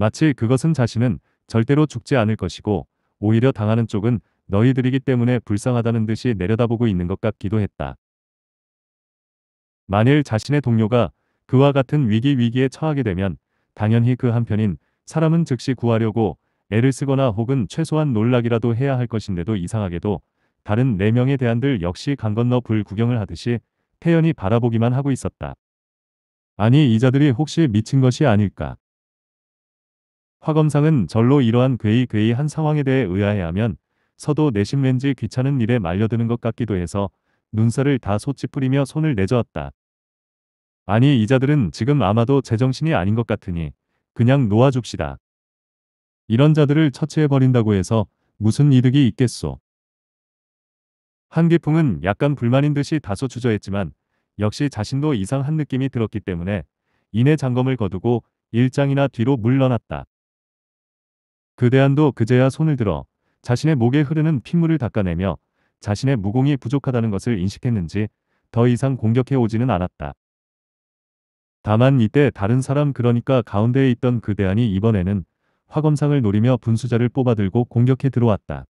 마치 그것은 자신은 절대로 죽지 않을 것이고 오히려 당하는 쪽은 너희들이기 때문에 불쌍하다는 듯이 내려다보고 있는 것 같기도 했다. 만일 자신의 동료가 그와 같은 위기 위기에 처하게 되면 당연히 그 한편인 사람은 즉시 구하려고 애를 쓰거나 혹은 최소한 놀락이라도 해야 할 것인데도 이상하게도 다른 네 명의 대안들 역시 강 건너 불 구경을 하듯이 태연히 바라보기만 하고 있었다. 아니 이 자들이 혹시 미친 것이 아닐까? 화검상은 절로 이러한 괴이괴이한 상황에 대해 의아해하면 서도 내심 왠지 귀찮은 일에 말려드는 것 같기도 해서 눈살을 다 소찌푸리며 손을 내저었다. 아니 이 자들은 지금 아마도 제정신이 아닌 것 같으니 그냥 놓아줍시다. 이런 자들을 처치해버린다고 해서 무슨 이득이 있겠소. 한기풍은 약간 불만인 듯이 다소 주저했지만 역시 자신도 이상한 느낌이 들었기 때문에 이내 장검을 거두고 일장이나 뒤로 물러났다. 그대안도 그제야 손을 들어 자신의 목에 흐르는 핏물을 닦아내며 자신의 무공이 부족하다는 것을 인식했는지 더 이상 공격해 오지는 않았다. 다만 이때 다른 사람 그러니까 가운데에 있던 그대안이 이번에는 화검상을 노리며 분수자를 뽑아들고 공격해 들어왔다.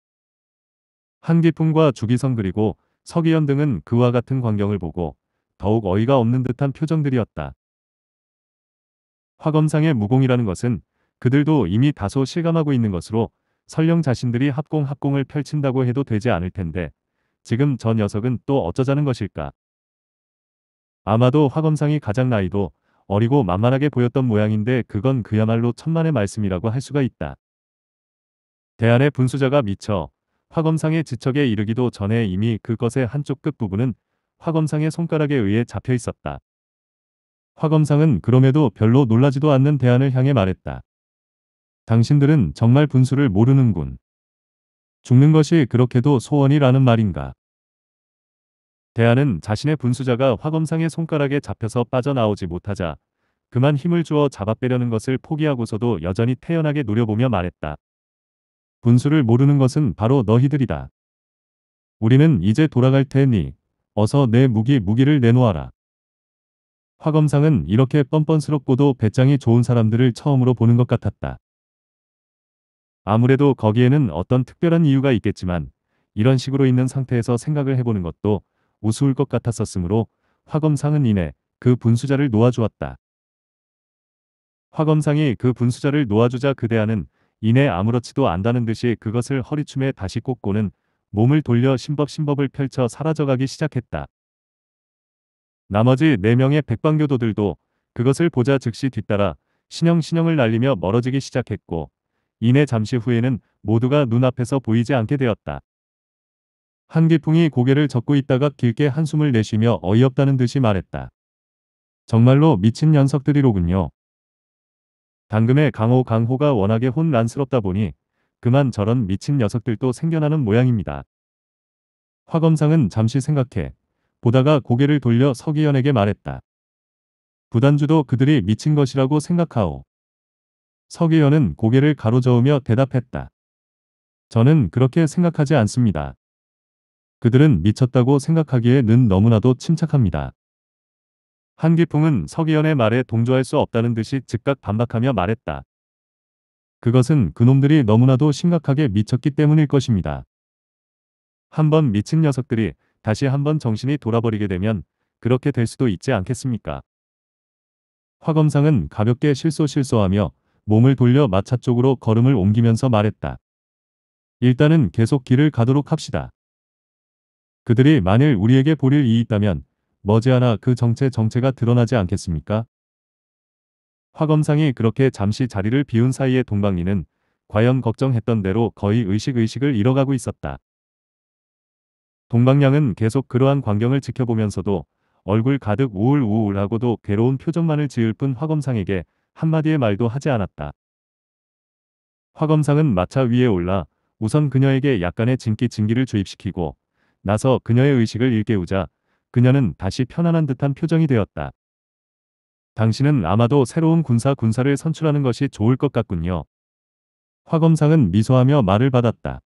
한기풍과 주기성 그리고 서기현 등은 그와 같은 광경을 보고 더욱 어이가 없는 듯한 표정들이었다. 화검상의 무공이라는 것은 그들도 이미 다소 실감하고 있는 것으로 설령 자신들이 합공 합공을 펼친다고 해도 되지 않을 텐데 지금 저 녀석은 또 어쩌자는 것일까. 아마도 화검상이 가장 나이도 어리고 만만하게 보였던 모양인데 그건 그야말로 천만의 말씀이라고 할 수가 있다. 대안의 분수자가 미쳐 화검상의 지척에 이르기도 전에 이미 그것의 한쪽 끝부분은 화검상의 손가락에 의해 잡혀 있었다. 화검상은 그럼에도 별로 놀라지도 않는 대안을 향해 말했다. 당신들은 정말 분수를 모르는군. 죽는 것이 그렇게도 소원이라는 말인가. 대안은 자신의 분수자가 화검상의 손가락에 잡혀서 빠져나오지 못하자 그만 힘을 주어 잡아빼려는 것을 포기하고서도 여전히 태연하게 노려보며 말했다. 분수를 모르는 것은 바로 너희들이다. 우리는 이제 돌아갈 테니 어서 내 무기 무기를 내놓아라. 화검상은 이렇게 뻔뻔스럽고도 배짱이 좋은 사람들을 처음으로 보는 것 같았다. 아무래도 거기에는 어떤 특별한 이유가 있겠지만 이런 식으로 있는 상태에서 생각을 해보는 것도 우스울 것 같았었으므로 화검상은 이내 그 분수자를 놓아주었다. 화검상이 그 분수자를 놓아주자 그대안은 이내 아무렇지도 않다는 듯이 그것을 허리춤에 다시 꽂고는 몸을 돌려 심법심법을 펼쳐 사라져가기 시작했다. 나머지 4명의 백방교도들도 그것을 보자 즉시 뒤따라 신형신형을 날리며 멀어지기 시작했고 이내 잠시 후에는 모두가 눈앞에서 보이지 않게 되었다. 한기풍이 고개를 젓고 있다가 길게 한숨을 내쉬며 어이없다는 듯이 말했다. 정말로 미친 녀석들이로군요. 당금의 강호 강호가 워낙에 혼란스럽다 보니 그만 저런 미친 녀석들도 생겨나는 모양입니다. 화검상은 잠시 생각해 보다가 고개를 돌려 서기현에게 말했다. 부단주도 그들이 미친 것이라고 생각하오. 서기현은 고개를 가로저으며 대답했다. 저는 그렇게 생각하지 않습니다. 그들은 미쳤다고 생각하기에 는 너무나도 침착합니다. 한기풍은 서기현의 말에 동조할 수 없다는 듯이 즉각 반박하며 말했다. 그것은 그놈들이 너무나도 심각하게 미쳤기 때문일 것입니다. 한번 미친 녀석들이 다시 한번 정신이 돌아버리게 되면 그렇게 될 수도 있지 않겠습니까? 화검상은 가볍게 실소 실소하며 몸을 돌려 마차 쪽으로 걸음을 옮기면서 말했다. 일단은 계속 길을 가도록 합시다. 그들이 만일 우리에게 보릴 이 있다면 머지않아 그 정체 정체가 드러나지 않겠습니까? 화검상이 그렇게 잠시 자리를 비운 사이에 동방리는 과연 걱정했던 대로 거의 의식의식을 잃어가고 있었다. 동방량은 계속 그러한 광경을 지켜보면서도 얼굴 가득 우울우울하고도 괴로운 표정만을 지을 뿐 화검상에게 한마디의 말도 하지 않았다. 화검상은 마차 위에 올라 우선 그녀에게 약간의 진기 진기를 주입시키고 나서 그녀의 의식을 일깨우자 그녀는 다시 편안한 듯한 표정이 되었다. 당신은 아마도 새로운 군사 군사를 선출하는 것이 좋을 것 같군요. 화검상은 미소하며 말을 받았다.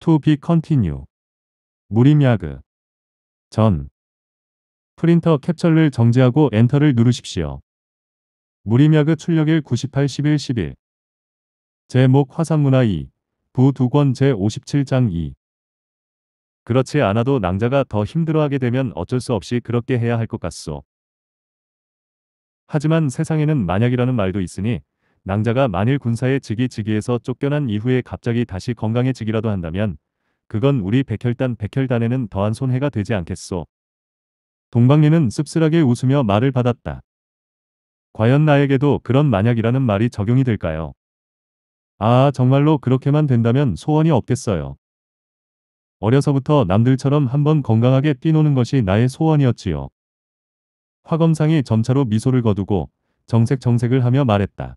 To be continue. 무림야그. 전. 프린터 캡처를 정지하고 엔터를 누르십시오. 무림야그 출력일 98 11 11 제목 화상문화 2 부두권 제57장 2 그렇지 않아도 낭자가 더 힘들어하게 되면 어쩔 수 없이 그렇게 해야 할 것 같소. 하지만 세상에는 만약이라는 말도 있으니 낭자가 만일 군사의 직위 직위에서 쫓겨난 이후에 갑자기 다시 건강해지기라도 한다면 그건 우리 백혈단 백혈단에는 더한 손해가 되지 않겠소. 동방리는 씁쓸하게 웃으며 말을 받았다. 과연 나에게도 그런 만약이라는 말이 적용이 될까요? 아, 정말로 그렇게만 된다면 소원이 없겠어요. 어려서부터 남들처럼 한번 건강하게 뛰노는 것이 나의 소원이었지요. 화검상이 점차로 미소를 거두고 정색정색을 하며 말했다.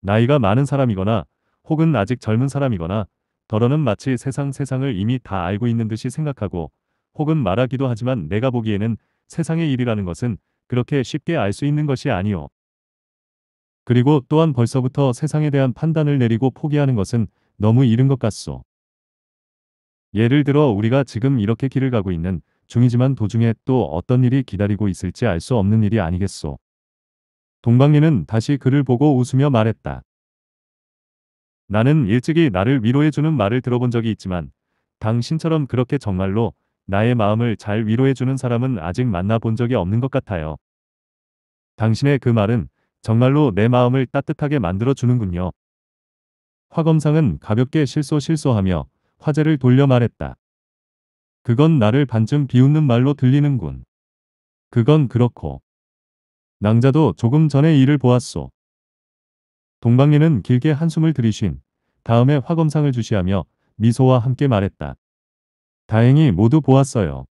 나이가 많은 사람이거나 혹은 아직 젊은 사람이거나 더러는 마치 세상 세상을 이미 다 알고 있는 듯이 생각하고 혹은 말하기도 하지만 내가 보기에는 세상의 일이라는 것은 그렇게 쉽게 알 수 있는 것이 아니오. 그리고 또한 벌써부터 세상에 대한 판단을 내리고 포기하는 것은 너무 이른 것 같소. 예를 들어 우리가 지금 이렇게 길을 가고 있는 중이지만 도중에 또 어떤 일이 기다리고 있을지 알 수 없는 일이 아니겠소. 동방리는 다시 그를 보고 웃으며 말했다. 나는 일찍이 나를 위로해주는 말을 들어본 적이 있지만 당신처럼 그렇게 정말로 나의 마음을 잘 위로해주는 사람은 아직 만나본 적이 없는 것 같아요. 당신의 그 말은 정말로 내 마음을 따뜻하게 만들어주는군요. 화 검상은 가볍게 실소 실소하며 화제를 돌려 말했다. 그건 나를 반쯤 비웃는 말로 들리는군. 그건 그렇고. 낭자도 조금 전에 이를 보았소. 동방리는 길게 한숨을 들이쉰 다음에 화검상을 주시하며 미소와 함께 말했다. 다행히 모두 보았어요.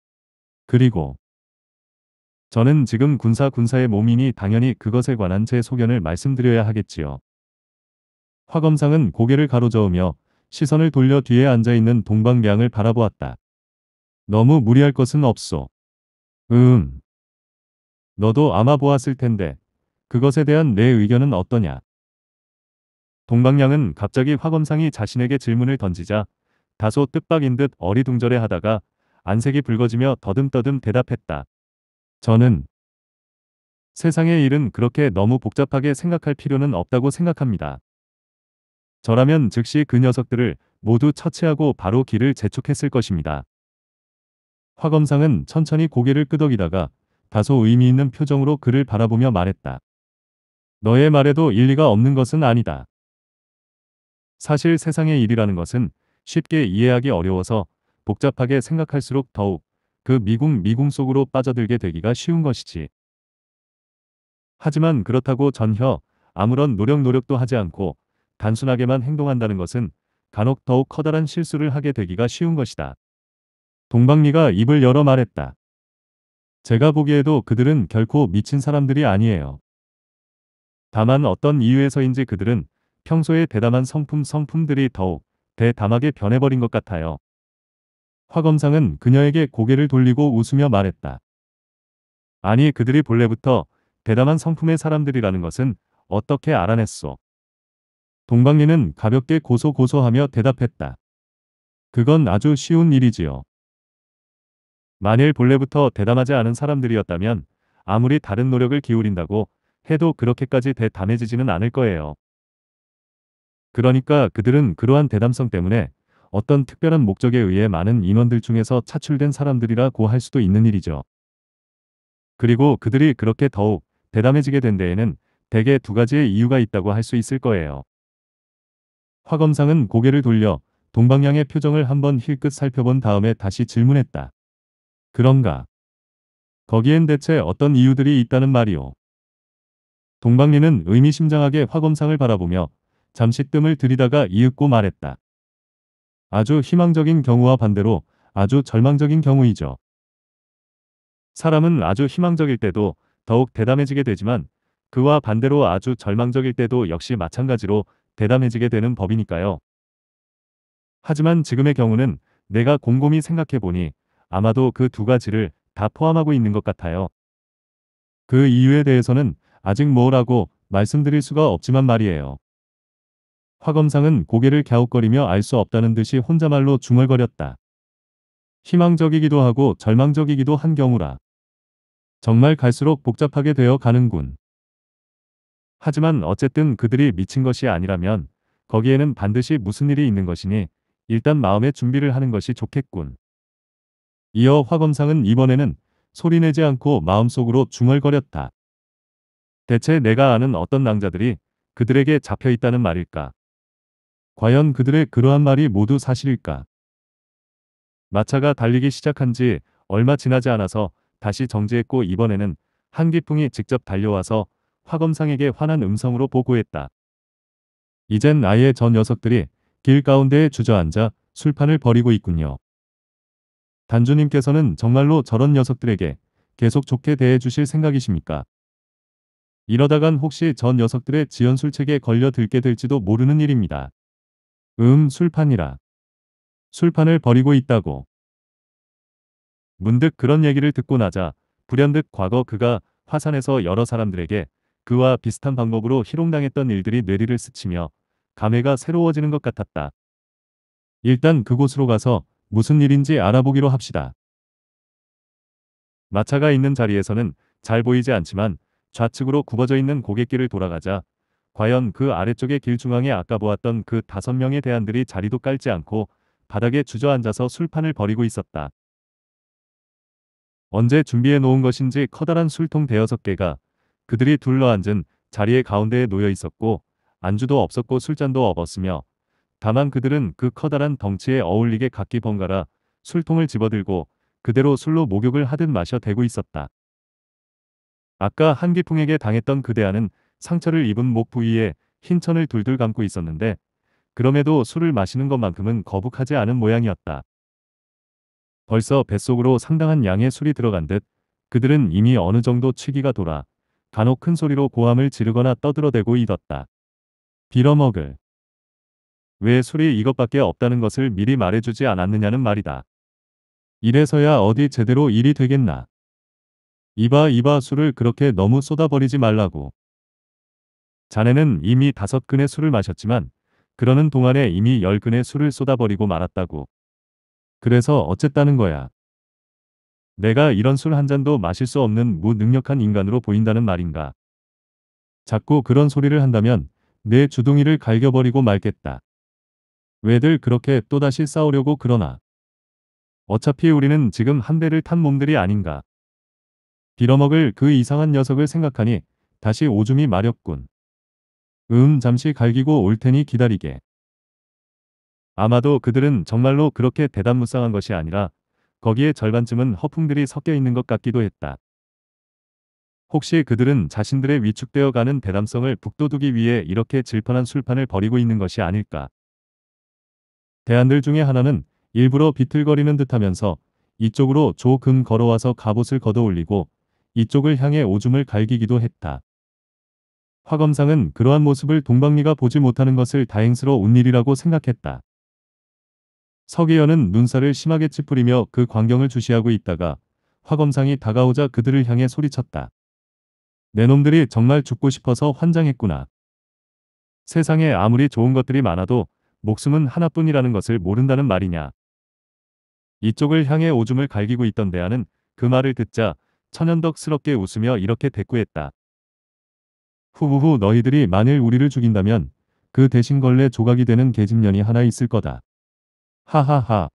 그리고 저는 지금 군사 군사의 몸이니 당연히 그것에 관한 제 소견을 말씀드려야 하겠지요. 화검상은 고개를 가로저으며 시선을 돌려 뒤에 앉아있는 동방량을 바라보았다. 너무 무리할 것은 없소. 음. 너도 아마 보았을 텐데 그것에 대한 내 의견은 어떠냐. 동방량은 갑자기 화검상이 자신에게 질문을 던지자 다소 뜻밖인 듯 어리둥절해하다가 안색이 붉어지며 더듬더듬 대답했다. 저는 세상의 일은 그렇게 너무 복잡하게 생각할 필요는 없다고 생각합니다. 저라면 즉시 그 녀석들을 모두 처치하고 바로 길을 재촉했을 것입니다. 화 검상은 천천히 고개를 끄덕이다가 다소 의미 있는 표정으로 그를 바라보며 말했다. 너의 말에도 일리가 없는 것은 아니다. 사실 세상의 일이라는 것은 쉽게 이해하기 어려워서 복잡하게 생각할수록 더욱 그 미궁 미궁 속으로 빠져들게 되기가 쉬운 것이지. 하지만 그렇다고 전혀 아무런 노력 노력도 하지 않고 단순하게만 행동한다는 것은 간혹 더욱 커다란 실수를 하게 되기가 쉬운 것이다. 동방리가 입을 열어 말했다. 제가 보기에도 그들은 결코 미친 사람들이 아니에요. 다만 어떤 이유에서인지 그들은 평소에 대담한 성품 성품들이 더욱 대담하게 변해버린 것 같아요. 화 검상은 그녀에게 고개를 돌리고 웃으며 말했다. 아니 그들이 본래부터 대담한 성품의 사람들이라는 것은 어떻게 알아냈소? 동방리는 가볍게 고소고소하며 대답했다. 그건 아주 쉬운 일이지요. 만일 본래부터 대담하지 않은 사람들이었다면 아무리 다른 노력을 기울인다고 해도 그렇게까지 대담해지지는 않을 거예요. 그러니까 그들은 그러한 대담성 때문에 어떤 특별한 목적에 의해 많은 인원들 중에서 차출된 사람들이라고 할 수도 있는 일이죠. 그리고 그들이 그렇게 더욱 대담해지게 된 데에는 대개 두 가지의 이유가 있다고 할 수 있을 거예요. 화검상은 고개를 돌려 동방향의 표정을 한번 힐끗 살펴본 다음에 다시 질문했다. 그런가? 거기엔 대체 어떤 이유들이 있다는 말이오. 동방리는 의미심장하게 화검상을 바라보며 잠시 뜸을 들이다가 이윽고 말했다. 아주 희망적인 경우와 반대로 아주 절망적인 경우이죠. 사람은 아주 희망적일 때도 더욱 대담해지게 되지만 그와 반대로 아주 절망적일 때도 역시 마찬가지로 대담해지게 되는 법이니까요. 하지만 지금의 경우는 내가 곰곰이 생각해 보니 아마도 그 두 가지를 다 포함하고 있는 것 같아요. 그 이유에 대해서는 아직 뭐라고 말씀드릴 수가 없지만 말이에요. 화검상은 고개를 갸웃거리며 알 수 없다는 듯이 혼자말로 중얼거렸다. 희망적이기도 하고 절망적이기도 한 경우라. 정말 갈수록 복잡하게 되어 가는군. 하지만 어쨌든 그들이 미친 것이 아니라면 거기에는 반드시 무슨 일이 있는 것이니 일단 마음의 준비를 하는 것이 좋겠군. 이어 화검상은 이번에는 소리내지 않고 마음속으로 중얼거렸다. 대체 내가 아는 어떤 낭자들이 그들에게 잡혀 있다는 말일까? 과연 그들의 그러한 말이 모두 사실일까? 마차가 달리기 시작한 지 얼마 지나지 않아서 다시 정지했고 이번에는 한기풍이 직접 달려와서 화검상에게 환한 음성으로 보고했다. 이젠 아예 저 녀석들이 길 가운데에 주저앉아 술판을 벌이고 있군요. 단주님께서는 정말로 저런 녀석들에게 계속 좋게 대해주실 생각이십니까? 이러다간 혹시 저 녀석들의 지연술책에 걸려 들게 될지도 모르는 일입니다. 음 술판이라. 술판을 버리고 있다고. 문득 그런 얘기를 듣고 나자 불현듯 과거 그가 화산에서 여러 사람들에게 그와 비슷한 방법으로 희롱당했던 일들이 뇌리를 스치며 감회가 새로워지는 것 같았다. 일단 그곳으로 가서 무슨 일인지 알아보기로 합시다. 마차가 있는 자리에서는 잘 보이지 않지만 좌측으로 굽어져 있는 고객길을 돌아가자 과연 그 아래쪽의 길 중앙에 아까 보았던 그 다섯 명의 대안들이 자리도 깔지 않고 바닥에 주저앉아서 술판을 벌이고 있었다. 언제 준비해 놓은 것인지 커다란 술통 대여섯 개가 그들이 둘러앉은 자리의 가운데에 놓여 있었고 안주도 없었고 술잔도 없었으며 다만 그들은 그 커다란 덩치에 어울리게 각기 번갈아 술통을 집어들고 그대로 술로 목욕을 하듯 마셔 대고 있었다. 아까 한기풍에게 당했던 그대안은 상처를 입은 목 부위에 흰 천을 둘둘 감고 있었는데 그럼에도 술을 마시는 것만큼은 거북하지 않은 모양이었다. 벌써 뱃속으로 상당한 양의 술이 들어간 듯 그들은 이미 어느 정도 취기가 돌아 간혹 큰 소리로 고함을 지르거나 떠들어대고 잊었다. 빌어먹을. 왜 술이 이것밖에 없다는 것을 미리 말해주지 않았느냐는 말이다. 이래서야 어디 제대로 일이 되겠나. 이봐 이봐 술을 그렇게 너무 쏟아버리지 말라고. 자네는 이미 다섯 근의 술을 마셨지만 그러는 동안에 이미 열 근의 술을 쏟아버리고 말았다고. 그래서 어쨌다는 거야. 내가 이런 술 한 잔도 마실 수 없는 무능력한 인간으로 보인다는 말인가. 자꾸 그런 소리를 한다면 내 주둥이를 갈겨버리고 말겠다. 왜들 그렇게 또다시 싸우려고 그러나. 어차피 우리는 지금 한 배를 탄 몸들이 아닌가. 빌어먹을 그 이상한 녀석을 생각하니 다시 오줌이 마렵군. 음 잠시 갈기고 올 테니 기다리게. 아마도 그들은 정말로 그렇게 대담무쌍한 것이 아니라 거기에 절반쯤은 허풍들이 섞여 있는 것 같기도 했다. 혹시 그들은 자신들의 위축되어 가는 대담성을 북돋우기 위해 이렇게 질펀한 술판을 벌이고 있는 것이 아닐까. 대안들 중에 하나는 일부러 비틀거리는 듯 하면서 이쪽으로 조금 걸어와서 갑옷을 걷어 올리고 이쪽을 향해 오줌을 갈기기도 했다. 화 검상은 그러한 모습을 동방미가 보지 못하는 것을 다행스러운 일이라고 생각했다. 서기현은 눈살을 심하게 찌푸리며 그 광경을 주시하고 있다가 화 검상이 다가오자 그들을 향해 소리쳤다. 내 놈들이 정말 죽고 싶어서 환장했구나. 세상에 아무리 좋은 것들이 많아도 목숨은 하나뿐이라는 것을 모른다는 말이냐. 이쪽을 향해 오줌을 갈기고 있던 대안은 그 말을 듣자 천연덕스럽게 웃으며 이렇게 대꾸했다. 후후후 너희들이 만일 우리를 죽인다면 그 대신 걸레 조각이 되는 계집년이 하나 있을 거다. 하하하.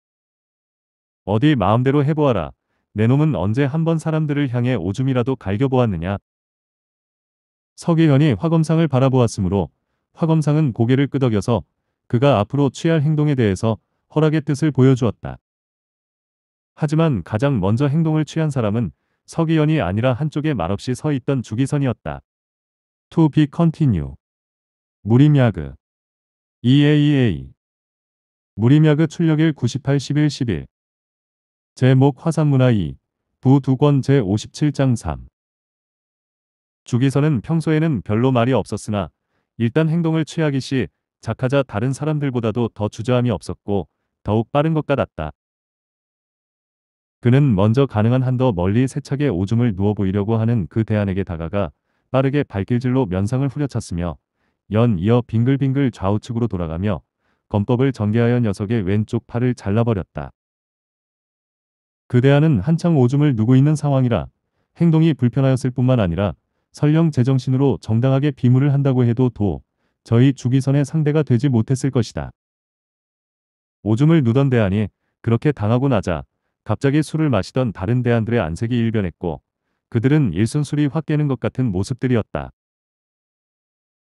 어디 마음대로 해보아라. 내 놈은 언제 한 번 사람들을 향해 오줌이라도 갈겨보았느냐. 서계현이 화검상을 바라보았으므로 화검상은 고개를 끄덕여서 그가 앞으로 취할 행동에 대해서 허락의 뜻을 보여주었다. 하지만 가장 먼저 행동을 취한 사람은 서기현이 아니라 한쪽에 말없이 서 있던 주기선이었다. To be continue. 무림야그. EAA. e, e 무림야그 출력일 98 11 11. 제목 화산문화 2. 부 2권 제57장 3. 주기서는 평소에는 별로 말이 없었으나 일단 행동을 취하기 시 작하자 다른 사람들보다도 더 주저함이 없었고 더욱 빠른 것 같았다. 그는 먼저 가능한 한 더 멀리 세차게 오줌을 누워 보이려고 하는 그 대안에게 다가가 빠르게 발길질로 면상을 후려쳤으며연 이어 빙글빙글 좌우측으로 돌아가며 검법을 전개하여 녀석의 왼쪽 팔을 잘라버렸다. 그대하는 한창 오줌을 누고 있는 상황이라 행동이 불편하였을 뿐만 아니라 설령 제정신으로 정당하게 비무를 한다고 해도 도 저희 주기선의 상대가 되지 못했을 것이다. 오줌을 누던 대안이 그렇게 당하고 나자 갑자기 술을 마시던 다른 대안들의 안색이 일변했고 그들은 일순술이 확 깨는 것 같은 모습들이었다.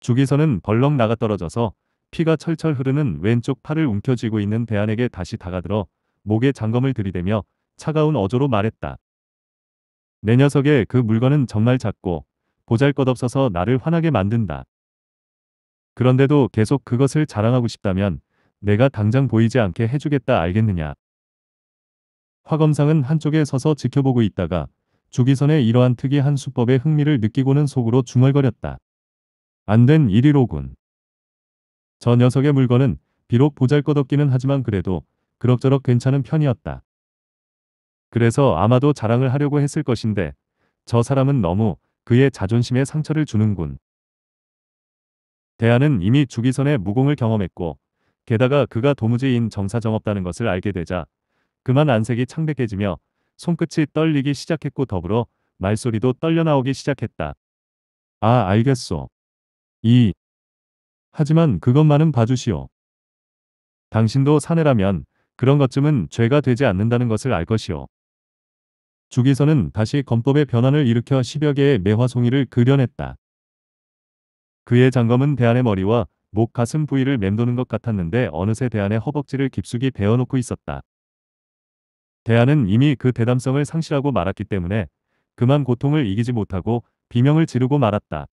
죽기서는 벌렁 나가 떨어져서 피가 철철 흐르는 왼쪽 팔을 움켜쥐고 있는 대안에게 다시 다가들어 목에 장검을 들이대며 차가운 어조로 말했다. 내 녀석의 그 물건은 정말 작고 보잘것없어서 나를 화나게 만든다. 그런데도 계속 그것을 자랑하고 싶다면 내가 당장 보이지 않게 해주겠다 알겠느냐. 화검상은 한쪽에 서서 지켜보고 있다가 조기선의 이러한 특이한 수법의 흥미를 느끼고는 속으로 중얼거렸다. 안된 일이로군. 저 녀석의 물건은 비록 보잘것없기는 하지만 그래도 그럭저럭 괜찮은 편이었다. 그래서 아마도 자랑을 하려고 했을 것인데 저 사람은 너무 그의 자존심에 상처를 주는군. 대안은 이미 주기선의 무공을 경험했고 게다가 그가 도무지인 정사정없다는 것을 알게 되자 그만 안색이 창백해지며 손끝이 떨리기 시작했고 더불어 말소리도 떨려나오기 시작했다. 아 알겠소. 이. 하지만 그것만은 봐주시오. 당신도 사내라면 그런 것쯤은 죄가 되지 않는다는 것을 알 것이오. 주기서는 다시 검법의 변환을 일으켜 10여 개의 매화송이를 그려냈다. 그의 장검은 대안의 머리와 목 가슴 부위를 맴도는 것 같았는데 어느새 대안의 허벅지를 깊숙이 베어놓고 있었다. 대안은 이미 그 대담성을 상실하고 말았기 때문에 그만 고통을 이기지 못하고 비명을 지르고 말았다.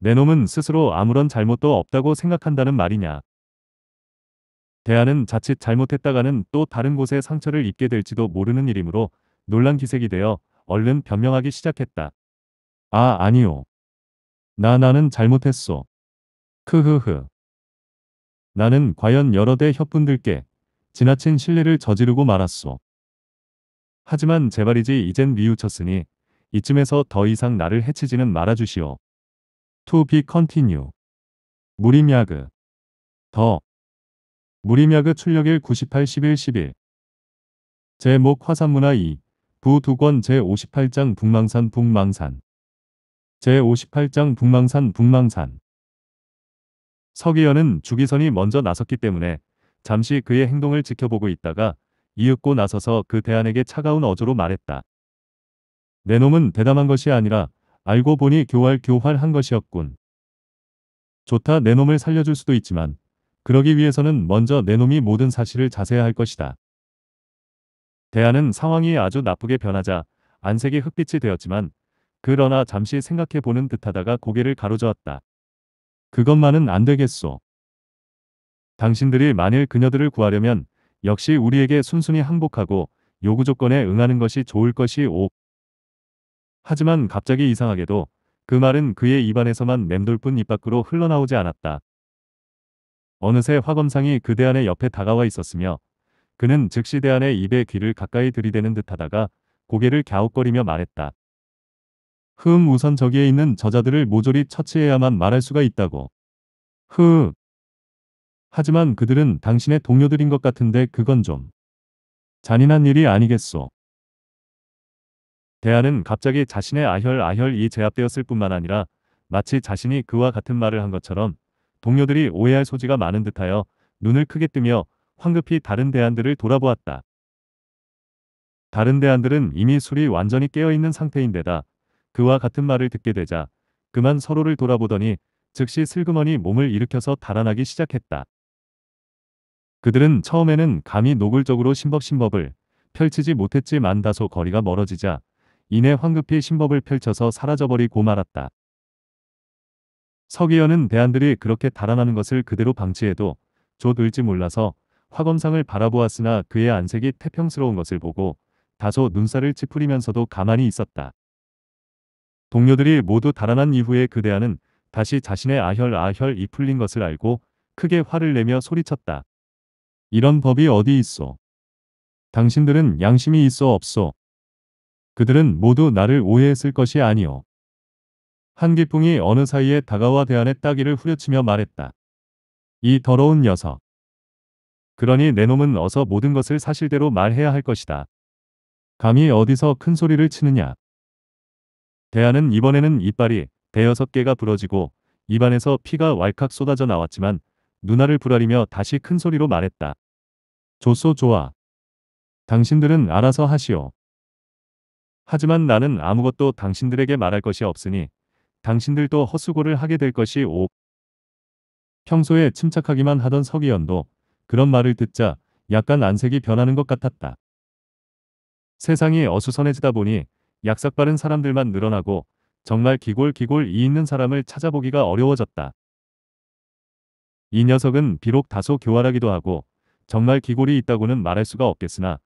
내 놈은 스스로 아무런 잘못도 없다고 생각한다는 말이냐. 대안은 자칫 잘못했다가는 또 다른 곳에 상처를 입게 될지도 모르는 일이므로 놀란 기색이 되어 얼른 변명하기 시작했다. 아 아니요. 나 나는 잘못했소. 크흐흐. 나는 과연 여러 대 협분들께 지나친 신뢰를 저지르고 말았소. 하지만 제발이지 이젠 미우쳤으니 이쯤에서 더 이상 나를 해치지는 말아주시오. To be continue. 무림야그. 더. 무림야그 출력일 98 11 11. 제목 화산문화 2. 부 두권 제58장 북망산 북망산. 제58장 북망산 북망산. 서기현은 주기선이 먼저 나섰기 때문에 잠시 그의 행동을 지켜보고 있다가 이윽고 나서서 그 대안에게 차가운 어조로 말했다. 내 놈은 대담한 것이 아니라 알고 보니 교활교활한 것이었군. 좋다 내 놈을 살려줄 수도 있지만 그러기 위해서는 먼저 내 놈이 모든 사실을 자세히 할 것이다. 대안은 상황이 아주 나쁘게 변하자 안색이 흑빛이 되었지만 그러나 잠시 생각해보는 듯하다가 고개를 가로저었다. 그것만은 안 되겠소. 당신들이 만일 그녀들을 구하려면 역시 우리에게 순순히 항복하고 요구 조건에 응하는 것이 좋을 것이 오. 하지만 갑자기 이상하게도 그 말은 그의 입안에서만 맴돌 뿐 입 밖으로 흘러나오지 않았다. 어느새 화검상이 그 대안의 옆에 다가와 있었으며 그는 즉시 대안의 입에 귀를 가까이 들이대는 듯하다가 고개를 갸웃거리며 말했다. 흠 우선 저기에 있는 저자들을 모조리 처치해야만 말할 수가 있다고. 흠. 하지만 그들은 당신의 동료들인 것 같은데 그건 좀 잔인한 일이 아니겠소. 대안은 갑자기 자신의 아혈아혈이 제압되었을 뿐만 아니라 마치 자신이 그와 같은 말을 한 것처럼 동료들이 오해할 소지가 많은 듯하여 눈을 크게 뜨며 황급히 다른 대안들을 돌아보았다. 다른 대안들은 이미 술이 완전히 깨어있는 상태인데다 그와 같은 말을 듣게 되자 그만 서로를 돌아보더니 즉시 슬그머니 몸을 일으켜서 달아나기 시작했다. 그들은 처음에는 감히 노골적으로 심법심법을 펼치지 못했지만 다소 거리가 멀어지자 이내 황급히 심법을 펼쳐서 사라져버리고 말았다. 서기현은 대안들이 그렇게 달아나는 것을 그대로 방치해도 조들지 몰라서 화검상을 바라보았으나 그의 안색이 태평스러운 것을 보고 다소 눈살을 찌푸리면서도 가만히 있었다. 동료들이 모두 달아난 이후에 그대안은 다시 자신의 아혈 아혈이 풀린 것을 알고 크게 화를 내며 소리쳤다. 이런 법이 어디 있어. 당신들은 양심이 있어 없소. 그들은 모두 나를 오해했을 것이 아니오. 한기풍이 어느 사이에 다가와 대안의 따귀를 후려치며 말했다. 이 더러운 녀석. 그러니 내 놈은 어서 모든 것을 사실대로 말해야 할 것이다. 감히 어디서 큰 소리를 치느냐. 대안은 이번에는 이빨이 대여섯 개가 부러지고 입안에서 피가 왈칵 쏟아져 나왔지만 누나를 불아리며 다시 큰 소리로 말했다. 조소 좋아. 당신들은 알아서 하시오. 하지만 나는 아무것도 당신들에게 말할 것이 없으니 당신들도 허수고를 하게 될 것이 오. 평소에 침착하기만 하던 석이연도 그런 말을 듣자 약간 안색이 변하는 것 같았다. 세상이 어수선해지다 보니 약삭빠른 사람들만 늘어나고 정말 기골기골 이 있는 사람을 찾아보기가 어려워졌다. 이 녀석은 비록 다소 교활하기도 하고 정말 기골이 있다고는 말할 수가 없겠으나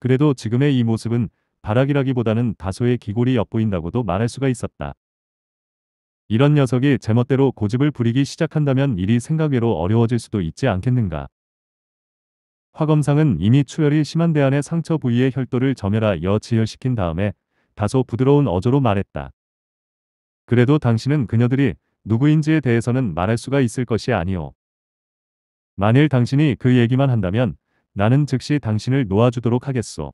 그래도 지금의 이 모습은 바락이라기보다는 다소의 기골이 엿보인다고도 말할 수가 있었다. 이런 녀석이 제멋대로 고집을 부리기 시작한다면 일이 생각외로 어려워질 수도 있지 않겠는가. 화검상은 이미 출혈이 심한 대안의 상처 부위의 혈도를 점혈하여 지혈시킨 다음에 다소 부드러운 어조로 말했다. 그래도 당신은 그녀들이 누구인지에 대해서는 말할 수가 있을 것이 아니오. 만일 당신이 그 얘기만 한다면 나는 즉시 당신을 놓아주도록 하겠소.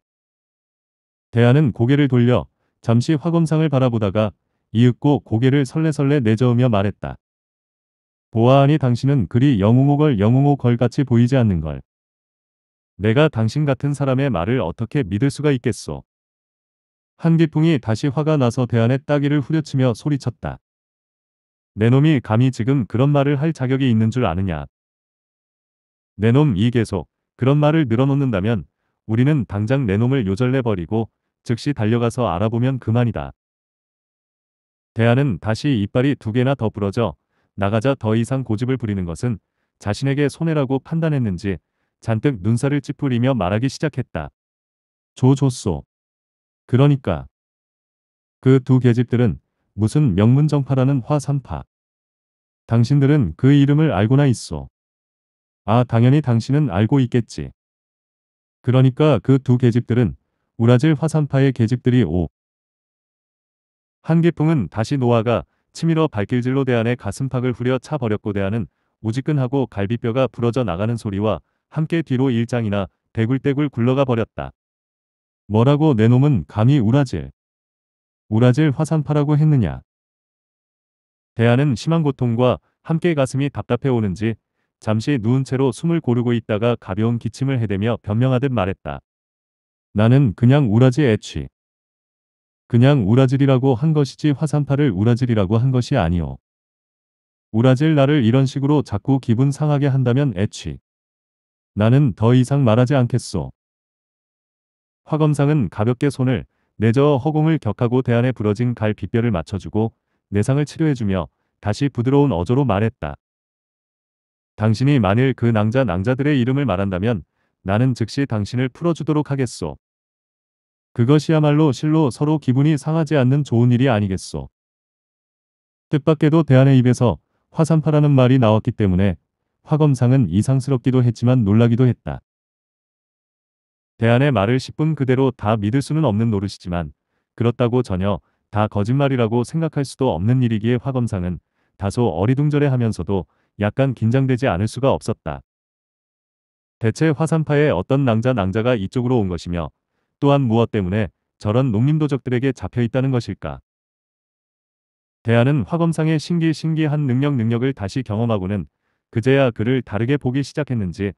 대안은 고개를 돌려 잠시 화검상을 바라보다가 이윽고 고개를 설레설레 내저으며 말했다. 보아하니 당신은 그리 영웅호걸 영웅호걸같이 보이지 않는걸. 내가 당신 같은 사람의 말을 어떻게 믿을 수가 있겠소. 한기풍이 다시 화가 나서 대안의 따귀를 후려치며 소리쳤다. 내 놈이 감히 지금 그런 말을 할 자격이 있는 줄 아느냐. 내놈 이 계속 그런 말을 늘어놓는다면 우리는 당장 내놈을 요절내버리고 즉시 달려가서 알아보면 그만이다. 대안은 다시 이빨이 두 개나 더 부러져 나가자 더 이상 고집을 부리는 것은 자신에게 손해라고 판단했는지 잔뜩 눈살을 찌푸리며 말하기 시작했다. 조조소. 그러니까. 그 두 계집들은 무슨 명문정파라는 화산파. 당신들은 그 이름을 알고나 있어. 아 당연히 당신은 알고 있겠지. 그러니까 그 두 계집들은 우라질 화산파의 계집들이 오. 한기풍은 다시 노아가 치밀어 발길질로 대안의 가슴팍을 후려 차버렸고 대안은 우지끈하고 갈비뼈가 부러져 나가는 소리와 함께 뒤로 일장이나 대굴대굴 굴러가 버렸다. 뭐라고 내 놈은 감히 우라질. 우라질 화산파라고 했느냐. 대안은 심한 고통과 함께 가슴이 답답해 오는지 잠시 누운 채로 숨을 고르고 있다가 가벼운 기침을 해대며 변명하듯 말했다. 나는 그냥 우라지 애취. 그냥 우라질이라고 한 것이지 화산파를 우라질이라고 한 것이 아니오. 우라질 나를 이런 식으로 자꾸 기분 상하게 한다면 애취. 나는 더 이상 말하지 않겠소. 화검상은 가볍게 손을 내저 허공을 격하고 대안에 부러진 갈 빗뼈를 맞춰주고 내상을 치료해주며 다시 부드러운 어조로 말했다. 당신이 만일 그 낭자 낭자들의 이름을 말한다면 나는 즉시 당신을 풀어주도록 하겠소. 그것이야말로 실로 서로 기분이 상하지 않는 좋은 일이 아니겠소. 뜻밖에도 대안의 입에서 화산파라는 말이 나왔기 때문에 화검상은 이상스럽기도 했지만 놀라기도 했다. 대안의 말을 10분 그대로 다 믿을 수는 없는 노릇이지만 그렇다고 전혀 다 거짓말이라고 생각할 수도 없는 일이기에 화검상은 다소 어리둥절해 하면서도 약간 긴장되지 않을 수가 없었다. 대체 화산파에 어떤 낭자 낭자가 이쪽으로 온 것이며 또한 무엇 때문에 저런 농림도적들에게 잡혀 있다는 것일까? 대안은 화검상의 신기신기한 능력 능력을 다시 경험하고는 그제야 그를 다르게 보기 시작했는지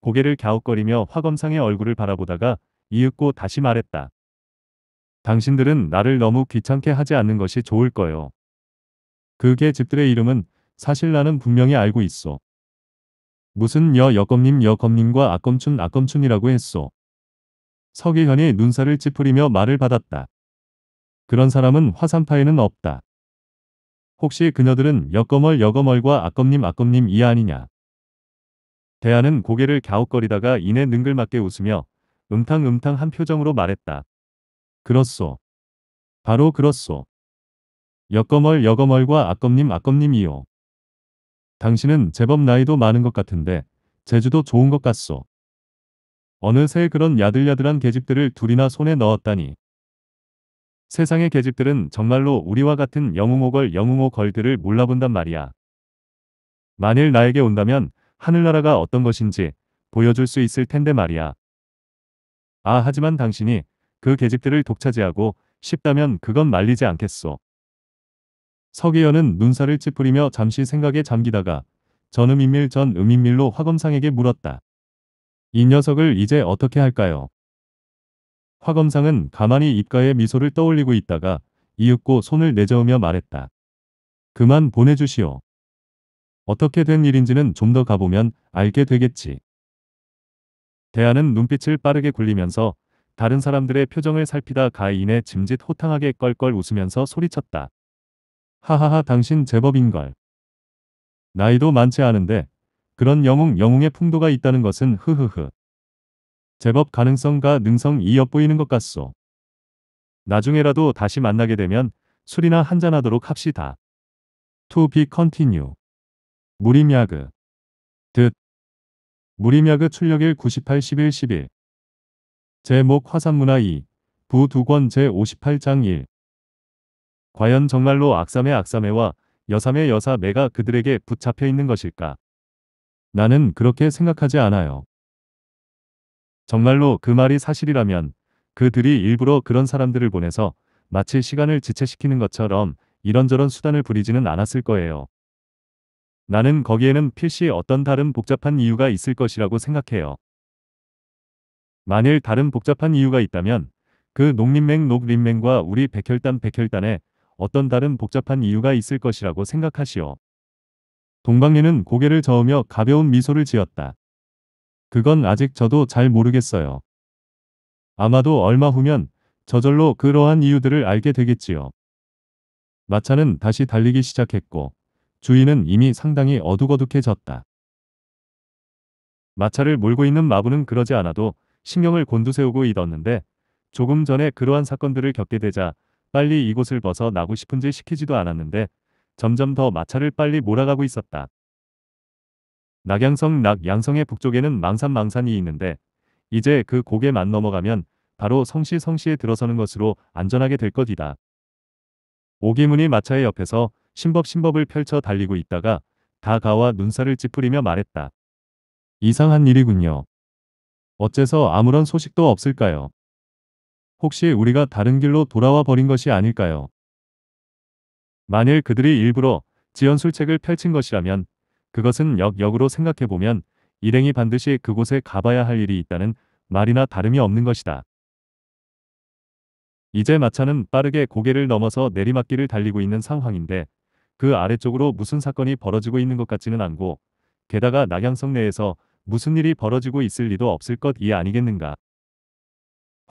고개를 갸웃거리며 화검상의 얼굴을 바라보다가 이윽고 다시 말했다. 당신들은 나를 너무 귀찮게 하지 않는 것이 좋을 거요. 그게 집들의 이름은 사실 나는 분명히 알고 있어. 무슨 여 여검님 여검님과 아검춘 아검춘이라고 했소. 서기현이 눈살을 찌푸리며 말을 받았다. 그런 사람은 화산파에는 없다. 혹시 그녀들은 여검얼 여검얼과 아검님 아검님 이 아니냐. 대안은 고개를 갸웃거리다가 이내 능글맞게 웃으며 음탕음탕 한 표정으로 말했다. 그렇소. 바로 그렇소. 여검얼 여검얼과 아검님 아검님이요. 당신은 제법 나이도 많은 것 같은데 제주도 좋은 것 같소. 어느새 그런 야들야들한 계집들을 둘이나 손에 넣었다니. 세상의 계집들은 정말로 우리와 같은 영웅호걸 영웅호걸들을 몰라본단 말이야. 만일 나에게 온다면 하늘나라가 어떤 것인지 보여줄 수 있을 텐데 말이야. 아 하지만 당신이 그 계집들을 독차지하고 싶다면 그건 말리지 않겠소. 서계현은 눈살을 찌푸리며 잠시 생각에 잠기다가 전음인밀 전음인밀로 화검상에게 물었다. 이 녀석을 이제 어떻게 할까요? 화검상은 가만히 입가에 미소를 떠올리고 있다가 이윽고 손을 내저으며 말했다. 그만 보내주시오. 어떻게 된 일인지는 좀 더 가보면 알게 되겠지. 대안은 눈빛을 빠르게 굴리면서 다른 사람들의 표정을 살피다 가인의 짐짓 호탕하게 껄껄 웃으면서 소리쳤다. 하하하 당신 제법인걸. 나이도 많지 않은데 그런 영웅 영웅의 풍도가 있다는 것은 흐흐흐. 제법 가능성과 능성이 엿보이는 것 같소. 나중에라도 다시 만나게 되면 술이나 한잔하도록 합시다. To be continue. 무림야그. 듯. 무림야그 출력일 98 11 11. 제목 화산문화 2. 부두권 제58장 1. 과연 정말로 악삼의 악삼애와 여삼의 여사매가 그들에게 붙잡혀 있는 것일까? 나는 그렇게 생각하지 않아요. 정말로 그 말이 사실이라면 그들이 일부러 그런 사람들을 보내서 마치 시간을 지체시키는 것처럼 이런저런 수단을 부리지는 않았을 거예요. 나는 거기에는 필시 어떤 다른 복잡한 이유가 있을 것이라고 생각해요. 만일 다른 복잡한 이유가 있다면 그 농림맹 녹림맹과 우리 백혈단 백혈단에 어떤 다른 복잡한 이유가 있을 것이라고 생각하시오. 동방예는 고개를 저으며 가벼운 미소를 지었다. 그건 아직 저도 잘 모르겠어요. 아마도 얼마 후면 저절로 그러한 이유들을 알게 되겠지요. 마차는 다시 달리기 시작했고 주인은 이미 상당히 어둑어둑해졌다. 마차를 몰고 있는 마부는 그러지 않아도 신경을 곤두세우고 있었는데 조금 전에 그러한 사건들을 겪게 되자 빨리 이곳을 벗어나고 싶은지 시키지도 않았는데 점점 더 마차를 빨리 몰아가고 있었다. 낙양성 낙양성의 북쪽에는 망산망산이 있는데 이제 그 고개만 넘어가면 바로 성시 성시에 들어서는 것으로 안전하게 될 것이다. 오기문이 마차의 옆에서 심법심법을 펼쳐 달리고 있다가 다가와 눈살을 찌푸리며 말했다. 이상한 일이군요. 어째서 아무런 소식도 없을까요? 혹시 우리가 다른 길로 돌아와 버린 것이 아닐까요? 만일 그들이 일부러 지연술책을 펼친 것이라면 그것은 역역으로 생각해보면 일행이 반드시 그곳에 가봐야 할 일이 있다는 말이나 다름이 없는 것이다. 이제 마차는 빠르게 고개를 넘어서 내리막길을 달리고 있는 상황인데 그 아래쪽으로 무슨 사건이 벌어지고 있는 것 같지는 않고 게다가 낙양성 내에서 무슨 일이 벌어지고 있을 리도 없을 것이 아니겠는가.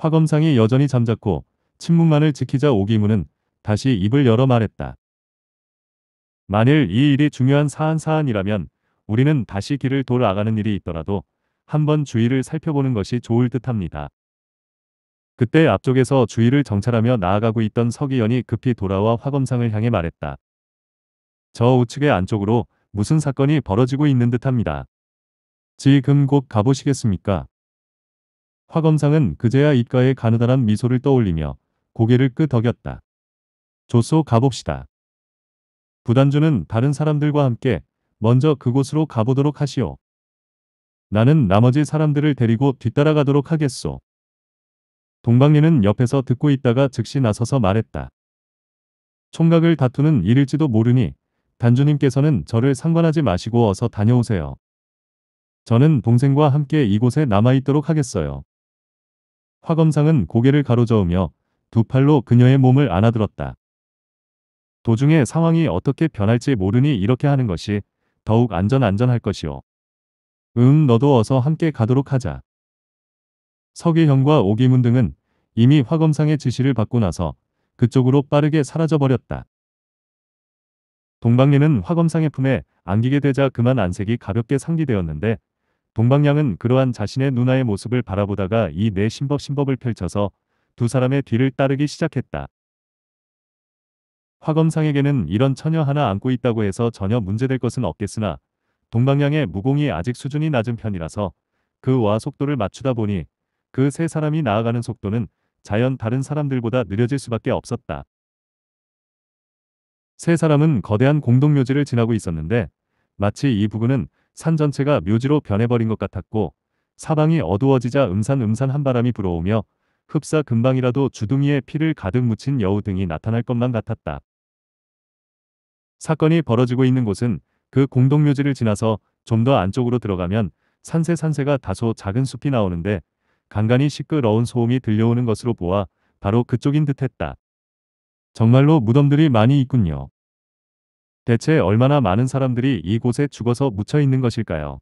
화검상이 여전히 잠자코 침묵만을 지키자 오기문은 다시 입을 열어 말했다. 만일 이 일이 중요한 사안 사안이라면 우리는 다시 길을 돌아가는 일이 있더라도 한번 주위를 살펴보는 것이 좋을 듯합니다. 그때 앞쪽에서 주위를 정찰하며 나아가고 있던 서기현이 급히 돌아와 화검상을 향해 말했다. 저 우측의 안쪽으로 무슨 사건이 벌어지고 있는 듯합니다. 지금 곧 가보시겠습니까? 화검상은 그제야 입가에 가느다란 미소를 떠올리며 고개를 끄덕였다. 조소 가봅시다. 부단주는 다른 사람들과 함께 먼저 그곳으로 가보도록 하시오. 나는 나머지 사람들을 데리고 뒤따라가도록 하겠소. 동방리는 옆에서 듣고 있다가 즉시 나서서 말했다. 총각을 다투는 일일지도 모르니 단주님께서는 저를 상관하지 마시고 어서 다녀오세요. 저는 동생과 함께 이곳에 남아있도록 하겠어요. 화검상은 고개를 가로저으며 두 팔로 그녀의 몸을 안아들었다. 도중에 상황이 어떻게 변할지 모르니 이렇게 하는 것이 더욱 안전안전할 것이오. 음 너도 어서 함께 가도록 하자. 서계형과 오기문 등은 이미 화검상의 지시를 받고 나서 그쪽으로 빠르게 사라져버렸다. 동방리는 화검상의 품에 안기게 되자 그만 안색이 가볍게 상기되었는데 동방양은 그러한 자신의 누나의 모습을 바라보다가 이내 심법 네 심법을 펼쳐서 두 사람의 뒤를 따르기 시작했다. 화검상에게는 이런 처녀 하나 안고 있다고 해서 전혀 문제될 것은 없겠으나 동방양의 무공이 아직 수준이 낮은 편이라서 그와 속도를 맞추다 보니 그 세 사람이 나아가는 속도는 자연 다른 사람들보다 느려질 수밖에 없었다. 세 사람은 거대한 공동묘지를 지나고 있었는데 마치 이 부근은 산 전체가 묘지로 변해버린 것 같았고 사방이 어두워지자 음산음산 한바람이 불어오며 흡사 금방이라도 주둥이에 피를 가득 묻힌 여우 등이 나타날 것만 같았다. 사건이 벌어지고 있는 곳은 그 공동묘지를 지나서 좀 더 안쪽으로 들어가면 산세 산세가 다소 작은 숲이 나오는데 간간히 시끄러운 소음이 들려오는 것으로 보아 바로 그쪽인 듯했다. 정말로 무덤들이 많이 있군요. 대체 얼마나 많은 사람들이 이곳에 죽어서 묻혀 있는 것일까요?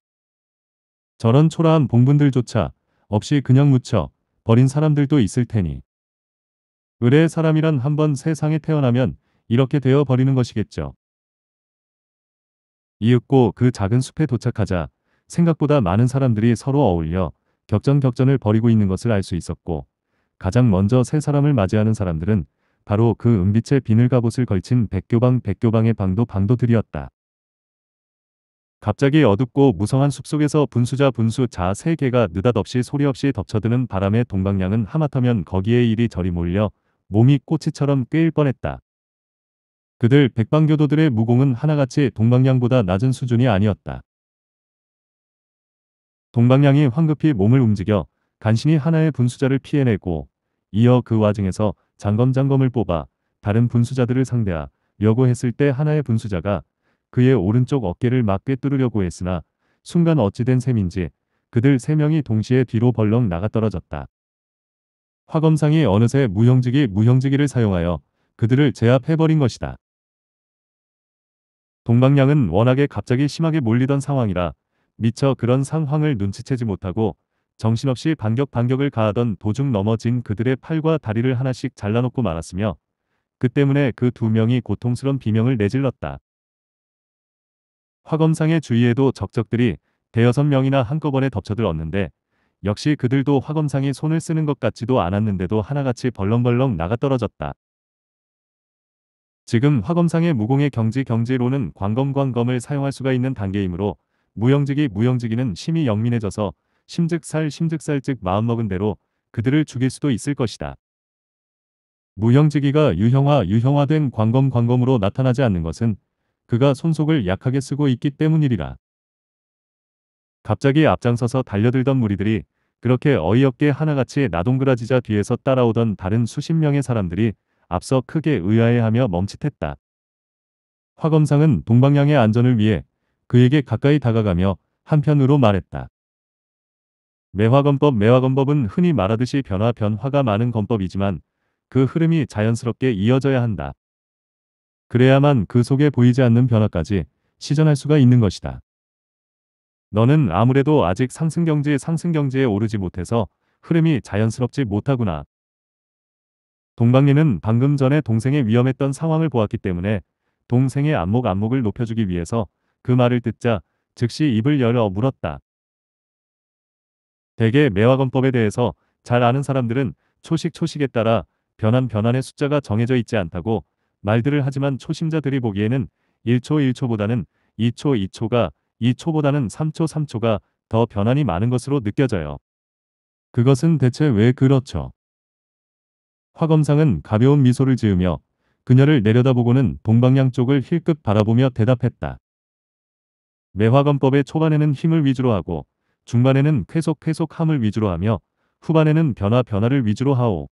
저런 초라한 봉분들조차 없이 그냥 묻혀 버린 사람들도 있을 테니. 의뢰의 사람이란 한 번 세상에 태어나면 이렇게 되어 버리는 것이겠죠. 이윽고 그 작은 숲에 도착하자 생각보다 많은 사람들이 서로 어울려 격전격전을 벌이고 있는 것을 알 수 있었고 가장 먼저 세 사람을 맞이하는 사람들은 바로 그 은빛의 비늘갑옷을 걸친 백교방 백교방의 방도 방도들이었다. 갑자기 어둡고 무성한 숲속에서 분수자 분수 자세 개가 느닷없이 소리 없이 덮쳐드는 바람에 동방량은 하마터면 거기에 이리 저리 몰려 몸이 꼬치처럼 꿰일 뻔했다. 그들 백방교도들의 무공은 하나같이 동방량보다 낮은 수준이 아니었다. 동방량이 황급히 몸을 움직여 간신히 하나의 분수자를 피해내고 이어 그 와중에서 장검장검을 뽑아 다른 분수자들을 상대하려고 했을 때 하나의 분수자가 그의 오른쪽 어깨를 막 꿰뚫으려고 했으나 순간 어찌된 셈인지 그들 세 명이 동시에 뒤로 벌렁 나가 떨어졌다. 화검상이 어느새 무형지기 무형지기를 사용하여 그들을 제압해버린 것이다. 동방량은 워낙에 갑자기 심하게 몰리던 상황이라 미처 그런 상황을 눈치채지 못하고 정신없이 반격 반격을 가하던 도중 넘어진 그들의 팔과 다리를 하나씩 잘라놓고 말았으며 그 때문에 그 두 명이 고통스런 비명을 내질렀다. 화검상의 주위에도 적적들이 대여섯 명이나 한꺼번에 덮쳐들었는데 역시 그들도 화검상이 손을 쓰는 것 같지도 않았는데도 하나같이 벌렁벌렁 나가떨어졌다. 지금 화검상의 무공의 경지 경지로는 광검광검을 사용할 수가 있는 단계이므로 무영직이 무영직이는 심히 영민해져서 심즉살 심즉살즉 마음먹은 대로 그들을 죽일 수도 있을 것이다. 무형지기가 유형화 유형화된 광검 광검으로 나타나지 않는 것은 그가 손속을 약하게 쓰고 있기 때문이리라. 갑자기 앞장서서 달려들던 무리들이 그렇게 어이없게 하나같이 나동그라지자 뒤에서 따라오던 다른 수십 명의 사람들이 앞서 크게 의아해하며 멈칫했다. 화검상은 동방향의 안전을 위해 그에게 가까이 다가가며 한편으로 말했다. 매화건법 매화건법은 흔히 말하듯이 변화 변화가 많은 건법이지만 그 흐름이 자연스럽게 이어져야 한다. 그래야만 그 속에 보이지 않는 변화까지 시전할 수가 있는 것이다. 너는 아무래도 아직 상승경지 상승경지에 오르지 못해서 흐름이 자연스럽지 못하구나. 동방리는 방금 전에 동생의 위험했던 상황을 보았기 때문에 동생의 안목 안목을 높여주기 위해서 그 말을 듣자 즉시 입을 열어 물었다. 대개 매화건법에 대해서 잘 아는 사람들은 초식 초식에 따라 변환 변환의 숫자가 정해져 있지 않다고 말들을 하지만 초심자들이 보기에는 1초 1초보다는 2초 2초가 2초보다는 3초 3초가 더 변환이 많은 것으로 느껴져요. 그것은 대체 왜 그렇죠? 화검상은 가벼운 미소를 지으며 그녀를 내려다보고는 동방향 쪽을 힐끗 바라보며 대답했다. 매화검법의 초반에는 힘을 위주로 하고 중반에는 쾌속 쾌속함을 위주로 하며 후반에는 변화 변화를 위주로 하오.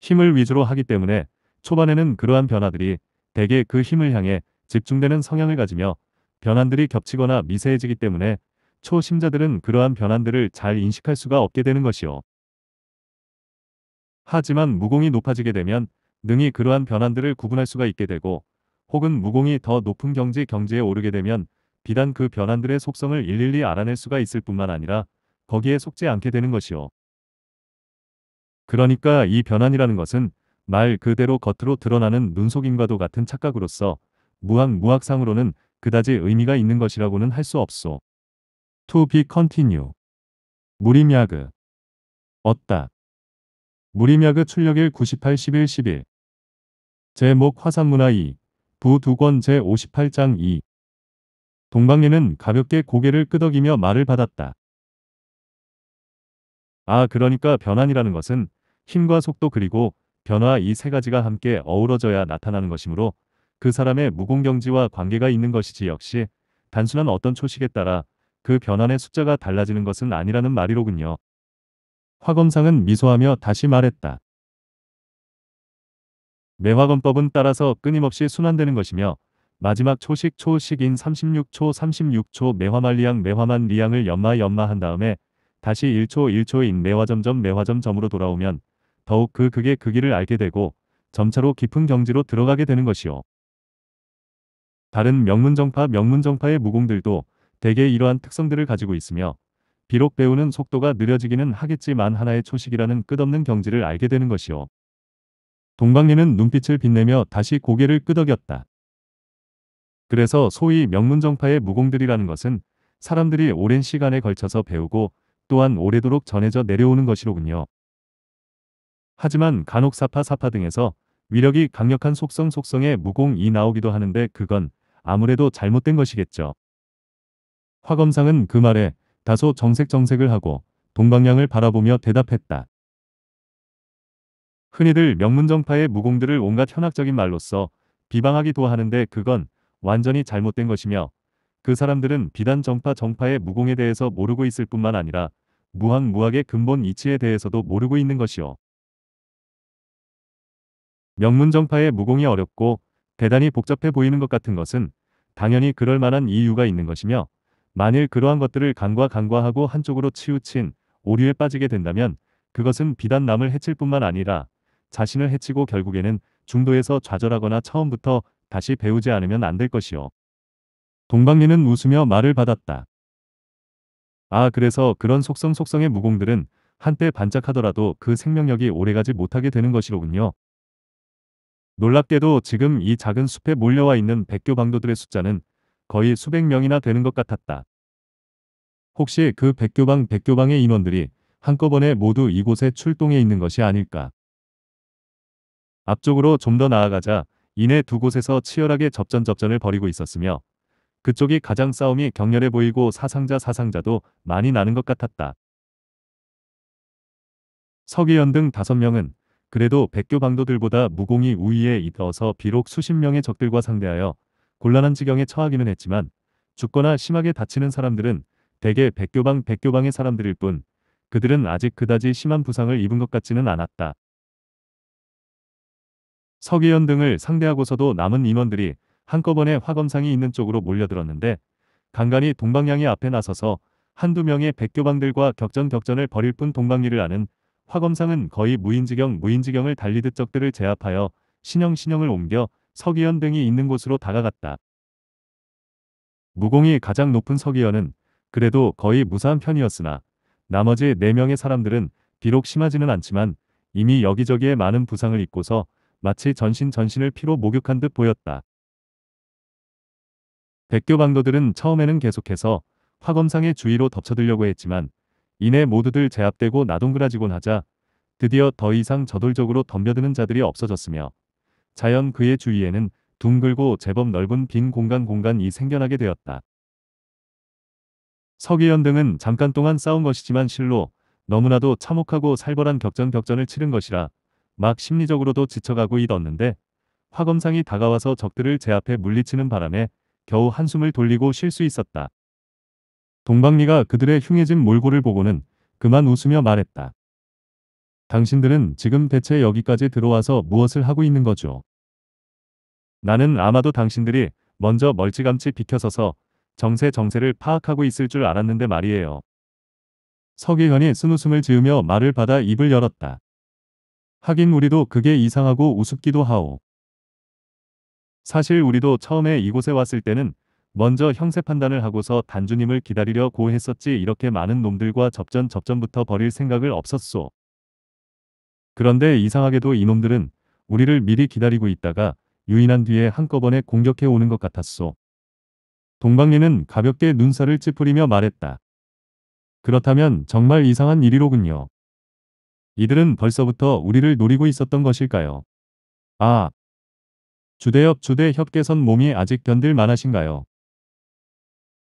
힘을 위주로 하기 때문에 초반에는 그러한 변화들이 대개 그 힘을 향해 집중되는 성향을 가지며 변환들이 겹치거나 미세해지기 때문에 초심자들은 그러한 변환들을 잘 인식할 수가 없게 되는 것이오 하지만 무공이 높아지게 되면 능이 그러한 변환들을 구분할 수가 있게 되고 혹은 무공이 더 높은 경지 경지에 오르게 되면 비단 그 변환들의 속성을 일일이 알아낼 수가 있을 뿐만 아니라 거기에 속지 않게 되는 것이요. 그러니까 이 변환이라는 것은 말 그대로 겉으로 드러나는 눈속임과도 같은 착각으로서 무학 무학상으로는 그다지 의미가 있는 것이라고는 할 수 없소. To be continue. 무림야그. 얻다. 무림야그 출력일 98 11 11. 제목 화산문화 2. 부 두권 제58장 2. 동방예는 가볍게 고개를 끄덕이며 말을 받았다. 아 그러니까 변환이라는 것은 힘과 속도 그리고 변화 이 세 가지가 함께 어우러져야 나타나는 것이므로 그 사람의 무공경지와 관계가 있는 것이지 역시 단순한 어떤 초식에 따라 그 변환의 숫자가 달라지는 것은 아니라는 말이로군요. 화검상은 미소하며 다시 말했다. 매화검법은 따라서 끊임없이 순환되는 것이며 마지막 초식 초식인 36초 36초 매화말 리양 매화만 리양을 연마 연마한 다음에 다시 1초 1초인 매화점점 매화점점으로 돌아오면 더욱 그 극의 극기를 그 알게 되고 점차로 깊은 경지로 들어가게 되는 것이요. 다른 명문정파 명문정파의 무공들도 대개 이러한 특성들을 가지고 있으며 비록 배우는 속도가 느려지기는 하겠지만 하나의 초식이라는 끝없는 경지를 알게 되는 것이요. 동방리는 눈빛을 빛내며 다시 고개를 끄덕였다. 그래서 소위 명문정파의 무공들이라는 것은 사람들이 오랜 시간에 걸쳐서 배우고 또한 오래도록 전해져 내려오는 것이로군요. 하지만 간혹 사파 사파 등에서 위력이 강력한 속성 속성의 무공이 나오기도 하는데 그건 아무래도 잘못된 것이겠죠. 화검상은 그 말에 다소 정색정색을 하고 동방향을 바라보며 대답했다. 흔히들 명문정파의 무공들을 온갖 현학적인 말로써 비방하기도 하는데 그건 완전히 잘못된 것이며 그 사람들은 비단 정파 정파의 무공에 대해서 모르고 있을 뿐만 아니라 무학무학의 근본 이치에 대해서도 모르고 있는 것이요. 명문정파의 무공이 어렵고 대단히 복잡해 보이는 것 같은 것은 당연히 그럴 만한 이유가 있는 것이며 만일 그러한 것들을 간과 간과하고 한쪽으로 치우친 오류에 빠지게 된다면 그것은 비단 남을 해칠 뿐만 아니라 자신을 해치고 결국에는 중도에서 좌절하거나 처음부터 다시 배우지 않으면 안 될 것이오. 동방리는 웃으며 말을 받았다. 아 그래서 그런 속성속성의 무공들은 한때 반짝하더라도 그 생명력이 오래가지 못하게 되는 것이로군요. 놀랍게도 지금 이 작은 숲에 몰려와 있는 백교방도들의 숫자는 거의 수백 명이나 되는 것 같았다. 혹시 그 백교방 백교방의 인원들이 한꺼번에 모두 이곳에 출동해 있는 것이 아닐까. 앞쪽으로 좀 더 나아가자 이내 두 곳에서 치열하게 접전접전을 벌이고 있었으며 그쪽이 가장 싸움이 격렬해 보이고 사상자 사상자도 많이 나는 것 같았다. 서기현 등 다섯 명은 그래도 백교방도들보다 무공이 우위에 있어서 비록 수십 명의 적들과 상대하여 곤란한 지경에 처하기는 했지만 죽거나 심하게 다치는 사람들은 대개 백교방 백교방의 사람들일 뿐 그들은 아직 그다지 심한 부상을 입은 것 같지는 않았다. 서기현 등을 상대하고서도 남은 임원들이 한꺼번에 화검상이 있는 쪽으로 몰려들었는데 간간히 동방양이 앞에 나서서 한두 명의 백교방들과 격전격전을 벌일 뿐 동방리를 아는 화검상은 거의 무인지경 무인지경을 달리듯 적들을 제압하여 신형신형을 옮겨 서기현 등이 있는 곳으로 다가갔다. 무공이 가장 높은 서기현은 그래도 거의 무사한 편이었으나 나머지 4명의 사람들은 비록 심하지는 않지만 이미 여기저기에 많은 부상을 입고서 마치 전신 전신을 피로 목욕한 듯 보였다. 백교방도들은 처음에는 계속해서 화검상의 주위로 덮쳐들려고 했지만 이내 모두들 제압되고 나동그라지곤 하자 드디어 더 이상 저돌적으로 덤벼드는 자들이 없어졌으며 자연 그의 주위에는 둥글고 제법 넓은 빈 공간 공간이 생겨나게 되었다. 서기현 등은 잠깐 동안 싸운 것이지만 실로 너무나도 참혹하고 살벌한 격전격전을 치른 것이라 막 심리적으로도 지쳐가고 있었는데 화검상이 다가와서 적들을 제 앞에 물리치는 바람에 겨우 한숨을 돌리고 쉴 수 있었다. 동방리가 그들의 흉해진 몰골을 보고는 그만 웃으며 말했다. 당신들은 지금 대체 여기까지 들어와서 무엇을 하고 있는 거죠? 나는 아마도 당신들이 먼저 멀찌감치 비켜서서 정세 정세를 파악하고 있을 줄 알았는데 말이에요. 서기현이 쓴웃음을 지으며 말을 받아 입을 열었다. 하긴 우리도 그게 이상하고 우습기도 하오. 사실 우리도 처음에 이곳에 왔을 때는 먼저 형세 판단을 하고서 단주님을 기다리려 고했었지 이렇게 많은 놈들과 접전 접전부터 벌일 생각을 없었소. 그런데 이상하게도 이놈들은 우리를 미리 기다리고 있다가 유인한 뒤에 한꺼번에 공격해 오는 것 같았소. 동방리는 가볍게 눈살을 찌푸리며 말했다. 그렇다면 정말 이상한 일이로군요. 이들은 벌써부터 우리를 노리고 있었던 것일까요? 아, 주대엽 주대협계선 몸이 아직 변들 만하신가요?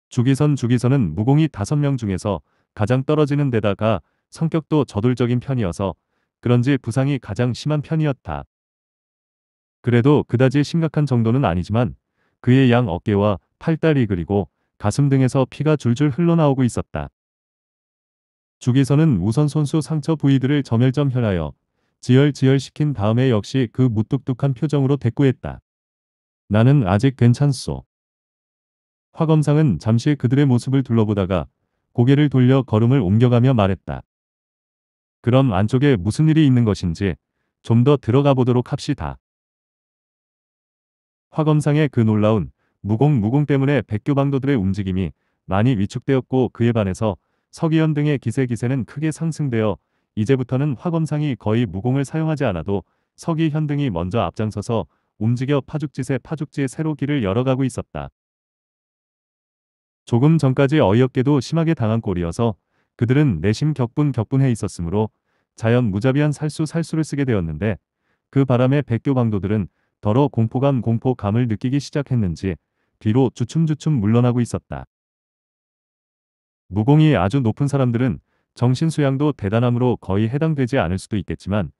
주기선 주기선은 무공이 다섯 명 중에서 가장 떨어지는 데다가 성격도 저돌적인 편이어서 그런지 부상이 가장 심한 편이었다. 그래도 그다지 심각한 정도는 아니지만 그의 양 어깨와 팔다리 그리고 가슴 등에서 피가 줄줄 흘러나오고 있었다. 죽에서는 우선 손수 상처 부위들을 점혈점 혈하여 지혈지혈시킨 다음에 역시 그 무뚝뚝한 표정으로 대꾸했다. 나는 아직 괜찮소. 화검상은 잠시 그들의 모습을 둘러보다가 고개를 돌려 걸음을 옮겨가며 말했다. 그럼 안쪽에 무슨 일이 있는 것인지 좀 더 들어가 보도록 합시다. 화검상의 그 놀라운 무공무공 때문에 백교방도들의 움직임이 많이 위축되었고 그에 반해서 서기현 등의 기세 기세는 크게 상승되어 이제부터는 화검상이 거의 무공을 사용하지 않아도 서기현 등이 먼저 앞장서서 움직여 파죽지세 파죽지의 새로 길을 열어가고 있었다. 조금 전까지 어이없게도 심하게 당한 꼴이어서 그들은 내심 격분 격분해 있었으므로 자연 무자비한 살수 살수를 쓰게 되었는데 그 바람에 백교방도들은 더러 공포감 공포감을 느끼기 시작했는지 뒤로 주춤주춤 물러나고 있었다. 무공이 아주 높은 사람들은 정신 수양도 대단함으로 거의 해당되지 않을 수도 있겠지만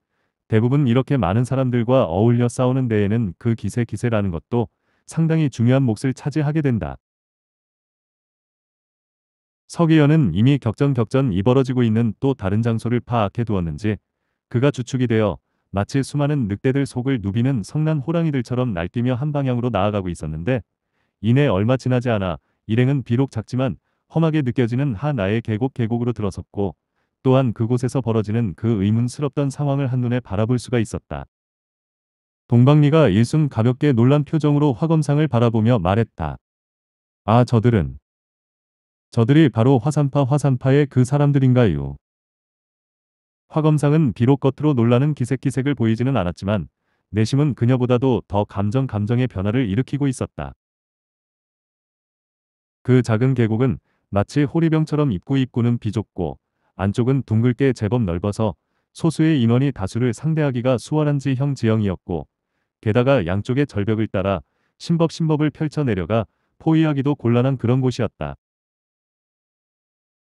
대부분 이렇게 많은 사람들과 어울려 싸우는 데에는 그 기세 기세라는 것도 상당히 중요한 몫을 차지하게 된다. 서기현은 이미 격전격전 이벌어지고 있는 또 다른 장소를 파악해 두었는지 그가 주축이 되어 마치 수많은 늑대들 속을 누비는 성난 호랑이들처럼 날뛰며 한 방향으로 나아가고 있었는데 이내 얼마 지나지 않아 일행은 비록 작지만 험하게 느껴지는 한나의 계곡 계곡으로 들어섰고 또한 그곳에서 벌어지는 그 의문스럽던 상황을 한눈에 바라볼 수가 있었다. 동방리가 일순 가볍게 놀란 표정으로 화검상을 바라보며 말했다. 아 저들은 저들이 바로 화산파 화산파의 그 사람들인가요. 화검상은 비록 겉으로 놀라는 기색기색을 보이지는 않았지만 내심은 그녀보다도 더 감정 감정의 변화를 일으키고 있었다. 그 작은 계곡은 마치 호리병처럼 입구 입구는 비좁고 안쪽은 둥글게 제법 넓어서 소수의 인원이 다수를 상대하기가 수월한 지형 지형이었고 게다가 양쪽의 절벽을 따라 신법신법을 펼쳐 내려가 포위하기도 곤란한 그런 곳이었다.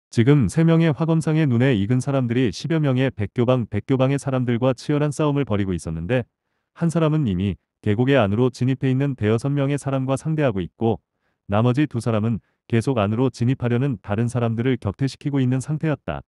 지금 3명의 화검상의 눈에 익은 사람들이 10여 명의 백교방 백교방의 사람들과 치열한 싸움을 벌이고 있었는데 한 사람은 이미 계곡의 안으로 진입해 있는 대여섯 명의 사람과 상대하고 있고 나머지 두 사람은 계속 안으로 진입하려는 다른 사람들을 격퇴시키고 있는 상태였다.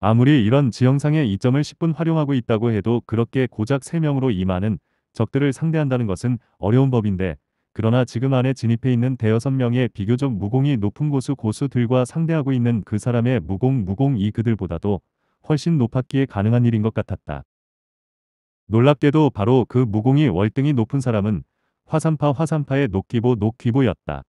아무리 이런 지형상의 이점을 10분 활용하고 있다고 해도 그렇게 고작 3명으로 이 많은 적들을 상대한다는 것은 어려운 법인데 그러나 지금 안에 진입해 있는 대여섯 명의 비교적 무공이 높은 고수 고수들과 상대하고 있는 그 사람의 무공 무공이 그들보다도 훨씬 높았기에 가능한 일인 것 같았다. 놀랍게도 바로 그 무공이 월등히 높은 사람은 화산파 화산파의 녹기보 녹귀보였다.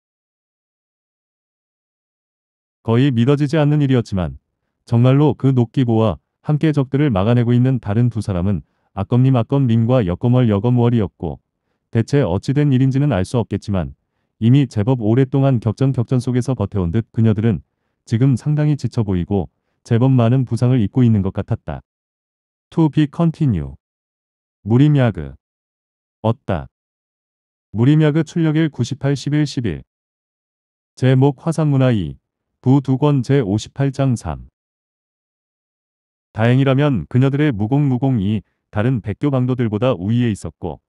거의 믿어지지 않는 일이었지만 정말로 그 녹기보와 함께 적들을 막아내고 있는 다른 두 사람은 아검님 아검님과 여검월 여검월이었고 대체 어찌된 일인지는 알 수 없겠지만 이미 제법 오랫동안 격전 격전 속에서 버텨온 듯 그녀들은 지금 상당히 지쳐 보이고 제법 많은 부상을 입고 있는 것 같았다. To be continue. 무림야그. 얻다. 무림야그 출력일 98 11 11 제목 화상문화 2부두권제 58장 3 다행이라면 그녀들의 무공무공이 다른 백교 방도들보다 우위에 있었고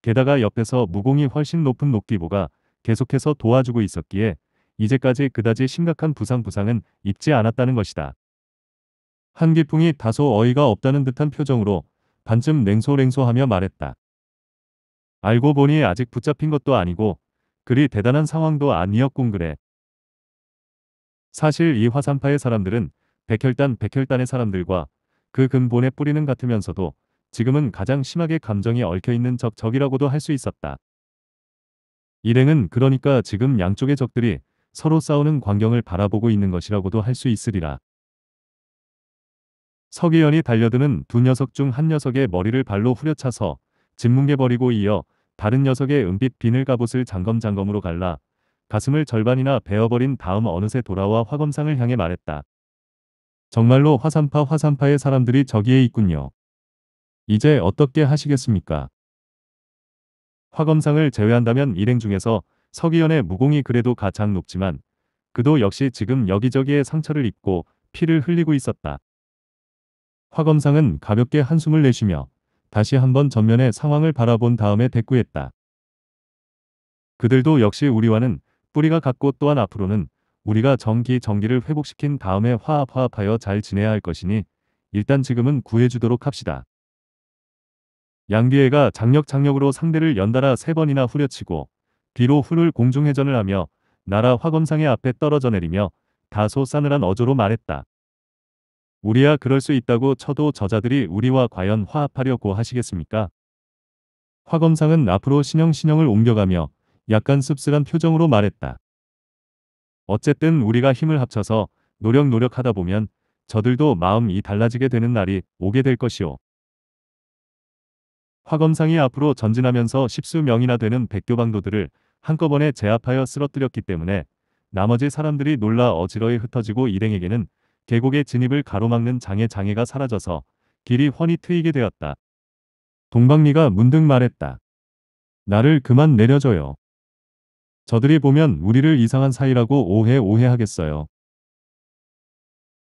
게다가 옆에서 무공이 훨씬 높은 녹기보가 계속해서 도와주고 있었기에 이제까지 그다지 심각한 부상 부상은 입지 않았다는 것이다. 한기풍이 다소 어이가 없다는 듯한 표정으로 반쯤 냉소냉소하며 말했다. 알고 보니 아직 붙잡힌 것도 아니고 그리 대단한 상황도 아니었군 그래. 사실 이 화산파의 사람들은 백혈단 백혈단의 사람들과 그 근본의 뿌리는 같으면서도 지금은 가장 심하게 감정이 얽혀있는 적 적이라고도 할 수 있었다. 일행은 그러니까 지금 양쪽의 적들이 서로 싸우는 광경을 바라보고 있는 것이라고도 할 수 있으리라. 석이연이 달려드는 두 녀석 중 한 녀석의 머리를 발로 후려차서 짓뭉개버리고 이어 다른 녀석의 은빛 비늘 갑옷을 장검장검으로 갈라 가슴을 절반이나 베어버린 다음 어느새 돌아와 화검상을 향해 말했다. 정말로 화산파 화산파의 사람들이 저기에 있군요. 이제 어떻게 하시겠습니까? 화검상을 제외한다면 일행 중에서 서기현의 무공이 그래도 가장 높지만 그도 역시 지금 여기저기에 상처를 입고 피를 흘리고 있었다. 화검상은 가볍게 한숨을 내쉬며 다시 한번 전면의 상황을 바라본 다음에 대꾸했다. 그들도 역시 우리와는 뿌리가 같고 또한 앞으로는 우리가 정기 정기를 회복시킨 다음에 화합 화합하여 잘 지내야 할 것이니 일단 지금은 구해주도록 합시다. 양비애가 장력장력으로 상대를 연달아 세 번이나 후려치고 뒤로 후를 공중회전을 하며 나라 화검상의 앞에 떨어져 내리며 다소 싸늘한 어조로 말했다. 우리야 그럴 수 있다고 쳐도 저자들이 우리와 과연 화합하려고 하시겠습니까? 화검상은 앞으로 신형신형을 옮겨가며 약간 씁쓸한 표정으로 말했다. 어쨌든 우리가 힘을 합쳐서 노력 노력하다 보면 저들도 마음이 달라지게 되는 날이 오게 될 것이오. 화검상이 앞으로 전진하면서 십수 명이나 되는 백교방도들을 한꺼번에 제압하여 쓰러뜨렸기 때문에 나머지 사람들이 놀라 어지러이 흩어지고 일행에게는 계곡의 진입을 가로막는 장애 장애가 사라져서 길이 훤히 트이게 되었다. 동방리가 문득 말했다. 나를 그만 내려줘요. 저들이 보면 우리를 이상한 사이라고 오해 오해하겠어요.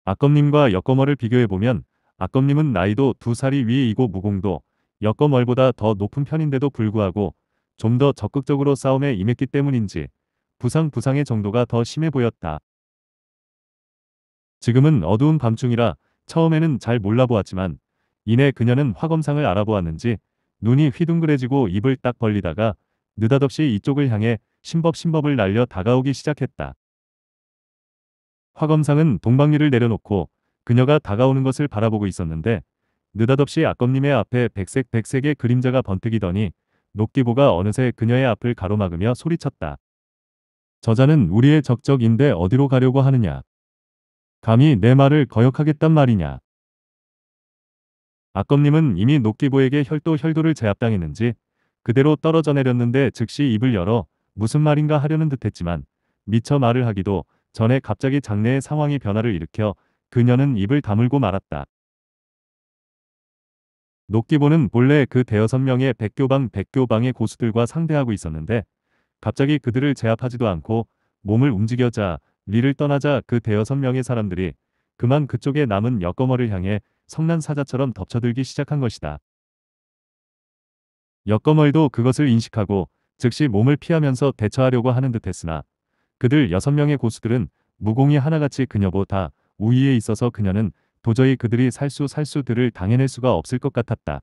악검님과 역검어를 비교해보면 악검님은 나이도 두 살이 위이고 무공도 역검얼보다 더 높은 편인데도 불구하고 좀 더 적극적으로 싸움에 임했기 때문인지 부상 부상의 정도가 더 심해 보였다. 지금은 어두운 밤중이라 처음에는 잘 몰라보았지만 이내 그녀는 화검상을 알아보았는지 눈이 휘둥그레지고 입을 딱 벌리다가 느닷없이 이쪽을 향해 심법심법을 날려 다가오기 시작했다. 화검상은 동방리를 내려놓고 그녀가 다가오는 것을 바라보고 있었는데 느닷없이 악검님의 앞에 백색 백색의 그림자가 번뜩이더니 녹기보가 어느새 그녀의 앞을 가로막으며 소리쳤다. 저자는 우리의 적적인데 어디로 가려고 하느냐. 감히 내 말을 거역하겠단 말이냐. 아검님은 이미 녹기보에게 혈도 혈도를 제압당했는지 그대로 떨어져 내렸는데 즉시 입을 열어 무슨 말인가 하려는 듯했지만 미처 말을 하기도 전에 갑자기 장래의 상황이 변화를 일으켜 그녀는 입을 다물고 말았다. 녹기보는 본래 그 대여섯 명의 백교방 백교방의 고수들과 상대하고 있었는데 갑자기 그들을 제압하지도 않고 몸을 움직여자 리를 떠나자 그 대여섯 명의 사람들이 그만 그쪽에 남은 역거머를 향해 성난 사자처럼 덮쳐들기 시작한 것이다. 역거멀도 그것을 인식하고 즉시 몸을 피하면서 대처하려고 하는 듯했으나 그들 여섯 명의 고수들은 무공이 하나같이 그녀보다 우위에 있어서 그녀는 도저히 그들이 살수살수들을 당해낼 수가 없을 것 같았다.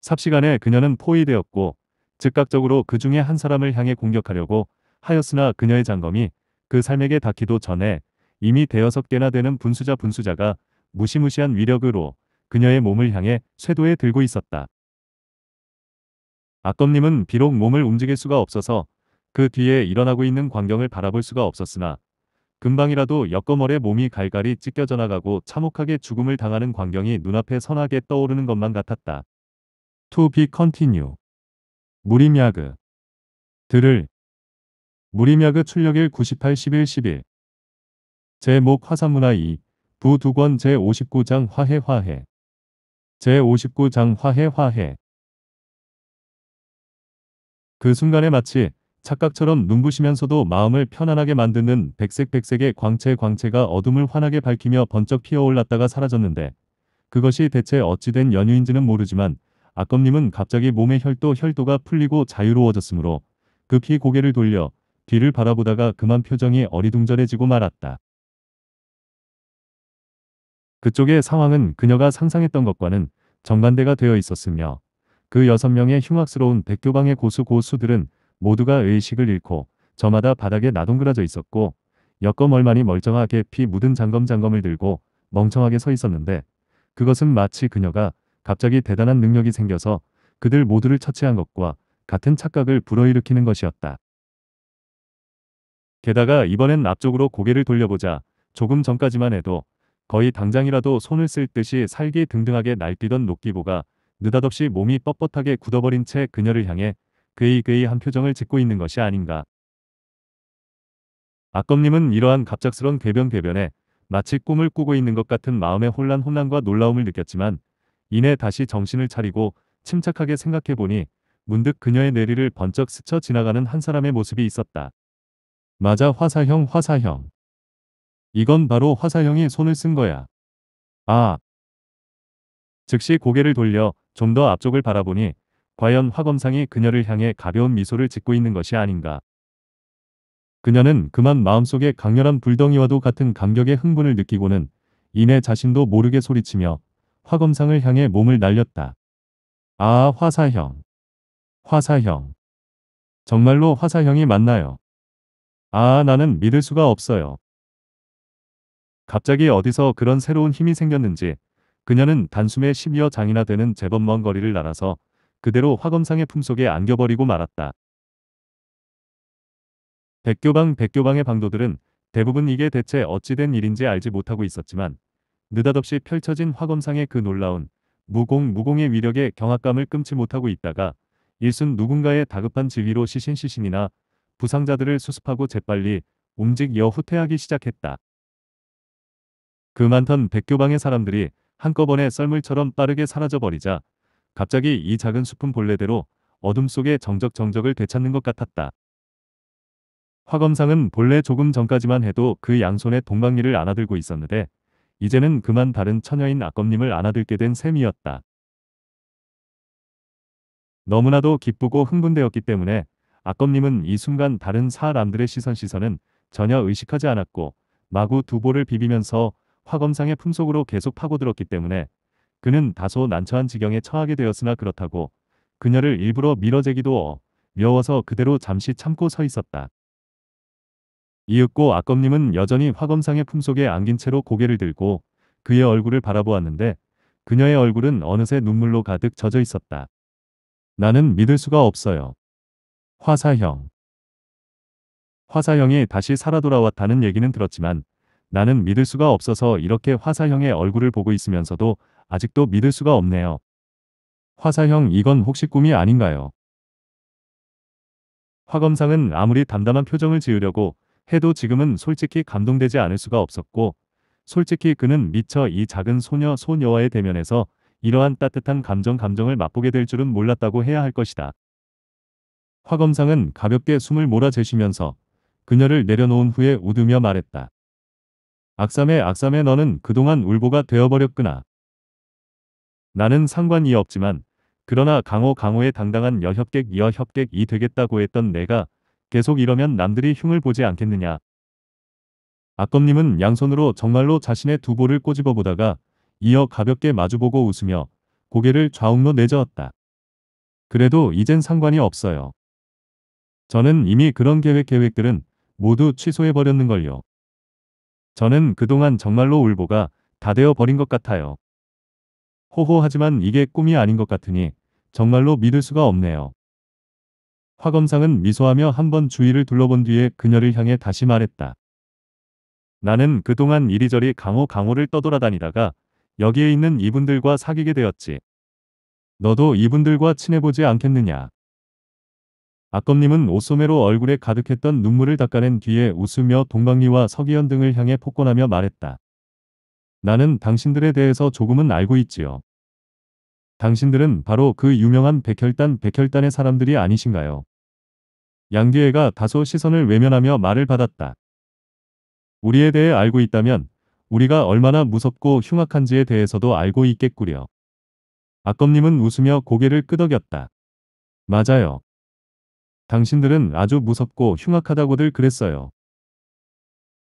삽시간에 그녀는 포위되었고 즉각적으로 그 중에 한 사람을 향해 공격하려고 하였으나 그녀의 장검이 그 삶에게 닿기도 전에 이미 대여섯 개나 되는 분수자 분수자가 무시무시한 위력으로 그녀의 몸을 향해 쇄도에 들고 있었다. 악검님은 비록 몸을 움직일 수가 없어서 그 뒤에 일어나고 있는 광경을 바라볼 수가 없었으나 금방이라도 역거머의 몸이 갈갈이 찢겨져 나가고 참혹하게 죽음을 당하는 광경이 눈앞에 선하게 떠오르는 것만 같았다. To be continue. 무림야그. 들을 무림야그 출력일 98 11 11 제목 화산문화 2 부두권 제59장 화해 화해 제59장 화해 화해 그 순간에 마치 착각처럼 눈부시면서도 마음을 편안하게 만드는 백색백색의 광채 광채가 어둠을 환하게 밝히며 번쩍 피어올랐다가 사라졌는데 그것이 대체 어찌된 연유인지는 모르지만 아검님은 갑자기 몸의 혈도 혈도가 풀리고 자유로워졌으므로 극히 그 고개를 돌려 뒤를 바라보다가 그만 표정이 어리둥절해지고 말았다. 그쪽의 상황은 그녀가 상상했던 것과는 정반대가 되어 있었으며 그 여섯 명의 흉악스러운 백교방의 고수 고수들은 모두가 의식을 잃고 저마다 바닥에 나동그라져 있었고 여검 얼마니 멀쩡하게 피 묻은 장검 장검을 들고 멍청하게 서 있었는데 그것은 마치 그녀가 갑자기 대단한 능력이 생겨서 그들 모두를 처치한 것과 같은 착각을 불어일으키는 것이었다. 게다가 이번엔 앞쪽으로 고개를 돌려보자 조금 전까지만 해도 거의 당장이라도 손을 쓸 듯이 살기 등등하게 날뛰던 녹기보가 느닷없이 몸이 뻣뻣하게 굳어버린 채 그녀를 향해 그이그이한 표정을 짓고 있는 것이 아닌가. 악검님은 이러한 갑작스런 괴변괴변에 마치 꿈을 꾸고 있는 것 같은 마음의 혼란 혼란과 놀라움을 느꼈지만 이내 다시 정신을 차리고 침착하게 생각해보니 문득 그녀의 내리를 번쩍 스쳐 지나가는 한 사람의 모습이 있었다. 맞아 화사형 화사형. 이건 바로 화사형이 손을 쓴 거야. 아. 즉시 고개를 돌려 좀 더 앞쪽을 바라보니 과연 화검상이 그녀를 향해 가벼운 미소를 짓고 있는 것이 아닌가. 그녀는 그만 마음속에 강렬한 불덩이와도 같은 감격의 흥분을 느끼고는 이내 자신도 모르게 소리치며 화검상을 향해 몸을 날렸다. 아 화사형. 화사형. 정말로 화사형이 맞나요? 아, 나는 믿을 수가 없어요. 갑자기 어디서 그런 새로운 힘이 생겼는지 그녀는 단숨에 12여 장이나 되는 제법 먼 거리를 날아서 그대로 화검상의 품속에 안겨버리고 말았다. 백교방 백교방의 방도들은 대부분 이게 대체 어찌된 일인지 알지 못하고 있었지만 느닷없이 펼쳐진 화검상의 그 놀라운 무공 무공의 위력에 경악감을 끊지 못하고 있다가 일순 누군가의 다급한 지휘로 시신시신이나 부상자들을 수습하고 재빨리 움직여 후퇴하기 시작했다. 그 많던 백교방의 사람들이 한꺼번에 썰물처럼 빠르게 사라져버리자 갑자기 이 작은 숲은 본래대로 어둠 속의 정적정적을 되찾는 것 같았다. 화검상은 본래 조금 전까지만 해도 그 양손에 동방리를 안아들고 있었는데 이제는 그만 다른 처녀인 악검님을 안아들게 된 셈이었다. 너무나도 기쁘고 흥분되었기 때문에 아검님은 이 순간 다른 사람들의 시선 시선은 전혀 의식하지 않았고 마구 두보를 비비면서 화검상의 품속으로 계속 파고들었기 때문에 그는 다소 난처한 지경에 처하게 되었으나 그렇다고 그녀를 일부러 밀어재기도 어미워서 그대로 잠시 참고 서 있었다. 이윽고 아검님은 여전히 화검상의 품속에 안긴 채로 고개를 들고 그의 얼굴을 바라보았는데 그녀의 얼굴은 어느새 눈물로 가득 젖어 있었다. 나는 믿을 수가 없어요. 화사형 화사형이 다시 살아 돌아왔다는 얘기는 들었지만 나는 믿을 수가 없어서 이렇게 화사형의 얼굴을 보고 있으면서도 아직도 믿을 수가 없네요. 화사형 이건 혹시 꿈이 아닌가요? 화검상은 아무리 담담한 표정을 지으려고 해도 지금은 솔직히 감동되지 않을 수가 없었고 솔직히 그는 미처 이 작은 소녀 소녀와의 대면에서 이러한 따뜻한 감정 감정을 맛보게 될 줄은 몰랐다고 해야 할 것이다. 화검상은 가볍게 숨을 몰아재시면서 그녀를 내려놓은 후에 웃으며 말했다. 악삼의악삼의 너는 그동안 울보가 되어버렸구나. 나는 상관이 없지만 그러나 강호 강호의 당당한 여협객 여협객이 되겠다고 했던 내가 계속 이러면 남들이 흉을 보지 않겠느냐. 악검님은 양손으로 정말로 자신의 두보를 꼬집어 보다가 이어 가볍게 마주보고 웃으며 고개를 좌우로 내저었다. 그래도 이젠 상관이 없어요. 저는 이미 그런 계획 계획들은 모두 취소해버렸는걸요. 저는 그동안 정말로 울보가 다 되어버린 것 같아요. 호호하지만 이게 꿈이 아닌 것 같으니 정말로 믿을 수가 없네요. 화검상은 미소하며 한번 주위를 둘러본 뒤에 그녀를 향해 다시 말했다. 나는 그동안 이리저리 강호 강호를 떠돌아다니다가 여기에 있는 이분들과 사귀게 되었지. 너도 이분들과 친해보지 않겠느냐. 아검님은 옷소매로 얼굴에 가득했던 눈물을 닦아낸 뒤에 웃으며 동방리와 서기현 등을 향해 폭권하며 말했다. 나는 당신들에 대해서 조금은 알고 있지요. 당신들은 바로 그 유명한 백혈단 백혈단의 사람들이 아니신가요? 양기애가 다소 시선을 외면하며 말을 받았다. 우리에 대해 알고 있다면 우리가 얼마나 무섭고 흉악한지에 대해서도 알고 있겠구려. 아검님은 웃으며 고개를 끄덕였다. 맞아요. 당신들은 아주 무섭고 흉악하다고들 그랬어요.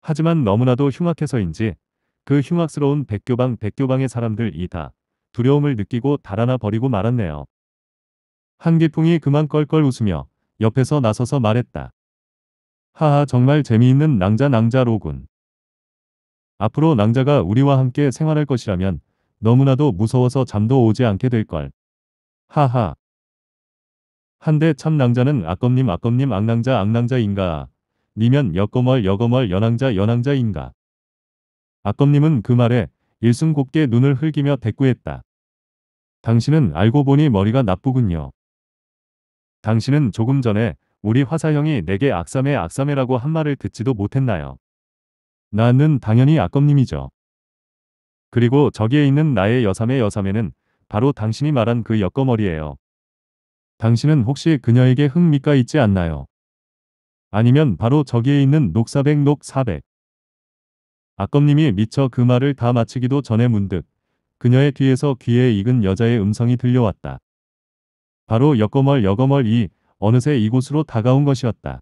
하지만 너무나도 흉악해서인지 그 흉악스러운 백교방 백교방의 사람들이 다 두려움을 느끼고 달아나 버리고 말았네요. 한기풍이 그만 껄껄 웃으며 옆에서 나서서 말했다. 하하 정말 재미있는 낭자 낭자로군. 앞으로 낭자가 우리와 함께 생활할 것이라면 너무나도 무서워서 잠도 오지 않게 될걸. 하하. 한데 참낭자는 악검님 악검님 악낭자 악낭자인가 니면 역검얼 여검얼 연왕자 연왕자인가 악검님은 그 말에 일순 곱게 눈을 흘기며 대꾸했다. 당신은 알고 보니 머리가 나쁘군요. 당신은 조금 전에 우리 화사형이 내게 악삼해 악삼해라고 한 말을 듣지도 못했나요? 나는 당연히 악검님이죠. 그리고 저기에 있는 나의 여삼의 여삼에는 바로 당신이 말한 그역검머리예요 당신은 혹시 그녀에게 흥미가 있지 않나요? 아니면 바로 저기에 있는 녹사백 녹사백. 악검님이 미처 그 말을 다 마치기도 전에 문득 그녀의 뒤에서 귀에 익은 여자의 음성이 들려왔다. 바로 여거멀 여거멀이 어느새 이곳으로 다가온 것이었다.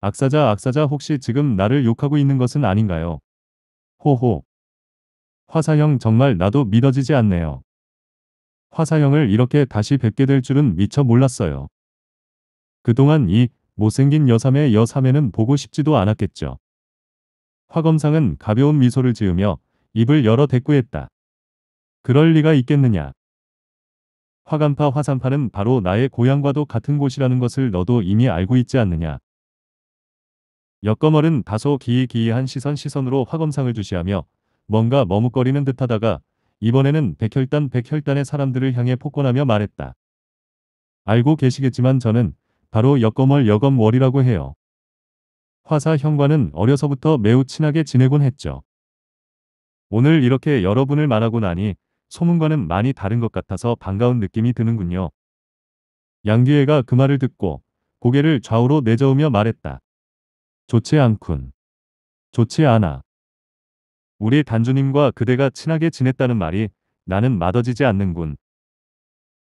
악사자 악사자 혹시 지금 나를 욕하고 있는 것은 아닌가요? 호호. 화사형 정말 나도 믿어지지 않네요. 화사형을 이렇게 다시 뵙게 될 줄은 미처 몰랐어요. 그동안 이 못생긴 여삼의 여삼에는 보고 싶지도 않았겠죠. 화검상은 가벼운 미소를 지으며 입을 열어 대꾸했다. 그럴 리가 있겠느냐. 화간파 화산파는 바로 나의 고향과도 같은 곳이라는 것을 너도 이미 알고 있지 않느냐. 역거멀은 다소 기이기이한 시선 시선으로 화검상을 주시하며 뭔가 머뭇거리는 듯하다가 이번에는 백혈단 백혈단의 사람들을 향해 폭권하며 말했다. 알고 계시겠지만 저는 바로 여검월 여검월이라고 해요. 화사 형과는 어려서부터 매우 친하게 지내곤 했죠. 오늘 이렇게 여러분을 만하고 나니 소문과는 많이 다른 것 같아서 반가운 느낌이 드는군요. 양규애가그 말을 듣고 고개를 좌우로 내저으며 말했다. 좋지 않군. 좋지 않아. 우리 단주님과 그대가 친하게 지냈다는 말이 나는 맞아지지 않는군.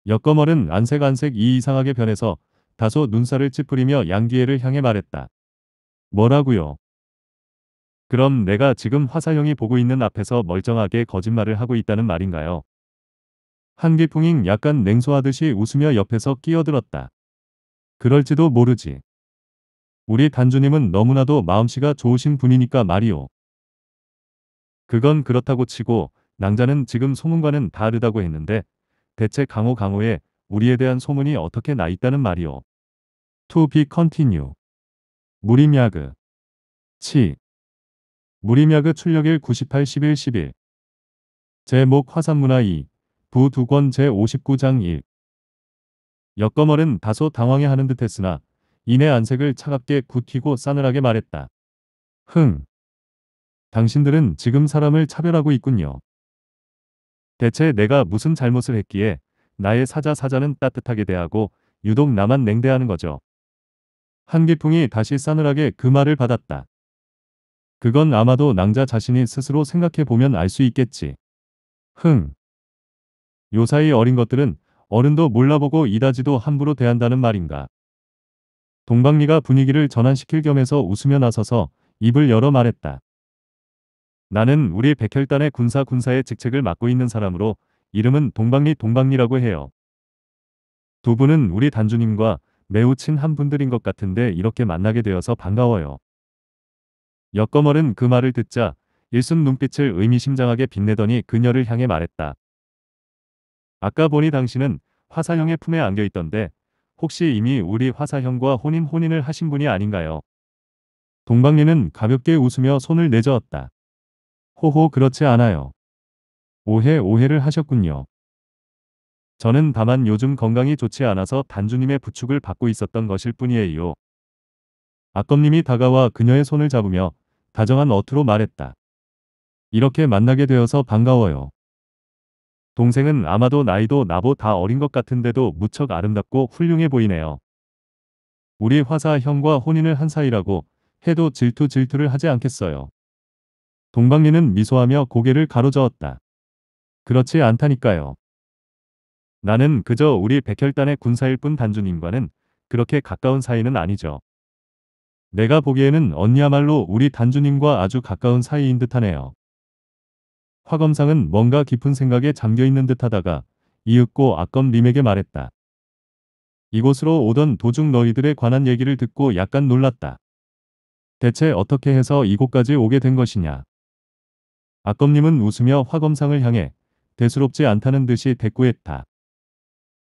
역거멀은 안색안색 이 이상하게 변해서 다소 눈살을 찌푸리며 양기애를 향해 말했다. 뭐라고요? 그럼 내가 지금 화사형이 보고 있는 앞에서 멀쩡하게 거짓말을 하고 있다는 말인가요? 한기풍인 약간 냉소하듯이 웃으며 옆에서 끼어들었다. 그럴지도 모르지. 우리 단주님은 너무나도 마음씨가 좋으신 분이니까 말이오. 그건 그렇다고 치고 낭자는 지금 소문과는 다르다고 했는데 대체 강호 강호에 우리에 대한 소문이 어떻게 나 있다는 말이오. To be continue. 무림야그. 치. 무림야그 출력일 98 11 11. 제목 화산문화 2. 부 두권 제59장 1. 여거멀은 다소 당황해하는 듯했으나 이내 안색을 차갑게 굳히고 싸늘하게 말했다. 흥. 당신들은 지금 사람을 차별하고 있군요. 대체 내가 무슨 잘못을 했기에 나의 사자 사자는 따뜻하게 대하고 유독 나만 냉대하는 거죠. 한기풍이 다시 싸늘하게 그 말을 받았다. 그건 아마도 낭자 자신이 스스로 생각해 보면 알 수 있겠지. 흥. 요사이 어린 것들은 어른도 몰라보고 이다지도 함부로 대한다는 말인가. 동방리가 분위기를 전환시킬 겸해서 웃으며 나서서 입을 열어 말했다. 나는 우리 백혈단의 군사 군사의 직책을 맡고 있는 사람으로 이름은 동방리 동방리라고 해요. 두 분은 우리 단주님과 매우 친한 분들인 것 같은데 이렇게 만나게 되어서 반가워요. 역검멀은그 말을 듣자 일순 눈빛을 의미심장하게 빛내더니 그녀를 향해 말했다. 아까 보니 당신은 화사형의 품에 안겨 있던데 혹시 이미 우리 화사형과 혼인 혼인을 하신 분이 아닌가요? 동방리는 가볍게 웃으며 손을 내저었다. 호호 그렇지 않아요. 오해 오해를 하셨군요. 저는 다만 요즘 건강이 좋지 않아서 단주님의 부축을 받고 있었던 것일 뿐이에요. 아검님이 다가와 그녀의 손을 잡으며 다정한 어투로 말했다. 이렇게 만나게 되어서 반가워요. 동생은 아마도 나이도 나보다 어린 것 같은데도 무척 아름답고 훌륭해 보이네요. 우리 화사 형과 혼인을 한 사이라고 해도 질투 질투를 하지 않겠어요. 동방리는 미소하며 고개를 가로저었다. 그렇지 않다니까요. 나는 그저 우리 백혈단의 군사일 뿐단주님과는 그렇게 가까운 사이는 아니죠. 내가 보기에는 언니야말로 우리 단주님과 아주 가까운 사이인 듯하네요. 화검상은 뭔가 깊은 생각에 잠겨있는 듯하다가 이윽고 아검 님에게 말했다. 이곳으로 오던 도중 너희들에 관한 얘기를 듣고 약간 놀랐다. 대체 어떻게 해서 이곳까지 오게 된 것이냐. 아검님은 웃으며 화검상을 향해 대수롭지 않다는 듯이 대꾸했다.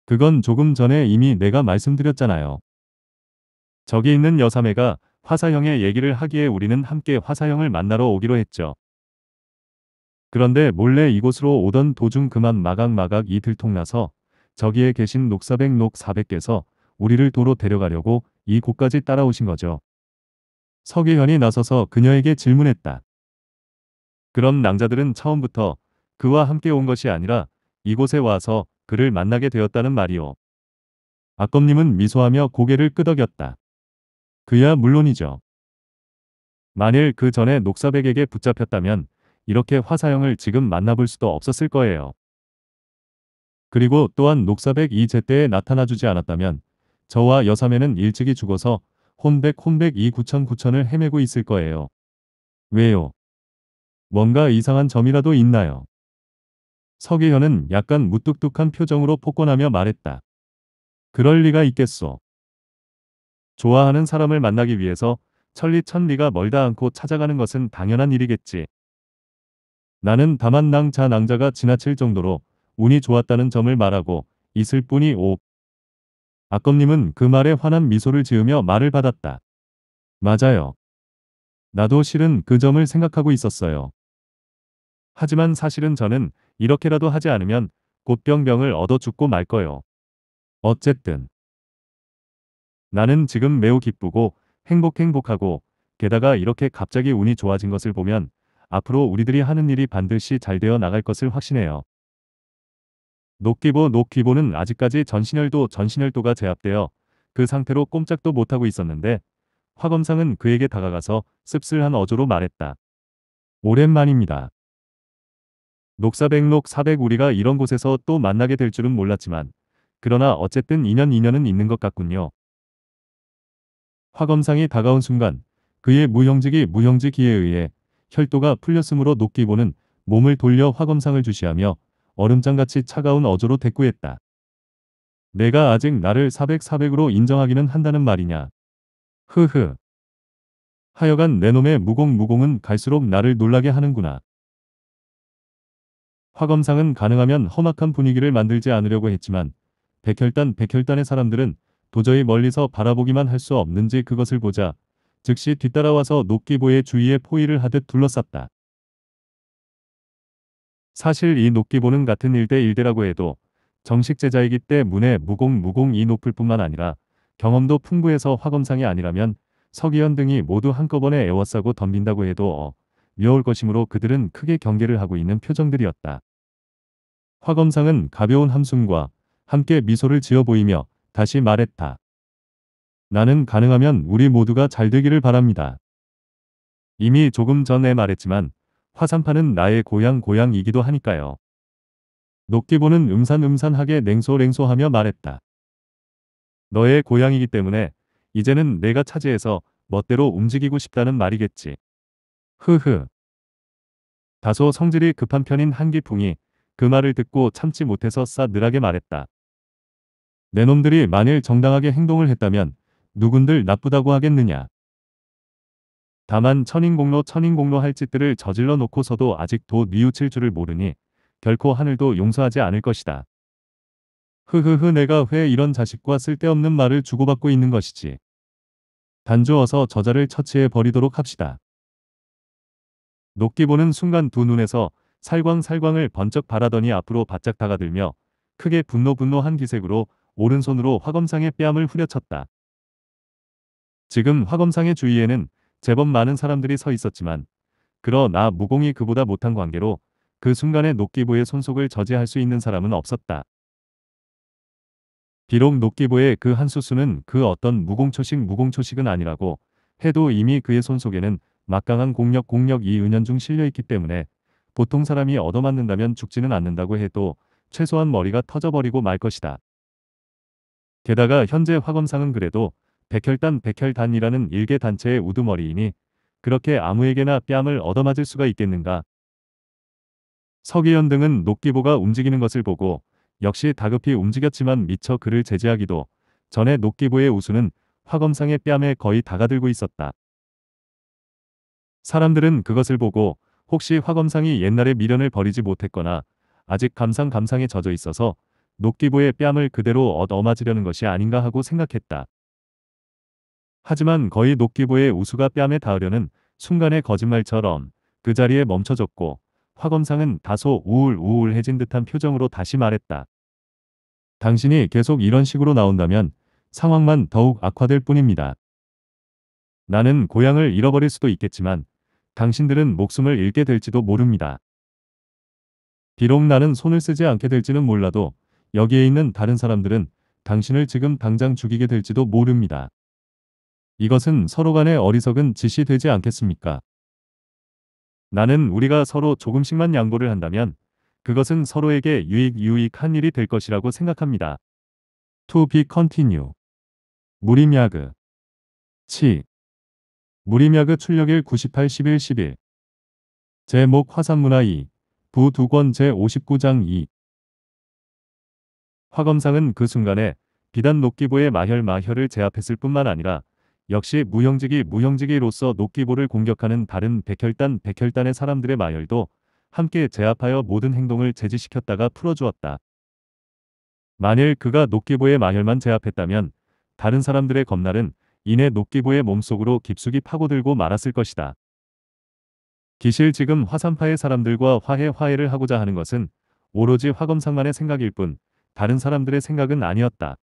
그건 조금 전에 이미 내가 말씀드렸잖아요. 저기 있는 여사매가 화사형의 얘기를 하기에 우리는 함께 화사형을 만나러 오기로 했죠. 그런데 몰래 이곳으로 오던 도중 그만 마각마각 이 들통나서 저기에 계신 녹사백 녹사백께서 우리를 도로 데려가려고 이 곳까지 따라오신 거죠. 서기현이 나서서 그녀에게 질문했다. 그런 낭자들은 처음부터 그와 함께 온 것이 아니라 이곳에 와서 그를 만나게 되었다는 말이오. 박검님은 미소하며 고개를 끄덕였다. 그야 물론이죠. 만일 그 전에 녹사백에게 붙잡혔다면 이렇게 화사형을 지금 만나볼 수도 없었을 거예요. 그리고 또한 녹사백 이 제때에 나타나주지 않았다면 저와 여사매는 일찍이 죽어서 혼백 혼백 이 구천 구천을 헤매고 있을 거예요. 왜요? 뭔가 이상한 점이라도 있나요? 서계현은 약간 무뚝뚝한 표정으로 폭권하며 말했다. 그럴 리가 있겠소. 좋아하는 사람을 만나기 위해서 천리천리가 멀다 않고 찾아가는 것은 당연한 일이겠지. 나는 다만 낭자 낭자가 지나칠 정도로 운이 좋았다는 점을 말하고 있을 뿐이 오. 아검님은 그 말에 환한 미소를 지으며 말을 받았다. 맞아요. 나도 실은 그 점을 생각하고 있었어요. 하지만 사실은 저는 이렇게라도 하지 않으면 곧 병병을 얻어 죽고 말 거요. 예 어쨌든 나는 지금 매우 기쁘고 행복행복하고 게다가 이렇게 갑자기 운이 좋아진 것을 보면 앞으로 우리들이 하는 일이 반드시 잘 되어 나갈 것을 확신해요. 녹기보 녹기보는 아직까지 전신혈도 전신혈도가 제압되어 그 상태로 꼼짝도 못하고 있었는데 화 검상은 그에게 다가가서 씁쓸한 어조로 말했다. 오랜만입니다. 녹사백록 400 우리가 이런 곳에서 또 만나게 될 줄은 몰랐지만 그러나 어쨌든 인연 인연은 있는 것 같군요. 화 검상이 다가온 순간 그의 무형직이 무형직기에 의해 혈도가 풀렸으므로 녹기보는 몸을 돌려 화검상을 주시하며 얼음장같이 차가운 어조로 대꾸했다. 내가 아직 나를 400, 400으로 인정하기는 한다는 말이냐. 흐흐. 하여간 내 놈의 무공무공은 갈수록 나를 놀라게 하는구나. 화검상은 가능하면 험악한 분위기를 만들지 않으려고 했지만 백혈단 백혈단의 사람들은 도저히 멀리서 바라보기만 할 수 없는지 그것을 보자 즉시 뒤따라와서 녹기보의 주위에 포위를 하듯 둘러쌌다. 사실 이 녹기보는 같은 일대 일대라고 해도 정식 제자이기 때문에 무공무공이 높을 뿐만 아니라 경험도 풍부해서 화검상이 아니라면 석기현 등이 모두 한꺼번에 애워싸고 덤빈다고 해도 어, 미워올 것이므로 그들은 크게 경계를 하고 있는 표정들이었다. 화검상은 가벼운 함숨과 함께 미소를 지어 보이며 다시 말했다. 나는 가능하면 우리 모두가 잘 되기를 바랍니다. 이미 조금 전에 말했지만 화산파는 나의 고향 고향이기도 하니까요. 녹기보는 음산음산하게 냉소냉소하며 말했다. 너의 고향이기 때문에 이제는 내가 차지해서 멋대로 움직이고 싶다는 말이겠지. 흐흐. 다소 성질이 급한 편인 한기풍이 그 말을 듣고 참지 못해서 싸늘하게 말했다. 내 놈들이 만일 정당하게 행동을 했다면 누군들 나쁘다고 하겠느냐. 다만 천인공로 천인공로 할 짓들을 저질러 놓고서도 아직도 뉘우칠 줄을 모르니 결코 하늘도 용서하지 않을 것이다. 흐흐흐 내가 왜 이런 자식과 쓸데없는 말을 주고받고 있는 것이지. 단조어서 저자를 처치해 버리도록 합시다. 녹기 보는 순간 두 눈에서 살광살광을 번쩍 바라더니 앞으로 바짝 다가들며 크게 분노 분노한 기색으로 오른손으로 화검상의 뺨을 후려쳤다. 지금 화검상의 주위에는 제법 많은 사람들이 서 있었지만 그러나 무공이 그보다 못한 관계로 그 순간에 녹기부의 손속을 저지할 수 있는 사람은 없었다. 비록 녹기보의 그 한수수는 그 어떤 무공초식 무공초식은 아니라고 해도 이미 그의 손속에는 막강한 공력 공력이 은연중 실려있기 때문에 보통 사람이 얻어맞는다면 죽지는 않는다고 해도 최소한 머리가 터져버리고 말 것이다. 게다가 현재 화검상은 그래도 백혈단 백혈단이라는 일개 단체의 우두머리이니 그렇게 아무에게나 뺨을 얻어맞을 수가 있겠는가. 서기현 등은 녹기보가 움직이는 것을 보고 역시 다급히 움직였지만 미처 그를 제지하기도 전에 녹기부의 우수는 화검상의 뺨에 거의 다가들고 있었다. 사람들은 그것을 보고 혹시 화검상이 옛날에 미련을 버리지 못했거나 아직 감상 감상에 젖어 있어서 녹기부의 뺨을 그대로 얻어맞으려는 것이 아닌가 하고 생각했다. 하지만 거의 녹기부의 우수가 뺨에 닿으려는 순간의 거짓말처럼 그 자리에 멈춰졌고 화검상은 다소 우울우울해진 듯한 표정으로 다시 말했다. 당신이 계속 이런 식으로 나온다면 상황만 더욱 악화될 뿐입니다. 나는 고향을 잃어버릴 수도 있겠지만 당신들은 목숨을 잃게 될지도 모릅니다. 비록 나는 손을 쓰지 않게 될지는 몰라도 여기에 있는 다른 사람들은 당신을 지금 당장 죽이게 될지도 모릅니다. 이것은 서로 간의 어리석은 짓이 되지 않겠습니까? 나는 우리가 서로 조금씩만 양보를 한다면 그것은 서로에게 유익 유익한 일이 될 것이라고 생각합니다. To be continue. 무림야그. 치. 무림야그 출력일 98 11 11. 제목 화산문화 2. 부 두권 제59장 2. 화검상은 그 순간에 비단 녹기부의 마혈마혈을 제압했을 뿐만 아니라 역시 무형지기 무형지기로서 녹기보를 공격하는 다른 백혈단 백혈단의 사람들의 마열도 함께 제압하여 모든 행동을 제지시켰다가 풀어주었다. 만일 그가 녹기보의 마열만 제압했다면 다른 사람들의 겁날은 이내 녹기보의 몸속으로 깊숙이 파고들고 말았을 것이다. 기실 지금 화산파의 사람들과 화해 화해를 하고자 하는 것은 오로지 화검상만의 생각일 뿐 다른 사람들의 생각은 아니었다.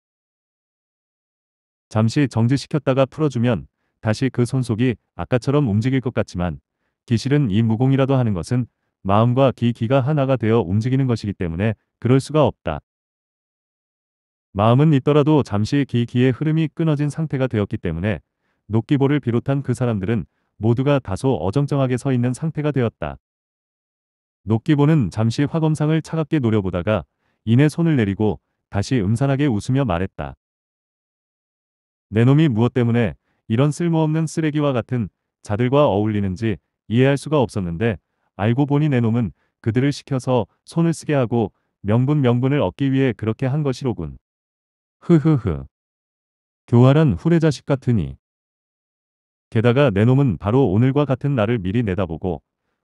잠시 정지시켰다가 풀어주면 다시 그 손속이 아까처럼 움직일 것 같지만 기실은 이 무공이라도 하는 것은 마음과 기, 기가 하나가 되어 움직이는 것이기 때문에 그럴 수가 없다. 마음은 있더라도 잠시 기, 기의 흐름이 끊어진 상태가 되었기 때문에 녹기보를 비롯한 그 사람들은 모두가 다소 어정쩡하게 서 있는 상태가 되었다. 녹기보는 잠시 화검상을 차갑게 노려보다가 이내 손을 내리고 다시 음산하게 웃으며 말했다. 내 놈이 무엇 때문에 이런 쓸모없는 쓰레기와 같은 자들과 어울리는지 이해할 수가 없었는데 알고 보니 내 놈은 그들을 시켜서 손을 쓰게 하고 명분 명분을 얻기 위해 그렇게 한 것이로군. 흐흐흐. 교활한 후레자식 같으니. 게다가 내 놈은 바로 오늘과 같은 날을 미리 내다보고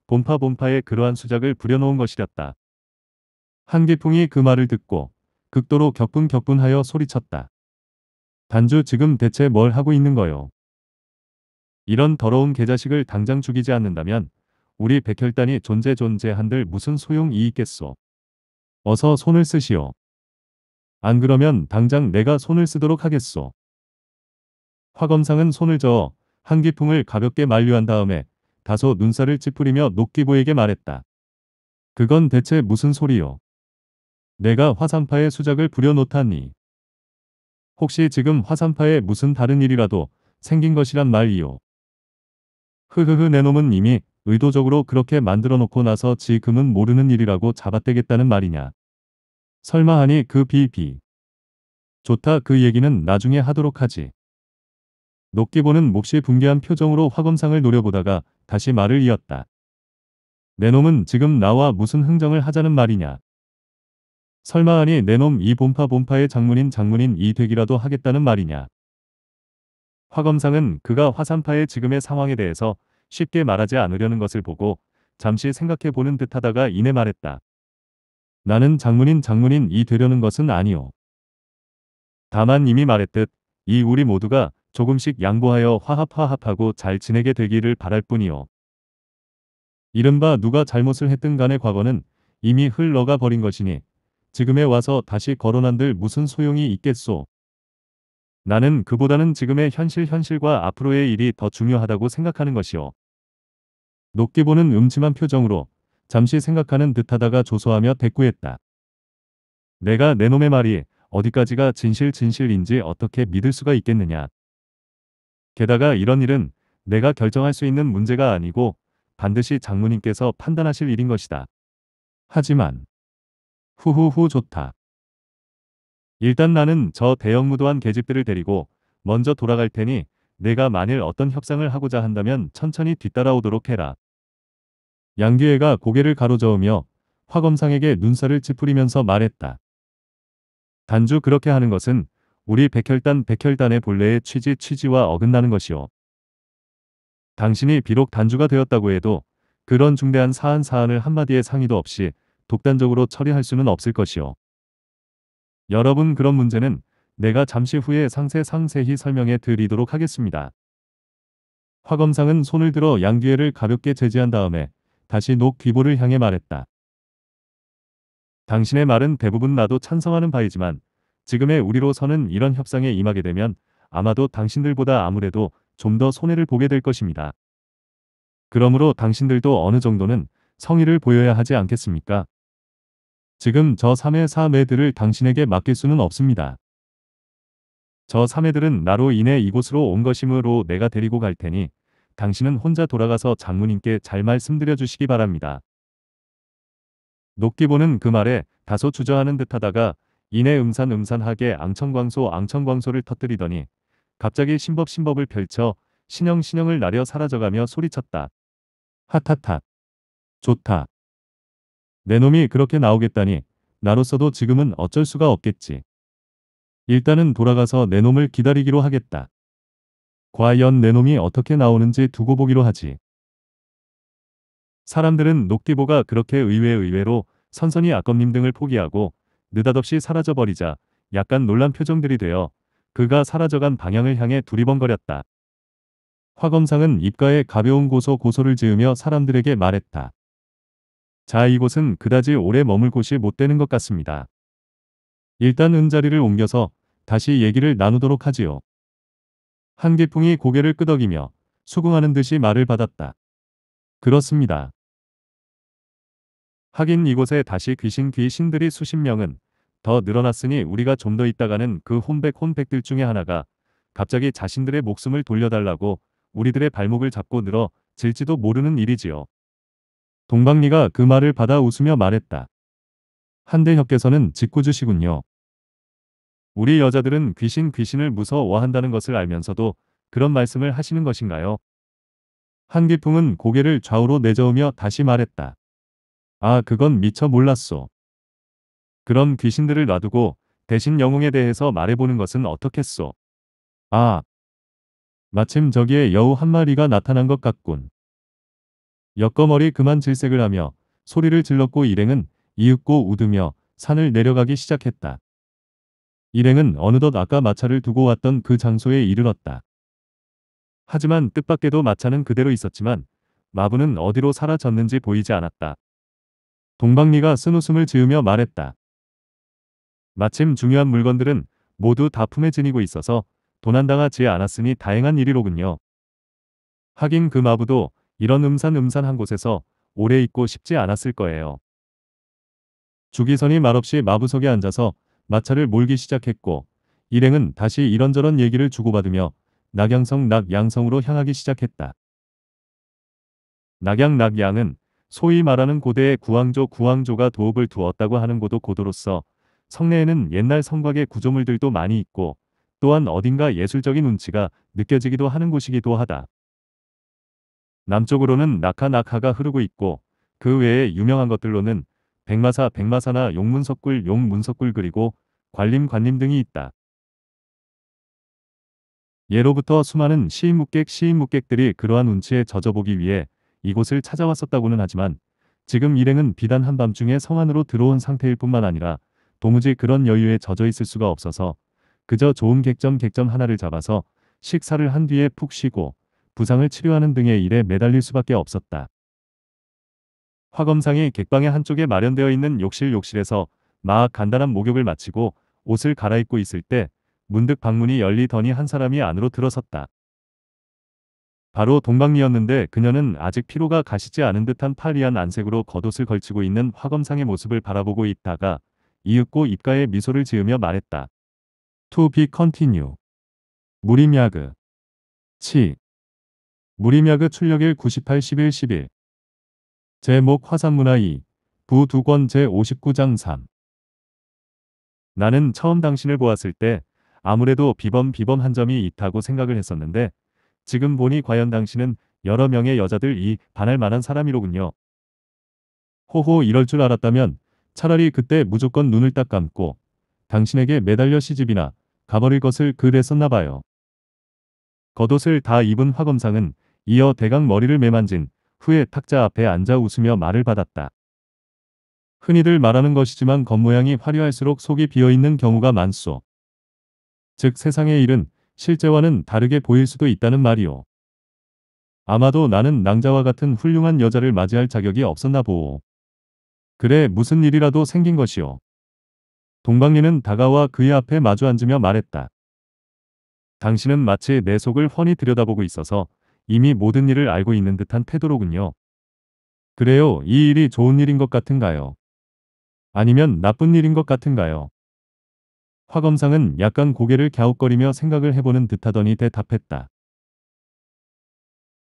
본파 본파에 그러한 수작을 부려놓은 것이었다. 한기풍이 그 말을 듣고 극도로 격분격분하여 소리쳤다. 단주 지금 대체 뭘 하고 있는 거요? 이런 더러운 개자식을 당장 죽이지 않는다면 우리 백혈단이 존재 존재한들 무슨 소용이 있겠소. 어서 손을 쓰시오. 안 그러면 당장 내가 손을 쓰도록 하겠소. 화검상은 손을 저어 한기풍을 가볍게 만류한 다음에 다소 눈살을 찌푸리며 녹기보에게 말했다. 그건 대체 무슨 소리요? 내가 화산파의 수작을 부려놓다니. 혹시 지금 화산파에 무슨 다른 일이라도 생긴 것이란 말이요. 흐흐흐 내놈은 이미 의도적으로 그렇게 만들어 놓고 나서 지금은 모르는 일이라고 잡아떼겠다는 말이냐. 설마 하니 그 비비. 좋다 그 얘기는 나중에 하도록 하지. 녹기보는 몹시 붕괴한 표정으로 화검상을 노려보다가 다시 말을 이었다. 내 놈은 지금 나와 무슨 흥정을 하자는 말이냐. 설마아니 내놈 이 본파 본파의 장문인 장문인 이 되기라도 하겠다는 말이냐. 화검상은 그가 화산파의 지금의 상황에 대해서 쉽게 말하지 않으려는 것을 보고 잠시 생각해 보는 듯 하다가 이내 말했다. 나는 장문인 장문인 이 되려는 것은 아니오. 다만 이미 말했듯 이 우리 모두가 조금씩 양보하여 화합화합하고 잘 지내게 되기를 바랄 뿐이오. 이른바 누가 잘못을 했든 간의 과거는 이미 흘러가 버린 것이니 지금에 와서 다시 거론한들 무슨 소용이 있겠소. 나는 그보다는 지금의 현실 현실과 앞으로의 일이 더 중요하다고 생각하는 것이오. 높게 보는 음침한 표정으로 잠시 생각하는 듯하다가 조소하며 대꾸했다. 내가 내 놈의 말이 어디까지가 진실 진실인지 어떻게 믿을 수가 있겠느냐. 게다가 이런 일은 내가 결정할 수 있는 문제가 아니고 반드시 장모님께서 판단하실 일인 것이다. 하지만 후후후 좋다. 일단 나는 저 대형무도한 계집들을 데리고 먼저 돌아갈 테니 내가 만일 어떤 협상을 하고자 한다면 천천히 뒤따라오도록 해라. 양규애가 고개를 가로저으며 화검상에게 눈살을 찌푸리면서 말했다. 단주 그렇게 하는 것은 우리 백혈단 백혈단의 본래의 취지 취지와 어긋나는 것이오. 당신이 비록 단주가 되었다고 해도 그런 중대한 사안 사안을 한마디의 상의도 없이 독단적으로 처리할 수는 없을 것이요. 여러분 그런 문제는 내가 잠시 후에 상세 상세히 설명해 드리도록 하겠습니다. 화검상은 손을 들어 양귀회를 가볍게 제지한 다음에 다시 녹 귀보를 향해 말했다. 당신의 말은 대부분 나도 찬성하는 바이지만 지금의 우리로서는 이런 협상에 임하게 되면 아마도 당신들보다 아무래도 좀 더 손해를 보게 될 것입니다. 그러므로 당신들도 어느 정도는 성의를 보여야 하지 않겠습니까? 지금 저 3의 사매들을 당신에게 맡길 수는 없습니다. 저사매들은 나로 인해 이곳으로 온 것이므로 내가 데리고 갈 테니 당신은 혼자 돌아가서 장모님께 잘 말씀드려 주시기 바랍니다. 녹기보는 그 말에 다소 주저하는 듯하다가 이내 음산음산하게 앙천광소 앙천광소를 터뜨리더니 갑자기 심법심법을 펼쳐 신형신형을 나려 사라져가며 소리쳤다. 핫핫핫. 좋다. 내 놈이 그렇게 나오겠다니 나로서도 지금은 어쩔 수가 없겠지. 일단은 돌아가서 내 놈을 기다리기로 하겠다. 과연 내 놈이 어떻게 나오는지 두고 보기로 하지. 사람들은 녹디보가 그렇게 의외의외로 선선히 악검님 등을 포기하고 느닷없이 사라져버리자 약간 놀란 표정들이 되어 그가 사라져간 방향을 향해 두리번거렸다. 화검상은 입가에 가벼운 고소 고소를 지으며 사람들에게 말했다. 자 이곳은 그다지 오래 머물 곳이 못 되는 것 같습니다. 일단 은자리를 옮겨서 다시 얘기를 나누도록 하지요. 한기풍이 고개를 끄덕이며 수긍하는 듯이 말을 받았다. 그렇습니다. 하긴 이곳에 다시 귀신 귀신들이 수십 명은 더 늘어났으니 우리가 좀 더 있다가는 그 혼백 혼백들 중에 하나가 갑자기 자신들의 목숨을 돌려달라고 우리들의 발목을 잡고 늘어 질지도 모르는 일이지요. 동방리가 그 말을 받아 웃으며 말했다. 한대혁께서는 짓궂으시군요. 우리 여자들은 귀신 귀신을 무서워한다는 것을 알면서도 그런 말씀을 하시는 것인가요? 한기풍은 고개를 좌우로 내저으며 다시 말했다. 아 그건 미처 몰랐소. 그럼 귀신들을 놔두고 대신 영웅에 대해서 말해보는 것은 어떻겠소? 아 마침 저기에 여우 한 마리가 나타난 것 같군. 엮어머리 그만 질색을 하며 소리를 질렀고 일행은 이윽고 웃으며 산을 내려가기 시작했다. 일행은 어느덧 아까 마차를 두고 왔던 그 장소에 이르렀다. 하지만 뜻밖에도 마차는 그대로 있었지만 마부는 어디로 사라졌는지 보이지 않았다. 동방리가 쓴 웃음을 지으며 말했다. 마침 중요한 물건들은 모두 다 품에 지니고 있어서 도난당하지 않았으니 다행한 일이로군요. 하긴 그 마부도 이런 음산음산한 곳에서 오래 있고 싶지 않았을 거예요. 주기선이 말없이 마부석에 앉아서 마차를 몰기 시작했고 일행은 다시 이런저런 얘기를 주고받으며 낙양성 낙양성으로 향하기 시작했다. 낙양 낙양은 소위 말하는 고대의 구왕조 구왕조가 도읍을 두었다고 하는 고도 고도로서 성내에는 옛날 성곽의 구조물들도 많이 있고 또한 어딘가 예술적인 운치가 느껴지기도 하는 곳이기도 하다. 남쪽으로는 낙하낙하가 흐르고 있고 그 외에 유명한 것들로는 백마사 백마사나 용문석굴 용문석굴 그리고 관림 관림 등이 있다. 예로부터 수많은 시인묵객 시인묵객들이 그러한 운치에 젖어보기 위해 이곳을 찾아왔었다고는 하지만 지금 일행은 비단 한밤중에 성안으로 들어온 상태일 뿐만 아니라 도무지 그런 여유에 젖어 있을 수가 없어서 그저 좋은 객점 객점 하나를 잡아서 식사를 한 뒤에 푹 쉬고 부상을 치료하는 등의 일에 매달릴 수밖에 없었다. 화검상이 객방의 한쪽에 마련되어 있는 욕실 욕실에서 막 간단한 목욕을 마치고 옷을 갈아입고 있을 때 문득 방문이 열리더니 한 사람이 안으로 들어섰다. 바로 동방미였는데 그녀는 아직 피로가 가시지 않은 듯한 파리한 안색으로 겉옷을 걸치고 있는 화검상의 모습을 바라보고 있다가 이윽고 입가에 미소를 지으며 말했다. To be continue. 무림야그. 치. 무림야그 출력일 98 11 11 제목 화산문화 2부 두권 제59장 3 나는 처음 당신을 보았을 때 아무래도 비범 비범한 점이 있다고 생각을 했었는데 지금 보니 과연 당신은 여러 명의 여자들이 반할 만한 사람이로군요. 호호 이럴 줄 알았다면 차라리 그때 무조건 눈을 딱 감고 당신에게 매달려 시집이나 가버릴 것을 그랬었나 봐요. 겉옷을 다 입은 화검상은 이어 대강 머리를 매만진 후에 탁자 앞에 앉아 웃으며 말을 받았다. 흔히들 말하는 것이지만 겉모양이 화려할수록 속이 비어있는 경우가 많소. 즉 세상의 일은 실제와는 다르게 보일 수도 있다는 말이오. 아마도 나는 낭자와 같은 훌륭한 여자를 맞이할 자격이 없었나 보오. 그래 무슨 일이라도 생긴 것이오. 동방리는 다가와 그의 앞에 마주 앉으며 말했다. 당신은 마치 내 속을 훤히 들여다보고 있어서 이미 모든 일을 알고 있는 듯한 태도로군요. 그래요, 이 일이 좋은 일인 것 같은가요? 아니면 나쁜 일인 것 같은가요? 화검상은 약간 고개를 갸웃거리며 생각을 해보는 듯하더니 대답했다.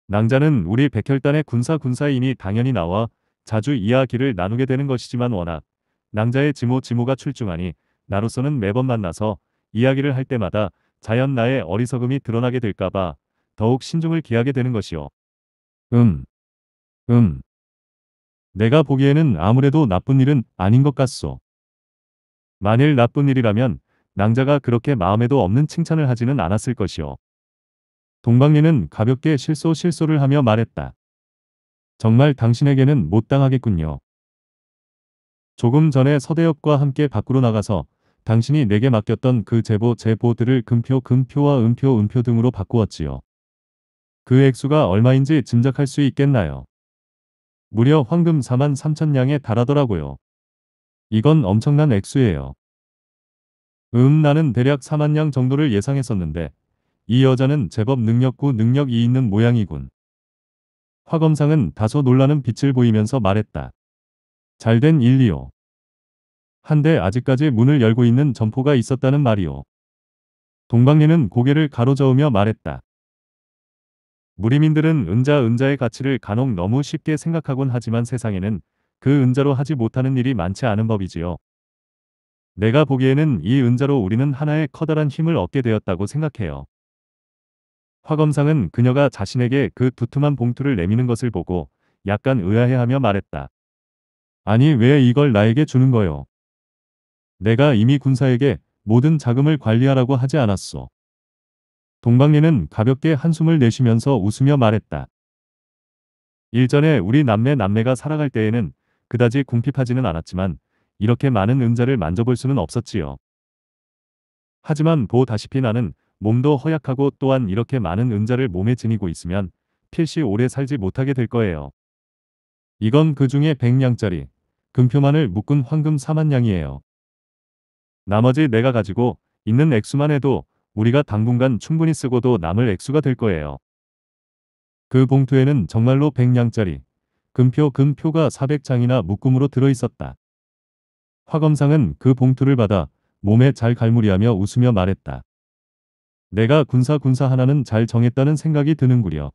낭자는 우리 백혈단의 군사 군사인이 당연히 나와 자주 이야기를 나누게 되는 것이지만 워낙 낭자의 지모 지모가 출중하니 나로서는 매번 만나서 이야기를 할 때마다 자연 나의 어리석음이 드러나게 될까봐 더욱 신중을 기하게 되는 것이요. 음. 음. 내가 보기에는 아무래도 나쁜 일은 아닌 것 같소. 만일 나쁜 일이라면 낭자가 그렇게 마음에도 없는 칭찬을 하지는 않았을 것이요. 동방리는 가볍게 실소 실소를 하며 말했다. 정말 당신에게는 못 당하겠군요. 조금 전에 서대엽과 함께 밖으로 나가서 당신이 내게 맡겼던 그 제보 제보들을 금표 금표와 은표은표 등으로 바꾸었지요. 그 액수가 얼마인지 짐작할 수 있겠나요? 무려 황금 4만 3천냥에 달하더라고요. 이건 엄청난 액수예요. 음 나는 대략 4만냥 정도를 예상했었는데 이 여자는 제법 능력구 능력이 있는 모양이군. 화검상은 다소 놀라는 빛을 보이면서 말했다. 잘 된 일리오. 한데 아직까지 문을 열고 있는 점포가 있었다는 말이오. 동방리는 고개를 가로저으며 말했다. 무리민들은 은자 은자의 가치를 간혹 너무 쉽게 생각하곤 하지만 세상에는 그 은자로 하지 못하는 일이 많지 않은 법이지요. 내가 보기에는 이 은자로 우리는 하나의 커다란 힘을 얻게 되었다고 생각해요. 화검상은 그녀가 자신에게 그 두툼한 봉투를 내미는 것을 보고 약간 의아해하며 말했다. 아니 왜 이걸 나에게 주는 거요? 내가 이미 군사에게 모든 자금을 관리하라고 하지 않았소. 동방리는 가볍게 한숨을 내쉬면서 웃으며 말했다. 일전에 우리 남매 남매가 살아갈 때에는 그다지 궁핍하지는 않았지만 이렇게 많은 은자를 만져볼 수는 없었지요. 하지만 보다시피 나는 몸도 허약하고 또한 이렇게 많은 은자를 몸에 지니고 있으면 필시 오래 살지 못하게 될 거예요. 이건 그 중에 100냥짜리 금표만을 묶은 황금 4만냥이에요. 나머지 내가 가지고 있는 액수만 해도 우리가 당분간 충분히 쓰고도 남을 액수가 될 거예요. 그 봉투에는 정말로 100냥짜리 금표 금표가 400장이나 묶음으로 들어있었다. 화검상은 그 봉투를 받아 몸에 잘 갈무리하며 웃으며 말했다. 내가 군사 군사 하나는 잘 정했다는 생각이 드는구려.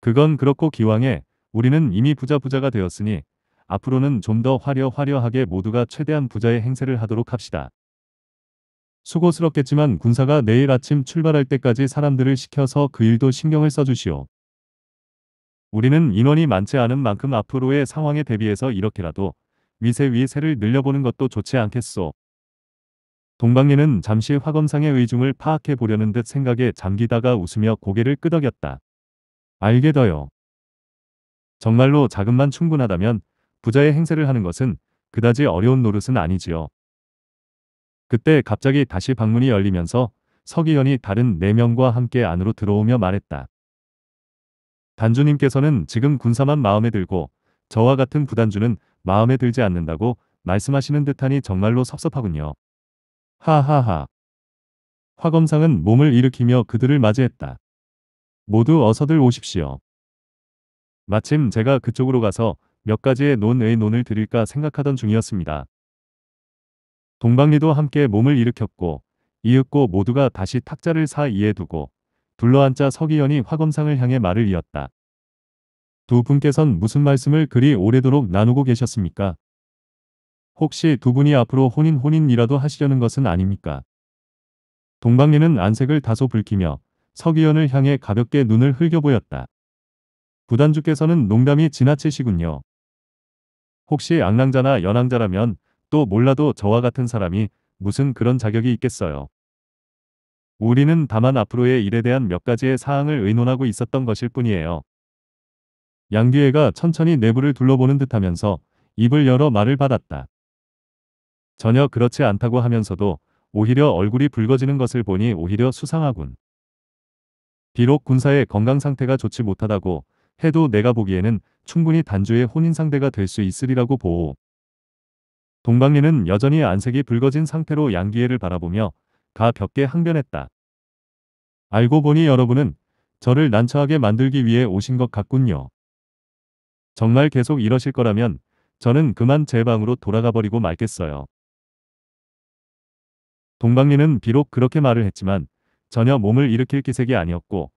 그건 그렇고 기왕에 우리는 이미 부자 부자가 되었으니 앞으로는 좀 더 화려화려하게 모두가 최대한 부자의 행세를 하도록 합시다. 수고스럽겠지만 군사가 내일 아침 출발할 때까지 사람들을 시켜서 그 일도 신경을 써주시오. 우리는 인원이 많지 않은 만큼 앞으로의 상황에 대비해서 이렇게라도 위세 위세를 늘려보는 것도 좋지 않겠소. 동방예는 잠시 화검상의 의중을 파악해 보려는 듯 생각에 잠기다가 웃으며 고개를 끄덕였다. 알게 더요. 정말로 자금만 충분하다면 부자의 행세를 하는 것은 그다지 어려운 노릇은 아니지요. 그때 갑자기 다시 방문이 열리면서 서기현이 다른 4명과 함께 안으로 들어오며 말했다. 단주님께서는 지금 군사만 마음에 들고 저와 같은 부단주는 마음에 들지 않는다고 말씀하시는 듯하니 정말로 섭섭하군요. 하하하. 화검상은 몸을 일으키며 그들을 맞이했다. 모두 어서들 오십시오. 마침 제가 그쪽으로 가서 몇 가지의 논의 논을 드릴까 생각하던 중이었습니다. 동방리도 함께 몸을 일으켰고 이윽고 모두가 다시 탁자를 사 이에 두고 둘러앉자 서기현이 화검상을 향해 말을 이었다. 두 분께선 무슨 말씀을 그리 오래도록 나누고 계셨습니까? 혹시 두 분이 앞으로 혼인 혼인이라도 하시려는 것은 아닙니까? 동방리는 안색을 다소 붉히며 서기현을 향해 가볍게 눈을 흘겨 보였다. 부단주께서는 농담이 지나치시군요. 혹시 악랑자나 연앙자라면 또 몰라도 저와 같은 사람이 무슨 그런 자격이 있겠어요. 우리는 다만 앞으로의 일에 대한 몇 가지의 사항을 의논하고 있었던 것일 뿐이에요. 양규애가 천천히 내부를 둘러보는 듯하면서 입을 열어 말을 받았다. 전혀 그렇지 않다고 하면서도 오히려 얼굴이 붉어지는 것을 보니 오히려 수상하군. 비록 군사의 건강 상태가 좋지 못하다고 해도 내가 보기에는 충분히 단주의 혼인 상대가 될 수 있으리라고 보오. 동방이는 여전히 안색이 붉어진 상태로 양기예를 바라보며 가볍게 항변했다. 알고 보니 여러분은 저를 난처하게 만들기 위해 오신 것 같군요. 정말 계속 이러실 거라면 저는 그만 제 방으로 돌아가 버리고 말겠어요. 동방리는 비록 그렇게 말을 했지만 전혀 몸을 일으킬 기색이 아니었고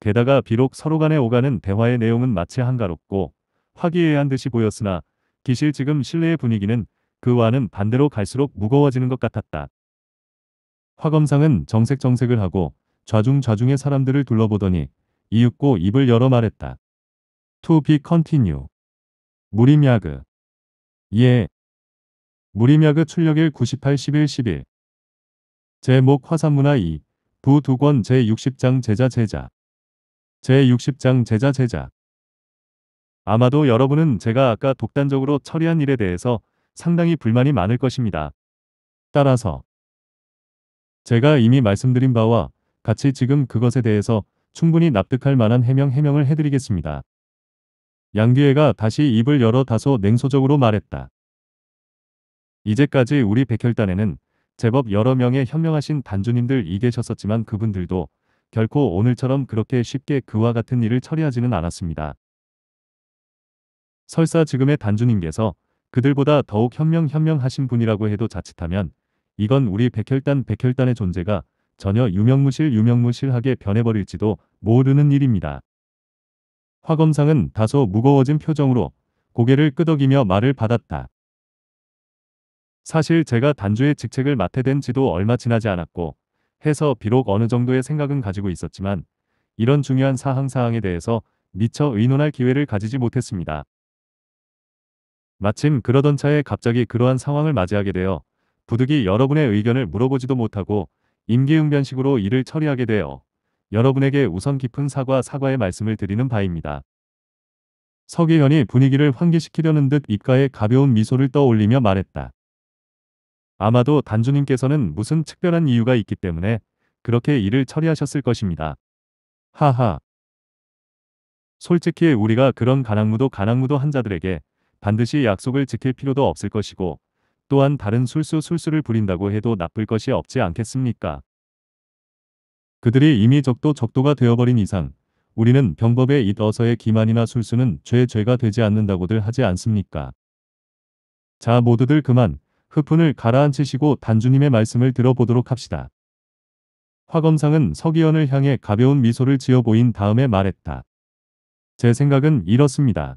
게다가 비록 서로 간에 오가는 대화의 내용은 마치 한가롭고 화기애애한 듯이 보였으나 기실 지금 실내의 분위기는 그와는 반대로 갈수록 무거워지는 것 같았다. 화검상은 정색정색을 하고 좌중좌중의 사람들을 둘러보더니 이윽고 입을 열어 말했다. To be continue. 무림야그. 예. 무림야그 출력일 98 11 11. 제목 화산문화 2. 부 두권 제60장 제자 제자. 제60장 제자 제자. 아마도 여러분은 제가 아까 독단적으로 처리한 일에 대해서 상당히 불만이 많을 것입니다. 따라서 제가 이미 말씀드린 바와 같이 지금 그것에 대해서 충분히 납득할 만한 해명 해명을 해드리겠습니다. 양규애가 다시 입을 열어 다소 냉소적으로 말했다. 이제까지 우리 백혈단에는 제법 여러 명의 현명하신 단주님들 이 계셨었지만 그분들도 결코 오늘처럼 그렇게 쉽게 그와 같은 일을 처리하지는 않았습니다. 설사 지금의 단주님께서 그들보다 더욱 현명현명하신 분이라고 해도 자칫하면 이건 우리 백혈단 백혈단의 존재가 전혀 유명무실 유명무실하게 변해버릴지도 모르는 일입니다. 화검상은 다소 무거워진 표정으로 고개를 끄덕이며 말을 받았다. 사실 제가 단주의 직책을 맡게 된 지도 얼마 지나지 않았고 해서 비록 어느 정도의 생각은 가지고 있었지만 이런 중요한 사항 사항에 대해서 미처 의논할 기회를 가지지 못했습니다. 마침 그러던 차에 갑자기 그러한 상황을 맞이하게 되어 부득이 여러분의 의견을 물어보지도 못하고 임기응변식으로 일을 처리하게 되어 여러분에게 우선 깊은 사과 사과의 말씀을 드리는 바입니다. 서기현이 분위기를 환기시키려는 듯 입가에 가벼운 미소를 떠올리며 말했다. 아마도 단주님께서는 무슨 특별한 이유가 있기 때문에 그렇게 일을 처리하셨을 것입니다. 하하. 솔직히 우리가 그런 가랑무도 가랑무도 환자들에게 반드시 약속을 지킬 필요도 없을 것이고 또한 다른 술수 술수를 부린다고 해도 나쁠 것이 없지 않겠습니까? 그들이 이미 적도 적도가 되어버린 이상 우리는 병법에 잇어서의 기만이나 술수는 죄 죄가 되지 않는다고들 하지 않습니까? 자 모두들 그만 흑푼을 가라앉히시고 단주님의 말씀을 들어보도록 합시다. 화검상은 서기현을 향해 가벼운 미소를 지어 보인 다음에 말했다. 제 생각은 이렇습니다.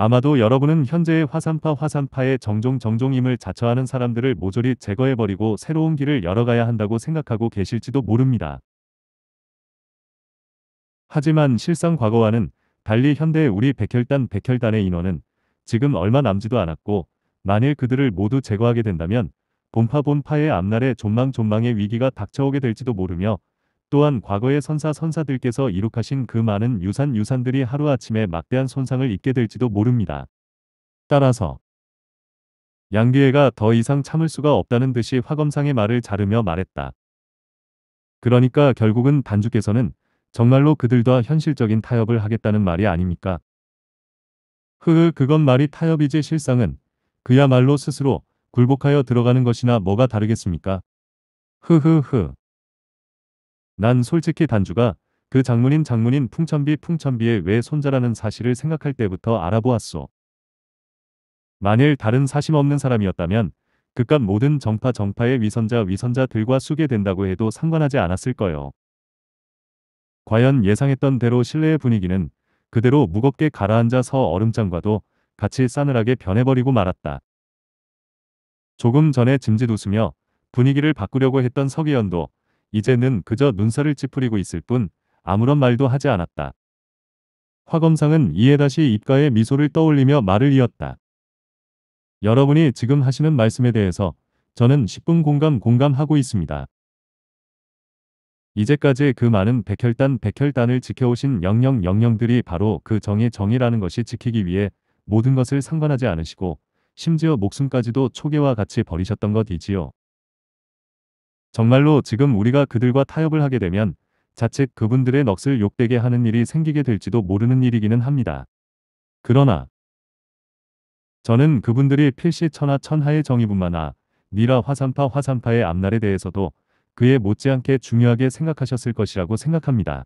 아마도 여러분은 현재의 화산파 화산파의 정종 정종임을 자처하는 사람들을 모조리 제거해버리고 새로운 길을 열어가야 한다고 생각하고 계실지도 모릅니다. 하지만 실상 과거와는 달리 현대의 우리 백혈단 백혈단의 인원은 지금 얼마 남지도 않았고 만일 그들을 모두 제거하게 된다면 본파 본파의 앞날에 존망 존망의 위기가 닥쳐오게 될지도 모르며 또한 과거의 선사 선사들께서 이룩하신 그 많은 유산 유산들이 하루아침에 막대한 손상을 입게 될지도 모릅니다. 따라서 양귀해가 더 이상 참을 수가 없다는 듯이 화검상의 말을 자르며 말했다. 그러니까 결국은 단주께서는 정말로 그들과 현실적인 타협을 하겠다는 말이 아닙니까? 흐흐 그건 말이 타협이지 실상은 그야말로 스스로 굴복하여 들어가는 것이나 뭐가 다르겠습니까? 흐흐흐 난 솔직히 단주가 그 장문인 장문인 풍천비 풍천비의 왜손자라는 사실을 생각할 때부터 알아보았소. 만일 다른 사심 없는 사람이었다면 그깟 모든 정파 정파의 위선자 위선자들과 쑥게 된다고 해도 상관하지 않았을 거요. 과연 예상했던 대로 실내의 분위기는 그대로 무겁게 가라앉아 서 얼음장과도 같이 싸늘하게 변해버리고 말았다. 조금 전에 짐짓 웃으며 분위기를 바꾸려고 했던 서기연도 이제는 그저 눈살을 찌푸리고 있을 뿐 아무런 말도 하지 않았다. 화검상은 이에 다시 입가에 미소를 떠올리며 말을 이었다. 여러분이 지금 하시는 말씀에 대해서 저는 10분 공감 공감하고 있습니다. 이제까지 그 많은 백혈단 백혈단을 지켜오신 영영 영영들이 바로 그 정의 정의라는 것이 지키기 위해 모든 것을 상관하지 않으시고 심지어 목숨까지도 초계와 같이 버리셨던 것이지요. 정말로 지금 우리가 그들과 타협을 하게 되면 자칫 그분들의 넋을 욕되게 하는 일이 생기게 될지도 모르는 일이기는 합니다. 그러나 저는 그분들이 필시 천하 천하의 정의뿐만 아 니라 화산파 화산파의 앞날에 대해서도 그에 못지않게 중요하게 생각하셨을 것이라고 생각합니다.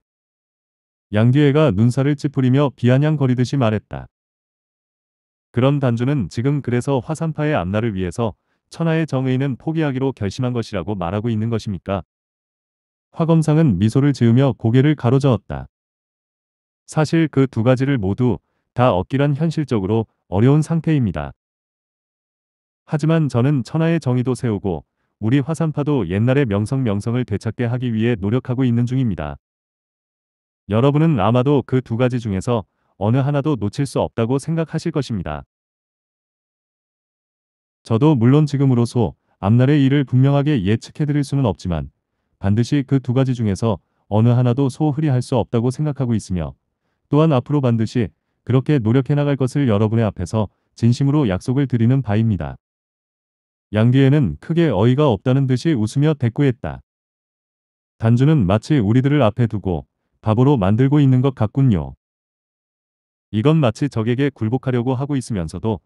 양규애가 눈살을 찌푸리며 비아냥거리듯이 말했다. 그럼 단주는 지금 그래서 화산파의 앞날을 위해서 천하의 정의는 포기하기로 결심한 것이라고 말하고 있는 것입니까? 화검상은 미소를 지으며 고개를 가로저었다. 사실 그 두 가지를 모두 다 얻기란 현실적으로 어려운 상태입니다. 하지만 저는 천하의 정의도 세우고 우리 화산파도 옛날의 명성 명성을 되찾게 하기 위해 노력하고 있는 중입니다. 여러분은 아마도 그 두 가지 중에서 어느 하나도 놓칠 수 없다고 생각하실 것입니다. 저도 물론 지금으로서 앞날의 일을 분명하게 예측해드릴 수는 없지만 반드시 그 두 가지 중에서 어느 하나도 소홀히 할 수 없다고 생각하고 있으며 또한 앞으로 반드시 그렇게 노력해 나갈 것을 여러분의 앞에서 진심으로 약속을 드리는 바입니다. 양기에는 크게 어이가 없다는 듯이 웃으며 대꾸했다. 단주는 마치 우리들을 앞에 두고 바보로 만들고 있는 것 같군요. 이건 마치 적에게 굴복하려고 하고 있으면서도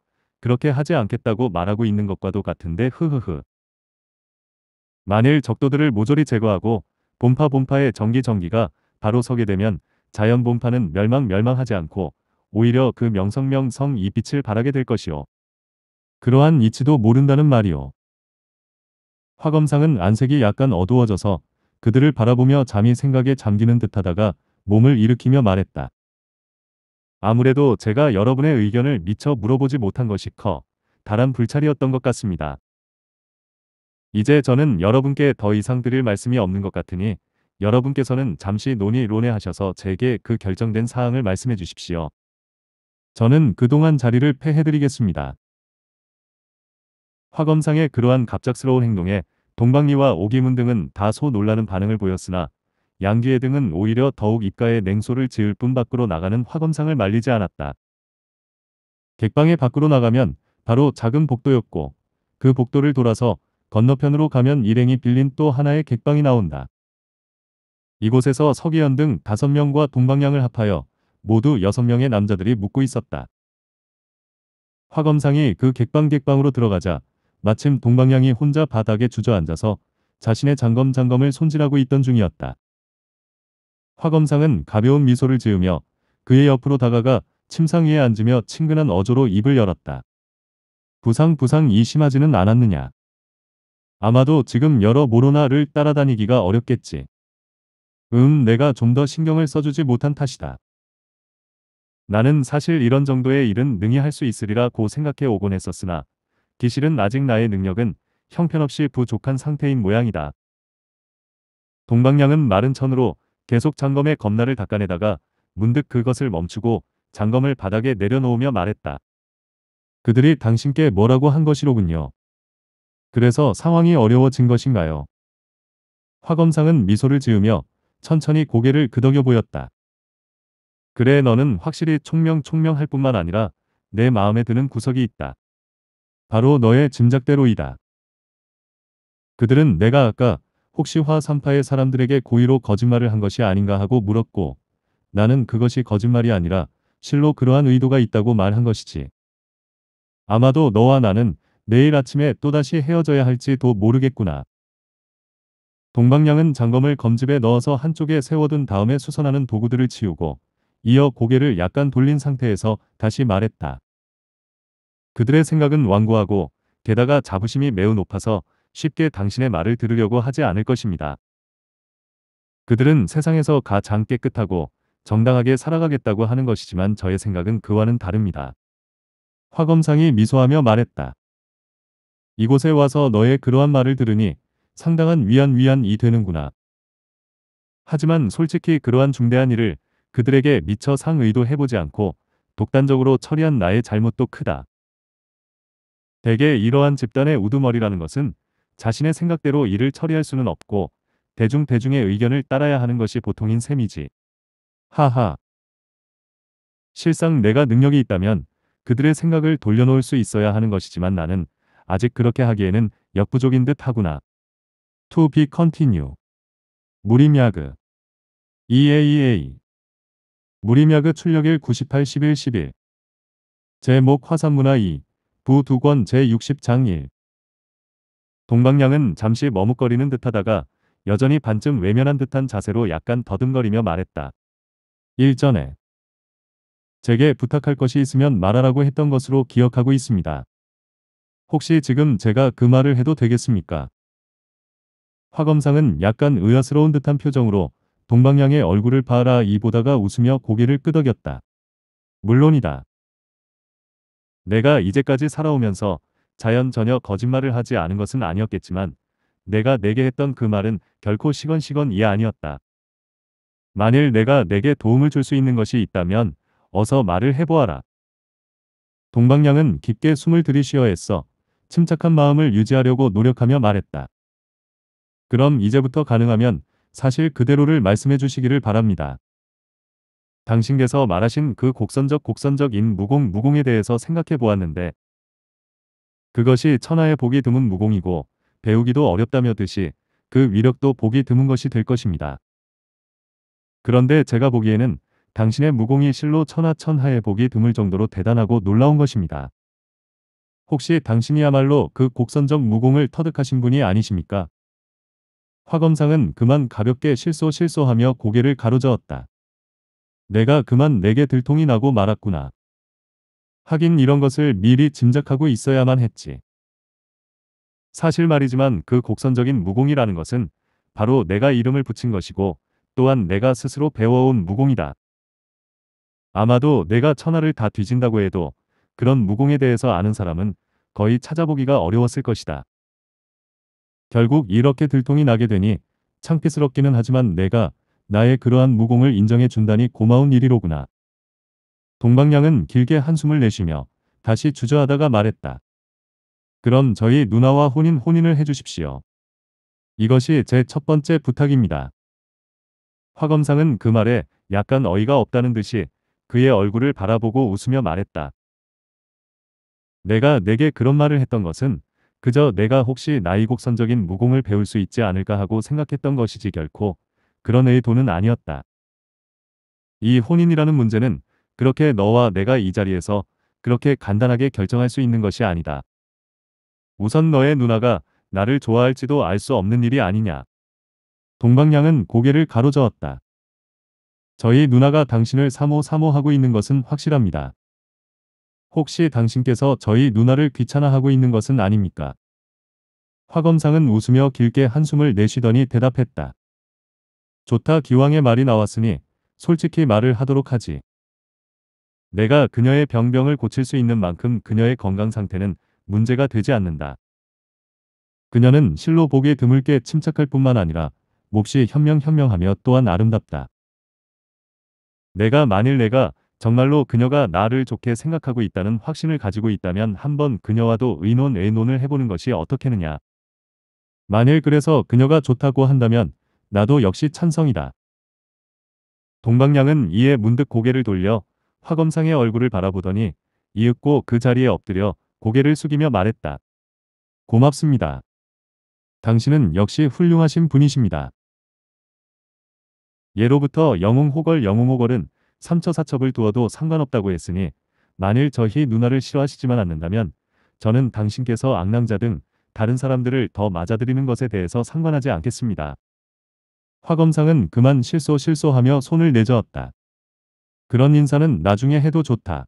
그렇게 하지 않겠다고 말하고 있는 것과도 같은데 흐흐흐. 만일 적도들을 모조리 제거하고 본파 본파의 전기전기가 바로 서게 되면 자연 본파는 멸망 멸망하지 않고 오히려 그 명성명 성 이빛을 바라게 될 것이오. 그러한 이치도 모른다는 말이오. 화검상은 안색이 약간 어두워져서 그들을 바라보며 잠이 생각에 잠기는 듯하다가 몸을 일으키며 말했다. 아무래도 제가 여러분의 의견을 미처 물어보지 못한 것이 커다른 불찰이었던 것 같습니다. 이제 저는 여러분께 더 이상 드릴 말씀이 없는 것 같으니 여러분께서는 잠시 논의론에 하셔서 제게 그 결정된 사항을 말씀해 주십시오. 저는 그동안 자리를 패해드리겠습니다. 화검상의 그러한 갑작스러운 행동에 동방리와 오기문 등은 다소 놀라는 반응을 보였으나 양기애 등은 오히려 더욱 입가에 냉소를 지을 뿐 밖으로 나가는 화검상을 말리지 않았다. 객방에 밖으로 나가면 바로 작은 복도였고 그 복도를 돌아서 건너편으로 가면 일행이 빌린 또 하나의 객방이 나온다. 이곳에서 서기현 등 다섯 명과 동방양을 합하여 모두 여섯 명의 남자들이 묵고 있었다. 화검상이 그 객방객방으로 들어가자 마침 동방양이 혼자 바닥에 주저앉아서 자신의 장검장검을 손질하고 있던 중이었다. 화검상은 가벼운 미소를 지으며 그의 옆으로 다가가 침상 위에 앉으며 친근한 어조로 입을 열었다. 부상 부상이 심하지는 않았느냐. 아마도 지금 여러 모로나를 따라다니기가 어렵겠지. 음 내가 좀 더 신경을 써주지 못한 탓이다. 나는 사실 이런 정도의 일은 능히 할 수 있으리라 고 생각해 오곤 했었으나 기실은 아직 나의 능력은 형편없이 부족한 상태인 모양이다. 동방량은 마른 천으로 계속 장검의 겁나를 닦아내다가 문득 그것을 멈추고 장검을 바닥에 내려놓으며 말했다. 그들이 당신께 뭐라고 한 것이로군요. 그래서 상황이 어려워진 것인가요? 화검상은 미소를 지으며 천천히 고개를 그덕여 보였다. 그래 너는 확실히 총명총명할 뿐만 아니라 내 마음에 드는 구석이 있다. 바로 너의 짐작대로이다. 그들은 내가 아까 혹시 화3파의 사람들에게 고의로 거짓말을 한 것이 아닌가 하고 물었고 나는 그것이 거짓말이 아니라 실로 그러한 의도가 있다고 말한 것이지. 아마도 너와 나는 내일 아침에 또다시 헤어져야 할지도 모르겠구나. 동방량은 장검을 검집에 넣어서 한쪽에 세워둔 다음에 수선하는 도구들을 치우고 이어 고개를 약간 돌린 상태에서 다시 말했다. 그들의 생각은 완고하고 게다가 자부심이 매우 높아서 쉽게 당신의 말을 들으려고 하지 않을 것입니다. 그들은 세상에서 가장 깨끗하고 정당하게 살아가겠다고 하는 것이지만 저의 생각은 그와는 다릅니다. 화검상이 미소하며 말했다. 이곳에 와서 너의 그러한 말을 들으니 상당한 위안 위안이 되는구나. 하지만 솔직히 그러한 중대한 일을 그들에게 미처 상의도 해보지 않고 독단적으로 처리한 나의 잘못도 크다. 대개 이러한 집단의 우두머리라는 것은 자신의 생각대로 일을 처리할 수는 없고 대중 대중의 의견을 따라야 하는 것이 보통인 셈이지. 하하. 실상 내가 능력이 있다면 그들의 생각을 돌려놓을 수 있어야 하는 것이지만 나는 아직 그렇게 하기에는 역부족인 듯 하구나. To be continue. 무림야그. EAEA. 무림야그 출력일 98 11 11. 제목 화산문화 2. 부 두권 제60장 1. 동방량은 잠시 머뭇거리는 듯하다가 여전히 반쯤 외면한 듯한 자세로 약간 더듬거리며 말했다. 일전에 제게 부탁할 것이 있으면 말하라고 했던 것으로 기억하고 있습니다. 혹시 지금 제가 그 말을 해도 되겠습니까? 화검상은 약간 의아스러운 듯한 표정으로 동방양의 얼굴을 봐라 이 보다가 웃으며 고개를 끄덕였다. 물론이다. 내가 이제까지 살아오면서 자연 전혀 거짓말을 하지 않은 것은 아니었겠지만 내가 내게 했던 그 말은 결코 시건시건이 아니었다. 만일 내가 내게 도움을 줄 수 있는 것이 있다면 어서 말을 해보아라. 동방량은 깊게 숨을 들이쉬어 했어 침착한 마음을 유지하려고 노력하며 말했다. 그럼 이제부터 가능하면 사실 그대로를 말씀해 주시기를 바랍니다. 당신께서 말하신 그 곡선적 곡선적인 무공 무공에 대해서 생각해 보았는데 그것이 천하에 보기 드문 무공이고 배우기도 어렵다며 듯이 그 위력도 보기 드문 것이 될 것입니다. 그런데 제가 보기에는 당신의 무공이 실로 천하천하에 보기 드물 정도로 대단하고 놀라운 것입니다. 혹시 당신이야말로 그 곡선적 무공을 터득하신 분이 아니십니까? 화검상은 그만 가볍게 실소 실소하며 고개를 가로저었다. 내가 그만 내게 들통이 나고 말았구나. 하긴 이런 것을 미리 짐작하고 있어야만 했지. 사실 말이지만 그 곡선적인 무공이라는 것은 바로 내가 이름을 붙인 것이고 또한 내가 스스로 배워온 무공이다. 아마도 내가 천하를 다 뒤진다고 해도 그런 무공에 대해서 아는 사람은 거의 찾아보기가 어려웠을 것이다. 결국 이렇게 들통이 나게 되니 창피스럽기는 하지만 내가 나의 그러한 무공을 인정해 준다니 고마운 일이로구나. 동방양은 길게 한숨을 내쉬며 다시 주저하다가 말했다. 그럼 저희 누나와 혼인 혼인을 해주십시오. 이것이 제 첫 번째 부탁입니다. 화검상은 그 말에 약간 어이가 없다는 듯이 그의 얼굴을 바라보고 웃으며 말했다. 내가 내게 그런 말을 했던 것은 그저 내가 혹시 나이곡선적인 무공을 배울 수 있지 않을까 하고 생각했던 것이지 결코 그런 의도는 아니었다. 이 혼인이라는 문제는 그렇게 너와 내가 이 자리에서 그렇게 간단하게 결정할 수 있는 것이 아니다. 우선 너의 누나가 나를 좋아할지도 알 수 없는 일이 아니냐. 동방량은 고개를 가로저었다. 저희 누나가 당신을 사모사모하고 있는 것은 확실합니다. 혹시 당신께서 저희 누나를 귀찮아하고 있는 것은 아닙니까? 화검상은 웃으며 길게 한숨을 내쉬더니 대답했다. 좋다 기왕의 말이 나왔으니 솔직히 말을 하도록 하지. 내가 그녀의 병병을 고칠 수 있는 만큼 그녀의 건강 상태는 문제가 되지 않는다. 그녀는 실로 보기에 드물게 침착할 뿐만 아니라 몹시 현명현명하며 또한 아름답다. 내가 만일 내가 정말로 그녀가 나를 좋게 생각하고 있다는 확신을 가지고 있다면 한번 그녀와도 의논 의논을 해보는 것이 어떻겠느냐. 만일 그래서 그녀가 좋다고 한다면 나도 역시 찬성이다. 동방량은 이에 문득 고개를 돌려 화검상의 얼굴을 바라보더니 이윽고 그 자리에 엎드려 고개를 숙이며 말했다. 고맙습니다. 당신은 역시 훌륭하신 분이십니다. 예로부터 영웅호걸 영웅호걸은 삼처사첩을 두어도 상관없다고 했으니 만일 저희 누나를 싫어하시지만 않는다면 저는 당신께서 악랑자 등 다른 사람들을 더 맞아들이는 것에 대해서 상관하지 않겠습니다. 화검상은 그만 실소 실소하며 손을 내저었다. 그런 인사는 나중에 해도 좋다.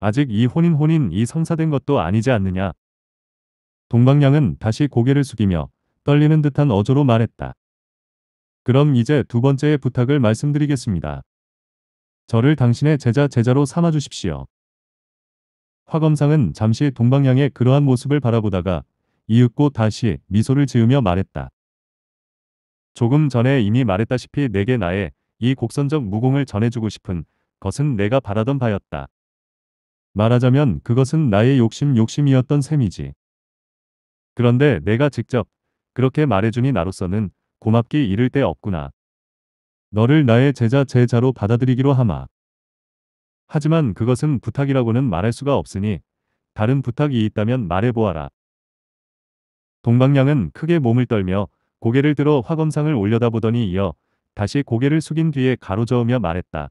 아직 이 혼인 혼인 이 성사된 것도 아니지 않느냐. 동방량은 다시 고개를 숙이며 떨리는 듯한 어조로 말했다. 그럼 이제 두 번째의 부탁을 말씀드리겠습니다. 저를 당신의 제자 제자로 삼아 주십시오. 화검상은 잠시 동방향의 그러한 모습을 바라보다가 이윽고 다시 미소를 지으며 말했다. 조금 전에 이미 말했다시피 내게 나의 이 곡선적 무공을 전해주고 싶은 것은 내가 바라던 바였다. 말하자면 그것은 나의 욕심 욕심이었던 셈이지. 그런데 내가 직접 그렇게 말해주니 나로서는 고맙기 이를 데 없구나. 너를 나의 제자 제자로 받아들이기로 하마. 하지만 그것은 부탁이라고는 말할 수가 없으니 다른 부탁이 있다면 말해보아라. 동방량은 크게 몸을 떨며 고개를 들어 화검상을 올려다보더니 이어 다시 고개를 숙인 뒤에 가로저으며 말했다.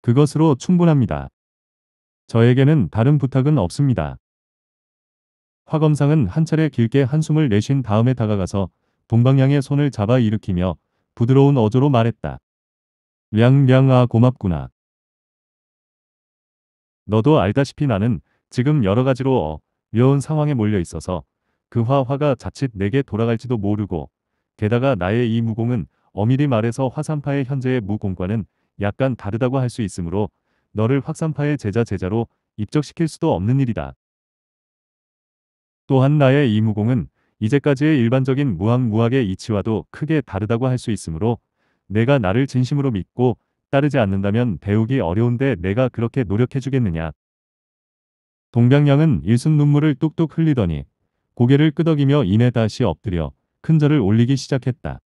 그것으로 충분합니다. 저에게는 다른 부탁은 없습니다. 화 검상은 한 차례 길게 한숨을 내쉰 다음에 다가가서 동방양의 손을 잡아 일으키며 부드러운 어조로 말했다. 량량아 고맙구나. 너도 알다시피 나는 지금 여러 가지로 어, 려운 상황에 몰려 있어서 그 화화가 자칫 내게 돌아갈지도 모르고 게다가 나의 이 무공은 엄밀히 말해서 화산파의 현재의 무공과는 약간 다르다고 할 수 있으므로 너를 확산파의 제자 제자로 입적시킬 수도 없는 일이다. 또한 나의 이 무공은 이제까지의 일반적인 무학무학의 이치와도 크게 다르다고 할 수 있으므로 내가 나를 진심으로 믿고 따르지 않는다면 배우기 어려운데 내가 그렇게 노력해주겠느냐. 동병양은 일순 눈물을 뚝뚝 흘리더니 고개를 끄덕이며 이내 다시 엎드려 큰 절을 올리기 시작했다.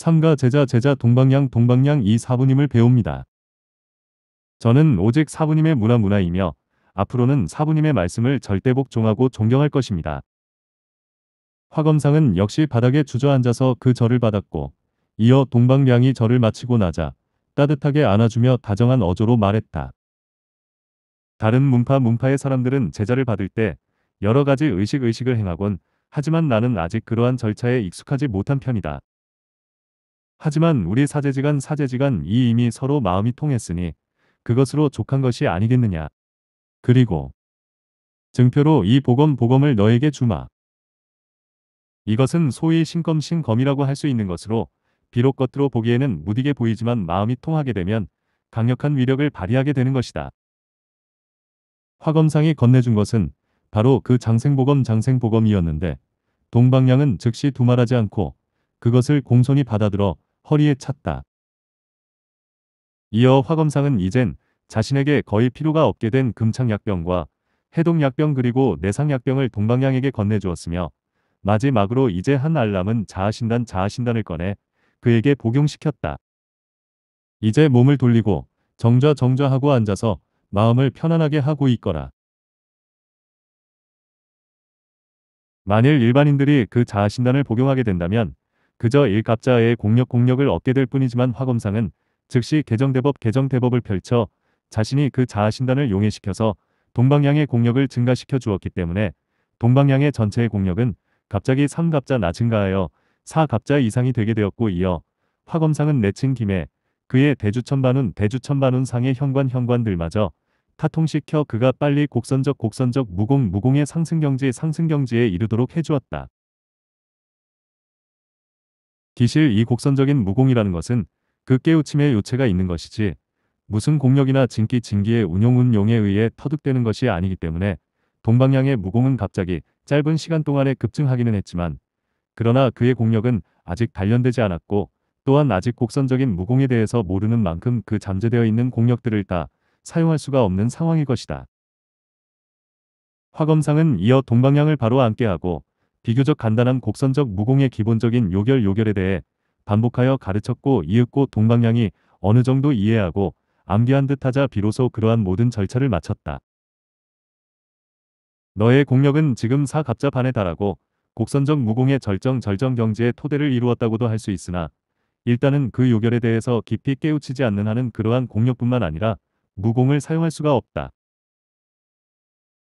삼가 제자 제자 동방양 동방양 이 사부님을 배웁니다. 저는 오직 사부님의 문화 문화이며 앞으로는 사부님의 말씀을 절대 복종하고 존경할 것입니다. 화검상은 역시 바닥에 주저앉아서 그 절을 받았고 이어 동방량이 절을 마치고 나자 따뜻하게 안아주며 다정한 어조로 말했다. 다른 문파 문파의 사람들은 제자를 받을 때 여러 가지 의식 의식을 행하곤 하지만 나는 아직 그러한 절차에 익숙하지 못한 편이다. 하지만 우리 사제지간 사제지간 이 이미 서로 마음이 통했으니 그것으로 족한 것이 아니겠느냐. 그리고 증표로 이 보검 보검을 너에게 주마. 이것은 소위 신검신검이라고 할 수 있는 것으로 비록 겉으로 보기에는 무디게 보이지만 마음이 통하게 되면 강력한 위력을 발휘하게 되는 것이다. 화검상이 건네준 것은 바로 그 장생보검 장생보검이었는데 동방량은 즉시 두말하지 않고 그것을 공손히 받아들어 허리에 찼다. 이어 화검상은 이젠 자신에게 거의 필요가 없게 된 금창약병과 해동약병 그리고 내상약병을 동방양에게 건네주었으며 마지막으로 이제 한 알람은 자아신단 자아신단을 꺼내 그에게 복용시켰다. 이제 몸을 돌리고 정좌 정좌하고 앉아서 마음을 편안하게 하고 있거라. 만일 일반인들이 그 자아신단을 복용하게 된다면 그저 일갑자의 공력 공력을 얻게 될 뿐이지만 화검상은 즉시 개정대법 개정대법을 펼쳐 자신이 그 자아신단을 용해시켜서 동방향의 공력을 증가시켜 주었기 때문에 동방향의 전체의 공력은 갑자기 3갑자 나증가하여 4갑자 이상이 되게 되었고 이어 화검상은 내친 김에 그의 대주천반운 대주천반운 상의 현관 현관들마저 타통시켜 그가 빨리 곡선적 곡선적 무공 무공의 상승경지 상승경지에 이르도록 해주었다. 기실 이 곡선적인 무공이라는 것은 그 깨우침의 요체가 있는 것이지 무슨 공력이나 진기 진기의 운용운용에 의해 터득되는 것이 아니기 때문에 동방향의 무공은 갑자기 짧은 시간 동안에 급증하기는 했지만 그러나 그의 공력은 아직 단련되지 않았고 또한 아직 곡선적인 무공에 대해서 모르는 만큼 그 잠재되어 있는 공력들을 다 사용할 수가 없는 상황일 것이다. 화검상은 이어 동방향을 바로 앉게 하고 비교적 간단한 곡선적 무공의 기본적인 요결 요결에 대해 반복하여 가르쳤고 이윽고 동방향이 어느 정도 이해하고 암기한 듯하자 비로소 그러한 모든 절차를 마쳤다. 너의 공력은 지금 사갑자판에 달하고 곡선적 무공의 절정 절정 경지의 토대를 이루었다고도 할 수 있으나 일단은 그 요결에 대해서 깊이 깨우치지 않는 한은 그러한 공력뿐만 아니라 무공을 사용할 수가 없다.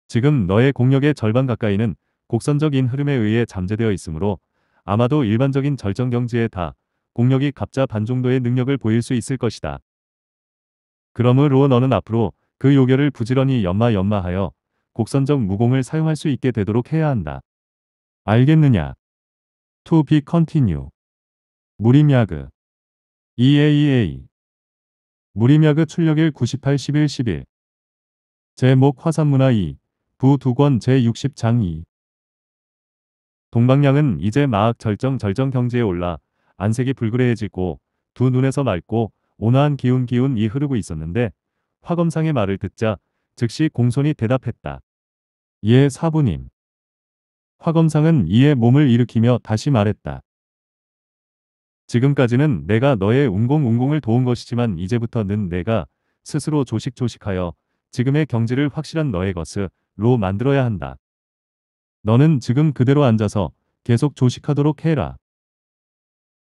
지금 너의 공력의 절반 가까이는 곡선적인 흐름에 의해 잠재되어 있으므로 아마도 일반적인 절정 경지에 다 공력이 갑자 반 정도의 능력을 보일 수 있을 것이다. 그러므로 너는 앞으로 그 요결을 부지런히 연마 연마하여 곡선적 무공을 사용할 수 있게 되도록 해야 한다. 알겠느냐? To be continue. 무림야그 EAEA 무림야그 출력일 98 11 11 제목 화산문화 2부2권 제60장 2 동방량은 이제 막 절정 절정 경지에 올라 안색이 불그레해지고 두 눈에서 맑고 온화한 기운 기운이 흐르고 있었는데 화검상의 말을 듣자 즉시 공손히 대답했다. 예 사부님. 화검상은 이에 몸을 일으키며 다시 말했다. 지금까지는 내가 너의 웅공웅공을 도운 것이지만 이제부터는 내가 스스로 조식조식하여 지금의 경지를 확실한 너의 것으로 만들어야 한다. 너는 지금 그대로 앉아서 계속 조식하도록 해라.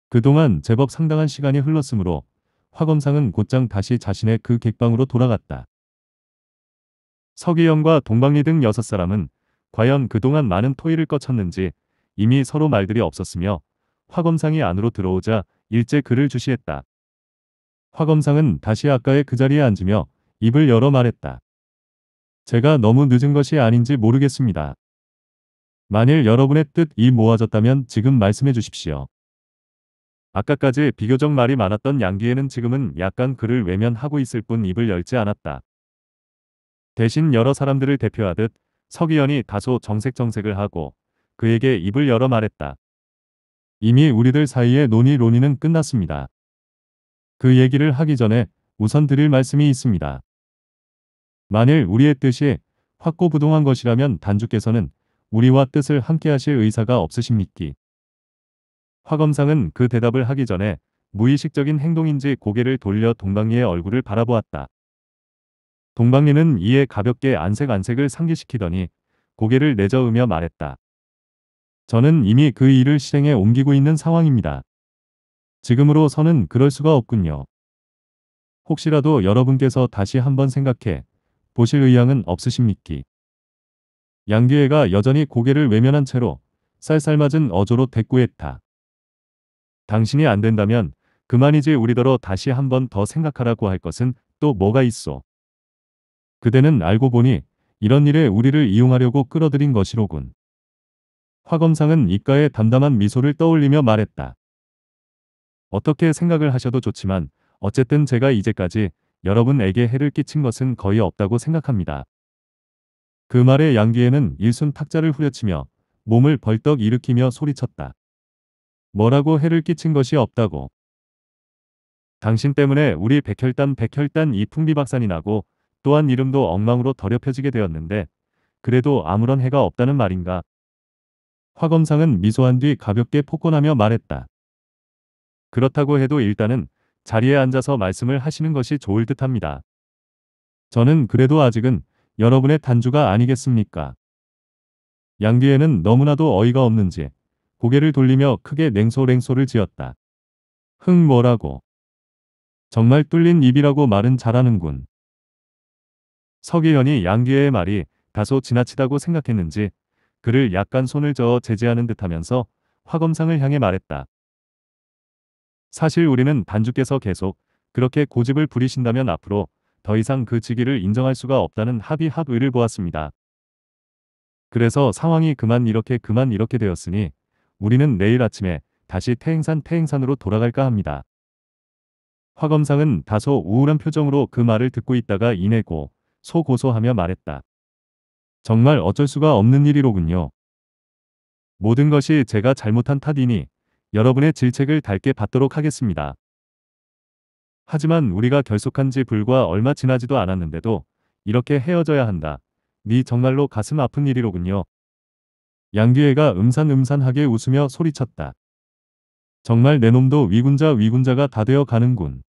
그동안 제법 상당한 시간이 흘렀으므로 화검상은 곧장 다시 자신의 그 객방으로 돌아갔다. 서기영과 동방리 등 여섯 사람은 과연 그동안 많은 토의를 거쳤는지 이미 서로 말들이 없었으며 화검상이 안으로 들어오자 일제 그를 주시했다. 화검상은 다시 아까의 그 자리에 앉으며 입을 열어 말했다. 제가 너무 늦은 것이 아닌지 모르겠습니다. 만일 여러분의 뜻이 모아졌다면 지금 말씀해 주십시오. 아까까지 비교적 말이 많았던 양기에는 지금은 약간 그를 외면하고 있을 뿐 입을 열지 않았다. 대신 여러 사람들을 대표하듯 서기현이 다소 정색정색을 하고 그에게 입을 열어 말했다. 이미 우리들 사이의 논의 논의는 끝났습니다. 그 얘기를 하기 전에 우선 드릴 말씀이 있습니다. 만일 우리의 뜻이 확고부동한 것이라면 단주께서는 우리와 뜻을 함께하실 의사가 없으십니까? 화검상은 그 대답을 하기 전에 무의식적인 행동인지 고개를 돌려 동방리의 얼굴을 바라보았다. 동방리는 이에 가볍게 안색안색을 상기시키더니 고개를 내저으며 말했다. 저는 이미 그 일을 실행에 옮기고 있는 상황입니다. 지금으로서는 그럴 수가 없군요. 혹시라도 여러분께서 다시 한번 생각해 보실 의향은 없으십니까? 양규애가 여전히 고개를 외면한 채로 쌀쌀맞은 어조로 대꾸했다. 당신이 안 된다면 그만이지 우리더러 다시 한 번 더 생각하라고 할 것은 또 뭐가 있어. 그대는 알고 보니 이런 일에 우리를 이용하려고 끌어들인 것이로군. 화검상은 입가에 담담한 미소를 떠올리며 말했다. 어떻게 생각을 하셔도 좋지만 어쨌든 제가 이제까지 여러분에게 해를 끼친 것은 거의 없다고 생각합니다. 그 말에 양귀에는 일순 탁자를 후려치며 몸을 벌떡 일으키며 소리쳤다. 뭐라고 해를 끼친 것이 없다고. 당신 때문에 우리 백혈단 백혈단 이 풍비박산이 나고 또한 이름도 엉망으로 더럽혀지게 되었는데 그래도 아무런 해가 없다는 말인가. 화 검상은 미소한 뒤 가볍게 폭언하며 말했다. 그렇다고 해도 일단은 자리에 앉아서 말씀을 하시는 것이 좋을 듯합니다. 저는 그래도 아직은 여러분의 단주가 아니겠습니까? 양귀에는 너무나도 어이가 없는지 고개를 돌리며 크게 냉소랭소를 지었다. 흥 뭐라고. 정말 뚫린 입이라고 말은 잘하는군. 서기현이 양귀의 말이 다소 지나치다고 생각했는지 그를 약간 손을 저어 제지하는 듯하면서 화검상을 향해 말했다. 사실 우리는 단주께서 계속 그렇게 고집을 부리신다면 앞으로 더 이상 그 직위를 인정할 수가 없다는 합의 합의를 보았습니다. 그래서 상황이 그만 이렇게 그만 이렇게 되었으니 우리는 내일 아침에 다시 태행산 태행산으로 돌아갈까 합니다. 화검상은 다소 우울한 표정으로 그 말을 듣고 있다가 이내고 소고소하며 말했다. 정말 어쩔 수가 없는 일이로군요. 모든 것이 제가 잘못한 탓이니 여러분의 질책을 달게 받도록 하겠습니다. 하지만 우리가 결속한 지 불과 얼마 지나지도 않았는데도 이렇게 헤어져야 한다. 네 정말로 가슴 아픈 일이로군요. 양규애가 음산음산하게 웃으며 소리쳤다. 정말 내 놈도 위군자 위군자가 다 되어 가는군.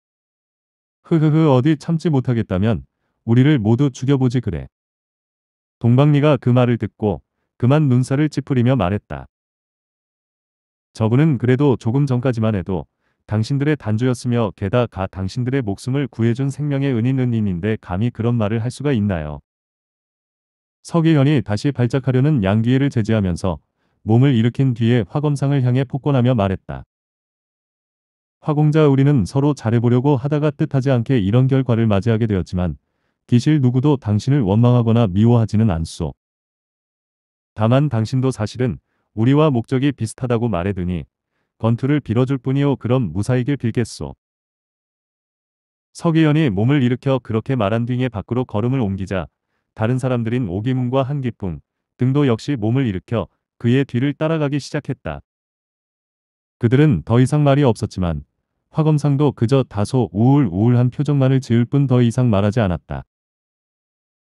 흐흐흐 어디 참지 못하겠다면 우리를 모두 죽여보지 그래. 동방리가 그 말을 듣고 그만 눈살을 찌푸리며 말했다. 저분은 그래도 조금 전까지만 해도 당신들의 단조였으며 게다가 당신들의 목숨을 구해준 생명의 은인 은인인데 감히 그런 말을 할 수가 있나요? 서기현이 다시 발작하려는 양귀해를 제지하면서 몸을 일으킨 뒤에 화검상을 향해 폭권하며 말했다. 화공자 우리는 서로 잘해보려고 하다가 뜻하지 않게 이런 결과를 맞이하게 되었지만 기실 누구도 당신을 원망하거나 미워하지는 않소. 다만 당신도 사실은 우리와 목적이 비슷하다고 말해드니 권투를 빌어줄 뿐이오 그럼 무사히길 빌겠소. 서기현이 몸을 일으켜 그렇게 말한 뒤에 밖으로 걸음을 옮기자 다른 사람들인 오기문과 한기풍 등도 역시 몸을 일으켜 그의 뒤를 따라가기 시작했다. 그들은 더 이상 말이 없었지만 화검상도 그저 다소 우울우울한 표정만을 지을 뿐 더 이상 말하지 않았다.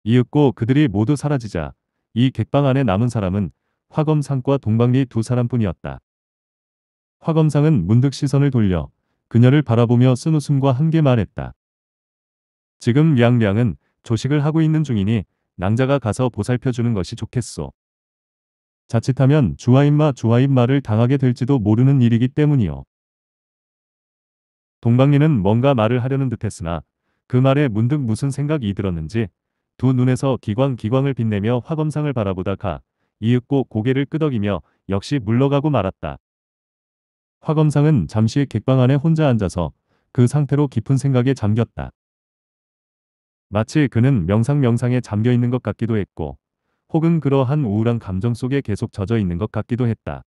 이윽고 그들이 모두 사라지자 이 객방 안에 남은 사람은 화검상과 동방리 두 사람뿐이었다. 화 검상은 문득 시선을 돌려 그녀를 바라보며 쓴 웃음과 함께 말했다. 지금 양량은 조식을 하고 있는 중이니 낭자가 가서 보살펴주는 것이 좋겠소. 자칫하면 주하인마주하인마를 당하게 될지도 모르는 일이기 때문이요. 동방리는 뭔가 말을 하려는 듯했으나 그 말에 문득 무슨 생각이 들었는지 두 눈에서 기광 기광을 빛내며 화검상을 바라보다 가 이윽고 고개를 끄덕이며 역시 물러가고 말았다. 화검상은 잠시 객방 안에 혼자 앉아서 그 상태로 깊은 생각에 잠겼다. 마치 그는 명상명상에 잠겨있는 것 같기도 했고 혹은 그러한 우울한 감정 속에 계속 젖어 있는 것 같기도 했다.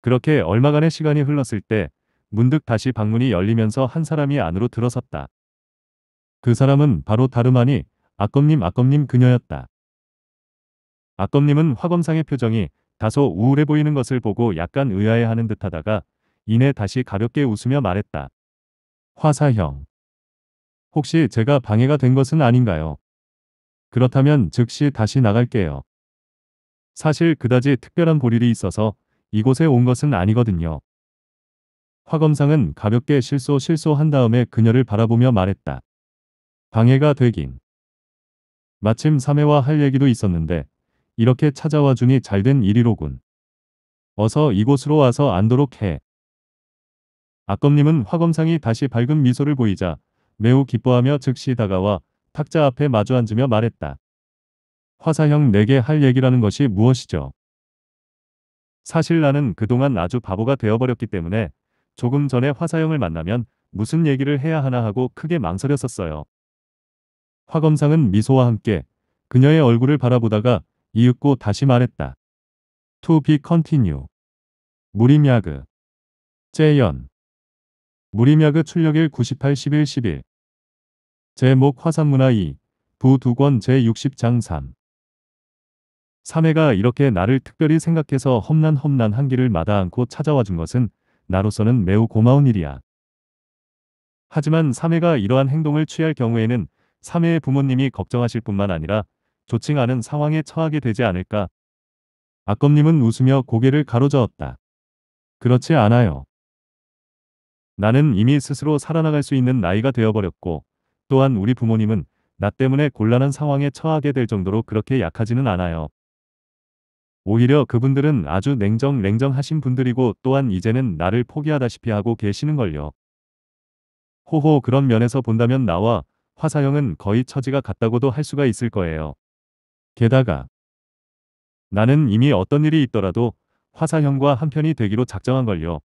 그렇게 얼마간의 시간이 흘렀을 때 문득 다시 방문이 열리면서 한 사람이 안으로 들어섰다. 그 사람은 바로 다름 아니 아검님 아검님 그녀였다. 아검님은 화검상의 표정이 다소 우울해 보이는 것을 보고 약간 의아해하는 듯하다가 이내 다시 가볍게 웃으며 말했다. 화사형. 혹시 제가 방해가 된 것은 아닌가요? 그렇다면 즉시 다시 나갈게요. 사실 그다지 특별한 볼일이 있어서 이곳에 온 것은 아니거든요. 화 검상은 가볍게 실소 실소 한 다음에 그녀를 바라보며 말했다. 방해가 되긴. 마침 3회와 할 얘기도 있었는데 이렇게 찾아와 주니 잘 된 일이로군. 어서 이곳으로 와서 앉도록 해. 악검님은 화검상이 다시 밝은 미소를 보이자 매우 기뻐하며 즉시 다가와 탁자 앞에 마주 앉으며 말했다. 화사형 내게 할 얘기라는 것이 무엇이죠? 사실 나는 그동안 아주 바보가 되어버렸기 때문에 조금 전에 화사형을 만나면 무슨 얘기를 해야 하나 하고 크게 망설였었어요. 화검상은 미소와 함께 그녀의 얼굴을 바라보다가 이윽고 다시 말했다. To be continue. 무림야그. 재연. 무림야그 출력일 98 11 11. 제목 화산문화 2. 부 두권 제60장 3. 3회가 이렇게 나를 특별히 생각해서 험난 험난 한길을 마다않고 찾아와 준 것은 나로서는 매우 고마운 일이야. 하지만 3회가 이러한 행동을 취할 경우에는 3회의 부모님이 걱정하실 뿐만 아니라 조칭하는 상황에 처하게 되지 않을까. 아검님은 웃으며 고개를 가로저었다. 그렇지 않아요. 나는 이미 스스로 살아나갈 수 있는 나이가 되어버렸고 또한 우리 부모님은 나 때문에 곤란한 상황에 처하게 될 정도로 그렇게 약하지는 않아요. 오히려 그분들은 아주 냉정 냉정하신 분들이고 또한 이제는 나를 포기하다시피 하고 계시는걸요. 호호 그런 면에서 본다면 나와 화사형은 거의 처지가 같다고도 할 수가 있을 거예요. 게다가 나는 이미 어떤 일이 있더라도 화사형과 한편이 되기로 작정한걸요.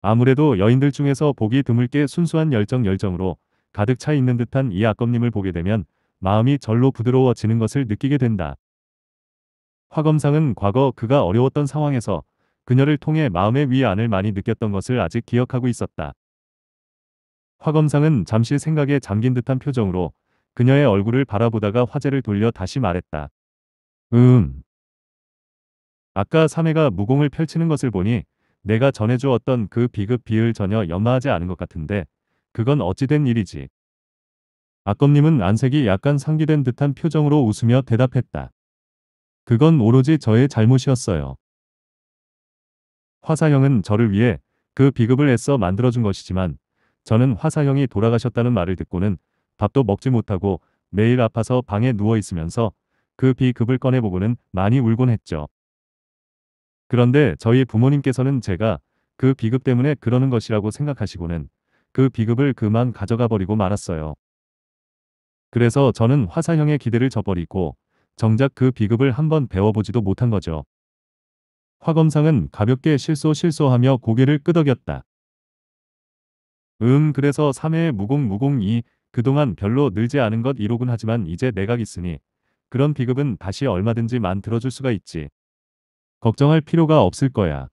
아무래도 여인들 중에서 보기 드물게 순수한 열정 열정으로 가득 차 있는 듯한 이 악검님을 보게 되면 마음이 절로 부드러워지는 것을 느끼게 된다. 화검상은 과거 그가 어려웠던 상황에서 그녀를 통해 마음의 위안을 많이 느꼈던 것을 아직 기억하고 있었다. 화검상은 잠시 생각에 잠긴 듯한 표정으로 그녀의 얼굴을 바라보다가 화제를 돌려 다시 말했다. 음. 아까 사내가 무공을 펼치는 것을 보니 내가 전해주었던 그 비급 비을 전혀 연마하지 않은 것 같은데 그건 어찌된 일이지. 악검님은 안색이 약간 상기된 듯한 표정으로 웃으며 대답했다. 그건 오로지 저의 잘못이었어요. 화사형은 저를 위해 그 비급을 애써 만들어준 것이지만 저는 화사형이 돌아가셨다는 말을 듣고는 밥도 먹지 못하고 매일 아파서 방에 누워 있으면서 그 비급을 꺼내보고는 많이 울곤 했죠. 그런데 저희 부모님께서는 제가 그 비급 때문에 그러는 것이라고 생각하시고는 그 비급을 그만 가져가 버리고 말았어요. 그래서 저는 화사형의 기대를 저버리고 정작 그 비급을 한번 배워보지도 못한 거죠. 화검상은 가볍게 실소 실소하며 고개를 끄덕였다. 음 그래서 3회 무공 무공 이 그동안 별로 늘지 않은 것1호군 하지만 이제 내각 있으니 그런 비급은 다시 얼마든지 만 들어줄 수가 있지. 걱정할 필요가 없을 거야.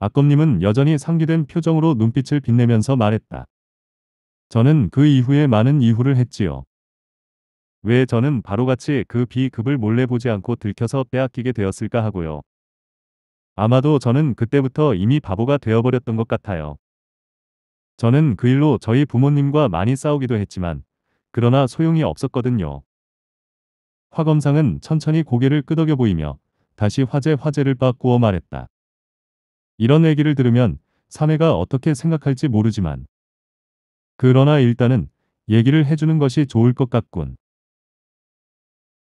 아검님은 여전히 상기된 표정으로 눈빛을 빛내면서 말했다. 저는 그 이후에 많은 이후를 했지요. 왜 저는 바로같이 그 비급을 몰래 보지 않고 들켜서 빼앗기게 되었을까 하고요. 아마도 저는 그때부터 이미 바보가 되어버렸던 것 같아요. 저는 그 일로 저희 부모님과 많이 싸우기도 했지만 그러나 소용이 없었거든요. 화 검상은 천천히 고개를 끄덕여 보이며 다시 화재 화재를 바꾸어 말했다. 이런 얘기를 들으면 사내가 어떻게 생각할지 모르지만 그러나 일단은 얘기를 해주는 것이 좋을 것 같군.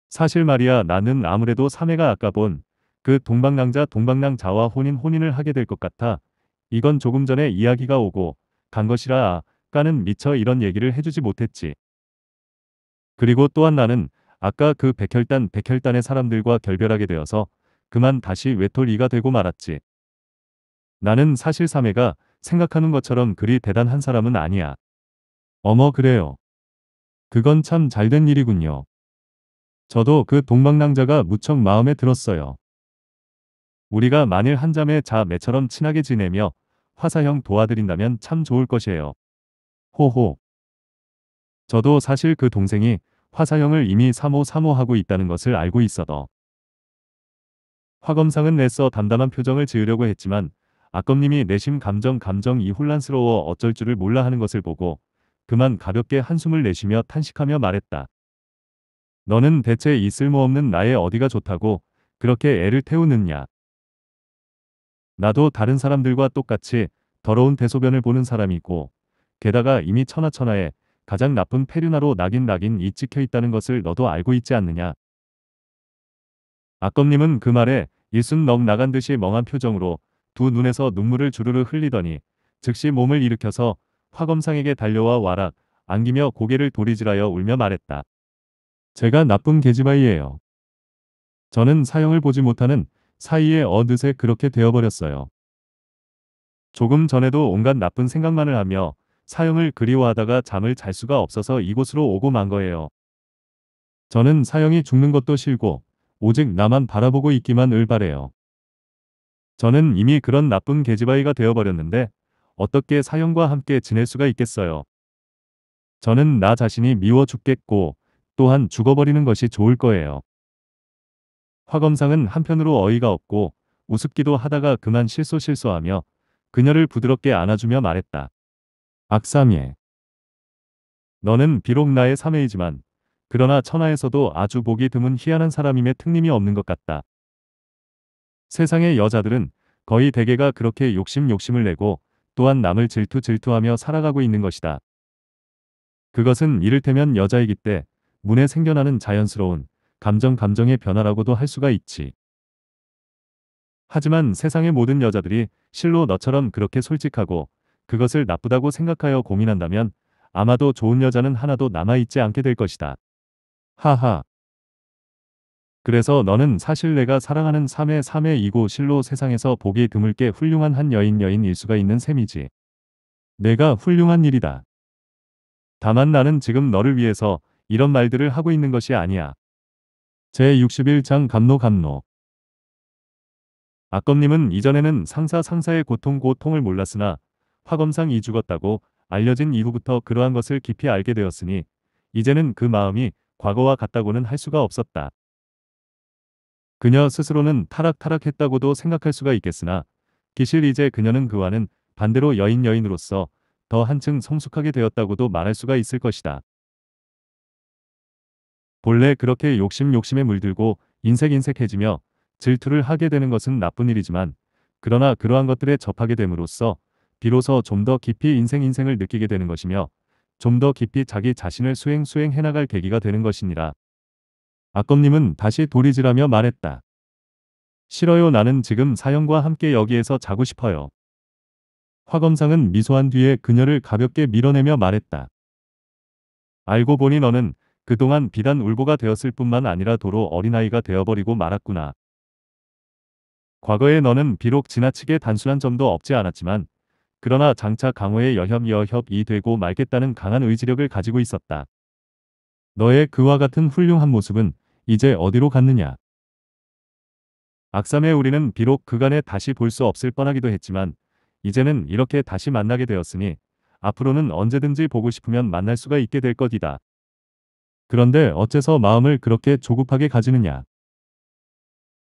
사실 말이야 나는 아무래도 사내가 아까 본 그동방낭자동방낭자와 혼인 혼인을 하게 될 것 같아 이건 조금 전에 이야기가 오고 간 것이라 아까는 미처 이런 얘기를 해주지 못했지. 그리고 또한 나는 아까 그 백혈단 백혈단의 사람들과 결별하게 되어서 그만 다시 외톨이가 되고 말았지. 나는 사실 사매가 생각하는 것처럼 그리 대단한 사람은 아니야. 어머 그래요. 그건 참 잘된 일이군요. 저도 그 동방랑자가 무척 마음에 들었어요. 우리가 만일 한잠에 자매처럼 친하게 지내며 화사형 도와드린다면 참 좋을 것이에요. 호호. 저도 사실 그 동생이 화사형을 이미 사모 사모하고 있다는 것을 알고 있어도. 화검상은 애써 담담한 표정을 지으려고 했지만 아검님이 내심 감정 감정 이 혼란스러워 어쩔 줄을 몰라 하는 것을 보고 그만 가볍게 한숨을 내쉬며 탄식하며 말했다. 너는 대체 이 쓸모없는 나의 어디가 좋다고 그렇게 애를 태우느냐. 나도 다른 사람들과 똑같이 더러운 대소변을 보는 사람이고 게다가 이미 천하천하에 가장 나쁜 페류나로 낙인낙인 이 찍혀 있다는 것을 너도 알고 있지 않느냐. 아검님은 그 말에 일순 넉 나간 듯이 멍한 표정으로 두 눈에서 눈물을 주르르 흘리더니 즉시 몸을 일으켜서 화검상에게 달려와 와락 안기며 고개를 도리질하여 울며 말했다. 제가 나쁜 계지아이예요 저는 사형을 보지 못하는 사이에 어느새 그렇게 되어버렸어요. 조금 전에도 온갖 나쁜 생각만을 하며 사형을 그리워하다가 잠을 잘 수가 없어서 이곳으로 오고 만 거예요. 저는 사형이 죽는 것도 싫고 오직 나만 바라보고 있기만 을바래요. 저는 이미 그런 나쁜 계집아이가 되어버렸는데 어떻게 사형과 함께 지낼 수가 있겠어요. 저는 나 자신이 미워 죽겠고 또한 죽어버리는 것이 좋을 거예요. 화검상은 한편으로 어이가 없고 우습기도 하다가 그만 실소 실소하며 그녀를 부드럽게 안아주며 말했다. 악삼예. 너는 비록 나의 사매이지만 그러나 천하에서도 아주 보기 드문 희한한 사람임에 특님이 없는 것 같다. 세상의 여자들은 거의 대개가 그렇게 욕심 욕심을 내고 또한 남을 질투 질투하며 살아가고 있는 것이다. 그것은 이를테면 여자이기 때 문에 생겨나는 자연스러운 감정 감정의 변화라고도 할 수가 있지. 하지만 세상의 모든 여자들이 실로 너처럼 그렇게 솔직하고 그것을 나쁘다고 생각하여 고민한다면 아마도 좋은 여자는 하나도 남아있지 않게 될 것이다. 하하. 그래서 너는 사실 내가 사랑하는 3의 3의이고 실로 세상에서 보기 드물게 훌륭한 한 여인 여인일 수가 있는 셈이지. 내가 훌륭한 일이다. 다만 나는 지금 너를 위해서 이런 말들을 하고 있는 것이 아니야. 제61장 감로 감로 악검님은 이전에는 상사 상사의 고통 고통을 몰랐으나 화검상 이 죽었다고 알려진 이후부터 그러한 것을 깊이 알게 되었으니 이제는 그 마음이 과거와 같다고는 할 수가 없었다. 그녀 스스로는 타락타락했다고도 생각할 수가 있겠으나 기실 이제 그녀는 그와는 반대로 여인 여인으로서 더 한층 성숙하게 되었다고도 말할 수가 있을 것이다. 본래 그렇게 욕심 욕심에 물들고 인색인색해지며 질투를 하게 되는 것은 나쁜 일이지만 그러나 그러한 것들에 접하게 됨으로써 비로소 좀 더 깊이 인생 인생을 느끼게 되는 것이며 좀 더 깊이 자기 자신을 수행 수행해 나갈 계기가 되는 것이니라. 아검님은 다시 도리지라며 말했다. 싫어요 나는 지금 사형과 함께 여기에서 자고 싶어요. 화검상은 미소한 뒤에 그녀를 가볍게 밀어내며 말했다. 알고 보니 너는 그동안 비단 울보가 되었을 뿐만 아니라 도로 어린아이가 되어버리고 말았구나. 과거의 너는 비록 지나치게 단순한 점도 없지 않았지만 그러나 장차 강호의 여협여협이 되고 말겠다는 강한 의지력을 가지고 있었다. 너의 그와 같은 훌륭한 모습은 이제 어디로 갔느냐. 악삼의 우리는 비록 그간에 다시 볼 수 없을 뻔하기도 했지만 이제는 이렇게 다시 만나게 되었으니 앞으로는 언제든지 보고 싶으면 만날 수가 있게 될 것이다. 그런데 어째서 마음을 그렇게 조급하게 가지느냐.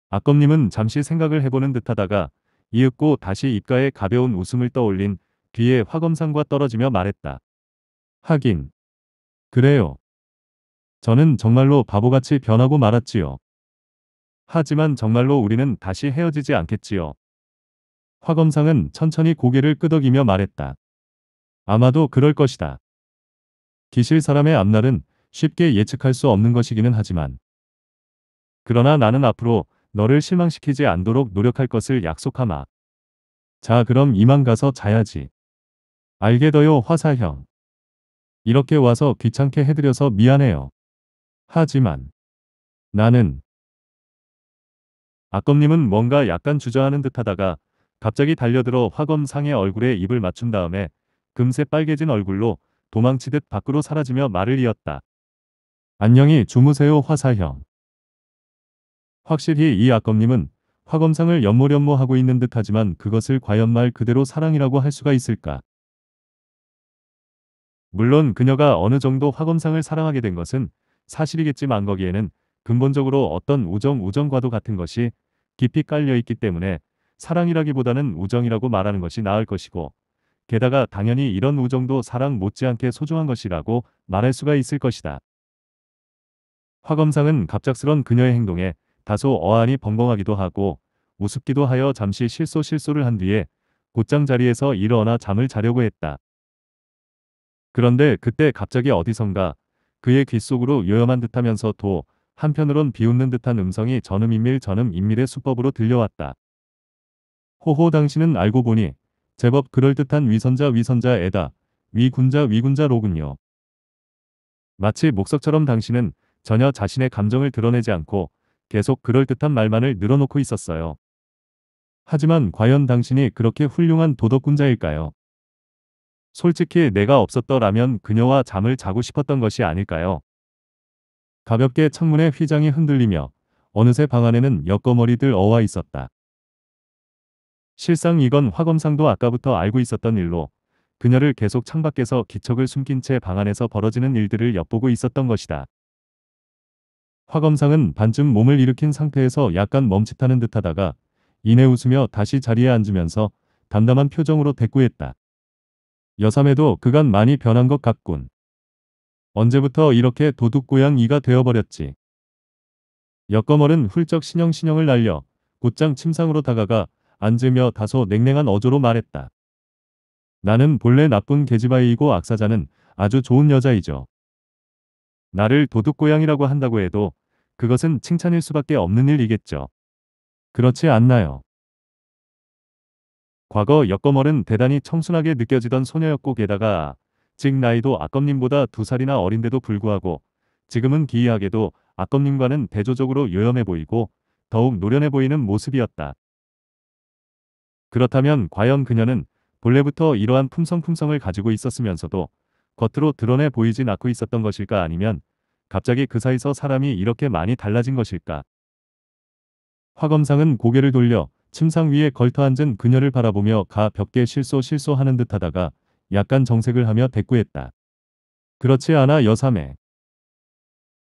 악검님은 잠시 생각을 해보는 듯하다가 이윽고 다시 입가에 가벼운 웃음을 떠올린 뒤에 화검상과 떨어지며 말했다. 하긴. 그래요. 저는 정말로 바보같이 변하고 말았지요. 하지만 정말로 우리는 다시 헤어지지 않겠지요. 화검상은 천천히 고개를 끄덕이며 말했다. 아마도 그럴 것이다. 기실 사람의 앞날은 쉽게 예측할 수 없는 것이기는 하지만 그러나 나는 앞으로 너를 실망시키지 않도록 노력할 것을 약속하마. 자 그럼 이만 가서 자야지. 알게더요 화사형. 이렇게 와서 귀찮게 해드려서 미안해요. 하지만 나는 아검님은 뭔가 약간 주저하는 듯하다가 갑자기 달려들어 화검상의 얼굴에 입을 맞춘 다음에 금세 빨개진 얼굴로 도망치듯 밖으로 사라지며 말을 이었다. 안녕히 주무세요 화사형. 확실히 이 악검님은 화검상을 연모연모하고 있는 듯하지만 그것을 과연 말 그대로 사랑이라고 할 수가 있을까? 물론 그녀가 어느 정도 화검상을 사랑하게 된 것은 사실이겠지만 거기에는 근본적으로 어떤 우정 우정과도 같은 것이 깊이 깔려 있기 때문에 사랑이라기보다는 우정이라고 말하는 것이 나을 것이고 게다가 당연히 이런 우정도 사랑 못지않게 소중한 것이라고 말할 수가 있을 것이다. 화 검상은 갑작스런 그녀의 행동에 다소 어안이 벙벙하기도 하고 우습기도 하여 잠시 실소 실소를 한 뒤에 곧장 자리에서 일어나 잠을 자려고 했다. 그런데 그때 갑자기 어디선가 그의 귓속으로 요염한 듯하면서 도 한편으론 비웃는 듯한 음성이 전음인밀 전음인밀의 수법으로 들려왔다. 호호 당신은 알고 보니 제법 그럴듯한 위선자 위선자 애다 위군자 위군자로군요. 마치 목석처럼 당신은 전혀 자신의 감정을 드러내지 않고 계속 그럴듯한 말만을 늘어놓고 있었어요. 하지만 과연 당신이 그렇게 훌륭한 도덕군자일까요? 솔직히 내가 없었더라면 그녀와 잠을 자고 싶었던 것이 아닐까요? 가볍게 창문의 휘장이 흔들리며 어느새 방 안에는 엮어머리들 어와 있었다. 실상 이건 화검상도 아까부터 알고 있었던 일로 그녀를 계속 창밖에서 기척을 숨긴 채 방 안에서 벌어지는 일들을 엿보고 있었던 것이다. 화검상은 반쯤 몸을 일으킨 상태에서 약간 멈칫하는 듯하다가 이내 웃으며 다시 자리에 앉으면서 담담한 표정으로 대꾸했다. 여삼에도 그간 많이 변한 것 같군. 언제부터 이렇게 도둑고양이가 되어버렸지. 여거멀은 훌쩍 신형신형을 날려 곧장 침상으로 다가가 앉으며 다소 냉랭한 어조로 말했다. 나는 본래 나쁜 계집아이이고 악사자는 아주 좋은 여자이죠. 나를 도둑고양이라고 한다고 해도 그것은 칭찬일 수밖에 없는 일이겠죠. 그렇지 않나요? 과거 역거멀은 대단히 청순하게 느껴지던 소녀였고 게다가 즉 나이도 아검님보다 두 살이나 어린데도 불구하고 지금은 기이하게도 아검님과는 대조적으로 요염해 보이고 더욱 노련해 보이는 모습이었다. 그렇다면 과연 그녀는 본래부터 이러한 품성품성을 가지고 있었으면서도 겉으로 드러내 보이진 않고 있었던 것일까 아니면 갑자기 그 사이서 사람이 이렇게 많이 달라진 것일까? 화검상은 고개를 돌려 침상 위에 걸터앉은 그녀를 바라보며 가 벽에 실소 실소 하는 듯 하다가 약간 정색을 하며 대꾸했다. 그렇지 않아 여삼해.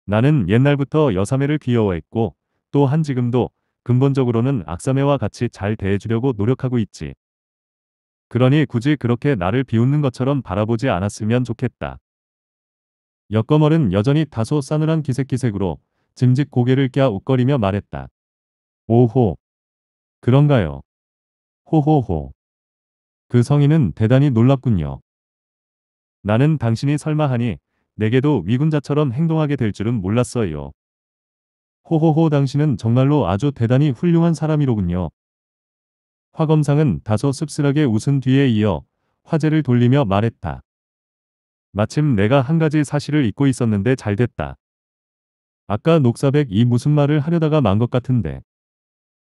나는 옛날부터 여삼해를 귀여워했고 또 한 지금도 근본적으로는 악삼해와 같이 잘 대해주려고 노력하고 있지. 그러니 굳이 그렇게 나를 비웃는 것처럼 바라보지 않았으면 좋겠다. 여거멀은 여전히 다소 싸늘한 기색기색으로 짐직 고개를 껴 웃거리며 말했다. 오호. 그런가요? 호호호. 그 성인은 대단히 놀랐군요 나는 당신이 설마 하니 내게도 위군자처럼 행동하게 될 줄은 몰랐어요. 호호호 당신은 정말로 아주 대단히 훌륭한 사람이로군요. 화검상은 다소 씁쓸하게 웃은 뒤에 이어 화제를 돌리며 말했다. 마침 내가 한 가지 사실을 잊고 있었는데 잘됐다. 아까 녹사백 이 무슨 말을 하려다가 만 것 같은데.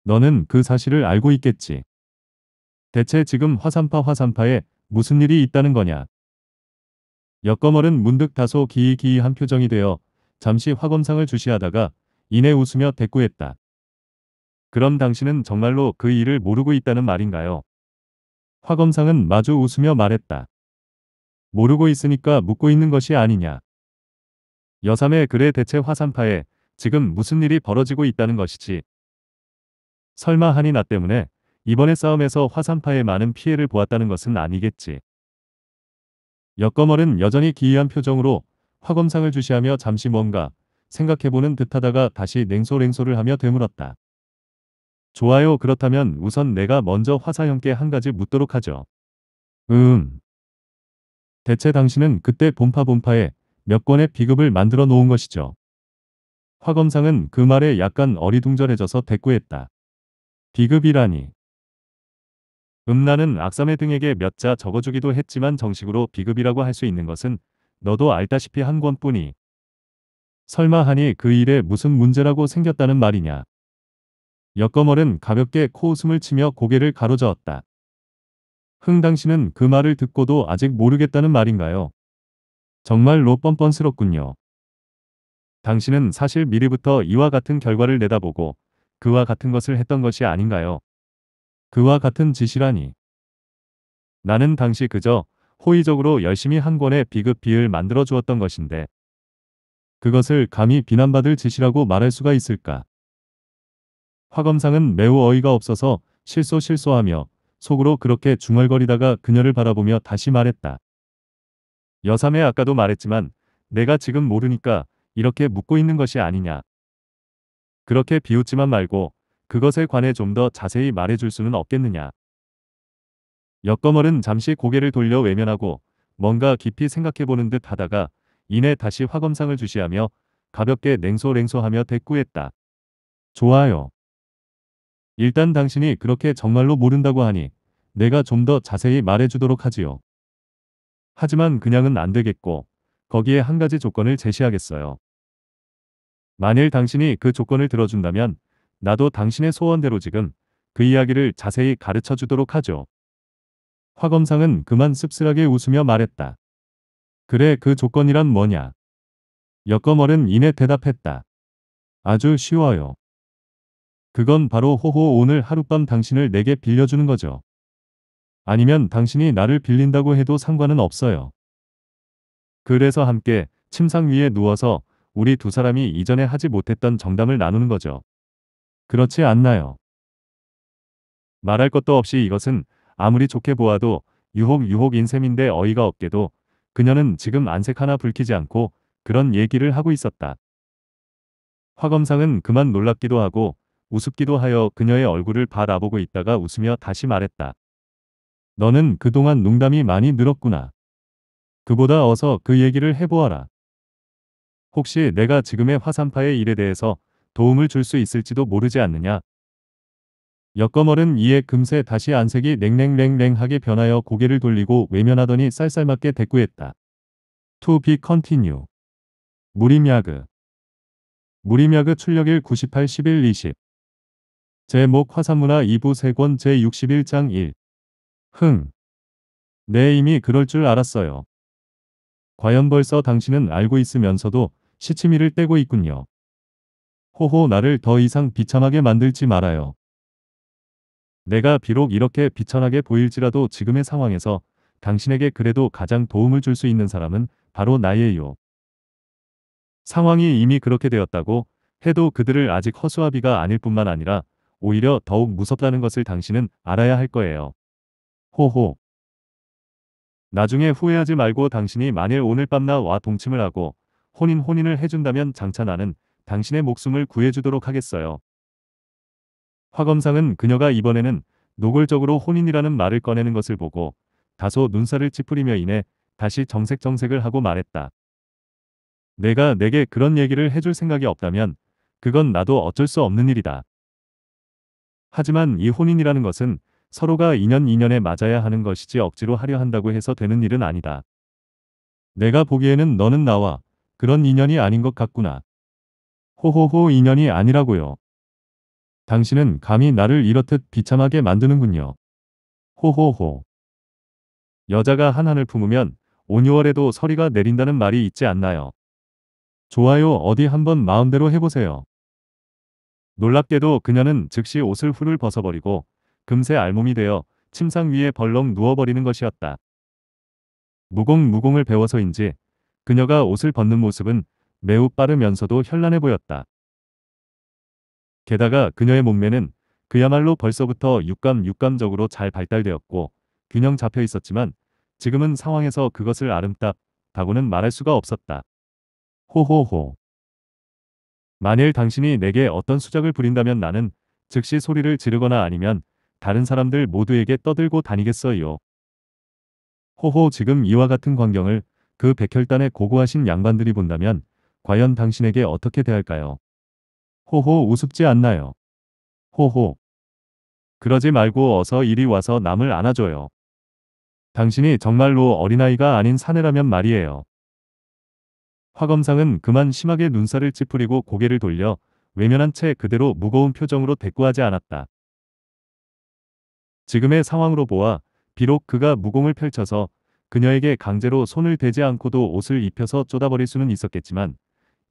너는 그 사실을 알고 있겠지. 대체 지금 화산파 화산파에 무슨 일이 있다는 거냐. 역검멀은 문득 다소 기이기이한 표정이 되어 잠시 화검상을 주시하다가 이내 웃으며 대꾸했다. 그럼 당신은 정말로 그 일을 모르고 있다는 말인가요? 화검상은 마주 웃으며 말했다. 모르고 있으니까 묻고 있는 것이 아니냐. 여삼의 글의 대체 화산파에 지금 무슨 일이 벌어지고 있다는 것이지. 설마 하니 나 때문에 이번에 싸움에서 화산파에 많은 피해를 보았다는 것은 아니겠지. 여거멀은 여전히 기이한 표정으로 화검상을 주시하며 잠시 뭔가 생각해보는 듯하다가 다시 냉소냉소를 하며 되물었다. 좋아요 그렇다면 우선 내가 먼저 화사 형께 한 가지 묻도록 하죠. 음. 대체 당신은 그때 본파 본파에 몇 권의 비급을 만들어 놓은 것이죠. 화 검상은 그 말에 약간 어리둥절해져서 대꾸했다. 비급이라니. 음란은 악사매 등에게 몇 자 적어주기도 했지만 정식으로 비급이라고 할 수 있는 것은 너도 알다시피 한 권뿐이. 설마 하니 그 일에 무슨 문제라고 생겼다는 말이냐. 역거멀은 가볍게 코웃음을 치며 고개를 가로저었다. 흥 당신은 그 말을 듣고도 아직 모르겠다는 말인가요? 정말로 뻔뻔스럽군요. 당신은 사실 미리부터 이와 같은 결과를 내다보고 그와 같은 것을 했던 것이 아닌가요? 그와 같은 짓이라니. 나는 당시 그저 호의적으로 열심히 한 권의 비급비을 만들어 주었던 것인데 그것을 감히 비난받을 짓이라고 말할 수가 있을까? 화검상은 매우 어이가 없어서 실소 실소하며 속으로 그렇게 중얼거리다가 그녀를 바라보며 다시 말했다. 여삼에 아까도 말했지만 내가 지금 모르니까 이렇게 묻고 있는 것이 아니냐. 그렇게 비웃지만 말고 그것에 관해 좀 더 자세히 말해줄 수는 없겠느냐. 역검멀은 잠시 고개를 돌려 외면하고 뭔가 깊이 생각해보는 듯 하다가 이내 다시 화검상을 주시하며 가볍게 냉소냉소하며 대꾸했다. 좋아요. 일단 당신이 그렇게 정말로 모른다고 하니 내가 좀 더 자세히 말해주도록 하지요. 하지만 그냥은 안 되겠고 거기에 한 가지 조건을 제시하겠어요. 만일 당신이 그 조건을 들어준다면 나도 당신의 소원대로 지금 그 이야기를 자세히 가르쳐 주도록 하죠. 화 검상은 그만 씁쓸하게 웃으며 말했다. 그래 그 조건이란 뭐냐? 여검얼은 이내 대답했다. 아주 쉬워요. 그건 바로 호호 오늘 하룻밤 당신을 내게 빌려주는 거죠. 아니면 당신이 나를 빌린다고 해도 상관은 없어요. 그래서 함께 침상 위에 누워서 우리 두 사람이 이전에 하지 못했던 정담을 나누는 거죠. 그렇지 않나요? 말할 것도 없이 이것은 아무리 좋게 보아도 유혹 유혹 인셈인데 어이가 없게도 그녀는 지금 안색 하나 불키지 않고 그런 얘기를 하고 있었다. 화검상은 그만 놀랍기도 하고 우습기도 하여 그녀의 얼굴을 바라보고 있다가 웃으며 다시 말했다. 너는 그동안 농담이 많이 늘었구나. 그보다 어서 그 얘기를 해보아라. 혹시 내가 지금의 화산파의 일에 대해서 도움을 줄 수 있을지도 모르지 않느냐. 역거멀은 이에 금세 다시 안색이 냉랭랭랭하게 변하여 고개를 돌리고 외면하더니 쌀쌀맞게 대꾸했다. To be continue. 무림야그. 무림야그 출력일 98, 11, 20. 제목 화산문화 2부 3권 제61장 1. 흥. 네 이미 그럴 줄 알았어요. 과연 벌써 당신은 알고 있으면서도 시치미를 떼고 있군요. 호호 나를 더 이상 비참하게 만들지 말아요. 내가 비록 이렇게 비천하게 보일지라도 지금의 상황에서 당신에게 그래도 가장 도움을 줄 수 있는 사람은 바로 나예요. 상황이 이미 그렇게 되었다고 해도 그들을 아직 허수아비가 아닐 뿐만 아니라 오히려 더욱 무섭다는 것을 당신은 알아야 할 거예요. 호호. 나중에 후회하지 말고 당신이 만일 오늘 밤 나와 동침을 하고 혼인 혼인을 해준다면 장차 나는 당신의 목숨을 구해주도록 하겠어요. 화검상은 그녀가 이번에는 노골적으로 혼인이라는 말을 꺼내는 것을 보고 다소 눈살을 찌푸리며 이내 다시 정색정색을 하고 말했다. 내가 내게 그런 얘기를 해줄 생각이 없다면 그건 나도 어쩔 수 없는 일이다. 하지만 이 혼인이라는 것은 서로가 인연 인연에 맞아야 하는 것이지 억지로 하려 한다고 해서 되는 일은 아니다. 내가 보기에는 너는 나와 그런 인연이 아닌 것 같구나. 호호호 인연이 아니라고요. 당신은 감히 나를 이렇듯 비참하게 만드는군요. 호호호. 여자가 한한을 품으면 5 6월에도 서리가 내린다는 말이 있지 않나요? 좋아요 어디 한번 마음대로 해보세요. 놀랍게도 그녀는 즉시 옷을 후를 벗어버리고 금세 알몸이 되어 침상 위에 벌렁 누워버리는 것이었다. 무공 무공을 배워서인지 그녀가 옷을 벗는 모습은 매우 빠르면서도 현란해 보였다. 게다가 그녀의 몸매는 그야말로 벌써부터 육감 육감적으로 잘 발달되었고 균형 잡혀 있었지만 지금은 상황에서 그것을 아름답다고는 말할 수가 없었다. 호호호. 만일 당신이 내게 어떤 수작을 부린다면 나는 즉시 소리를 지르거나 아니면 다른 사람들 모두에게 떠들고 다니겠어요. 호호 지금 이와 같은 광경을 그 백혈단의 고고하신 양반들이 본다면 과연 당신에게 어떻게 대할까요? 호호 우습지 않나요? 호호. 그러지 말고 어서 이리 와서 남을 안아줘요. 당신이 정말로 어린아이가 아닌 사내라면 말이에요. 화 검상은 그만 심하게 눈살을 찌푸리고 고개를 돌려 외면한 채 그대로 무거운 표정으로 대꾸하지 않았다. 지금의 상황으로 보아 비록 그가 무공을 펼쳐서 그녀에게 강제로 손을 대지 않고도 옷을 입혀서 쪼다버릴 수는 있었겠지만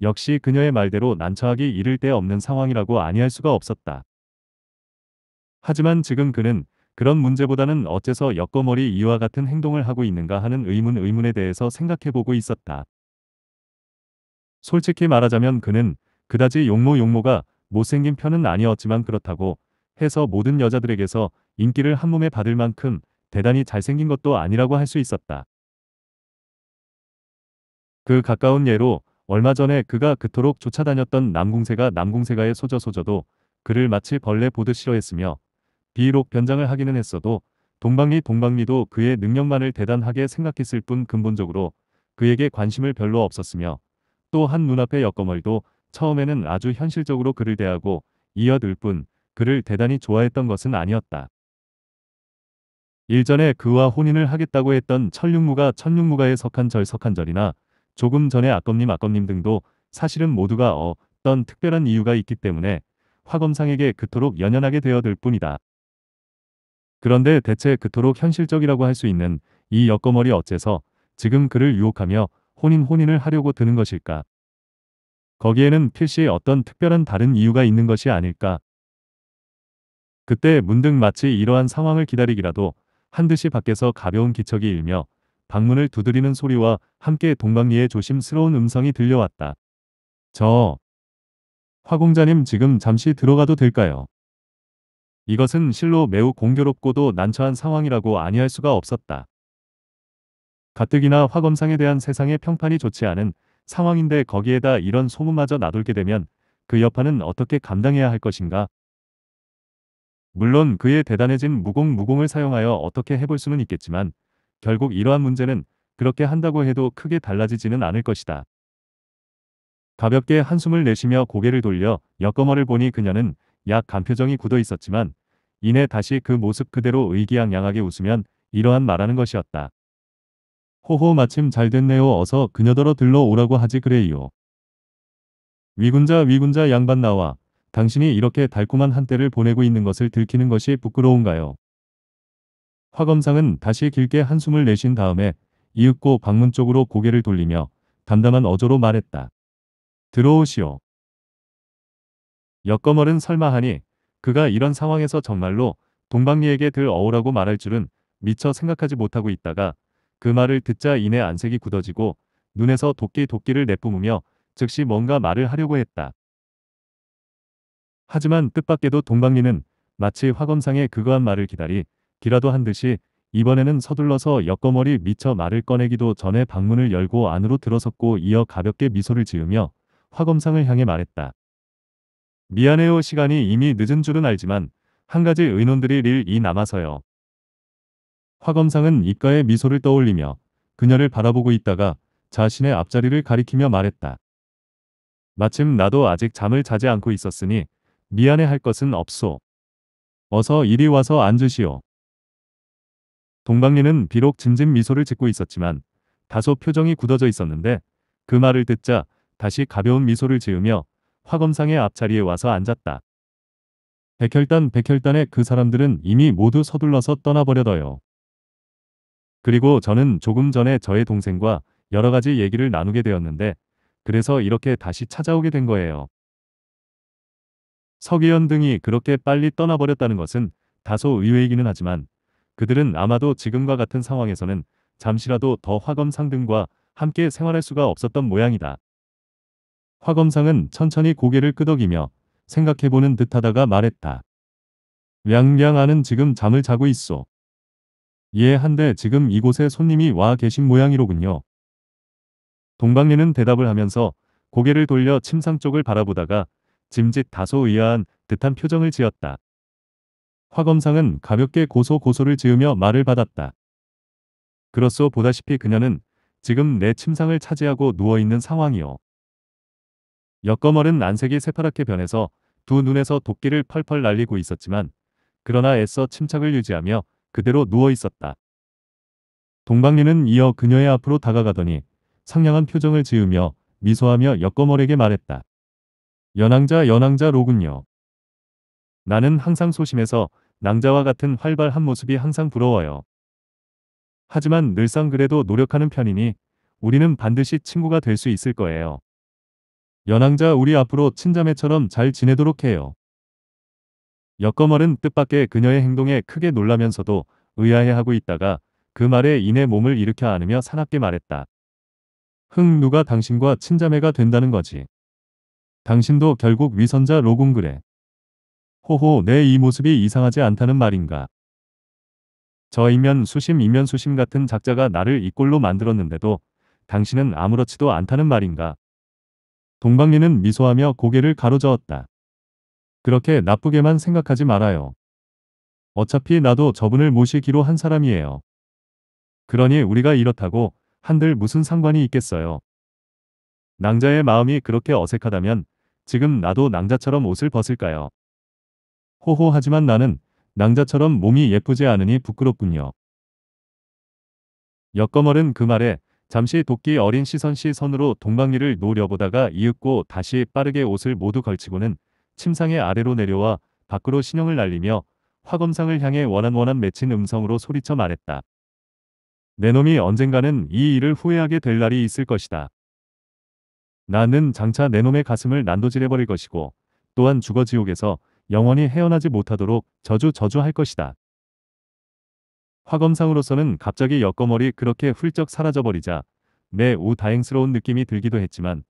역시 그녀의 말대로 난처하기 이를 데 없는 상황이라고 아니할 수가 없었다. 하지만 지금 그는 그런 문제보다는 어째서 엮어머리 이와 같은 행동을 하고 있는가 하는 의문 의문에 대해서 생각해보고 있었다. 솔직히 말하자면 그는 그다지 용모 용모가 못생긴 편은 아니었지만 그렇다고 해서 모든 여자들에게서 인기를 한몸에 받을 만큼 대단히 잘생긴 것도 아니라고 할 수 있었다. 그 가까운 예로 얼마 전에 그가 그토록 쫓아다녔던 남궁세가 남궁세가의 소저소저도 그를 마치 벌레 보듯 싫어했으며 비록 변장을 하기는 했어도 동방리 동방리도 그의 능력만을 대단하게 생각했을 뿐 근본적으로 그에게 관심을 별로 없었으며 또한 눈앞의 여거머리도 처음에는 아주 현실적으로 그를 대하고 이어들 뿐 그를 대단히 좋아했던 것은 아니었다. 일전에 그와 혼인을 하겠다고 했던 천육무가 천육무가의 석한절 석한절이나 조금 전에 아검님 아검님 등도 사실은 모두가 어떤 특별한 이유가 있기 때문에 화검상에게 그토록 연연하게 되어들 뿐이다. 그런데 대체 그토록 현실적이라고 할 수 있는 이 엿거머리 어째서 지금 그를 유혹하며 혼인 혼인을 하려고 드는 것일까? 거기에는 필시 어떤 특별한 다른 이유가 있는 것이 아닐까? 그때 문득 마치 이러한 상황을 기다리기라도 한 듯이 밖에서 가벼운 기척이 일며 방문을 두드리는 소리와 함께 동방리의 조심스러운 음성이 들려왔다. 저 화공자님 지금 잠시 들어가도 될까요? 이것은 실로 매우 공교롭고도 난처한 상황이라고 아니할 수가 없었다. 가뜩이나 화검상에 대한 세상의 평판이 좋지 않은 상황인데 거기에다 이런 소문마저 나돌게 되면 그 여파는 어떻게 감당해야 할 것인가? 물론 그의 대단해진 무공무공을 사용하여 어떻게 해볼 수는 있겠지만 결국 이러한 문제는 그렇게 한다고 해도 크게 달라지지는 않을 것이다. 가볍게 한숨을 내쉬며 고개를 돌려 옆거머를 보니 그녀는 약 간표정이 굳어 있었지만 이내 다시 그 모습 그대로 의기양양하게 웃으면 이러한 말하는 것이었다. 호호 마침 잘됐네요 어서 그녀더러 들러오라고 하지 그래요. 위군자 위군자 양반 나와 당신이 이렇게 달콤한 한때를 보내고 있는 것을 들키는 것이 부끄러운가요. 화검상은 다시 길게 한숨을 내쉰 다음에 이윽고 방문 쪽으로 고개를 돌리며 담담한 어조로 말했다. 들어오시오. 역거멀은 설마하니 그가 이런 상황에서 정말로 동방리에게 들 어오라고 말할 줄은 미처 생각하지 못하고 있다가 그 말을 듣자 이내 안색이 굳어지고 눈에서 도끼 도끼를 내뿜으며 즉시 뭔가 말을 하려고 했다. 하지만 뜻밖에도 동방리는 마치 화검상의 그거한 말을 기다리 기라도 한 듯이 이번에는 서둘러서 옆거머리 미쳐 말을 꺼내기도 전에 방문을 열고 안으로 들어섰고 이어 가볍게 미소를 지으며 화검상을 향해 말했다. 미안해요 시간이 이미 늦은 줄은 알지만 한 가지 의논들이 릴이 남아서요. 화검상은 입가에 미소를 떠올리며 그녀를 바라보고 있다가 자신의 앞자리를 가리키며 말했다. 마침 나도 아직 잠을 자지 않고 있었으니 미안해 할 것은 없소. 어서 이리 와서 앉으시오. 동방리는 비록 짐짐 미소를 짓고 있었지만 다소 표정이 굳어져 있었는데 그 말을 듣자 다시 가벼운 미소를 지으며 화검상의 앞자리에 와서 앉았다. 백혈단 백혈단의 그 사람들은 이미 모두 서둘러서 떠나버려더요. 그리고 저는 조금 전에 저의 동생과 여러 가지 얘기를 나누게 되었는데 그래서 이렇게 다시 찾아오게 된 거예요. 서기현 등이 그렇게 빨리 떠나버렸다는 것은 다소 의외이기는 하지만 그들은 아마도 지금과 같은 상황에서는 잠시라도 더 화검상 등과 함께 생활할 수가 없었던 모양이다. 화검상은 천천히 고개를 끄덕이며 생각해보는 듯하다가 말했다. 량량아는 지금 잠을 자고 있어. 예 한데 지금 이곳에 손님이 와 계신 모양이로군요. 동방리는 대답을 하면서 고개를 돌려 침상 쪽을 바라보다가 짐짓 다소 의아한 듯한 표정을 지었다. 화검상은 가볍게 고소 고소를 지으며 말을 받았다. 그렇소 보다시피 그녀는 지금 내 침상을 차지하고 누워있는 상황이오. 역거멀은 안색이 새파랗게 변해서 두 눈에서 도끼를 펄펄 날리고 있었지만 그러나 애써 침착을 유지하며 그대로 누워 있었다. 동방리는 이어 그녀의 앞으로 다가가더니 상냥한 표정을 지으며 미소하며 역거머리게 말했다. 연왕자 연왕자로군요. 나는 항상 소심해서 낭자와 같은 활발한 모습이 항상 부러워요. 하지만 늘상 그래도 노력하는 편이니 우리는 반드시 친구가 될 수 있을 거예요. 연왕자 우리 앞으로 친자매처럼 잘 지내도록 해요. 여거말은 뜻밖의 그녀의 행동에 크게 놀라면서도 의아해하고 있다가 그 말에 이내 몸을 일으켜 안으며 사납게 말했다. 흥 누가 당신과 친자매가 된다는 거지. 당신도 결국 위선자 로군 그래. 호호 내 이 모습이 이상하지 않다는 말인가. 저 이면 수심 이면 수심 같은 작자가 나를 이 꼴로 만들었는데도 당신은 아무렇지도 않다는 말인가. 동방예는 미소하며 고개를 가로저었다. 그렇게 나쁘게만 생각하지 말아요. 어차피 나도 저분을 모시기로 한 사람이에요. 그러니 우리가 이렇다고 한들 무슨 상관이 있겠어요. 낭자의 마음이 그렇게 어색하다면 지금 나도 낭자처럼 옷을 벗을까요? 호호하지만 나는 낭자처럼 몸이 예쁘지 않으니 부끄럽군요. 역거멀은 그 말에 잠시 도끼 어린 시선 시선으로 동방이를 노려보다가 이윽고 다시 빠르게 옷을 모두 걸치고는 침상의 아래로 내려와 밖으로 신형을 날리며 화검상을 향해 원한원한 맺힌 음성으로 소리쳐 말했다. 내 놈이 언젠가는 이 일을 후회하게 될 날이 있을 것이다. 나는 장차 내 놈의 가슴을 난도질해버릴 것이고 또한 죽어지옥에서 영원히 헤어나지 못하도록 저주 저주할 것이다. 화검상으로서는 갑자기 여거머리 그렇게 훌쩍 사라져버리자 매우 다행스러운 느낌이 들기도 했지만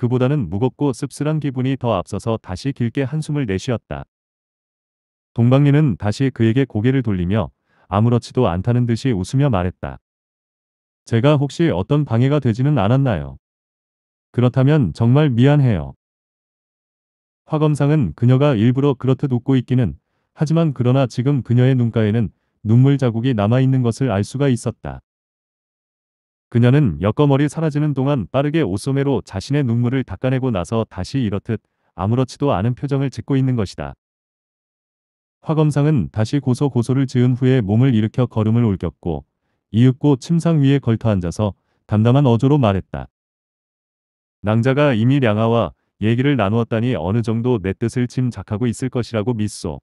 그보다는 무겁고 씁쓸한 기분이 더 앞서서 다시 길게 한숨을 내쉬었다. 동방리는 다시 그에게 고개를 돌리며 아무렇지도 않다는 듯이 웃으며 말했다. 제가 혹시 어떤 방해가 되지는 않았나요? 그렇다면 정말 미안해요. 화 검상은 그녀가 일부러 그렇듯 웃고 있기는 하지만 그러나 지금 그녀의 눈가에는 눈물 자국이 남아있는 것을 알 수가 있었다. 그녀는 여꺼머리 사라지는 동안 빠르게 옷소매로 자신의 눈물을 닦아내고 나서 다시 이렇듯 아무렇지도 않은 표정을 짓고 있는 것이다. 화 검상은 다시 고소 고소를 지은 후에 몸을 일으켜 걸음을 올겼고 이윽고 침상 위에 걸터앉아서 담담한 어조로 말했다. 낭자가 이미 량아와 얘기를 나누었다니 어느 정도 내 뜻을 짐작하고 있을 것이라고 믿소.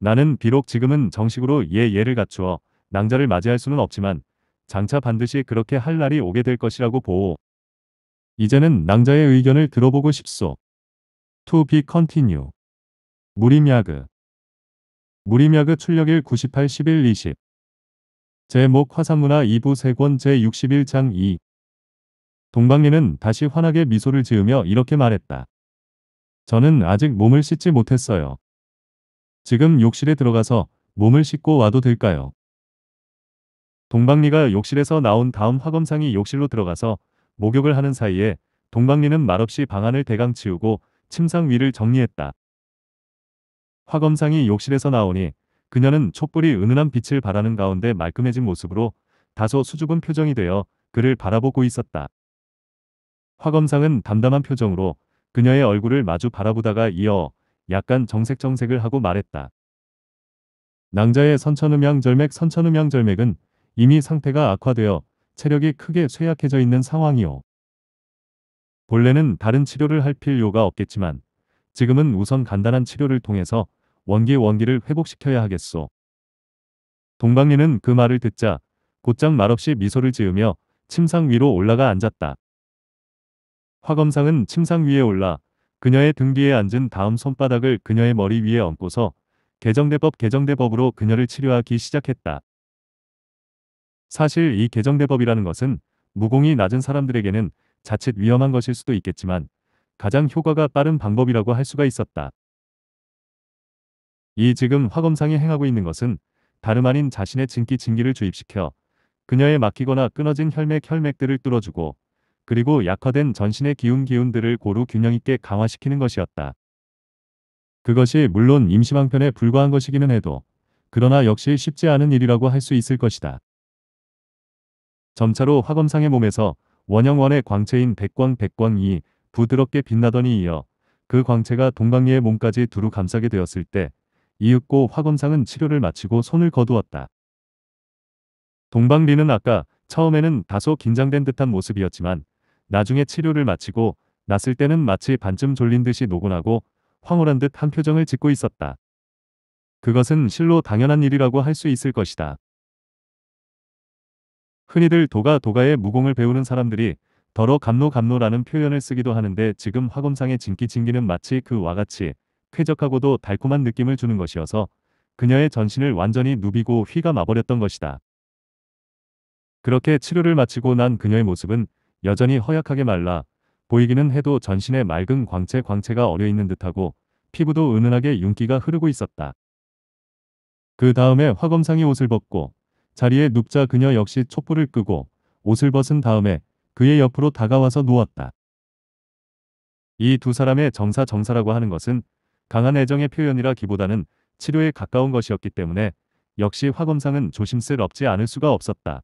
나는 비록 지금은 정식으로 예 예를 갖추어 낭자를 맞이할 수는 없지만 장차 반드시 그렇게 할 날이 오게 될 것이라고 보오. 이제는 낭자의 의견을 들어보고 싶소. To be continue. 무림야그. 무림야그 출력일 98, 11, 20. 제목 화산문화 2부 세권 제61장 2. 동방리는 다시 환하게 미소를 지으며 이렇게 말했다. 저는 아직 몸을 씻지 못했어요. 지금 욕실에 들어가서 몸을 씻고 와도 될까요? 동방리가 욕실에서 나온 다음 화검상이 욕실로 들어가서 목욕을 하는 사이에 동방리는 말없이 방안을 대강 치우고 침상 위를 정리했다. 화검상이 욕실에서 나오니 그녀는 촛불이 은은한 빛을 바라는 가운데 말끔해진 모습으로 다소 수줍은 표정이 되어 그를 바라보고 있었다. 화검상은 담담한 표정으로 그녀의 얼굴을 마주 바라보다가 이어 약간 정색정색을 하고 말했다. 낭자의 선천음양절맥 선천음양절맥은 이미 상태가 악화되어 체력이 크게 쇠약해져 있는 상황이오. 본래는 다른 치료를 할 필요가 없겠지만 지금은 우선 간단한 치료를 통해서 원기 원기를 회복시켜야 하겠소. 동방리는 그 말을 듣자 곧장 말없이 미소를 지으며 침상 위로 올라가 앉았다. 화검상은 침상 위에 올라 그녀의 등 뒤에 앉은 다음 손바닥을 그녀의 머리 위에 얹고서 개정대법 개정대법으로 그녀를 치료하기 시작했다. 사실 이 개정대법이라는 것은 무공이 낮은 사람들에게는 자칫 위험한 것일 수도 있겠지만 가장 효과가 빠른 방법이라고 할 수가 있었다. 이 지금 화검상이 행하고 있는 것은 다름 아닌 자신의 진기 진기를 주입시켜 그녀의 막히거나 끊어진 혈맥 혈맥들을 뚫어주고 그리고 약화된 전신의 기운 기운들을 고루 균형 있게 강화시키는 것이었다. 그것이 물론 임시방편에 불과한 것이기는 해도 그러나 역시 쉽지 않은 일이라고 할 수 있을 것이다. 점차로 화검상의 몸에서 원형원의 광채인 백광 백광이 부드럽게 빛나더니 이어 그 광채가 동방리의 몸까지 두루 감싸게 되었을 때 이윽고 화검상은 치료를 마치고 손을 거두었다. 동방리는 아까 처음에는 다소 긴장된 듯한 모습이었지만 나중에 치료를 마치고 났을 때는 마치 반쯤 졸린 듯이 노곤하고 황홀한 듯한 표정을 짓고 있었다. 그것은 실로 당연한 일이라고 할 수 있을 것이다. 흔히들 도가 도가의 무공을 배우는 사람들이 더러 감노 감노라는 표현을 쓰기도 하는데 지금 화검상의 징기징기는 마치 그와 같이 쾌적하고도 달콤한 느낌을 주는 것이어서 그녀의 전신을 완전히 누비고 휘감아버렸던 것이다. 그렇게 치료를 마치고 난 그녀의 모습은 여전히 허약하게 말라 보이기는 해도 전신에 맑은 광채 광채가 어려있는 듯하고 피부도 은은하게 윤기가 흐르고 있었다. 그 다음에 화검상이 옷을 벗고 자리에 눕자 그녀 역시 촛불을 끄고 옷을 벗은 다음에 그의 옆으로 다가와서 누웠다. 이 두 사람의 정사 정사라고 하는 것은 강한 애정의 표현이라기보다는 치료에 가까운 것이었기 때문에 역시 화검상은 조심스럽지 않을 수가 없었다.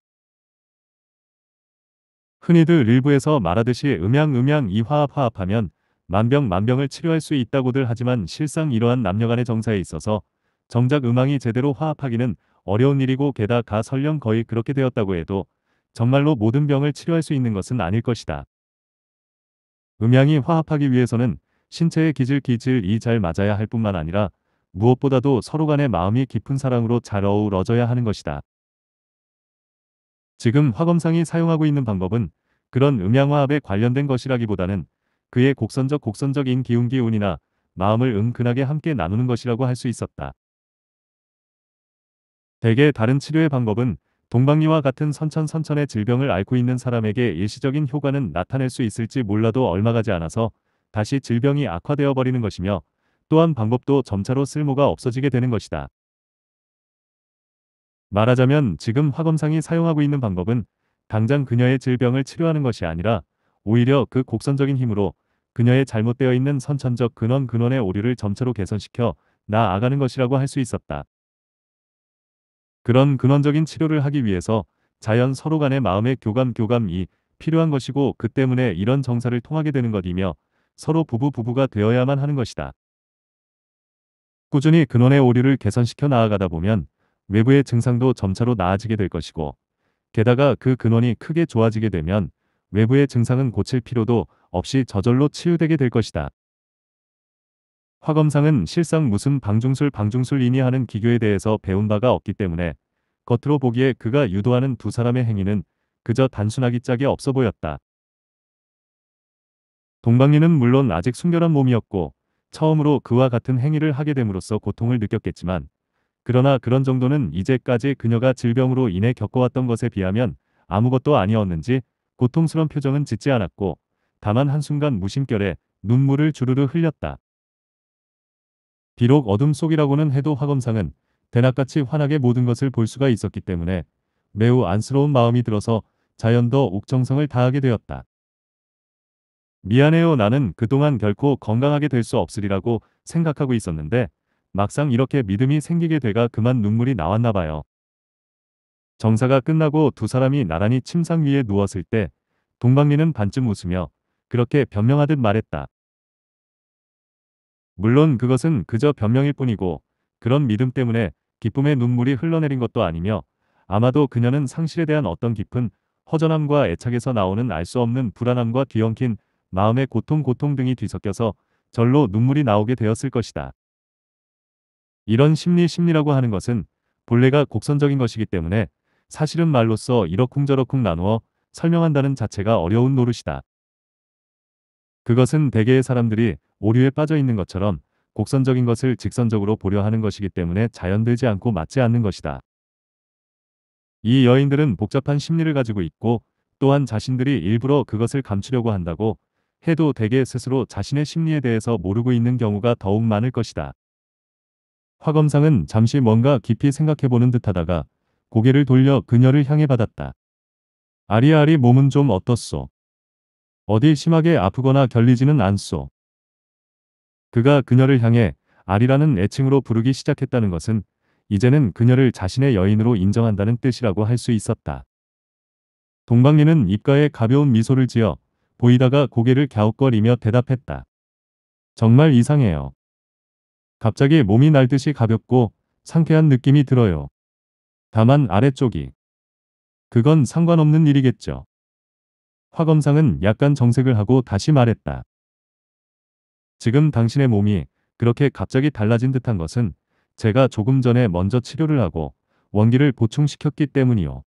흔히들 일부에서 말하듯이 음양음양 이 화합 화합하면 만병 만병을 치료할 수 있다고들 하지만 실상 이러한 남녀간의 정사에 있어서 정작 음악이 제대로 화합하기는 어려운 일이고 게다가 설령 거의 그렇게 되었다고 해도 정말로 모든 병을 치료할 수 있는 것은 아닐 것이다. 음양이 화합하기 위해서는 신체의 기질 기질이 잘 맞아야 할 뿐만 아니라 무엇보다도 서로 간의 마음이 깊은 사랑으로 잘 어우러져야 하는 것이다. 지금 화검상이 사용하고 있는 방법은 그런 음양화합에 관련된 것이라기보다는 그의 곡선적 곡선적인 기운 기운이나 마음을 은근하게 함께 나누는 것이라고 할 수 있었다. 대개 다른 치료의 방법은 동방리와 같은 선천선천의 질병을 앓고 있는 사람에게 일시적인 효과는 나타낼 수 있을지 몰라도 얼마 가지 않아서 다시 질병이 악화되어 버리는 것이며 또한 방법도 점차로 쓸모가 없어지게 되는 것이다. 말하자면 지금 화검상이 사용하고 있는 방법은 당장 그녀의 질병을 치료하는 것이 아니라 오히려 그 곡선적인 힘으로 그녀의 잘못되어 있는 선천적 근원 근원의 오류를 점차로 개선시켜 나아가는 것이라고 할 수 있었다. 그런 근원적인 치료를 하기 위해서 자연 서로 간의 마음의 교감 교감이 필요한 것이고 그 때문에 이런 정사를 통하게 되는 것이며 서로 부부 부부가 되어야만 하는 것이다. 꾸준히 근원의 오류를 개선시켜 나아가다 보면 외부의 증상도 점차로 나아지게 될 것이고 게다가 그 근원이 크게 좋아지게 되면 외부의 증상은 고칠 필요도 없이 저절로 치유되게 될 것이다. 화검상은 실상 무슨 방중술 방중술이니 하는 기교에 대해서 배운 바가 없기 때문에 겉으로 보기에 그가 유도하는 두 사람의 행위는 그저 단순하기 짝이 없어 보였다. 동방이는 물론 아직 순결한 몸이었고 처음으로 그와 같은 행위를 하게 됨으로써 고통을 느꼈겠지만 그러나 그런 정도는 이제까지 그녀가 질병으로 인해 겪어왔던 것에 비하면 아무것도 아니었는지 고통스런 표정은 짓지 않았고 다만 한순간 무심결에 눈물을 주르르 흘렸다. 비록 어둠 속이라고는 해도 화검상은 대낮같이 환하게 모든 것을 볼 수가 있었기 때문에 매우 안쓰러운 마음이 들어서 자연도 옥정성을 다하게 되었다. 미안해요 나는 그동안 결코 건강하게 될 수 없으리라고 생각하고 있었는데 막상 이렇게 믿음이 생기게 돼가 그만 눈물이 나왔나 봐요. 정사가 끝나고 두 사람이 나란히 침상 위에 누웠을 때 동방리는 반쯤 웃으며 그렇게 변명하듯 말했다. 물론 그것은 그저 변명일 뿐이고 그런 믿음 때문에 기쁨의 눈물이 흘러내린 것도 아니며 아마도 그녀는 상실에 대한 어떤 깊은 허전함과 애착에서 나오는 알 수 없는 불안함과 뒤엉킨 마음의 고통 고통 등이 뒤섞여서 절로 눈물이 나오게 되었을 것이다. 이런 심리 심리라고 하는 것은 본래가 곡선적인 것이기 때문에 사실은 말로써 이러쿵저러쿵 나누어 설명한다는 자체가 어려운 노릇이다. 그것은 대개의 사람들이 오류에 빠져 있는 것처럼 곡선적인 것을 직선적으로 보려 하는 것이기 때문에 자연들지 않고 맞지 않는 것이다. 이 여인들은 복잡한 심리를 가지고 있고 또한 자신들이 일부러 그것을 감추려고 한다고 해도 대개 스스로 자신의 심리에 대해서 모르고 있는 경우가 더욱 많을 것이다. 화검상은 잠시 뭔가 깊이 생각해보는 듯하다가 고개를 돌려 그녀를 향해 받았다. 아리아리 몸은 좀 어떻소? 어디 심하게 아프거나 결리지는 않소? 그가 그녀를 향해 아리라는 애칭으로 부르기 시작했다는 것은 이제는 그녀를 자신의 여인으로 인정한다는 뜻이라고 할 수 있었다. 동방리는 입가에 가벼운 미소를 지어 보이다가 고개를 갸웃거리며 대답했다. 정말 이상해요. 갑자기 몸이 날 듯이 가볍고 상쾌한 느낌이 들어요. 다만 아래쪽이. 그건 상관없는 일이겠죠. 화검상은 약간 정색을 하고 다시 말했다. 지금 당신의 몸이 그렇게 갑자기 달라진 듯한 것은 제가 조금 전에 먼저 치료를 하고 원기를 보충시켰기 때문이요.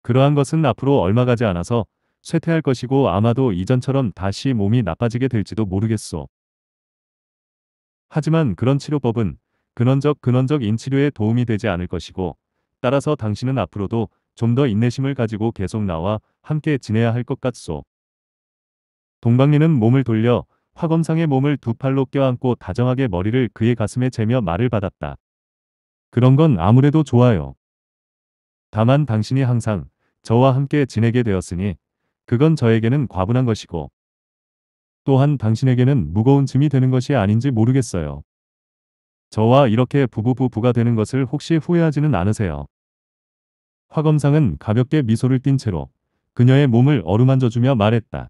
그러한 것은 앞으로 얼마 가지 않아서 쇠퇴할 것이고 아마도 이전처럼 다시 몸이 나빠지게 될지도 모르겠소. 하지만 그런 치료법은 근원적 근원적 인치료에 도움이 되지 않을 것이고 따라서 당신은 앞으로도 좀 더 인내심을 가지고 계속 나와 함께 지내야 할 것 같소. 동방리는 몸을 돌려 화검상의 몸을 두 팔로 껴안고 다정하게 머리를 그의 가슴에 재며 말을 받았다. 그런 건 아무래도 좋아요. 다만 당신이 항상 저와 함께 지내게 되었으니 그건 저에게는 과분한 것이고 또한 당신에게는 무거운 짐이 되는 것이 아닌지 모르겠어요. 저와 이렇게 부부부부가 되는 것을 혹시 후회하지는 않으세요? 화검상은 가볍게 미소를 띤 채로 그녀의 몸을 어루만져주며 말했다.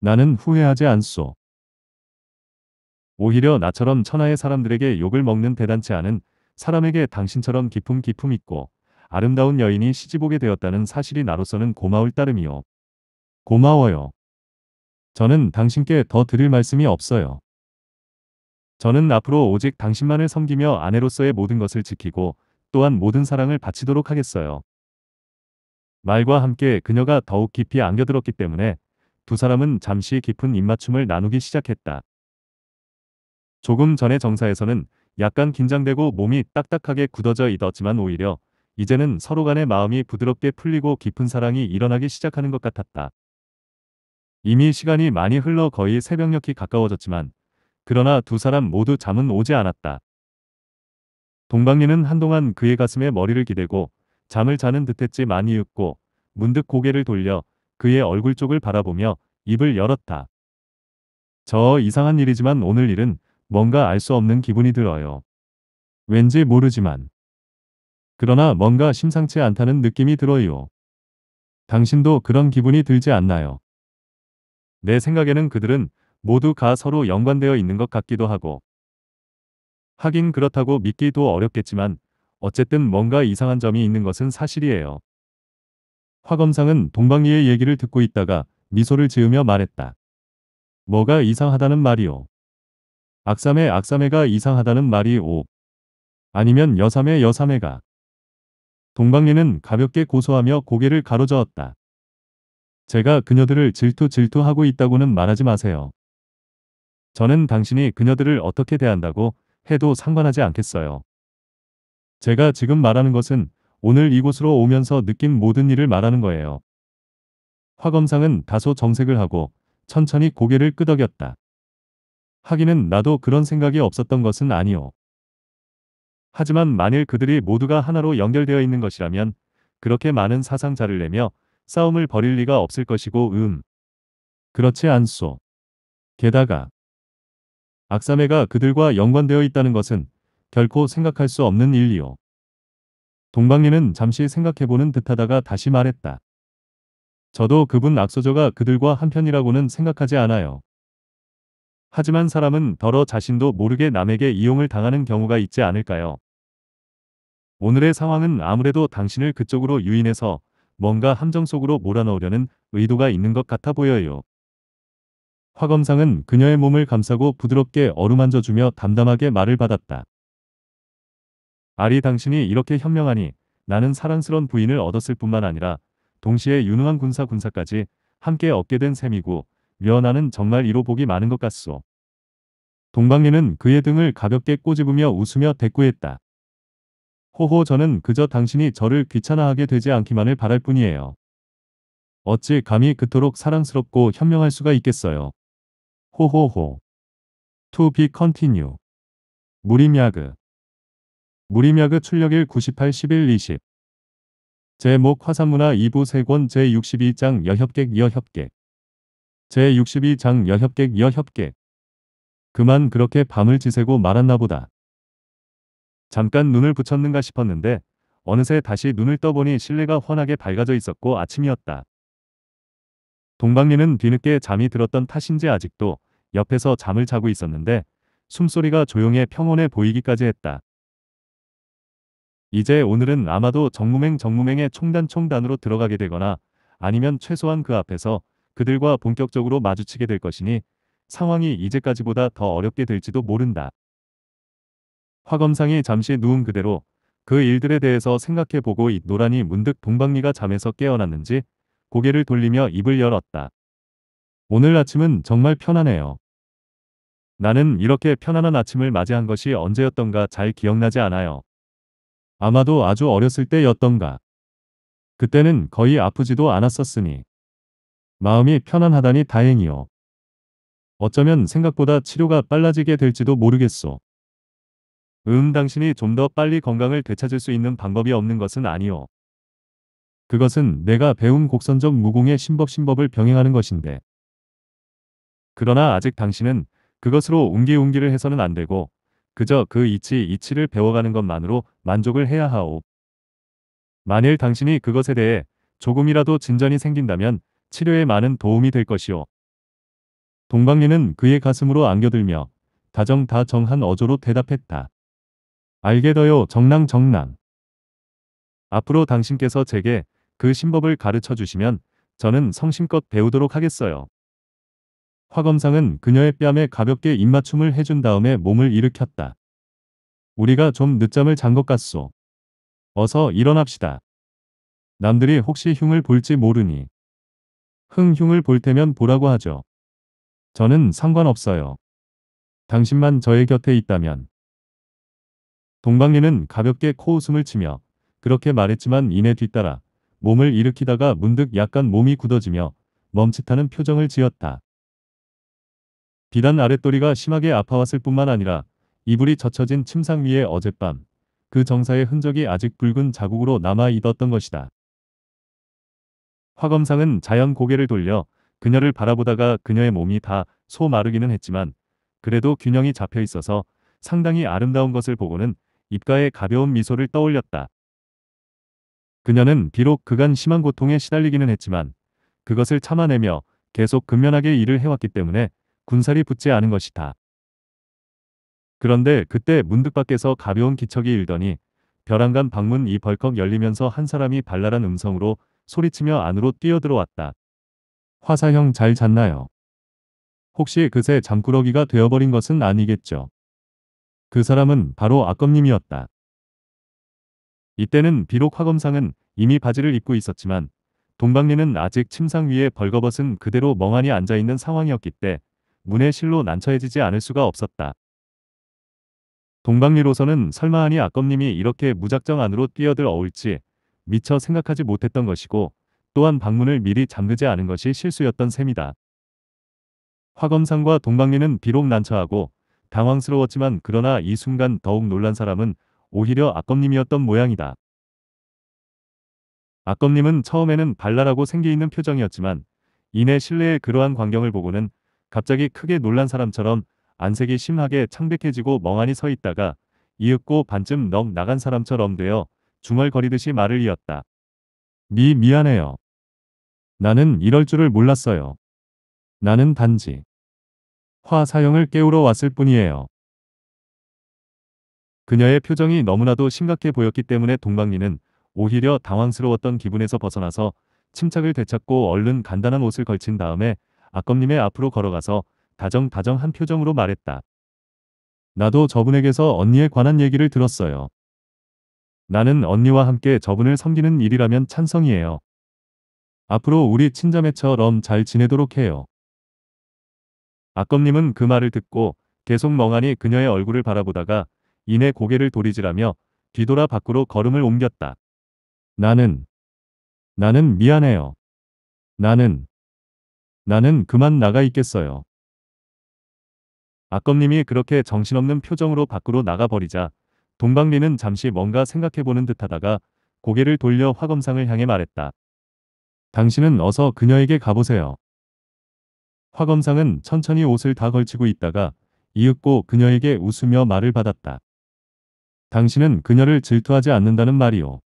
나는 후회하지 않소. 오히려 나처럼 천하의 사람들에게 욕을 먹는 대단치 않은 사람에게 당신처럼 기품 기품 있고 아름다운 여인이 시집오게 되었다는 사실이 나로서는 고마울 따름이요. 고마워요. 저는 당신께 더 드릴 말씀이 없어요. 저는 앞으로 오직 당신만을 섬기며 아내로서의 모든 것을 지키고 또한 모든 사랑을 바치도록 하겠어요. 말과 함께 그녀가 더욱 깊이 안겨들었기 때문에 두 사람은 잠시 깊은 입맞춤을 나누기 시작했다. 조금 전의 정사에서는 약간 긴장되고 몸이 딱딱하게 굳어져 있었지만 오히려 이제는 서로 간의 마음이 부드럽게 풀리고 깊은 사랑이 일어나기 시작하는 것 같았다. 이미 시간이 많이 흘러 거의 새벽녘이 가까워졌지만 그러나 두 사람 모두 잠은 오지 않았다. 동방리는 한동안 그의 가슴에 머리를 기대고 잠을 자는 듯했지많이웃고 문득 고개를 돌려 그의 얼굴 쪽을 바라보며 입을 열었다. 저 이상한 일이지만 오늘 일은 뭔가 알 수 없는 기분이 들어요. 왠지 모르지만. 그러나 뭔가 심상치 않다는 느낌이 들어요. 당신도 그런 기분이 들지 않나요? 내 생각에는 그들은 모두가 서로 연관되어 있는 것 같기도 하고. 하긴 그렇다고 믿기도 어렵겠지만 어쨌든 뭔가 이상한 점이 있는 것은 사실이에요. 화 검상은 동방이의 얘기를 듣고 있다가 미소를 지으며 말했다. 뭐가 이상하다는 말이오. 악삼의 악삼회가 이상하다는 말이 오. 아니면 여삼의 여삼회가. 동방리는 가볍게 고소하며 고개를 가로저었다. 제가 그녀들을 질투 질투하고 있다고는 말하지 마세요. 저는 당신이 그녀들을 어떻게 대한다고 해도 상관하지 않겠어요. 제가 지금 말하는 것은 오늘 이곳으로 오면서 느낀 모든 일을 말하는 거예요. 화검상은 다소 정색을 하고 천천히 고개를 끄덕였다. 하기는 나도 그런 생각이 없었던 것은 아니오. 하지만 만일 그들이 모두가 하나로 연결되어 있는 것이라면 그렇게 많은 사상자를 내며 싸움을 벌일 리가 없을 것이고 음. 그렇지 않소. 게다가 악사매가 그들과 연관되어 있다는 것은 결코 생각할 수 없는 일이오. 동방리는 잠시 생각해보는 듯하다가 다시 말했다. 저도 그분 악소저가 그들과 한편이라고는 생각하지 않아요. 하지만 사람은 더러 자신도 모르게 남에게 이용을 당하는 경우가 있지 않을까요? 오늘의 상황은 아무래도 당신을 그쪽으로 유인해서 뭔가 함정 속으로 몰아넣으려는 의도가 있는 것 같아 보여요. 화 검상은 그녀의 몸을 감싸고 부드럽게 어루만져주며 담담하게 말을 받았다. 아리 당신이 이렇게 현명하니 나는 사랑스런 부인을 얻었을 뿐만 아니라 동시에 유능한 군사 군사까지 함께 얻게 된 셈이고 류현아는 정말 이로 복이 많은 것 같소. 동방리는 그의 등을 가볍게 꼬집으며 웃으며 대꾸했다. 호호 저는 그저 당신이 저를 귀찮아하게 되지 않기만을 바랄 뿐이에요. 어찌 감히 그토록 사랑스럽고 현명할 수가 있겠어요. 호호호. To be continue. 무림야그. 무림야그 출력일 98 11 20. 제목 화산문화 2부 3권 제62장 여협객 여협객. 제62장 여협객 여협객 그만 그렇게 밤을 지새고 말았나 보다. 잠깐 눈을 붙였는가 싶었는데 어느새 다시 눈을 떠보니 실내가 환하게 밝아져 있었고 아침이었다. 동방리는 뒤늦게 잠이 들었던 탓인지 아직도 옆에서 잠을 자고 있었는데 숨소리가 조용해 평온해 보이기까지 했다. 이제 오늘은 아마도 정무맹 정무맹의 총단 총단으로 들어가게 되거나 아니면 최소한 그 앞에서 그들과 본격적으로 마주치게 될 것이니 상황이 이제까지보다 더 어렵게 될지도 모른다. 화 검상이 잠시 누운 그대로 그 일들에 대해서 생각해보고 노란이 문득 동방리가 잠에서 깨어났는지 고개를 돌리며 입을 열었다. 오늘 아침은 정말 편안해요. 나는 이렇게 편안한 아침을 맞이한 것이 언제였던가 잘 기억나지 않아요. 아마도 아주 어렸을 때였던가. 그때는 거의 아프지도 않았었으니. 마음이 편안하다니 다행이요. 어쩌면 생각보다 치료가 빨라지게 될지도 모르겠소. 음 당신이 좀 더 빨리 건강을 되찾을 수 있는 방법이 없는 것은 아니오. 그것은 내가 배운 곡선적 무공의 심법심법을 병행하는 것인데. 그러나 아직 당신은 그것으로 웅기웅기를 해서는 안 되고 그저 그 이치 이치를 배워가는 것만으로 만족을 해야 하오. 만일 당신이 그것에 대해 조금이라도 진전이 생긴다면 치료에 많은 도움이 될 것이오. 동방리는 그의 가슴으로 안겨들며 다정다정한 어조로 대답했다. 알게더요 정랑 정랑. 앞으로 당신께서 제게 그 신법을 가르쳐 주시면 저는 성심껏 배우도록 하겠어요. 화검상은 그녀의 뺨에 가볍게 입맞춤을 해준 다음에 몸을 일으켰다. 우리가 좀 늦잠을 잔 것 같소. 어서 일어납시다. 남들이 혹시 흉을 볼지 모르니. 흥흉을 볼 테면 보라고 하죠. 저는 상관없어요. 당신만 저의 곁에 있다면. 동방리는 가볍게 코웃음을 치며 그렇게 말했지만 이내 뒤따라 몸을 일으키다가 문득 약간 몸이 굳어지며 멈칫하는 표정을 지었다. 비단 아랫도리가 심하게 아파왔을 뿐만 아니라 이불이 젖혀진 침상 위에 어젯밤 그 정사의 흔적이 아직 붉은 자국으로 남아 있었던 것이다. 화검상은 자연 고개를 돌려 그녀를 바라보다가 그녀의 몸이 다 소마르기는 했지만 그래도 균형이 잡혀 있어서 상당히 아름다운 것을 보고는 입가에 가벼운 미소를 떠올렸다. 그녀는 비록 그간 심한 고통에 시달리기는 했지만 그것을 참아내며 계속 근면하게 일을 해왔기 때문에 군살이 붙지 않은 것이다. 그런데 그때 문득 밖에서 가벼운 기척이 일더니 벼랑간 방문 이 벌컥 열리면서 한 사람이 발랄한 음성으로 소리치며 안으로 뛰어들어왔다. 화사형 잘 잤나요? 혹시 그새 잠꾸러기가 되어버린 것은 아니겠죠. 그 사람은 바로 아검님이었다. 이때는 비록 화검상은 이미 바지를 입고 있었지만 동방리는 아직 침상 위에 벌거벗은 그대로 멍하니 앉아있는 상황이었기 때 문의 실로 난처해지지 않을 수가 없었다. 동방리로서는 설마하니 아검님이 이렇게 무작정 안으로 뛰어들 어울지 미처 생각하지 못했던 것이고 또한 방문을 미리 잠그지 않은 것이 실수였던 셈이다. 화검상과 동방리는 비록 난처하고 당황스러웠지만 그러나 이 순간 더욱 놀란 사람은 오히려 악검님이었던 모양이다. 악검님은 처음에는 발랄하고 생기있는 표정이었지만 이내 실내의 그러한 광경을 보고는 갑자기 크게 놀란 사람처럼 안색이 심하게 창백해지고 멍하니 서 있다가 이윽고 반쯤 넉 나간 사람처럼 되어 중얼거리듯이 말을 이었다. 미 미안해요. 나는 이럴 줄을 몰랐어요. 나는 단지 화 사형을 깨우러 왔을 뿐이에요. 그녀의 표정이 너무나도 심각해 보였기 때문에 동방리는 오히려 당황스러웠던 기분에서 벗어나서 침착을 되찾고 얼른 간단한 옷을 걸친 다음에 악검님의 앞으로 걸어가서 다정다정한 표정으로 말했다. 나도 저분에게서 언니에 관한 얘기를 들었어요. 나는 언니와 함께 저분을 섬기는 일이라면 찬성이에요. 앞으로 우리 친자매처럼 잘 지내도록 해요. 악검님은그 말을 듣고 계속 멍하니 그녀의 얼굴을 바라보다가 이내 고개를 돌이지라며 뒤돌아 밖으로 걸음을 옮겼다. 나는 나는 미안해요. 나는 나는 그만 나가 있겠어요. 악검님이 그렇게 정신없는 표정으로 밖으로 나가버리자 동방리는 잠시 뭔가 생각해보는 듯하다가 고개를 돌려 화검상을 향해 말했다. 당신은 어서 그녀에게 가보세요. 화검상은 천천히 옷을 다 걸치고 있다가 이윽고 그녀에게 웃으며 말을 받았다. 당신은 그녀를 질투하지 않는다는 말이오.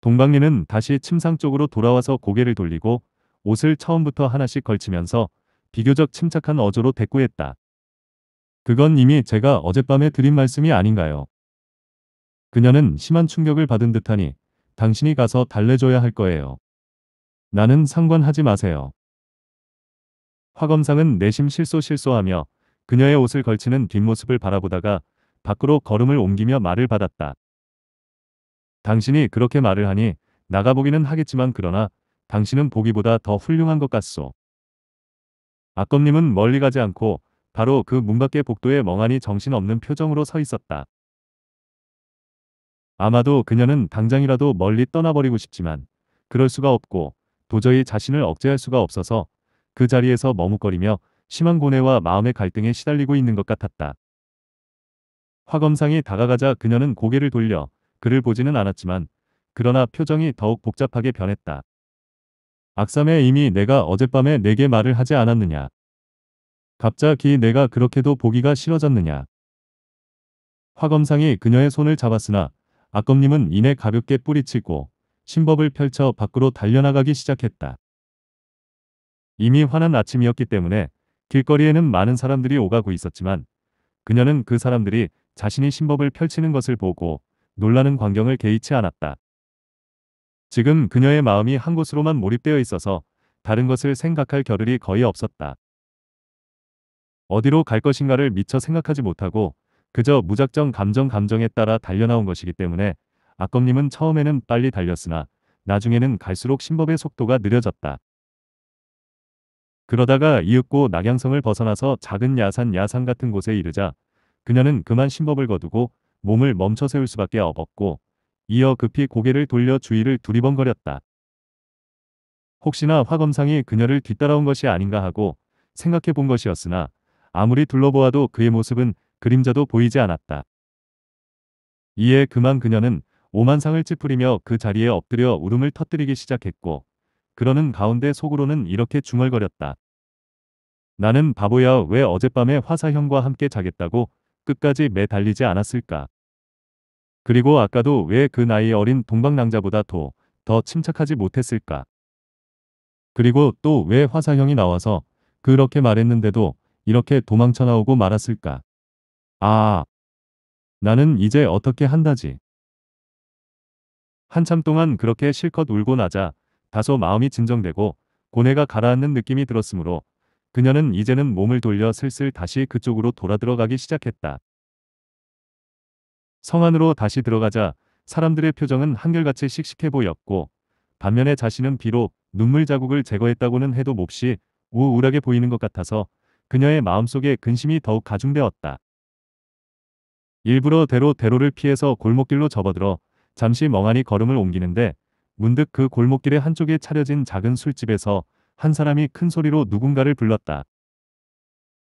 동방리는 다시 침상 쪽으로 돌아와서 고개를 돌리고 옷을 처음부터 하나씩 걸치면서 비교적 침착한 어조로 대꾸했다. 그건 이미 제가 어젯밤에 드린 말씀이 아닌가요? 그녀는 심한 충격을 받은 듯하니 당신이 가서 달래줘야 할 거예요. 나는 상관하지 마세요. 화검상은 내심 실소 실소하며 그녀의 옷을 걸치는 뒷모습을 바라보다가 밖으로 걸음을 옮기며 말을 받았다. 당신이 그렇게 말을 하니 나가보기는 하겠지만 그러나 당신은 보기보다 더 훌륭한 것 같소. 아검님은 멀리 가지 않고 바로 그 문밖의 복도에 멍하니 정신없는 표정으로 서 있었다. 아마도 그녀는 당장이라도 멀리 떠나버리고 싶지만 그럴 수가 없고 도저히 자신을 억제할 수가 없어서 그 자리에서 머뭇거리며 심한 고뇌와 마음의 갈등에 시달리고 있는 것 같았다. 화검상이 다가가자 그녀는 고개를 돌려 그를 보지는 않았지만 그러나 표정이 더욱 복잡하게 변했다. 악삼에 이미 내가 어젯밤에 내게 말을 하지 않았느냐. 갑자기 내가 그렇게도 보기가 싫어졌느냐. 화검상이 그녀의 손을 잡았으나 악검님은 이내 가볍게 뿌리치고 신법을 펼쳐 밖으로 달려나가기 시작했다. 이미 환한 아침이었기 때문에 길거리에는 많은 사람들이 오가고 있었지만 그녀는 그 사람들이 자신이 신법을 펼치는 것을 보고 놀라는 광경을 개의치 않았다. 지금 그녀의 마음이 한 곳으로만 몰입되어 있어서 다른 것을 생각할 겨를이 거의 없었다. 어디로 갈 것인가를 미처 생각하지 못하고 그저 무작정 감정 감정에 따라 달려나온 것이기 때문에 악검님은 처음에는 빨리 달렸으나 나중에는 갈수록 신법의 속도가 느려졌다. 그러다가 이윽고 낙양성을 벗어나서 작은 야산 야산 같은 곳에 이르자 그녀는 그만 신법을 거두고 몸을 멈춰 세울 수밖에 없었고 이어 급히 고개를 돌려 주위를 두리번거렸다. 혹시나 화검상이 그녀를 뒤따라온 것이 아닌가 하고 생각해 본 것이었으나 아무리 둘러보아도 그의 모습은 그림자도 보이지 않았다. 이에 그만 그녀는 오만상을 찌푸리며 그 자리에 엎드려 울음을 터뜨리기 시작했고 그러는 가운데 속으로는 이렇게 중얼거렸다. 나는 바보야 왜 어젯밤에 화사형과 함께 자겠다고 끝까지 매달리지 않았을까. 그리고 아까도 왜 그 나이 어린 동방낭자보다 더, 더 침착하지 못했을까. 그리고 또 왜 화사형이 나와서 그렇게 말했는데도 이렇게 도망쳐 나오고 말았을까? 아, 나는 이제 어떻게 한다지? 한참 동안 그렇게 실컷 울고 나자 다소 마음이 진정되고 고뇌가 가라앉는 느낌이 들었으므로 그녀는 이제는 몸을 돌려 슬슬 다시 그쪽으로 돌아 들어가기 시작했다. 성 안으로 다시 들어가자 사람들의 표정은 한결같이 씩씩해 보였고 반면에 자신은 비록 눈물 자국을 제거했다고는 해도 몹시 우울하게 보이는 것 같아서 그녀의 마음속에 근심이 더욱 가중되었다. 일부러 대로 대로를 피해서 골목길로 접어들어 잠시 멍하니 걸음을 옮기는데 문득 그 골목길의 한쪽에 차려진 작은 술집에서 한 사람이 큰 소리로 누군가를 불렀다.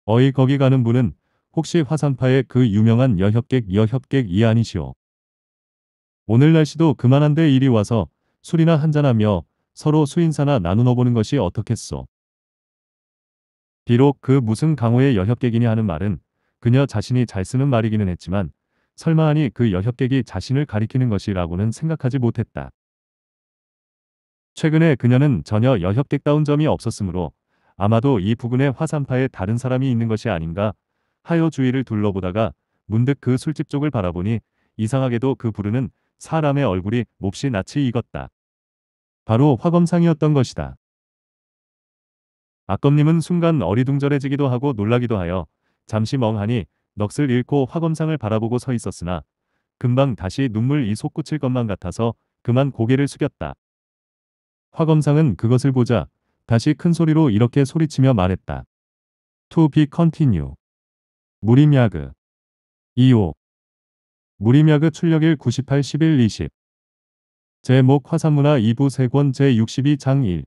어이 거기 가는 분은 혹시 화산파의 그 유명한 여협객 여협객 이 아니시오. 오늘 날씨도 그만한데 이리 와서 술이나 한잔하며 서로 수인사나 나누어 보는 것이 어떻겠소. 비록 그 무슨 강호의 여협객이니 하는 말은 그녀 자신이 잘 쓰는 말이기는 했지만 설마하니 그 여협객이 자신을 가리키는 것이라고는 생각하지 못했다. 최근에 그녀는 전혀 여협객다운 점이 없었으므로 아마도 이부근의 화산파에 다른 사람이 있는 것이 아닌가 하여 주위를 둘러보다가 문득 그 술집 쪽을 바라보니 이상하게도 그 부르는 사람의 얼굴이 몹시 낯이 익었다. 바로 화검상이었던 것이다. 아검님은 순간 어리둥절해지기도 하고 놀라기도 하여 잠시 멍하니 넋을 잃고 화검상을 바라보고 서 있었으나 금방 다시 눈물 이 솟구칠 것만 같아서 그만 고개를 숙였다. 화검상은 그것을 보자 다시 큰 소리로 이렇게 소리치며 말했다. To be continue. 무림야그 2호 무림야그 출력일 98 11 20 제목 화산문화 2부 3권 제62장 1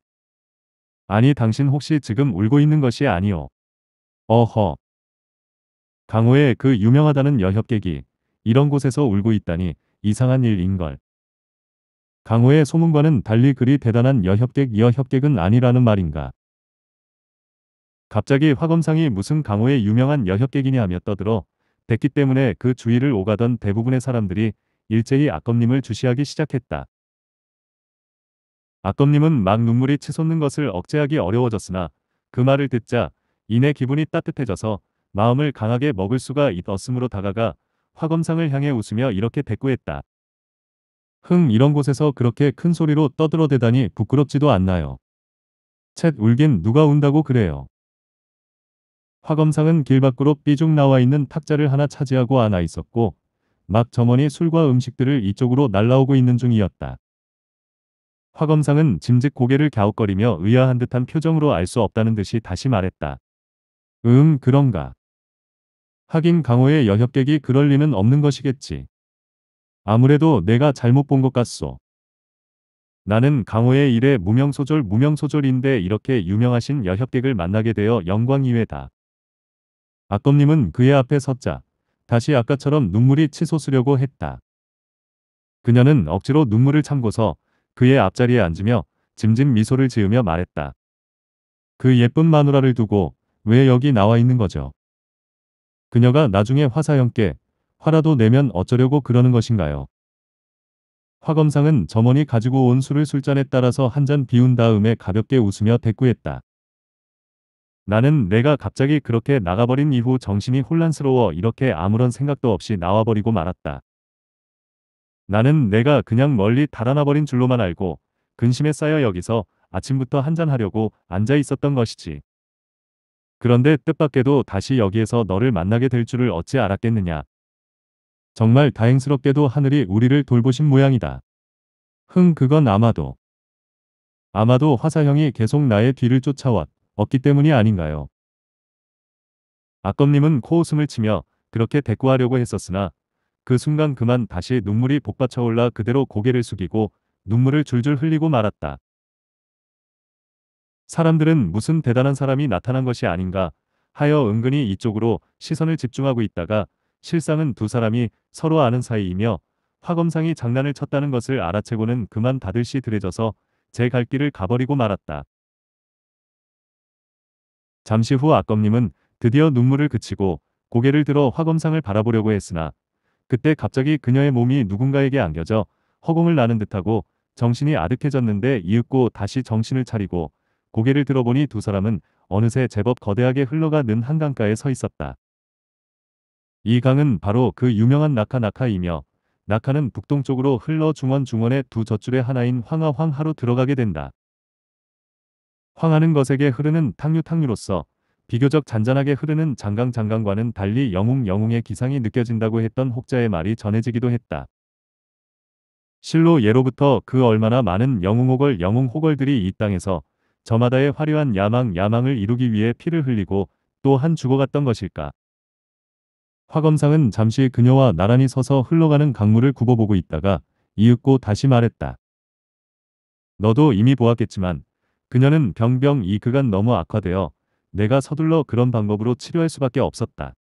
아니 당신 혹시 지금 울고 있는 것이 아니오. 어허. 강호의 그 유명하다는 여협객이 이런 곳에서 울고 있다니 이상한 일인걸. 강호의 소문과는 달리 그리 대단한 여협객 여협객은 아니라는 말인가. 갑자기 화검상이 무슨 강호의 유명한 여협객이냐 며 떠들어 됐기 때문에 그 주위를 오가던 대부분의 사람들이 일제히 악검님을 주시하기 시작했다. 아검님은 막 눈물이 치솟는 것을 억제하기 어려워졌으나 그 말을 듣자 이내 기분이 따뜻해져서 마음을 강하게 먹을 수가 있었으므로 다가가 화검상을 향해 웃으며 이렇게 대꾸했다. 흥 이런 곳에서 그렇게 큰 소리로 떠들어대다니 부끄럽지도 않나요. 챗 울긴 누가 운다고 그래요. 화검상은 길 밖으로 삐죽 나와 있는 탁자를 하나 차지하고 앉아 있었고 막 점원이 술과 음식들을 이쪽으로 날라오고 있는 중이었다. 화 검상은 짐짓 고개를 갸웃거리며 의아한 듯한 표정으로 알 수 없다는 듯이 다시 말했다. 음 그런가. 하긴 강호의 여협객이 그럴 리는 없는 것이겠지. 아무래도 내가 잘못 본 것 같소. 나는 강호의 일에 무명소졸무명소졸인데 이렇게 유명하신 여협객을 만나게 되어 영광이외다. 아검님은 그의 앞에 섰자 다시 아까처럼 눈물이 치솟으려고 했다. 그녀는 억지로 눈물을 참고서 그의 앞자리에 앉으며 짐짐 미소를 지으며 말했다. 그 예쁜 마누라를 두고 왜 여기 나와 있는 거죠? 그녀가 나중에 화사형께 화라도 내면 어쩌려고 그러는 것인가요? 화검상은 점원이 가지고 온 술을 술잔에 따라서 한 잔 비운 다음에 가볍게 웃으며 대꾸했다. 나는 내가 갑자기 그렇게 나가버린 이후 정신이 혼란스러워 이렇게 아무런 생각도 없이 나와버리고 말았다. 나는 내가 그냥 멀리 달아나버린 줄로만 알고 근심에 쌓여 여기서 아침부터 한잔하려고 앉아 있었던 것이지. 그런데 뜻밖에도 다시 여기에서 너를 만나게 될 줄을 어찌 알았겠느냐. 정말 다행스럽게도 하늘이 우리를 돌보신 모양이다. 흥 그건 아마도. 아마도 화사형이 계속 나의 뒤를 쫓아왔기 때문이 아닌가요. 아검님은 코웃음을 치며 그렇게 대꾸하려고 했었으나 그 순간 그만 다시 눈물이 복받쳐올라 그대로 고개를 숙이고 눈물을 줄줄 흘리고 말았다. 사람들은 무슨 대단한 사람이 나타난 것이 아닌가 하여 은근히 이쪽으로 시선을 집중하고 있다가 실상은 두 사람이 서로 아는 사이이며 화검상이 장난을 쳤다는 것을 알아채고는 그만 다들시 들해져서 제 갈 길을 가버리고 말았다. 잠시 후 아검님은 드디어 눈물을 그치고 고개를 들어 화검상을 바라보려고 했으나 그때 갑자기 그녀의 몸이 누군가에게 안겨져 허공을 나는 듯하고 정신이 아득해졌는데 이윽고 다시 정신을 차리고 고개를 들어보니 두 사람은 어느새 제법 거대하게 흘러가는 한강가에 서 있었다. 이 강은 바로 그 유명한 나카나카이며 나카는 북동쪽으로 흘러 중원 중원의 두 젖줄의 하나인 황하황하로 들어가게 된다. 황하는 것에게 흐르는 탕류탕류로서 비교적 잔잔하게 흐르는 장강 장강과는 달리 영웅 영웅의 기상이 느껴진다고 했던 혹자의 말이 전해지기도 했다. 실로 예로부터 그 얼마나 많은 영웅호걸 영웅호걸들이 이 땅에서 저마다의 화려한 야망 야망을 이루기 위해 피를 흘리고 또한 죽어갔던 것일까. 화검상은 잠시 그녀와 나란히 서서 흘러가는 강물을 굽어보고 있다가 이윽고 다시 말했다. 너도 이미 보았겠지만 그녀는 병병이 그간 너무 악화되어 내가 서둘러 그런 방법으로 치료할 수밖에 없었다.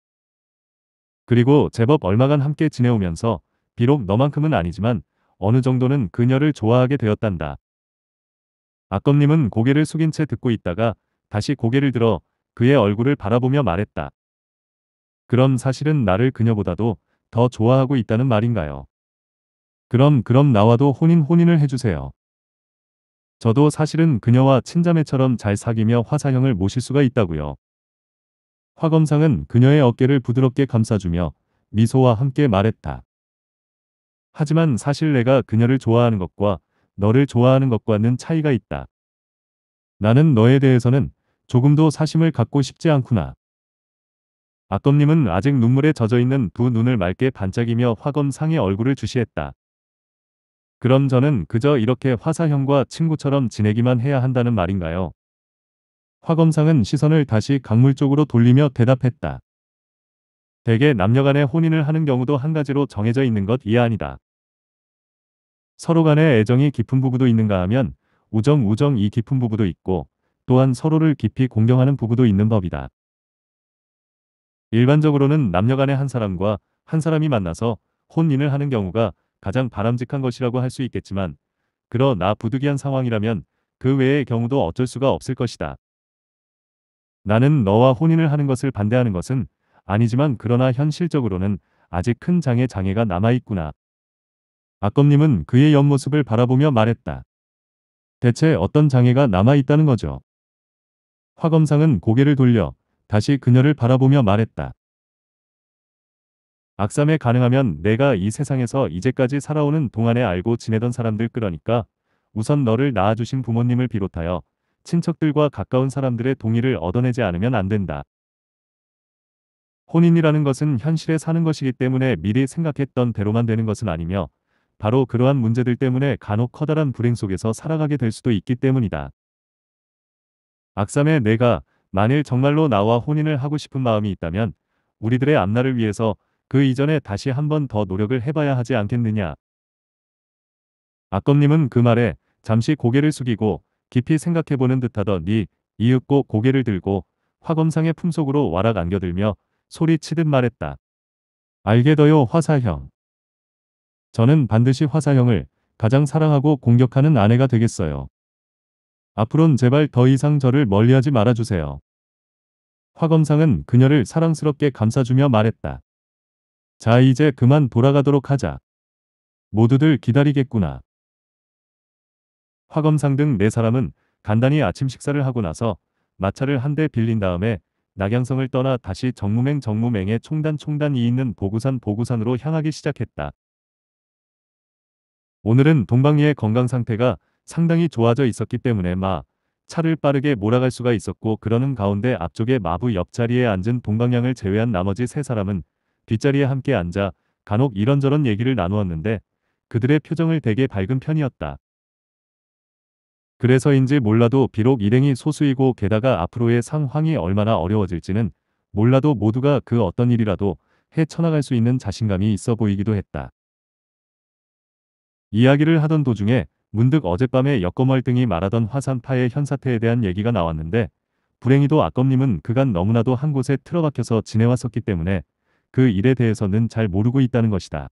그리고 제법 얼마간 함께 지내오면서 비록 너만큼은 아니지만 어느 정도는 그녀를 좋아하게 되었단다. 아껌님은 고개를 숙인 채 듣고 있다가 다시 고개를 들어 그의 얼굴을 바라보며 말했다. 그럼 사실은 나를 그녀보다도 더 좋아하고 있다는 말인가요? 그럼 그럼 나와도 혼인 혼인을 해주세요. 저도 사실은 그녀와 친자매처럼 잘 사귀며 화사형을 모실 수가 있다고요. 화 검상은 그녀의 어깨를 부드럽게 감싸주며 미소와 함께 말했다. 하지만 사실 내가 그녀를 좋아하는 것과 너를 좋아하는 것과는 차이가 있다. 나는 너에 대해서는 조금도 사심을 갖고 싶지 않구나. 악검님은 아직 눈물에 젖어 있는 두 눈을 맑게 반짝이며 화검상의 얼굴을 주시했다. 그럼 저는 그저 이렇게 화사형과 친구처럼 지내기만 해야 한다는 말인가요? 화 검상은 시선을 다시 강물 쪽으로 돌리며 대답했다. 대개 남녀 간의 혼인을 하는 경우도 한 가지로 정해져 있는 것 이해 아니다. 서로 간의 애정이 깊은 부부도 있는가 하면 우정 우정 이 깊은 부부도 있고 또한 서로를 깊이 공경하는 부부도 있는 법이다. 일반적으로는 남녀 간의한 사람과 한 사람이 만나서 혼인을 하는 경우가 가장 바람직한 것이라고 할 수 있겠지만 그러나 부득이한 상황이라면 그 외의 경우도 어쩔 수가 없을 것이다. 나는 너와 혼인을 하는 것을 반대하는 것은 아니지만 그러나 현실적으로는 아직 큰 장애 장애가 남아있구나. 아검님은 그의 옆모습을 바라보며 말했다. 대체 어떤 장애가 남아있다는 거죠? 화검상은 고개를 돌려 다시 그녀를 바라보며 말했다. 악삼에 가능하면 내가 이 세상에서 이제까지 살아오는 동안에 알고 지내던 사람들 그러니까 우선 너를 낳아주신 부모님을 비롯하여 친척들과 가까운 사람들의 동의를 얻어내지 않으면 안 된다. 혼인이라는 것은 현실에 사는 것이기 때문에 미리 생각했던 대로만 되는 것은 아니며 바로 그러한 문제들 때문에 간혹 커다란 불행 속에서 살아가게 될 수도 있기 때문이다. 악삼에 내가 만일 정말로 나와 혼인을 하고 싶은 마음이 있다면 우리들의 앞날을 위해서 그 이전에 다시 한번 더 노력을 해봐야 하지 않겠느냐. 아검님은 그 말에 잠시 고개를 숙이고 깊이 생각해보는 듯하더니 이윽고 고개를 들고 화검상의 품속으로 와락 안겨들며 소리치듯 말했다. 알게더요 화사형. 저는 반드시 화사형을 가장 사랑하고 공격하는 아내가 되겠어요. 앞으론 제발 더 이상 저를 멀리하지 말아주세요. 화검상은 그녀를 사랑스럽게 감싸주며 말했다. 자 이제 그만 돌아가도록 하자. 모두들 기다리겠구나. 화검상 등 네 사람은 간단히 아침 식사를 하고 나서 마차를 한 대 빌린 다음에 낙양성을 떠나 다시 정무맹 정무맹의 총단 총단이 있는 보구산 보구산으로 향하기 시작했다. 오늘은 동방리의 건강 상태가 상당히 좋아져 있었기 때문에 마 차를 빠르게 몰아갈 수가 있었고 그러는 가운데 앞쪽에 마부 옆자리에 앉은 동방양을 제외한 나머지 세 사람은 뒷자리에 함께 앉아 간혹 이런저런 얘기를 나누었는데 그들의 표정을 되게 밝은 편이었다. 그래서인지 몰라도 비록 일행이 소수이고 게다가 앞으로의 상황이 얼마나 어려워질지는 몰라도 모두가 그 어떤 일이라도 헤쳐나갈 수 있는 자신감이 있어 보이기도 했다. 이야기를 하던 도중에 문득 어젯밤에 여검월 등이 말하던 화산파의 현사태에 대한 얘기가 나왔는데 불행히도 아검님은 그간 너무나도 한 곳에 틀어박혀서 지내왔었기 때문에 그 일에 대해서는 잘 모르고 있다는 것이다.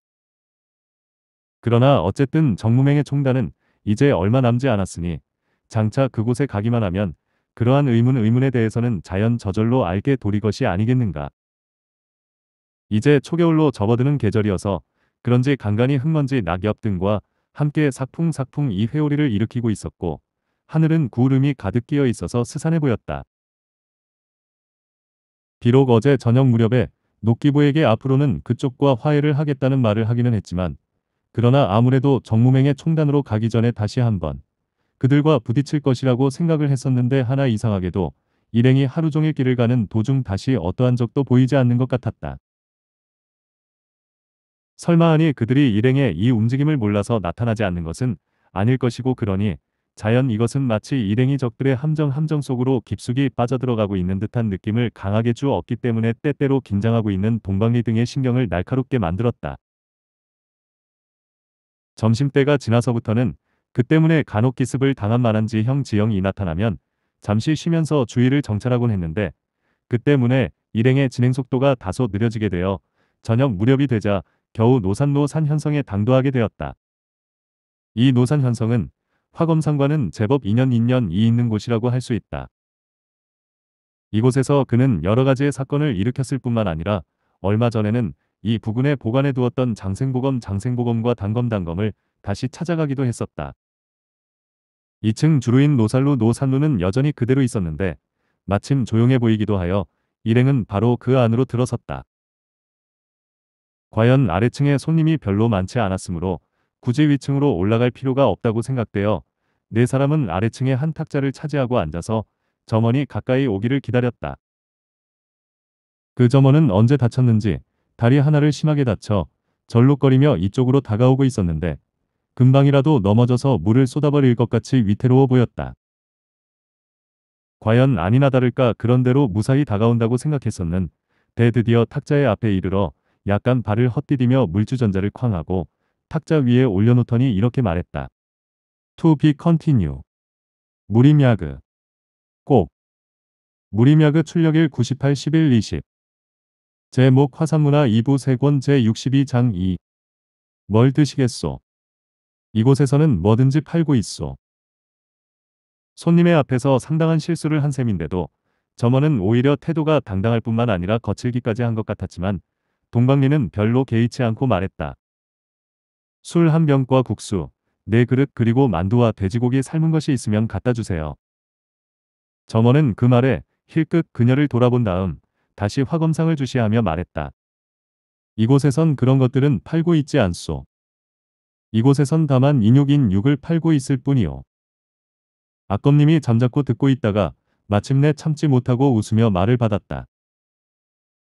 그러나 어쨌든 정무맹의 총단은 이제 얼마 남지 않았으니 장차 그곳에 가기만 하면 그러한 의문 의문에 대해서는 자연 저절로 알게 도리 것이 아니겠는가. 이제 초겨울로 접어드는 계절이어서 그런지 간간히 흙먼지 낙엽 등과 함께 삭풍삭풍 이 회오리를 일으키고 있었고 하늘은 구름이 가득 끼어 있어서 스산해 보였다. 비록 어제 저녁 무렵에 노기부에게 앞으로는 그쪽과 화해를 하겠다는 말을 하기는 했지만 그러나 아무래도 정무맹의 총단으로 가기 전에 다시 한번 그들과 부딪힐 것이라고 생각을 했었는데 하나 이상하게도 일행이 하루 종일 길을 가는 도중 다시 어떠한 적도 보이지 않는 것 같았다. 설마하니 그들이 일행의 이 움직임을 몰라서 나타나지 않는 것은 아닐 것이고 그러니 자연 이것은 마치 일행이 적들의 함정 함정 속으로 깊숙이 빠져들어가고 있는 듯한 느낌을 강하게 주었기 때문에 때때로 긴장하고 있는 동방리 등의 신경을 날카롭게 만들었다. 점심때가 지나서부터는 그 때문에 간혹 기습을 당한 만한 지형 지형이 나타나면 잠시 쉬면서 주의를 정찰하곤 했는데 그 때문에 일행의 진행 속도가 다소 느려지게 되어 저녁 무렵이 되자 겨우 노산노 산현성에 당도하게 되었다. 이 노산현성은 화검상관은 제법 2년 2년 이 있는 곳이라고 할 수 있다. 이곳에서 그는 여러 가지의 사건을 일으켰을 뿐만 아니라 얼마 전에는 이 부근에 보관해 두었던 장생보검 장생보검과 단검단검을 다시 찾아가기도 했었다. 2층 주루인 노살루 노산루는 여전히 그대로 있었는데 마침 조용해 보이기도 하여 일행은 바로 그 안으로 들어섰다. 과연 아래층에 손님이 별로 많지 않았으므로 굳이 위층으로 올라갈 필요가 없다고 생각되어 네 사람은 아래층의 한 탁자를 차지하고 앉아서 점원이 가까이 오기를 기다렸다. 그 점원은 언제 다쳤는지 다리 하나를 심하게 다쳐 절룩거리며 이쪽으로 다가오고 있었는데 금방이라도 넘어져서 물을 쏟아버릴 것 같이 위태로워 보였다. 과연 아니나 다를까 그런대로 무사히 다가온다고 생각했었는 대 드디어 탁자의 앞에 이르러 약간 발을 헛디디며 물주전자를 쾅하고 탁자 위에 올려놓더니 이렇게 말했다. To be continue. 무림야그. 꼭. 무림야그 출력일 98, 11, 20. 제목 화산문화 2부 3권 제62장 2. 뭘 드시겠소? 이곳에서는 뭐든지 팔고 있소. 손님의 앞에서 상당한 실수를 한 셈인데도 점원은 오히려 태도가 당당할 뿐만 아니라 거칠기까지 한 것 같았지만 동방리는 별로 개의치 않고 말했다. 술한 병과 국수, 네 그릇 그리고 만두와 돼지고기 삶은 것이 있으면 갖다 주세요. 점원은 그 말에 힐끗 그녀를 돌아본 다음 다시 화검상을 주시하며 말했다. 이곳에선 그런 것들은 팔고 있지 않소. 이곳에선 다만 인육인 육을 팔고 있을 뿐이오. 악검님이 잠자코 듣고 있다가 마침내 참지 못하고 웃으며 말을 받았다.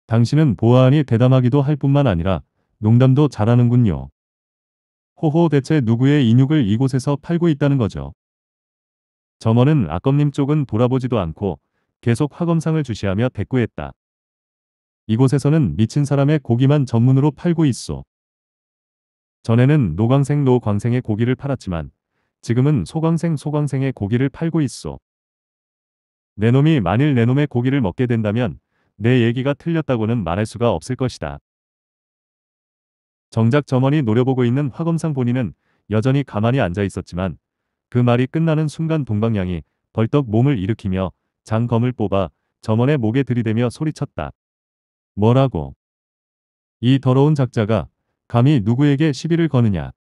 당신은 보아하니 대담하기도 할 뿐만 아니라 농담도 잘하는군요. 호호 대체 누구의 인육을 이곳에서 팔고 있다는 거죠. 점원은 아검님 쪽은 돌아보지도 않고 계속 화검상을 주시하며 대꾸했다. 이곳에서는 미친 사람의 고기만 전문으로 팔고 있어. 전에는 노광생 노광생의 고기를 팔았지만 지금은 소광생 소광생의 고기를 팔고 있어. 내 놈이 만일 내 놈의 고기를 먹게 된다면 내 얘기가 틀렸다고는 말할 수가 없을 것이다. 정작 점원이 노려보고 있는 화검상 본인은 여전히 가만히 앉아 있었지만 그 말이 끝나는 순간 동방양이 벌떡 몸을 일으키며 장검을 뽑아 점원의 목에 들이대며 소리쳤다. 뭐라고? 이 더러운 작자가 감히 누구에게 시비를 거느냐?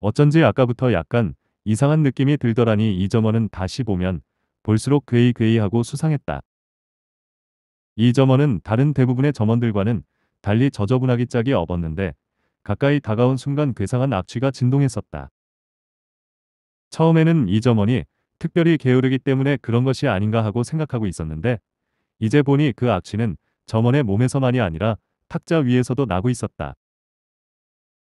어쩐지 아까부터 약간 이상한 느낌이 들더라니 이 점원은 다시 보면 볼수록 괴이괴이하고 수상했다. 이 점원은 다른 대부분의 점원들과는 달리 저저분하기 짝이 업었는데 가까이 다가온 순간 괴상한 악취가 진동했었다. 처음에는 이 점원이 특별히 게으르기 때문에 그런 것이 아닌가 하고 생각하고 있었는데 이제 보니 그 악취는 점원의 몸에서만이 아니라 탁자 위에서도 나고 있었다.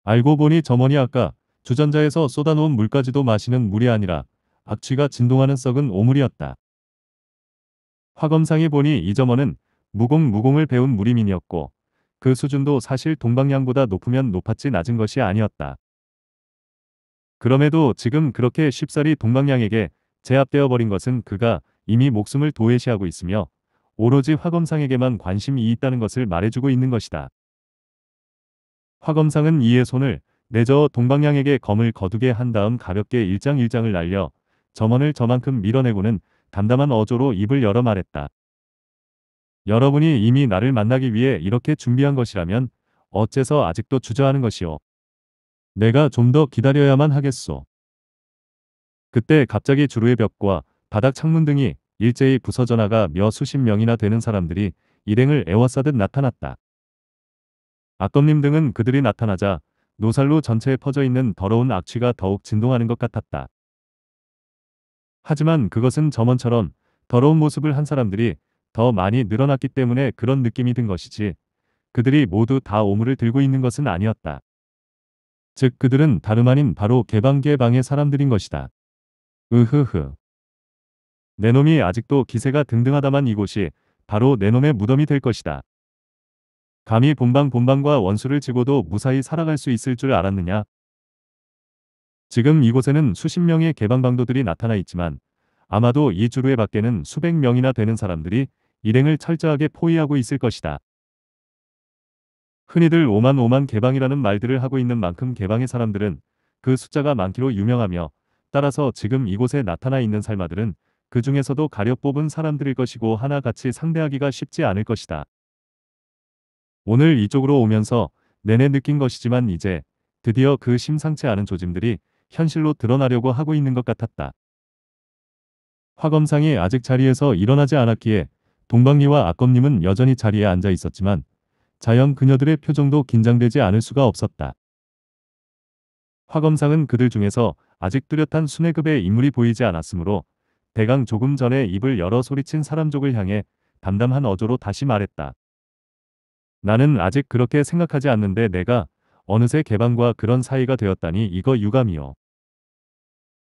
알고 보니 점원이 아까 주전자에서 쏟아놓은 물까지도 마시는 물이 아니라 악취가 진동하는 썩은 오물이었다. 화검상이 보니 이 점원은 무공무공을 배운 무리인이었고 그 수준도 사실 동방향보다 높으면 높았지 낮은 것이 아니었다. 그럼에도 지금 그렇게 쉽사리 동방향에게 제압되어 버린 것은 그가 이미 목숨을 도외시하고 있으며 오로지 화검상에게만 관심이 있다는 것을 말해주고 있는 것이다. 화검상은 이의 손을 내저 동방향에게 검을 거두게 한 다음 가볍게 일장일장을 날려 점원을 저만큼 밀어내고는 담담한 어조로 입을 열어 말했다. 여러분이 이미 나를 만나기 위해 이렇게 준비한 것이라면 어째서 아직도 주저하는 것이오. 내가 좀 더 기다려야만 하겠소. 그때 갑자기 주루의 벽과 바닥 창문 등이 일제히 부서져 나가몇 수십 명이나 되는 사람들이 일행을 애워싸듯 나타났다. 악검님 등은 그들이 나타나자 노살로 전체에 퍼져 있는 더러운 악취가 더욱 진동하는 것 같았다. 하지만 그것은 저번처럼 더러운 모습을 한 사람들이 더 많이 늘어났기 때문에 그런 느낌이 든 것이지 그들이 모두 다 오물을 들고 있는 것은 아니었다. 즉 그들은 다름 아닌 바로 개방개방의 사람들인 것이다. 으흐흐. 내 놈이 아직도 기세가 등등하다만 이곳이 바로 내 놈의 무덤이 될 것이다. 감히 본방 본방과 원수를 치고도 무사히 살아갈 수 있을 줄 알았느냐? 지금 이곳에는 수십 명의 개방방도들이 나타나 있지만 아마도 이 주루의 밖에는 수백 명이나 되는 사람들이 일행을 철저하게 포위하고 있을 것이다. 흔히들 5만 5만 개방이라는 말들을 하고 있는 만큼 개방의 사람들은 그 숫자가 많기로 유명하며 따라서 지금 이곳에 나타나 있는 살마들은 그 중에서도 가려 뽑은 사람들일 것이고 하나같이 상대하기가 쉽지 않을 것이다. 오늘 이쪽으로 오면서 내내 느낀 것이지만 이제 드디어 그 심상치 않은 조짐들이 현실로 드러나려고 하고 있는 것 같았다. 화검상이 아직 자리에서 일어나지 않았기에 동방리와 악검님은 여전히 자리에 앉아 있었지만 자연 그녀들의 표정도 긴장되지 않을 수가 없었다. 화검상은 그들 중에서 아직 뚜렷한 순회급의 인물이 보이지 않았으므로 대강 조금 전에 입을 열어 소리친 사람족을 향해 담담한 어조로 다시 말했다. 나는 아직 그렇게 생각하지 않는데 내가 어느새 개방과 그런 사이가 되었다니 이거 유감이요.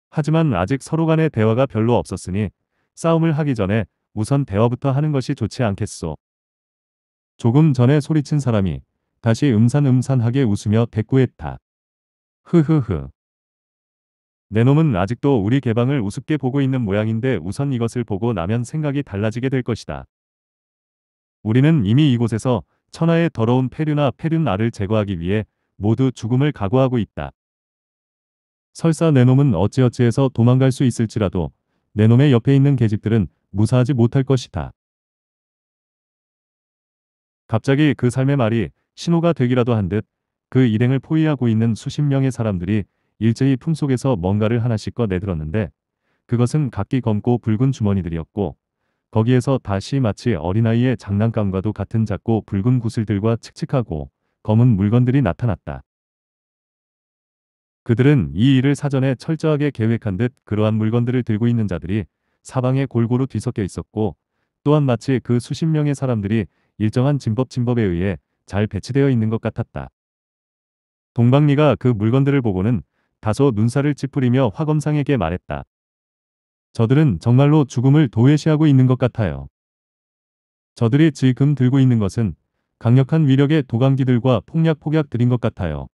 하지만 아직 서로 간의 대화가 별로 없었으니 싸움을 하기 전에 우선 대화부터 하는 것이 좋지 않겠소. 조금 전에 소리친 사람이 다시 음산음산하게 웃으며 대꾸했다. 흐흐흐. 내 놈은 아직도 우리 개방을 우습게 보고 있는 모양인데 우선 이것을 보고 나면 생각이 달라지게 될 것이다. 우리는 이미 이곳에서 천하의 더러운 폐류나 폐륜알을 제거하기 위해 모두 죽음을 각오하고 있다. 설사 내 놈은 어찌어찌해서 도망갈 수 있을지라도 내 놈의 옆에 있는 계집들은 무사하지 못할 것이다. 갑자기 그 삶의 말이 신호가 되기라도 한 듯 그 일행을 포위하고 있는 수십 명의 사람들이 일제히 품속에서 뭔가를 하나씩 꺼내들었는데 그것은 각기 검고 붉은 주머니들이었고 거기에서 다시 마치 어린아이의 장난감과도 같은 작고 붉은 구슬들과 칙칙하고 검은 물건들이 나타났다. 그들은 이 일을 사전에 철저하게 계획한 듯 그러한 물건들을 들고 있는 자들이 사방에 골고루 뒤섞여 있었고 또한 마치 그 수십 명의 사람들이 일정한 진법 진법에 의해 잘 배치되어 있는 것 같았다. 동방리가 그 물건들을 보고는 다소 눈살을 찌푸리며 화검상에게 말했다. 저들은 정말로 죽음을 도외시하고 있는 것 같아요. 저들이 지금 들고 있는 것은 강력한 위력의 도감기들과 폭약 폭약들인 것 같아요.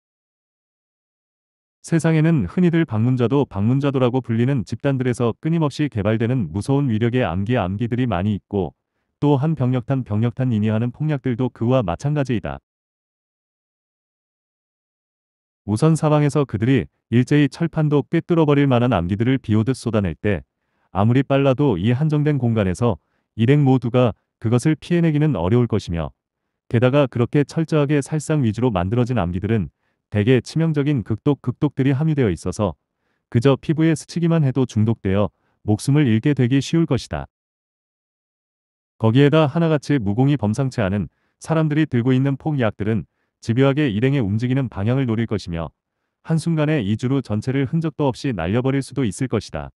세상에는 흔히들 방문자도 방문자도라고 불리는 집단들에서 끊임없이 개발되는 무서운 위력의 암기 암기들이 많이 있고 또 한 병력탄 병력탄이니 하는 폭력들도 그와 마찬가지이다. 우선 사방에서 그들이 일제히 철판도 꿰뚫어버릴 만한 암기들을 비오듯 쏟아낼 때 아무리 빨라도 이 한정된 공간에서 일행 모두가 그것을 피해내기는 어려울 것이며 게다가 그렇게 철저하게 살상 위주로 만들어진 암기들은 대개 치명적인 극독 극독들이 함유되어 있어서 그저 피부에 스치기만 해도 중독되어 목숨을 잃게 되기 쉬울 것이다. 거기에다 하나같이 무공이 범상치 않은 사람들이 들고 있는 폭약들은 집요하게 일행의 움직이는 방향을 노릴 것이며 한순간에 이주로 전체를 흔적도 없이 날려버릴 수도 있을 것이다.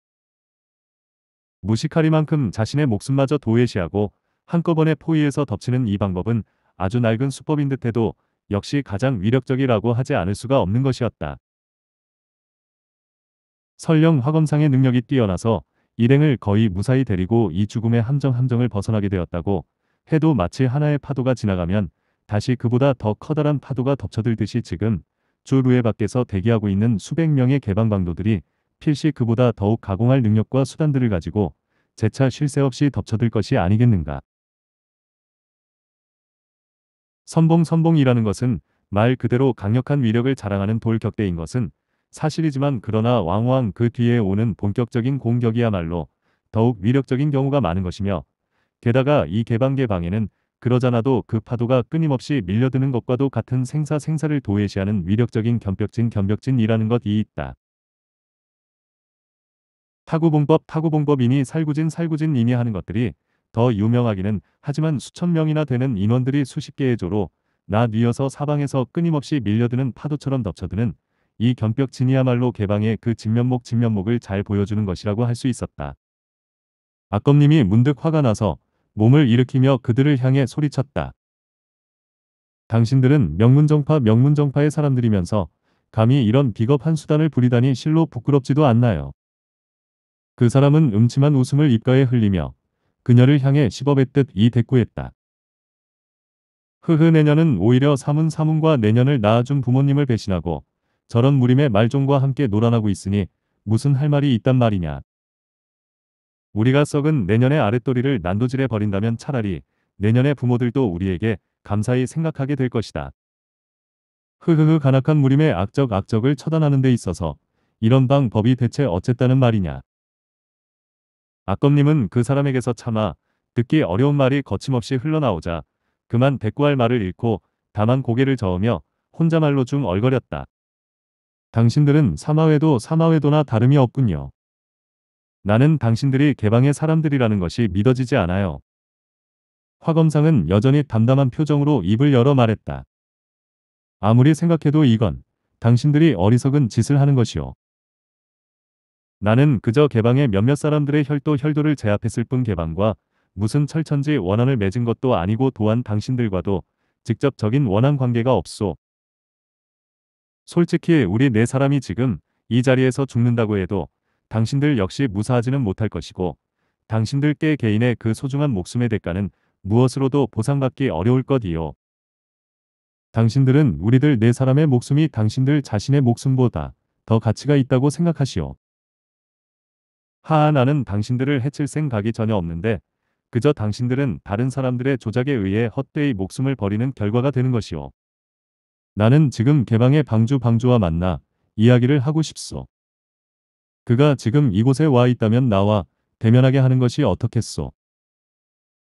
무식하리만큼 자신의 목숨마저 도외시하고 한꺼번에 포위해서 덮치는 이 방법은 아주 낡은 수법인 듯해도 역시 가장 위력적이라고 하지 않을 수가 없는 것이었다. 설령 화검상의 능력이 뛰어나서 일행을 거의 무사히 데리고 이 죽음의 함정 함정을 벗어나게 되었다고 해도 마치 하나의 파도가 지나가면 다시 그보다 더 커다란 파도가 덮쳐들듯이 지금 주 루에 밖에서 대기하고 있는 수백 명의 개방방도들이 필시 그보다 더욱 가공할 능력과 수단들을 가지고 재차 쉴새 없이 덮쳐들 것이 아니겠는가. 선봉선봉이라는 것은 말 그대로 강력한 위력을 자랑하는 돌격대인 것은 사실이지만 그러나 왕왕 그 뒤에 오는 본격적인 공격이야말로 더욱 위력적인 경우가 많은 것이며 게다가 이 개방계 방에는 그러자나도 그 파도가 끊임없이 밀려드는 것과도 같은 생사 생사를 도외시하는 위력적인 견벽진 견벽진이라는 것이 있다. 타구봉법 타구봉법이니 살구진 살구진이니 하는 것들이 더 유명하기는 하지만 수천 명이나 되는 인원들이 수십 개의 조로 나뉘어서 사방에서 끊임없이 밀려드는 파도처럼 덮쳐드는 이 견벽진이야말로 개방의 그 진면목 진면목을 잘 보여주는 것이라고 할 수 있었다. 악검님이 문득 화가 나서 몸을 일으키며 그들을 향해 소리쳤다. 당신들은 명문정파 명문정파의 사람들이면서 감히 이런 비겁한 수단을 부리다니 실로 부끄럽지도 않나요. 그 사람은 음침한 웃음을 입가에 흘리며 그녀를 향해 시범했듯 이 대꾸했다. 흐흐 내년은 오히려 사문 사문과 내년을 낳아준 부모님을 배신하고 저런 무림의 말종과 함께 놀아나고 있으니 무슨 할 말이 있단 말이냐. 우리가 썩은 내년의 아랫도리를 난도질해 버린다면 차라리 내년의 부모들도 우리에게 감사히 생각하게 될 것이다. 흐흐흐 간악한 무림의 악적 악적을 처단하는 데 있어서 이런 방법이 대체 어쨌다는 말이냐. 악검님은그 사람에게서 참아 듣기 어려운 말이 거침없이 흘러나오자 그만 대꾸할 말을 잃고 다만 고개를 저으며 혼자말로 중 얼거렸다. 당신들은 사마회도 사마회도나 다름이 없군요. 나는 당신들이 개방의 사람들이라는 것이 믿어지지 않아요. 화 검상은 여전히 담담한 표정으로 입을 열어 말했다. 아무리 생각해도 이건 당신들이 어리석은 짓을 하는 것이요. 나는 그저 개방에 몇몇 사람들의 혈도 혈도를 제압했을 뿐 개방과 무슨 철천지 원한을 맺은 것도 아니고 또한 당신들과도 직접적인 원한 관계가 없소. 솔직히 우리 네 사람이 지금 이 자리에서 죽는다고 해도 당신들 역시 무사하지는 못할 것이고 당신들께 개인의 그 소중한 목숨의 대가는 무엇으로도 보상받기 어려울 것이요. 당신들은 우리들 네 사람의 목숨이 당신들 자신의 목숨보다 더 가치가 있다고 생각하시오. 하하 나는 당신들을 해칠 생각이 전혀 없는데 그저 당신들은 다른 사람들의 조작에 의해 헛되이 목숨을 버리는 결과가 되는 것이오. 나는 지금 개방의 방주 방주와 만나 이야기를 하고 싶소. 그가 지금 이곳에 와 있다면 나와 대면하게 하는 것이 어떻겠소.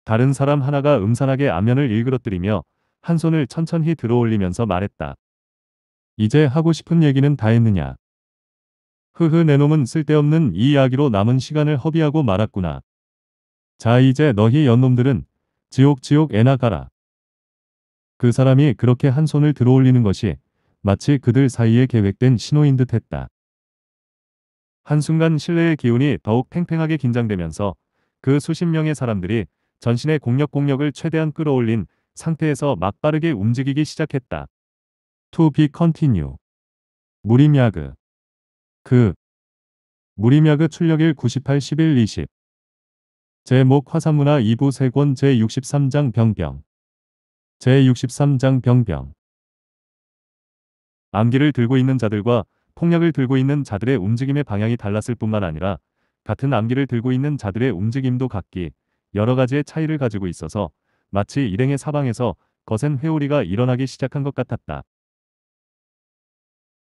다른 사람 하나가 음산하게 안면을 일그러뜨리며 한 손을 천천히 들어올리면서 말했다. 이제 하고 싶은 얘기는 다 했느냐. 흐흐 내놈은 쓸데없는 이 이야기로 남은 시간을 허비하고 말았구나. 자 이제 너희 연놈들은 지옥 지옥 에나 가라. 그 사람이 그렇게 한 손을 들어올리는 것이 마치 그들 사이에 계획된 신호인 듯 했다. 한순간 실내의 기운이 더욱 팽팽하게 긴장되면서 그 수십 명의 사람들이 전신의 공력 공력을 최대한 끌어올린 상태에서 막 빠르게 움직이기 시작했다. To be continue. 무림야그 그 무림야그 출력일 98 11 20 제목 화산문화 2부 세권 제63장 병병 제63장 병병 암기를 들고 있는 자들과 폭력을 들고 있는 자들의 움직임의 방향이 달랐을 뿐만 아니라 같은 암기를 들고 있는 자들의 움직임도 각기 여러 가지의 차이를 가지고 있어서 마치 일행의 사방에서 거센 회오리가 일어나기 시작한 것 같았다.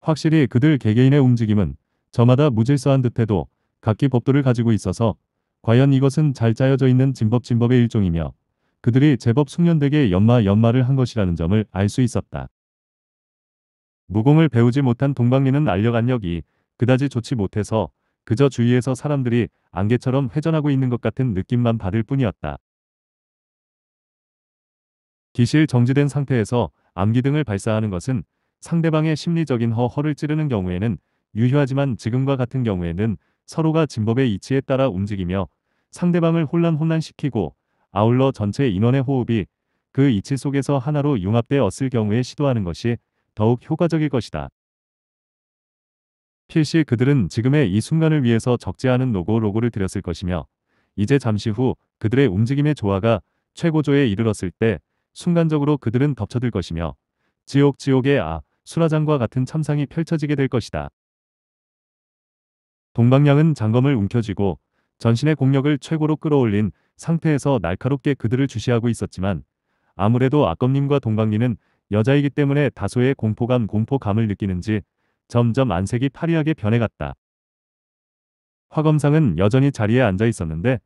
확실히 그들 개개인의 움직임은 저마다 무질서한 듯해도 각기 법도를 가지고 있어서 과연 이것은 잘 짜여져 있는 진법진법의 일종이며 그들이 제법 숙련되게 연마 연마를 한 것이라는 점을 알 수 있었다. 무공을 배우지 못한 동방리는 알려간역이 그다지 좋지 못해서 그저 주위에서 사람들이 안개처럼 회전하고 있는 것 같은 느낌만 받을 뿐이었다. 기실 정지된 상태에서 암기 등을 발사하는 것은 상대방의 심리적인 허허를 찌르는 경우에는 유효하지만 지금과 같은 경우에는 서로가 진법의 이치에 따라 움직이며 상대방을 혼란 혼란시키고 아울러 전체 인원의 호흡이 그 이치 속에서 하나로 융합되었을 경우에 시도하는 것이 더욱 효과적일 것이다. 필시 그들은 지금의 이 순간을 위해서 적지 않은 노고 로고를 드렸을 것이며 이제 잠시 후 그들의 움직임의 조화가 최고조에 이르렀을 때 순간적으로 그들은 덮쳐들 것이며 지옥 지옥의 아 수라장과 같은 참상이 펼쳐지게 될 것이다. 동방양은 장검을 움켜쥐고 전신의 공력을 최고로 끌어올린 상태에서 날카롭게 그들을 주시하고 있었지만 아무래도 악검님과 동방리는 여자이기 때문에 다소의 공포감 공포감을 느끼는지 점점 안색이 파리하게 변해갔다. 화검상은 여전히 자리에 앉아 있었는데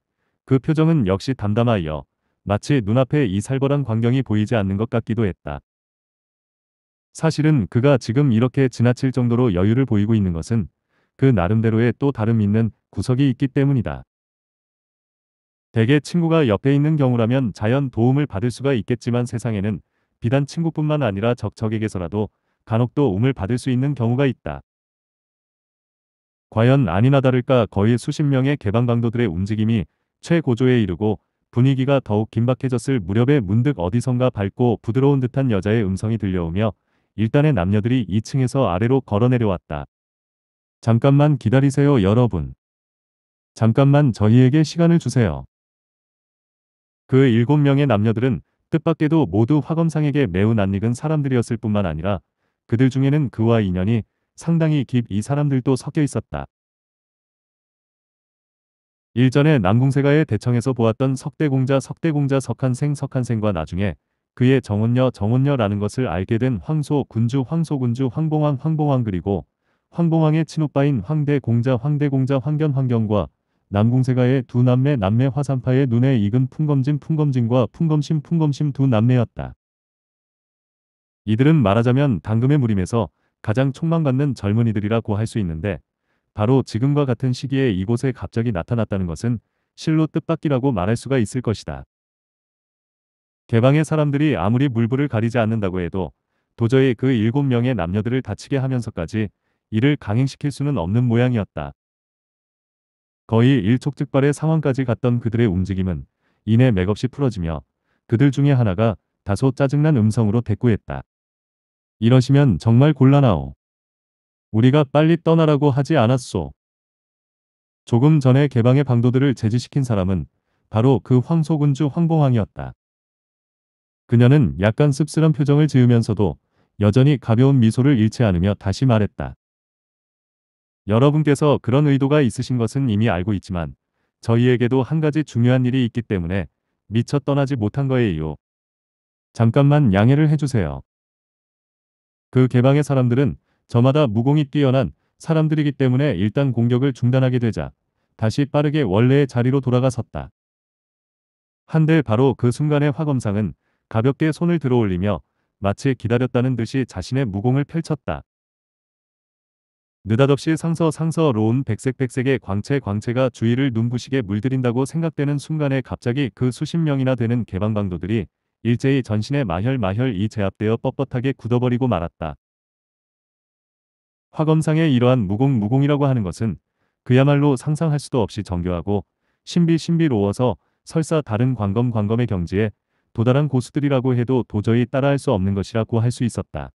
그 표정은 역시 담담하여 마치 눈앞에 이 살벌한 광경이 보이지 않는 것 같기도 했다. 사실은 그가 지금 이렇게 지나칠 정도로 여유를 보이고 있는 것은 그 나름대로의 또 다름 있는 구석이 있기 때문이다. 대개 친구가 옆에 있는 경우라면 자연 도움을 받을 수가 있겠지만 세상에는 비단 친구뿐만 아니라 적적에게서라도 간혹 도움을 받을 수 있는 경우가 있다. 과연 아니나 다를까 거의 수십 명의 개방강도들의 움직임이 최고조에 이르고 분위기가 더욱 긴박해졌을 무렵에 문득 어디선가 밝고 부드러운 듯한 여자의 음성이 들려오며 일단의 남녀들이 2층에서 아래로 걸어내려왔다. 잠깐만 기다리세요 여러분. 잠깐만 저희에게 시간을 주세요. 그 7명의 남녀들은 뜻밖에도 모두 화검상에게 매우 낯익은 사람들이었을 뿐만 아니라 그들 중에는 그와 인연이 상당히 깊이 사람들도 섞여 있었다. 일전에 남궁세가의 대청에서 보았던 석대공자 석대공자 석한생 석한생과 나중에 그의 정은녀정은녀라는 것을 알게 된 황소 군주 황소 군주 황봉왕 황봉왕 그리고 황봉왕의 친오빠인 황대공자 황대공자 황견 황경과 남궁세가의 두 남매 남매 화산파의 눈에 익은 풍검진 풍검진과 풍검심 풍검심 두 남매였다. 이들은 말하자면 당금의 무림에서 가장 촉망받는 젊은이들이라고 할 수 있는데 바로 지금과 같은 시기에 이곳에 갑자기 나타났다는 것은 실로 뜻밖이라고 말할 수가 있을 것이다. 개방의 사람들이 아무리 물불을 가리지 않는다고 해도 도저히 그 일곱 명의 남녀들을 다치게 하면서까지 이를 강행시킬 수는 없는 모양이었다. 거의 일촉즉발의 상황까지 갔던 그들의 움직임은 이내 맥없이 풀어지며 그들 중에 하나가 다소 짜증난 음성으로 대꾸했다. 이러시면 정말 곤란하오. 우리가 빨리 떠나라고 하지 않았소. 조금 전에 개방의 방도들을 제지시킨 사람은 바로 그 황소군주 황봉왕이었다. 그녀는 약간 씁쓸한 표정을 지으면서도 여전히 가벼운 미소를 잃지 않으며 다시 말했다. 여러분께서 그런 의도가 있으신 것은 이미 알고 있지만 저희에게도 한 가지 중요한 일이 있기 때문에 미처 떠나지 못한 거예요. 잠깐만 양해를 해주세요. 그 개방의 사람들은 저마다 무공이 뛰어난 사람들이기 때문에 일단 공격을 중단하게 되자 다시 빠르게 원래의 자리로 돌아가 섰다. 한데 바로 그순간의 화검상은 가볍게 손을 들어 올리며 마치 기다렸다는 듯이 자신의 무공을 펼쳤다. 느닷없이 상서 상서로운 백색백색의 광채 광채가 주위를 눈부시게 물들인다고 생각되는 순간에 갑자기 그 수십 명이나 되는 개방방도들이 일제히 전신의 마혈마혈이 제압되어 뻣뻣하게 굳어버리고 말았다. 화검상의 이러한 무공무공이라고 하는 것은 그야말로 상상할 수도 없이 정교하고 신비신비로워서 설사 다른 광검광검의 경지에 도달한 고수들이라고 해도 도저히 따라할 수 없는 것이라고 할 수 있었다.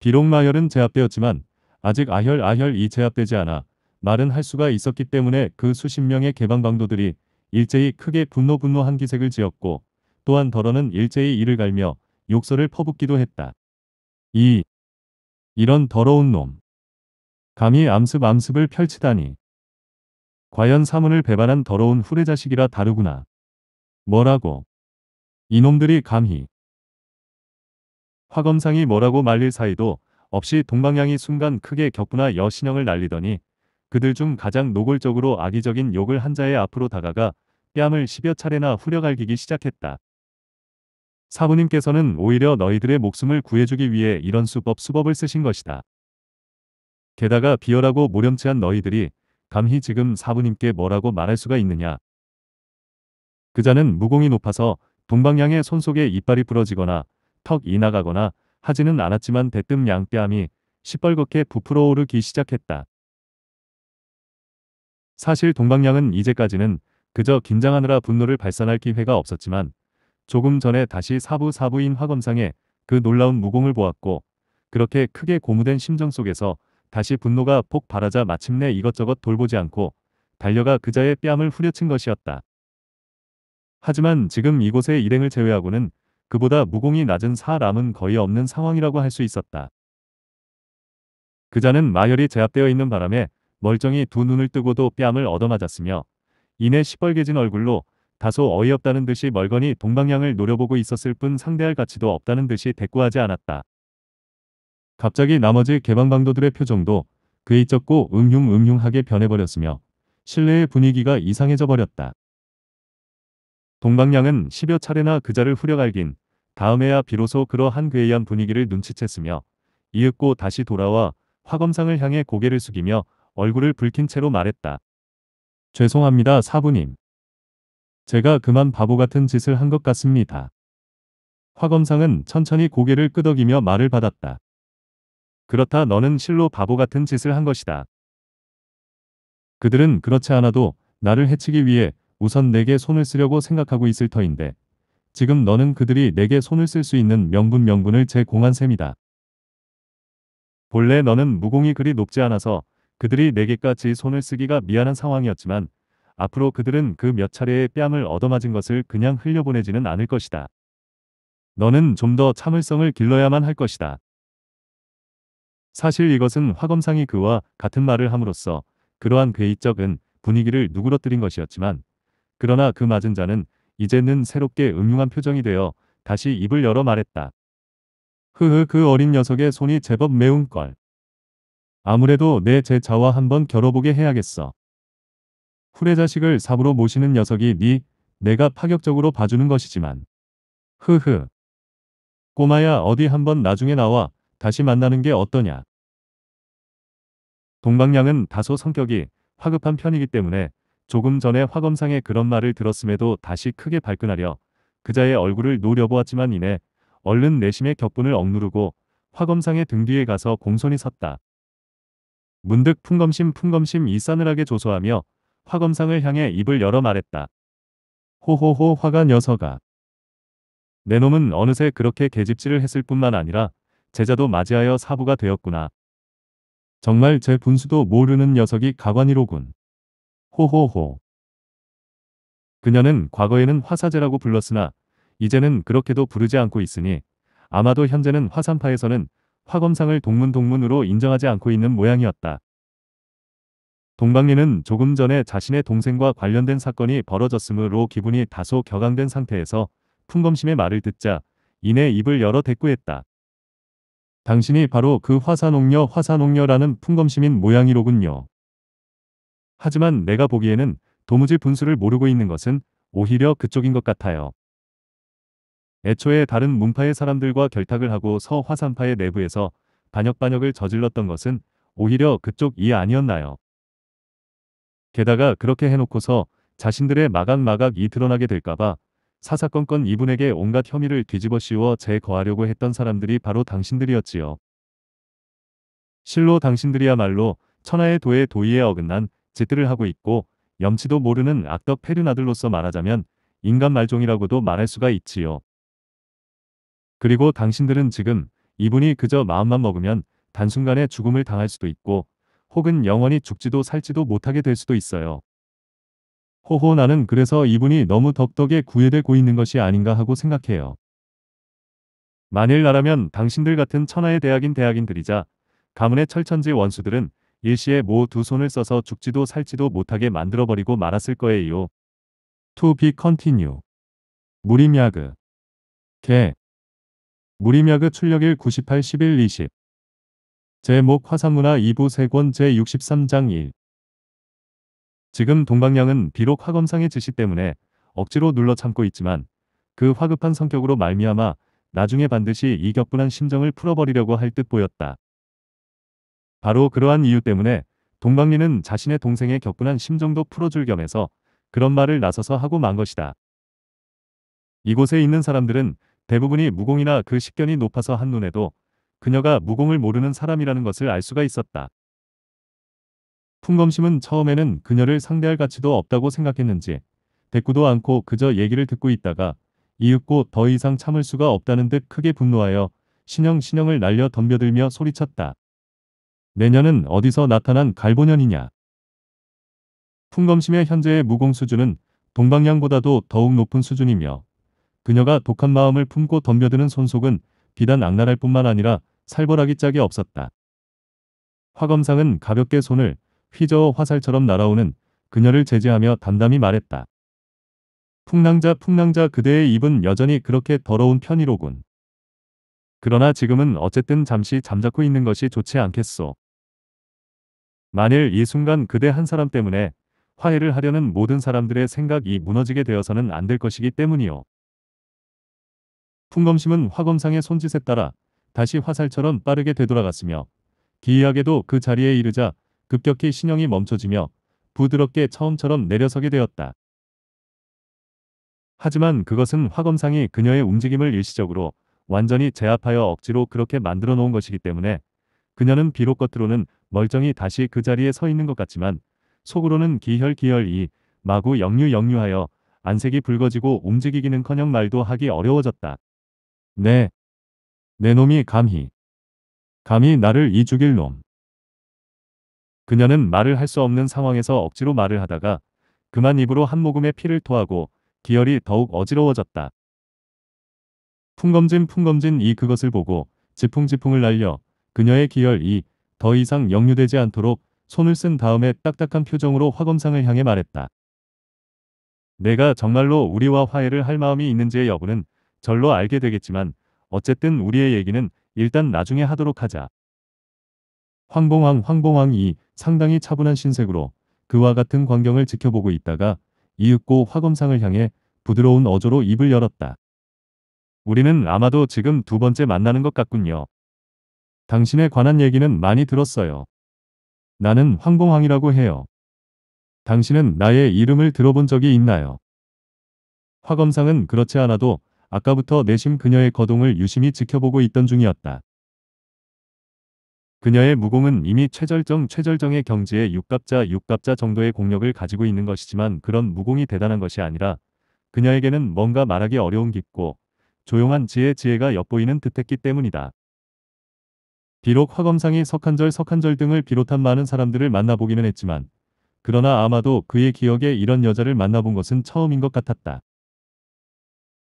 비록 마혈은 제압되었지만 아직 아혈 아혈이 제압되지 않아 말은 할 수가 있었기 때문에 그 수십 명의 개방방도들이 일제히 크게 분노 분노한 기색을 지었고 또한 더러는 일제히 이를 갈며 욕설을 퍼붓기도 했다. 이 이런 더러운 놈. 감히 암습 암습을 펼치다니. 과연 사문을 배반한 더러운 후레자식이라 다르구나. 뭐라고? 이놈들이 감히. 화검상이 뭐라고 말릴 사이도 없이 동방향이 순간 크게 격분하 여신형을 날리더니 그들 중 가장 노골적으로 악의적인 욕을 한자에 앞으로 다가가 뺨을 10여 차례나 후려갈기기 시작했다. 사부님께서는 오히려 너희들의 목숨을 구해주기 위해 이런 수법 수법을 쓰신 것이다. 게다가 비열하고 모렴치한 너희들이 감히 지금 사부님께 뭐라고 말할 수가 있느냐. 그자는 무공이 높아서 동방양의 손속에 이빨이 부러지거나 턱이 나가거나 하지는 않았지만 대뜸 양뺨이 시뻘겋게 부풀어 오르기 시작했다. 사실 동방양은 이제까지는 그저 긴장하느라 분노를 발산할 기회가 없었지만 조금 전에 다시 사부 사부인 화검상에 그 놀라운 무공을 보았고 그렇게 크게 고무된 심정 속에서 다시 분노가 폭발하자 마침내 이것저것 돌보지 않고 달려가 그자의 뺨을 후려친 것이었다. 하지만 지금 이곳의 일행을 제외하고는 그보다 무공이 낮은 사람은 거의 없는 상황이라고 할 수 있었다. 그자는 마혈이 제압되어 있는 바람에 멀쩡히 두 눈을 뜨고도 뺨을 얻어맞았으며 이내 시뻘개진 얼굴로 다소 어이없다는 듯이 멀거니 동방향을 노려보고 있었을 뿐 상대할 가치도 없다는 듯이 대꾸하지 않았다. 갑자기 나머지 개방방도들의 표정도 그의 쩍고 음흉음흉하게 변해버렸으며 실내의 분위기가 이상해져 버렸다. 동방량은 10여 차례나 그자를 후려갈긴 다음에야 비로소 그러한 괴이한 분위기를 눈치챘으며 이윽고 다시 돌아와 화검상을 향해 고개를 숙이며 얼굴을 붉힌 채로 말했다. 죄송합니다 사부님. 제가 그만 바보 같은 짓을 한 것 같습니다. 화검상은 천천히 고개를 끄덕이며 말을 받았다. 그렇다 너는 실로 바보 같은 짓을 한 것이다. 그들은 그렇지 않아도 나를 해치기 위해 우선 내게 손을 쓰려고 생각하고 있을 터인데 지금 너는 그들이 내게 손을 쓸 수 있는 명분 명분을 제공한 셈이다. 본래 너는 무공이 그리 높지 않아서 그들이 내게까지 손을 쓰기가 미안한 상황이었지만 앞으로 그들은 그 몇 차례의 뺨을 얻어맞은 것을 그냥 흘려보내지는 않을 것이다. 너는 좀 더 참을성을 길러야만 할 것이다. 사실 이것은 화검상이 그와 같은 말을 함으로써 그러한 괴이적은 분위기를 누그러뜨린 것이었지만 그러나 그 맞은 자는 이제는 새롭게 음흉한 표정이 되어 다시 입을 열어 말했다. 흐흐 그 어린 녀석의 손이 제법 매운걸. 아무래도 내 제자와 한번 겨뤄보게 해야겠어. 후레자식을 사부로 모시는 녀석이 니 내가 파격적으로 봐주는 것이지만. 흐흐. 꼬마야 어디 한번 나중에 나와 다시 만나는 게 어떠냐. 동방량은 다소 성격이 화급한 편이기 때문에 조금 전에 화검상에 그런 말을 들었음에도 다시 크게 발끈하려 그자의 얼굴을 노려보았지만 이내 얼른 내심의 격분을 억누르고 화검상의 등 뒤에 가서 공손히 섰다. 문득 풍검심 풍검심 이 싸늘하게 조소하며 화검상을 향해 입을 열어 말했다. 호호호 화가 녀석아. 내 놈은 어느새 그렇게 개집질을 했을 뿐만 아니라 제자도 맞이하여 사부가 되었구나. 정말 제 분수도 모르는 녀석이 가관이로군. 호호호. 그녀는 과거에는 화사제라고 불렀으나 이제는 그렇게도 부르지 않고 있으니 아마도 현재는 화산파에서는 화검상을 동문동문으로 인정하지 않고 있는 모양이었다. 동방리는 조금 전에 자신의 동생과 관련된 사건이 벌어졌으므로 기분이 다소 격앙된 상태에서 풍검심의 말을 듣자 이내 입을 열어 대꾸했다. 당신이 바로 그 화산옥녀 화산옥녀라는 풍검심인 모양이로군요. 하지만 내가 보기에는 도무지 분수를 모르고 있는 것은 오히려 그쪽인 것 같아요. 애초에 다른 문파의 사람들과 결탁을 하고 서화산파의 내부에서 반역반역을 저질렀던 것은 오히려 그쪽이 아니었나요? 게다가 그렇게 해놓고서 자신들의 마각마각이 드러나게 될까봐 사사건건 이분에게 온갖 혐의를 뒤집어 씌워 제거하려고 했던 사람들이 바로 당신들이었지요. 실로 당신들이야말로 천하의 도에 도의에 어긋난 짓들을 하고 있고 염치도 모르는 악덕 페르나들로서 말하자면 인간 말종이라고도 말할 수가 있지요. 그리고 당신들은 지금 이분이 그저 마음만 먹으면 단순간에 죽음을 당할 수도 있고 혹은 영원히 죽지도 살지도 못하게 될 수도 있어요. 호호 나는 그래서 이분이 너무 덕덕에 구애되고 있는 것이 아닌가 하고 생각해요. 만일 나라면 당신들 같은 천하의 대학인 대학인들이자 가문의 철천지 원수들은 일시에 모 두 손을 써서 죽지도 살지도 못하게 만들어버리고 말았을 거예요. To be continue. 무림야그. 개. 무림야그 출력일 98, 11, 20. 제목 화산문화 2부 세권 제63장 1. 지금 동방령은 비록 화검상의 지시 때문에 억지로 눌러 참고 있지만 그 화급한 성격으로 말미암아 나중에 반드시 이 격분한 심정을 풀어버리려고 할 듯 보였다. 바로 그러한 이유 때문에 동방리는 자신의 동생의 격분한 심정도 풀어줄 겸해서 그런 말을 나서서 하고 만 것이다. 이곳에 있는 사람들은 대부분이 무공이나 그 식견이 높아서 한눈에도 그녀가 무공을 모르는 사람이라는 것을 알 수가 있었다. 풍검심은 처음에는 그녀를 상대할 가치도 없다고 생각했는지 대꾸도 않고 그저 얘기를 듣고 있다가 이윽고 더 이상 참을 수가 없다는 듯 크게 분노하여 신형 신형을 날려 덤벼들며 소리쳤다. 내년은 어디서 나타난 갈보년이냐. 풍검심의 현재의 무공 수준은 동방향보다도 더욱 높은 수준이며 그녀가 독한 마음을 품고 덤벼드는 손속은 비단 악랄할 뿐만 아니라 살벌하기 짝이 없었다. 화검상은 가볍게 손을 휘저어 화살처럼 날아오는 그녀를 제지하며 담담히 말했다. 풍랑자 풍랑자 그대의 입은 여전히 그렇게 더러운 편이로군. 그러나 지금은 어쨌든 잠시 잠자코 있는 것이 좋지 않겠소. 만일 이 순간 그대 한 사람 때문에 화해를 하려는 모든 사람들의 생각이 무너지게 되어서는 안 될 것이기 때문이요. 풍검심은 화검상의 손짓에 따라 다시 화살처럼 빠르게 되돌아갔으며 기이하게도 그 자리에 이르자 급격히 신형이 멈춰지며 부드럽게 처음처럼 내려서게 되었다. 하지만 그것은 화검상이 그녀의 움직임을 일시적으로 완전히 제압하여 억지로 그렇게 만들어 놓은 것이기 때문에 그녀는 비록 겉으로는 멀쩡히 다시 그 자리에 서 있는 것 같지만 속으로는 기혈기혈이 마구 역류역류하여 안색이 붉어지고 움직이기는커녕 말도 하기 어려워졌다. 네. 내 놈이 감히. 감히 나를 이 죽일 놈. 그녀는 말을 할 수 없는 상황에서 억지로 말을 하다가 그만 입으로 한 모금의 피를 토하고 기혈이 더욱 어지러워졌다. 풍검진 풍검진 이 그것을 보고 지풍지풍을 날려 그녀의 기혈이 더 이상 역류되지 않도록 손을 쓴 다음에 딱딱한 표정으로 화검상을 향해 말했다. 내가 정말로 우리와 화해를 할 마음이 있는지의 여부는 절로 알게 되겠지만 어쨌든 우리의 얘기는 일단 나중에 하도록 하자. 황봉황 황봉황이 상당히 차분한 신색으로 그와 같은 광경을 지켜보고 있다가 이윽고 화검상을 향해 부드러운 어조로 입을 열었다. 우리는 아마도 지금 두 번째 만나는 것 같군요. 당신에 관한 얘기는 많이 들었어요. 나는 황봉황이라고 해요. 당신은 나의 이름을 들어본 적이 있나요? 화 검상은 그렇지 않아도 아까부터 내심 그녀의 거동을 유심히 지켜보고 있던 중이었다. 그녀의 무공은 이미 최절정 최절정의 경지에 육갑자 육갑자 정도의 공력을 가지고 있는 것이지만 그런 무공이 대단한 것이 아니라 그녀에게는 뭔가 말하기 어려운 깊고 조용한 지혜 지혜가 엿보이는 듯했기 때문이다. 비록 화검상이 석한절 석한절 등을 비롯한 많은 사람들을 만나보기는 했지만 그러나 아마도 그의 기억에 이런 여자를 만나본 것은 처음인 것 같았다.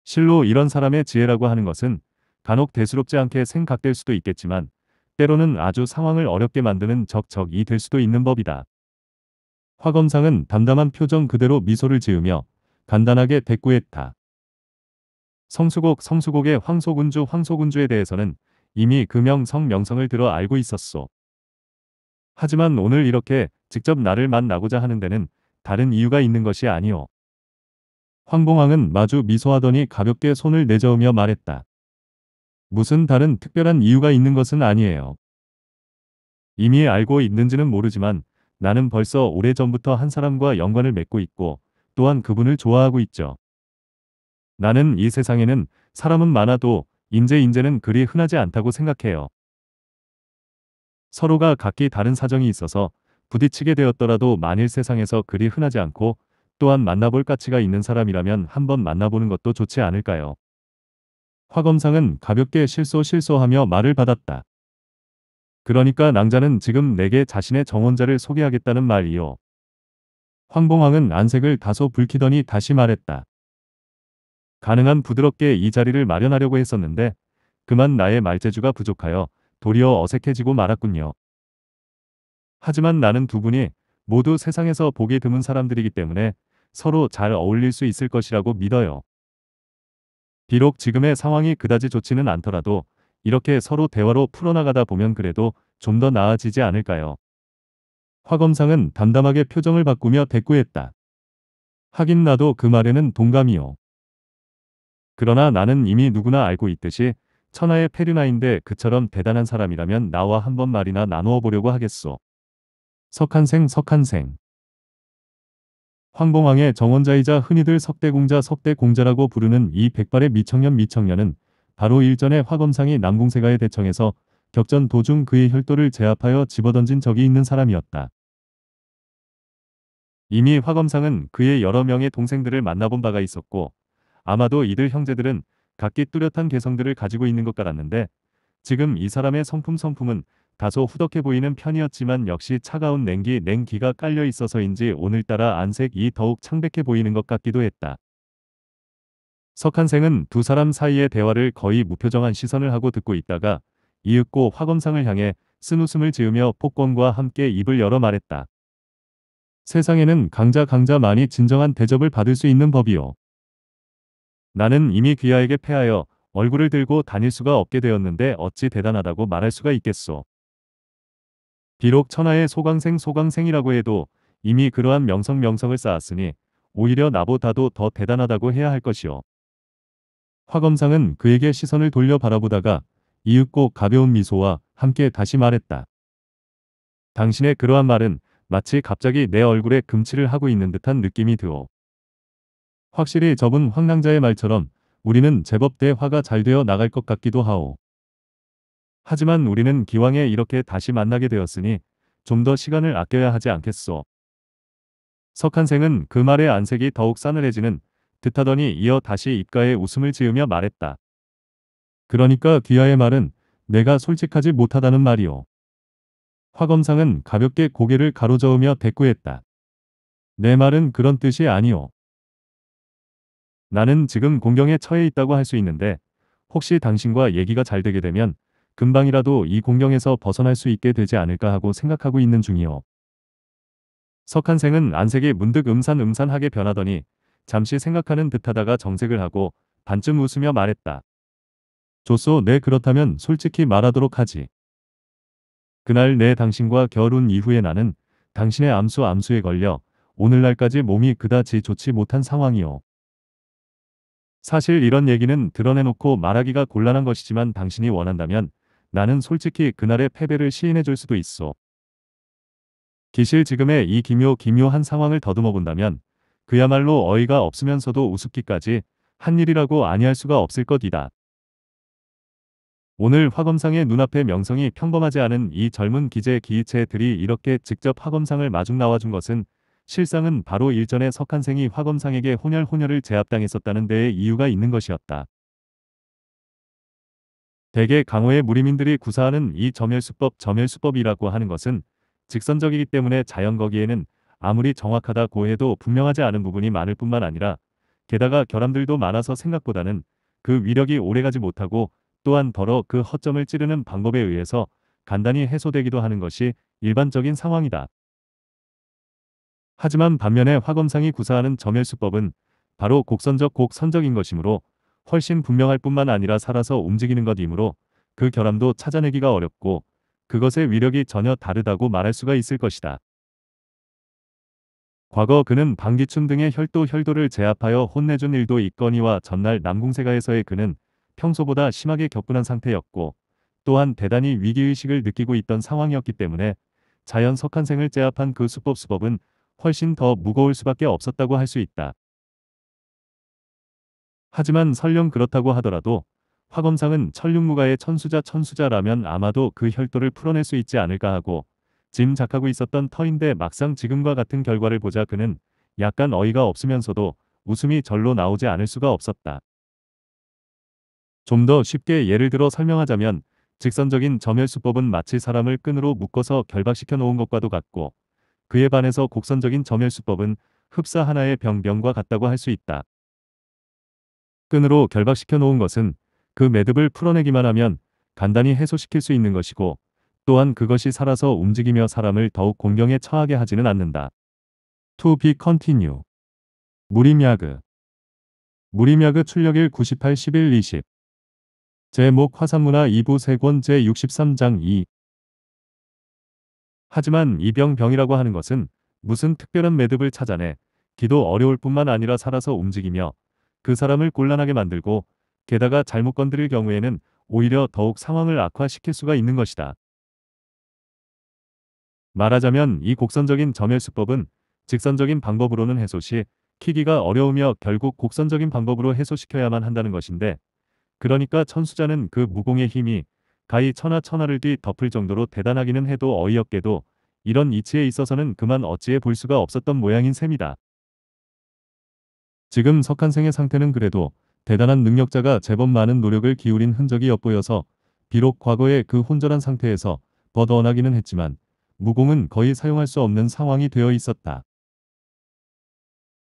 실로 이런 사람의 지혜라고 하는 것은 간혹 대수롭지 않게 생각될 수도 있겠지만 때로는 아주 상황을 어렵게 만드는 적적이 될 수도 있는 법이다. 화검상은 담담한 표정 그대로 미소를 지으며 간단하게 대꾸했다. 성수곡 성수곡의 황소군주 황소군주에 대해서는 이미 그 명성 명성을 들어 알고 있었소. 하지만 오늘 이렇게 직접 나를 만나고자 하는 데는 다른 이유가 있는 것이 아니오. 황봉왕은 마주 미소하더니 가볍게 손을 내저으며 말했다. 무슨 다른 특별한 이유가 있는 것은 아니에요. 이미 알고 있는지는 모르지만 나는 벌써 오래전부터 한 사람과 연관을 맺고 있고 또한 그분을 좋아하고 있죠. 나는 이 세상에는 사람은 많아도 인재 인재는 그리 흔하지 않다고 생각해요. 서로가 각기 다른 사정이 있어서 부딪히게 되었더라도 만일 세상에서 그리 흔하지 않고 또한 만나볼 가치가 있는 사람이라면 한번 만나보는 것도 좋지 않을까요? 화 검상은 가볍게 실소 실소하며 말을 받았다. 그러니까 낭자는 지금 내게 자신의 정원자를 소개하겠다는 말이요. 황봉왕은 안색을 다소 불키더니 다시 말했다. 가능한 부드럽게 이 자리를 마련하려고 했었는데 그만 나의 말재주가 부족하여 도리어 어색해지고 말았군요. 하지만 나는 두 분이 모두 세상에서 보기 드문 사람들이기 때문에 서로 잘 어울릴 수 있을 것이라고 믿어요. 비록 지금의 상황이 그다지 좋지는 않더라도 이렇게 서로 대화로 풀어나가다 보면 그래도 좀 더 나아지지 않을까요? 화검상은 담담하게 표정을 바꾸며 대꾸했다. 하긴 나도 그 말에는 동감이요. 그러나 나는 이미 누구나 알고 있듯이 천하의 페류나인데 그처럼 대단한 사람이라면 나와 한 번 말이나 나누어 보려고 하겠소. 석한생 석한생 황봉왕의 정원자이자 흔히들 석대공자 석대공자라고 부르는 이 백발의 미청년 미청년은 바로 일전에 화검상이 남궁세가의 대청에서 격전 도중 그의 혈도를 제압하여 집어던진 적이 있는 사람이었다. 이미 화검상은 그의 여러 명의 동생들을 만나본 바가 있었고 아마도 이들 형제들은 각기 뚜렷한 개성들을 가지고 있는 것 같았는데 지금 이 사람의 성품 성품은 다소 후덕해 보이는 편이었지만 역시 차가운 냉기 냉기가 깔려 있어서인지 오늘따라 안색이 더욱 창백해 보이는 것 같기도 했다. 석한생은 두 사람 사이의 대화를 거의 무표정한 시선을 하고 듣고 있다가 이윽고 화검상을 향해 쓴 웃음을 지으며 폭권과 함께 입을 열어 말했다. 세상에는 강자 강자만이 진정한 대접을 받을 수 있는 법이요. 나는 이미 귀하에게 패하여 얼굴을 들고 다닐 수가 없게 되었는데 어찌 대단하다고 말할 수가 있겠소. 비록 천하의 소강생 소강생이라고 해도 이미 그러한 명성 명성을 쌓았으니 오히려 나보다도 더 대단하다고 해야 할 것이오. 화검상은 그에게 시선을 돌려 바라보다가 이윽고 가벼운 미소와 함께 다시 말했다. 당신의 그러한 말은 마치 갑자기 내 얼굴에 금치를 하고 있는 듯한 느낌이 드오. 확실히 저분 황랑자의 말처럼 우리는 제법 대화가 잘 되어 나갈 것 같기도 하오. 하지만 우리는 기왕에 이렇게 다시 만나게 되었으니 좀 더 시간을 아껴야 하지 않겠소. 석한생은 그 말에 안색이 더욱 싸늘해지는 듯하더니 이어 다시 입가에 웃음을 지으며 말했다. 그러니까 귀하의 말은 내가 솔직하지 못하다는 말이오. 화검상은 가볍게 고개를 가로저으며 대꾸했다. 내 말은 그런 뜻이 아니오. 나는 지금 공경에 처해 있다고 할 수 있는데 혹시 당신과 얘기가 잘 되게 되면 금방이라도 이 공경에서 벗어날 수 있게 되지 않을까 하고 생각하고 있는 중이오. 석한생은 안색이 문득 음산음산하게 변하더니 잠시 생각하는 듯하다가 정색을 하고 반쯤 웃으며 말했다. 조소 네, 그렇다면 솔직히 말하도록 하지. 그날 내 당신과 결혼 이후에 나는 당신의 암수 암수에 걸려 오늘날까지 몸이 그다지 좋지 못한 상황이오. 사실 이런 얘기는 드러내놓고 말하기가 곤란한 것이지만 당신이 원한다면 나는 솔직히 그날의 패배를 시인해줄 수도 있어. 기실 지금의 이 기묘 기묘한 상황을 더듬어 본다면 그야말로 어이가 없으면서도 우습기까지 한 일이라고 아니할 수가 없을 것이다. 오늘 화검상의 눈앞에 명성이 평범하지 않은 이 젊은 기재 기이체들이 이렇게 직접 화검상을 마중 나와준 것은 실상은 바로 일전에 석한생이 화검상에게 혼혈혼혈을 제압당했었다는 데에 이유가 있는 것이었다. 대개 강호의 무리민들이 구사하는 이 점혈수법 점혈수법이라고 하는 것은 직선적이기 때문에 자연 거기에는 아무리 정확하다고 해도 분명하지 않은 부분이 많을 뿐만 아니라 게다가 결함들도 많아서 생각보다는 그 위력이 오래가지 못하고 또한 더러 그 허점을 찌르는 방법에 의해서 간단히 해소되기도 하는 것이 일반적인 상황이다. 하지만 반면에 화검상이 구사하는 점멸수법은 바로 곡선적 곡선적인 것이므로 훨씬 분명할 뿐만 아니라 살아서 움직이는 것이므로 그 결함도 찾아내기가 어렵고 그것의 위력이 전혀 다르다고 말할 수가 있을 것이다. 과거 그는 방기춘 등의 혈도 혈도를 제압하여 혼내준 일도 있거니와 전날 남궁세가에서의 그는 평소보다 심하게 격분한 상태였고 또한 대단히 위기의식을 느끼고 있던 상황이었기 때문에 자연 석한생을 제압한 그 수법 수법은 훨씬 더 무거울 수밖에 없었다고 할 수 있다. 하지만 설령 그렇다고 하더라도 화검상은 천륜무가의 천수자 천수자라면 아마도 그 혈도를 풀어낼 수 있지 않을까 하고 짐작하고 있었던 터인데 막상 지금과 같은 결과를 보자 그는 약간 어이가 없으면서도 웃음이 절로 나오지 않을 수가 없었다. 좀 더 쉽게 예를 들어 설명하자면 직선적인 점혈수법은 마치 사람을 끈으로 묶어서 결박시켜 놓은 것과도 같고 그에 반해서 곡선적인 점열수법은 흡사 하나의 병명과 같다고 할 수 있다. 끈으로 결박시켜 놓은 것은 그 매듭을 풀어내기만 하면 간단히 해소시킬 수 있는 것이고 또한 그것이 살아서 움직이며 사람을 더욱 공경에 처하게 하지는 않는다. To be continue. 무림야그 무림야그 출력일 98, 11, 20 제목 화산문화 2부 세권 제63장 2 하지만 이병 병이라고 하는 것은 무슨 특별한 매듭을 찾아내 기도 어려울 뿐만 아니라 살아서 움직이며 그 사람을 곤란하게 만들고 게다가 잘못 건드릴 경우에는 오히려 더욱 상황을 악화시킬 수가 있는 것이다. 말하자면 이 곡선적인 점의 수법은 직선적인 방법으로는 해소 시 키기가 어려우며 결국 곡선적인 방법으로 해소시켜야만 한다는 것인데 그러니까 천수자는 그 무공의 힘이 가히 천하천하를 뒤덮을 정도로 대단하기는 해도 어이없게도 이런 이치에 있어서는 그만 어찌해 볼 수가 없었던 모양인 셈이다. 지금 석한생의 상태는 그래도 대단한 능력자가 제법 많은 노력을 기울인 흔적이 엿보여서 비록 과거의 그 혼절한 상태에서 벗어나기는 했지만 무공은 거의 사용할 수 없는 상황이 되어 있었다.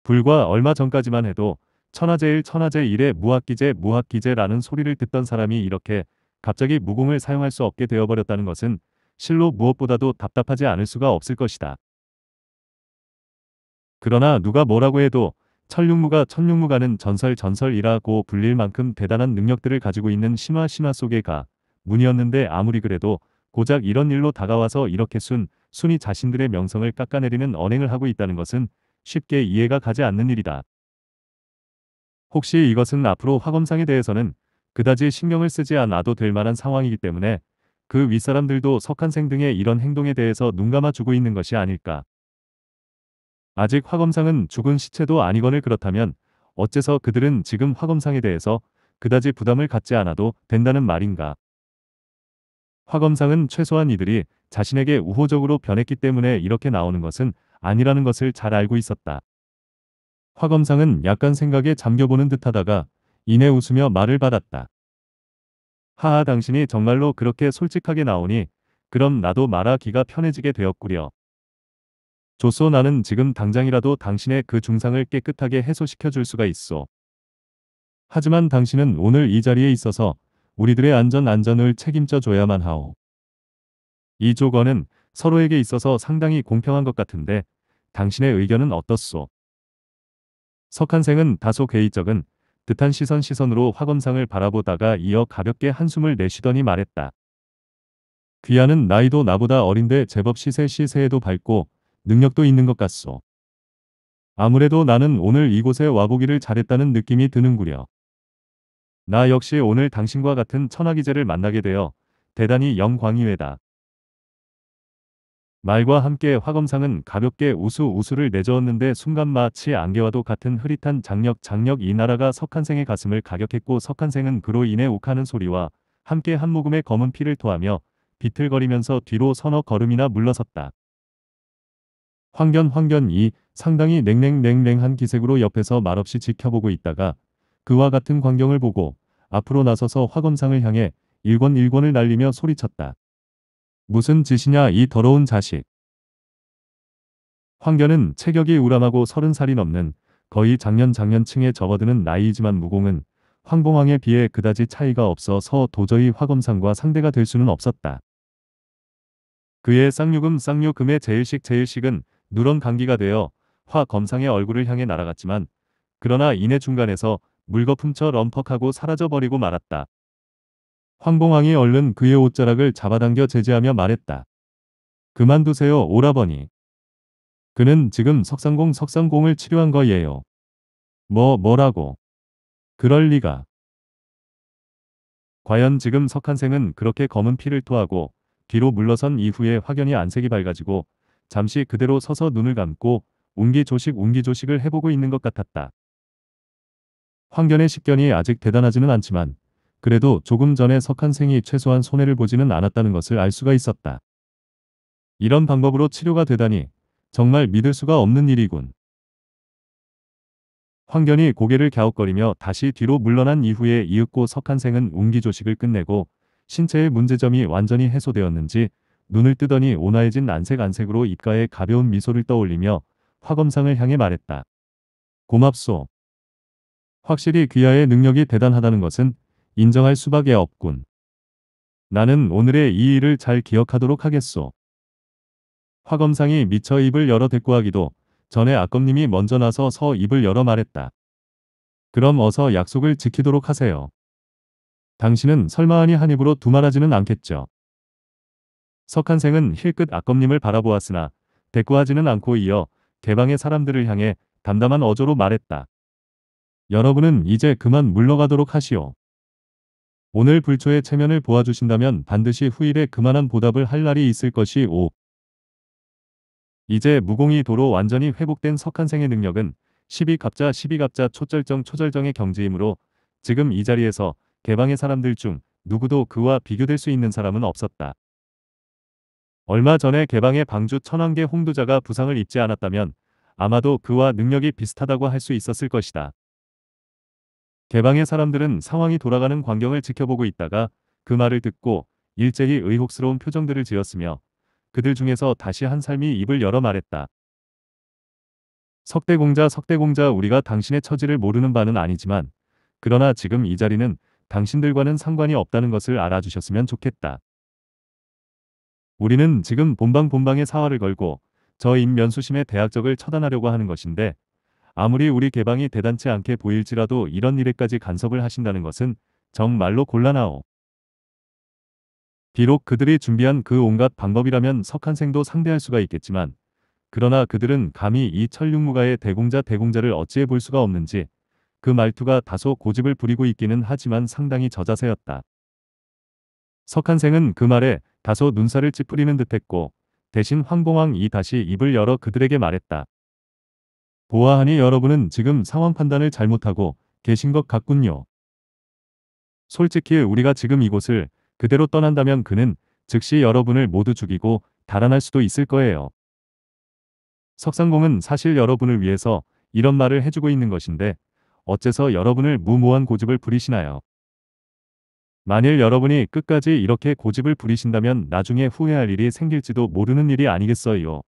불과 얼마 전까지만 해도 천하제일 천하제 일의 무학기제 무학기제라는 소리를 듣던 사람이 이렇게 갑자기 무공을 사용할 수 없게 되어버렸다는 것은 실로 무엇보다도 답답하지 않을 수가 없을 것이다. 그러나 누가 뭐라고 해도 천육무가 천육무가는 전설 전설이라고 불릴 만큼 대단한 능력들을 가지고 있는 신화 신화 속의 가 문이었는데 아무리 그래도 고작 이런 일로 다가와서 이렇게 순 순이 자신들의 명성을 깎아내리는 언행을 하고 있다는 것은 쉽게 이해가 가지 않는 일이다. 혹시 이것은 앞으로 화검상에 대해서는 그다지 신경을 쓰지 않아도 될 만한 상황이기 때문에 그 윗사람들도 석한생 등의 이런 행동에 대해서 눈감아 주고 있는 것이 아닐까. 아직 화검상은 죽은 시체도 아니건을 그렇다면 어째서 그들은 지금 화검상에 대해서 그다지 부담을 갖지 않아도 된다는 말인가. 화검상은 최소한 이들이 자신에게 우호적으로 변했기 때문에 이렇게 나오는 것은 아니라는 것을 잘 알고 있었다. 화검상은 약간 생각에 잠겨보는 듯하다가 이내 웃으며 말을 받았다. 하하 당신이 정말로 그렇게 솔직하게 나오니 그럼 나도 말하기가 편해지게 되었구려. 조소 나는 지금 당장이라도 당신의 그 중상을 깨끗하게 해소시켜 줄 수가 있어. 하지만 당신은 오늘 이 자리에 있어서 우리들의 안전 안전을 책임져 줘야만 하오. 이 조건은 서로에게 있어서 상당히 공평한 것 같은데 당신의 의견은 어떻소? 석한생은 다소 괴의적은 듯한 시선 시선으로 화검상을 바라보다가 이어 가볍게 한숨을 내쉬더니 말했다. 귀하는 나이도 나보다 어린데 제법 시세 시세에도 밝고 능력도 있는 것 같소. 아무래도 나는 오늘 이곳에 와보기를 잘했다는 느낌이 드는구려. 나 역시 오늘 당신과 같은 천하기제를 만나게 되어 대단히 영광이외다. 말과 함께 화검상은 가볍게 우수 우수를 내저었는데 순간 마치 안개와도 같은 흐릿한 장력 장력 이 나라가 석한생의 가슴을 가격했고 석한생은 그로 인해 욱하는 소리와 함께 한 모금의 검은 피를 토하며 비틀거리면서 뒤로 서너 걸음이나 물러섰다. 황견 황견 이 상당히 냉랭냉랭한 기색으로 옆에서 말없이 지켜보고 있다가 그와 같은 광경을 보고 앞으로 나서서 화검상을 향해 일권 일권을 날리며 소리쳤다. 무슨 짓이냐 이 더러운 자식. 황견은 체격이 우람하고 서른 살이 넘는 거의 작년 작년층에 접어드는 나이이지만 무공은 황봉왕에 비해 그다지 차이가 없어서 도저히 화검상과 상대가 될 수는 없었다. 그의 쌍유금 쌍유금의 제일식 제일식은 누런 감기가 되어 화검상의 얼굴을 향해 날아갔지만 그러나 이내 중간에서 물거품처 럼퍽하고 사라져버리고 말았다. 황봉왕이 얼른 그의 옷자락을 잡아당겨 제지하며 말했다. 그만두세요 오라버니. 그는 지금 석상공 석상공을 치료한 거예요. 뭐 뭐라고. 그럴 리가. 과연 지금 석한생은 그렇게 검은 피를 토하고 뒤로 물러선 이후에 확연히 안색이 밝아지고 잠시 그대로 서서 눈을 감고 웅기조식 웅기조식을 해보고 있는 것 같았다. 황견의 식견이 아직 대단하지는 않지만 그래도 조금 전에 석한생이 최소한 손해를 보지는 않았다는 것을 알 수가 있었다. 이런 방법으로 치료가 되다니 정말 믿을 수가 없는 일이군. 황견이 고개를 갸웃거리며 다시 뒤로 물러난 이후에 이윽고 석한생은 운기조식을 끝내고 신체의 문제점이 완전히 해소되었는지 눈을 뜨더니 온화해진 안색 안색으로 입가에 가벼운 미소를 떠올리며 화검상을 향해 말했다. 고맙소. 확실히 귀하의 능력이 대단하다는 것은 인정할 수밖에 없군. 나는 오늘의 이 일을 잘 기억하도록 하겠소. 화검상이 미처 입을 열어 대꾸하기도 전에 악검님이 먼저 나서 서 입을 열어 말했다. 그럼 어서 약속을 지키도록 하세요. 당신은 설마하니 한 입으로 두말하지는 않겠죠. 석한생은 힐끗 악검님을 바라보았으나 대꾸하지는 않고 이어 개방의 사람들을 향해 담담한 어조로 말했다. 여러분은 이제 그만 물러가도록 하시오. 오늘 불초의 체면을 보아주신다면 반드시 후일에 그만한 보답을 할 날이 있을 것이 오. 이제 무공이 도로 완전히 회복된 석한생의 능력은 12갑자 12갑자 초절정 초절정의 경지이므로 지금 이 자리에서 개방의 사람들 중 누구도 그와 비교될 수 있는 사람은 없었다. 얼마 전에 개방의 방주 천왕계 홍두자가 부상을 입지 않았다면 아마도 그와 능력이 비슷하다고 할 수 있었을 것이다. 개방의 사람들은 상황이 돌아가는 광경을 지켜보고 있다가 그 말을 듣고 일제히 의혹스러운 표정들을 지었으며 그들 중에서 다시 한 삶이 입을 열어 말했다. 석대공자 석대공자 우리가 당신의 처지를 모르는 바는 아니지만 그러나 지금 이 자리는 당신들과는 상관이 없다는 것을 알아주셨으면 좋겠다. 우리는 지금 본방 본방의 사활을 걸고 저 임면수심의 대학적을 처단하려고 하는 것인데 아무리 우리 개방이 대단치 않게 보일지라도 이런 일에까지 간섭을 하신다는 것은 정말로 곤란하오. 비록 그들이 준비한 그 온갖 방법이라면 석한생도 상대할 수가 있겠지만 그러나 그들은 감히 이 천륜무가의 대공자 대공자를 어찌해 볼 수가 없는지 그 말투가 다소 고집을 부리고 있기는 하지만 상당히 저자세였다. 석한생은 그 말에 다소 눈살을 찌푸리는 듯했고 대신 황봉왕이 다시 입을 열어 그들에게 말했다. 보아하니 여러분은 지금 상황 판단을 잘못하고 계신 것 같군요. 솔직히 우리가 지금 이곳을 그대로 떠난다면 그는 즉시 여러분을 모두 죽이고 달아날 수도 있을 거예요. 석상공은 사실 여러분을 위해서 이런 말을 해주고 있는 것인데 어째서 여러분을 무모한 고집을 부리시나요? 만일 여러분이 끝까지 이렇게 고집을 부리신다면 나중에 후회할 일이 생길지도 모르는 일이 아니겠어요.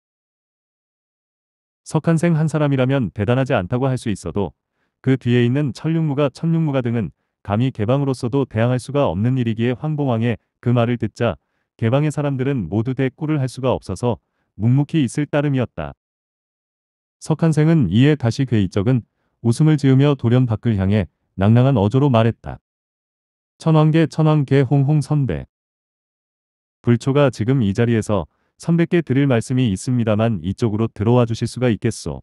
석한생 한 사람이라면 대단하지 않다고 할 수 있어도 그 뒤에 있는 천륜무가 천륜무가 등은 감히 개방으로서도 대항할 수가 없는 일이기에 황봉왕의 그 말을 듣자 개방의 사람들은 모두 대꾸를 할 수가 없어서 묵묵히 있을 따름이었다. 석한생은 이에 다시 괴이적은 웃음을 지으며 돌연 밖을 향해 낭낭한 어조로 말했다. 천왕계 천왕계 홍홍선배 불초가 지금 이 자리에서 300개 드릴 말씀이 있습니다만 이쪽으로 들어와 주실 수가 있겠소.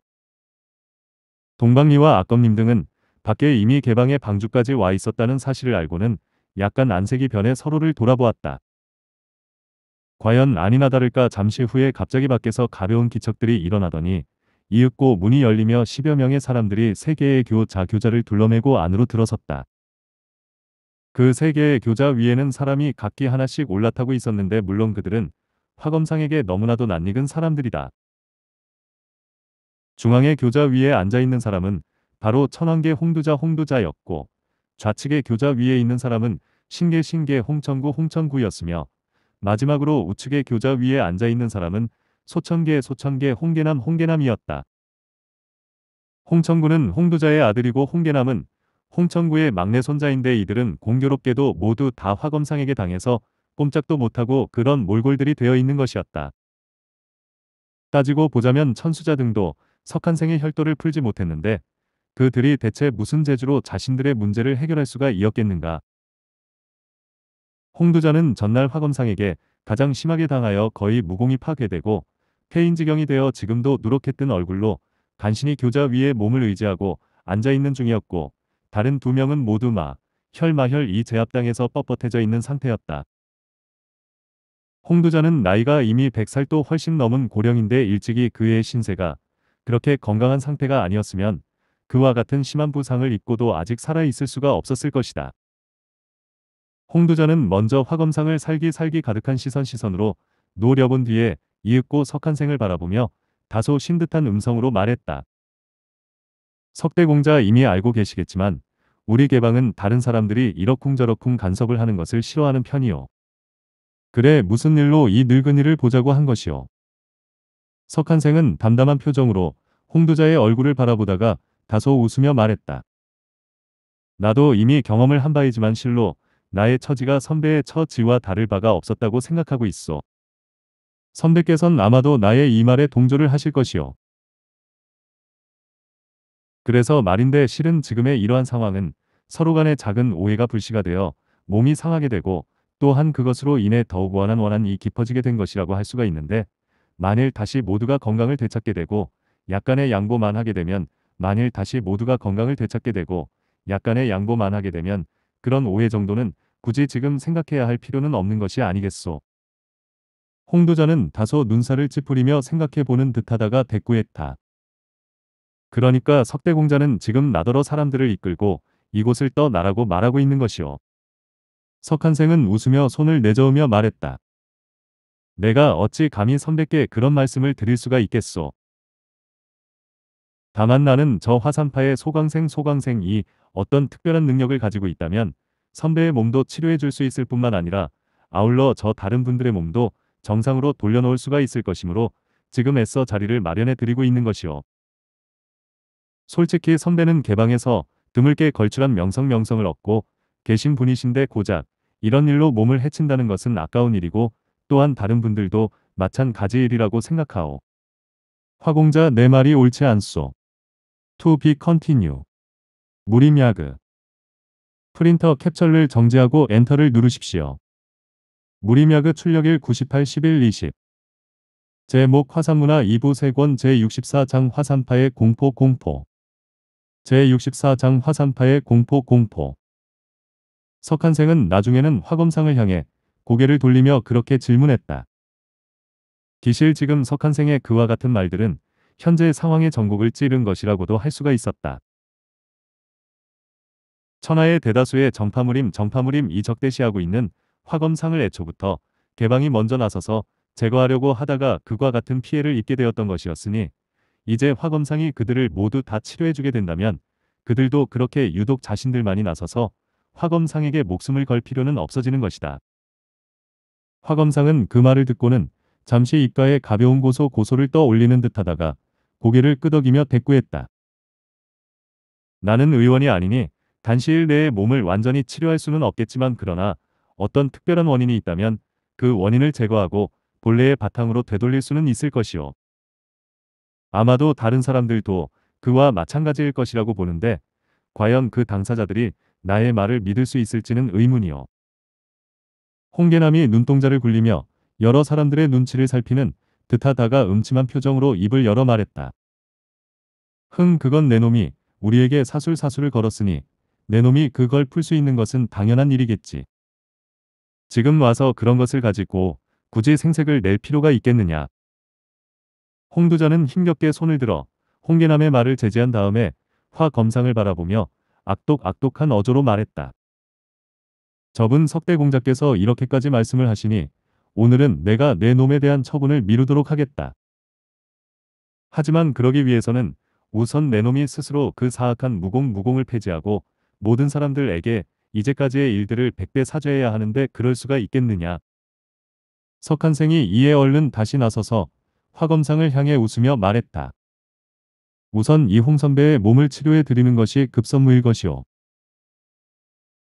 동방리와 악검님 등은 밖에 이미 개방의 방주까지 와 있었다는 사실을 알고는 약간 안색이 변해 서로를 돌아보았다. 과연 아니나 다를까 잠시 후에 갑자기 밖에서 가벼운 기척들이 일어나더니 이윽고 문이 열리며 10여 명의 사람들이 세 개의 교자 교자를 둘러매고 안으로 들어섰다. 그세 개의 교자 위에는 사람이 각기 하나씩 올라타고 있었는데 물론 그들은 화검상에게 너무나도 낯익은 사람들이다. 중앙의 교자 위에 앉아있는 사람은 바로 천왕계 홍두자 홍두자였고 좌측의 교자 위에 있는 사람은 신계 신계 홍천구 홍천구였으며 마지막으로 우측의 교자 위에 앉아있는 사람은 소천계 소천계 홍계남 홍계남이었다. 홍천구는 홍두자의 아들이고 홍계남은 홍천구의 막내 손자인데 이들은 공교롭게도 모두 다 화검상에게 당해서 꼼짝도 못하고 그런 몰골들이 되어 있는 것이었다. 따지고 보자면 천수자 등도 석한생의 혈도를 풀지 못했는데 그들이 대체 무슨 재주로 자신들의 문제를 해결할 수가 이었겠는가. 홍두자는 전날 화검상에게 가장 심하게 당하여 거의 무공이 파괴되고 폐인지경이 되어 지금도 누렇게뜬 얼굴로 간신히 교자 위에 몸을 의지하고 앉아있는 중이었고 다른 두 명은 모두 마, 혈마혈 이 제압당에서 뻣뻣해져 있는 상태였다. 홍두자는 나이가 이미 100살도 훨씬 넘은 고령인데 일찍이 그의 신세가 그렇게 건강한 상태가 아니었으면 그와 같은 심한 부상을 입고도 아직 살아있을 수가 없었을 것이다. 홍두자는 먼저 화검상을 살기살기 가득한 시선 시선으로 노려본 뒤에 이윽고 석한생을 바라보며 다소 신듯한 음성으로 말했다. 석대공자 이미 알고 계시겠지만 우리 개방은 다른 사람들이 이러쿵저러쿵 간섭을 하는 것을 싫어하는 편이요. 그래 무슨 일로 이 늙은이를 보자고 한 것이오. 석한생은 담담한 표정으로 홍두자의 얼굴을 바라보다가 다소 웃으며 말했다. 나도 이미 경험을 한 바이지만 실로 나의 처지가 선배의 처지와 다를 바가 없었다고 생각하고 있어. 선배께선 아마도 나의 이 말에 동조를 하실 것이오. 그래서 말인데 실은 지금의 이러한 상황은 서로 간의 작은 오해가 불씨가 되어 몸이 상하게 되고 또한 그것으로 인해 더욱 원한 원한이 깊어지게 된 것이라고 할 수가 있는데 만일 다시 모두가 건강을 되찾게 되고 약간의 양보만 하게 되면 만일 다시 모두가 건강을 되찾게 되고 약간의 양보만 하게 되면 그런 오해 정도는 굳이 지금 생각해야 할 필요는 없는 것이 아니겠소. 홍도자는 다소 눈살을 찌푸리며 생각해보는 듯하다가 대꾸했다. 그러니까 석대공자는 지금 나더러 사람들을 이끌고 이곳을 떠나라고 말하고 있는 것이오. 석한생은 웃으며 손을 내저으며 말했다. 내가 어찌 감히 선배께 그런 말씀을 드릴 수가 있겠소. 다만 나는 저 화산파의 소강생 소강생이 어떤 특별한 능력을 가지고 있다면 선배의 몸도 치료해 줄 수 있을 뿐만 아니라 아울러 저 다른 분들의 몸도 정상으로 돌려놓을 수가 있을 것이므로 지금 애써 자리를 마련해 드리고 있는 것이오. 솔직히 선배는 개방에서 드물게 걸출한 명성명성을 얻고 계신 분이신데 고작 이런 일로 몸을 해친다는 것은 아까운 일이고 또한 다른 분들도 마찬가지 일이라고 생각하오. 화공자 내 네 말이 옳지 않소. To be continue. 무림야그. 프린터 캡처를 정지하고 엔터를 누르십시오. 무림야그 출력일 98 11 20 제목 화산문화 2부 3권 제64장 화산파의 공포 공포 제64장 화산파의 공포 공포 석한생은 나중에는 화검상을 향해 고개를 돌리며 그렇게 질문했다. 기실 지금 석한생의 그와 같은 말들은 현재 상황의 전국을 찌른 것이라고도 할 수가 있었다. 천하의 대다수의 정파무림 정파무림 이 적대시하고 있는 화검상을 애초부터 개방이 먼저 나서서 제거하려고 하다가 그와 같은 피해를 입게 되었던 것이었으니 이제 화검상이 그들을 모두 다 치료해주게 된다면 그들도 그렇게 유독 자신들만이 나서서 화검상에게 목숨을 걸 필요는 없어지는 것이다. 화검상은 그 말을 듣고는 잠시 입가에 가벼운 고소 고소를 떠올리는 듯하다가 고개를 끄덕이며 대꾸했다. 나는 의원이 아니니 단시일 내에 몸을 완전히 치료할 수는 없겠지만 그러나 어떤 특별한 원인이 있다면 그 원인을 제거하고 본래의 바탕으로 되돌릴 수는 있을 것이오. 아마도 다른 사람들도 그와 마찬가지일 것이라고 보는데 과연 그 당사자들이 나의 말을 믿을 수 있을지는 의문이요. 홍계남이 눈동자를 굴리며 여러 사람들의 눈치를 살피는 듯하다가 음침한 표정으로 입을 열어 말했다. 흥 그건 내 놈이 우리에게 사술사술을 걸었으니 내 놈이 그걸 풀 수 있는 것은 당연한 일이겠지. 지금 와서 그런 것을 가지고 굳이 생색을 낼 필요가 있겠느냐. 홍두자는 힘겹게 손을 들어 홍계남의 말을 제지한 다음에 화 검상을 바라보며 악독악독한 어조로 말했다. 접은 석대 공자께서 이렇게까지 말씀을 하시니 오늘은 내가 내 놈에 대한 처분을 미루도록 하겠다. 하지만 그러기 위해서는 우선 내 놈이 스스로 그 사악한 무공무공을 폐지하고 모든 사람들에게 이제까지의 일들을 백배 사죄해야 하는데 그럴 수가 있겠느냐. 석한생이 이에 얼른 다시 나서서 화검상을 향해 웃으며 말했다. 우선 이홍 선배의 몸을 치료해 드리는 것이 급선무일 것이오.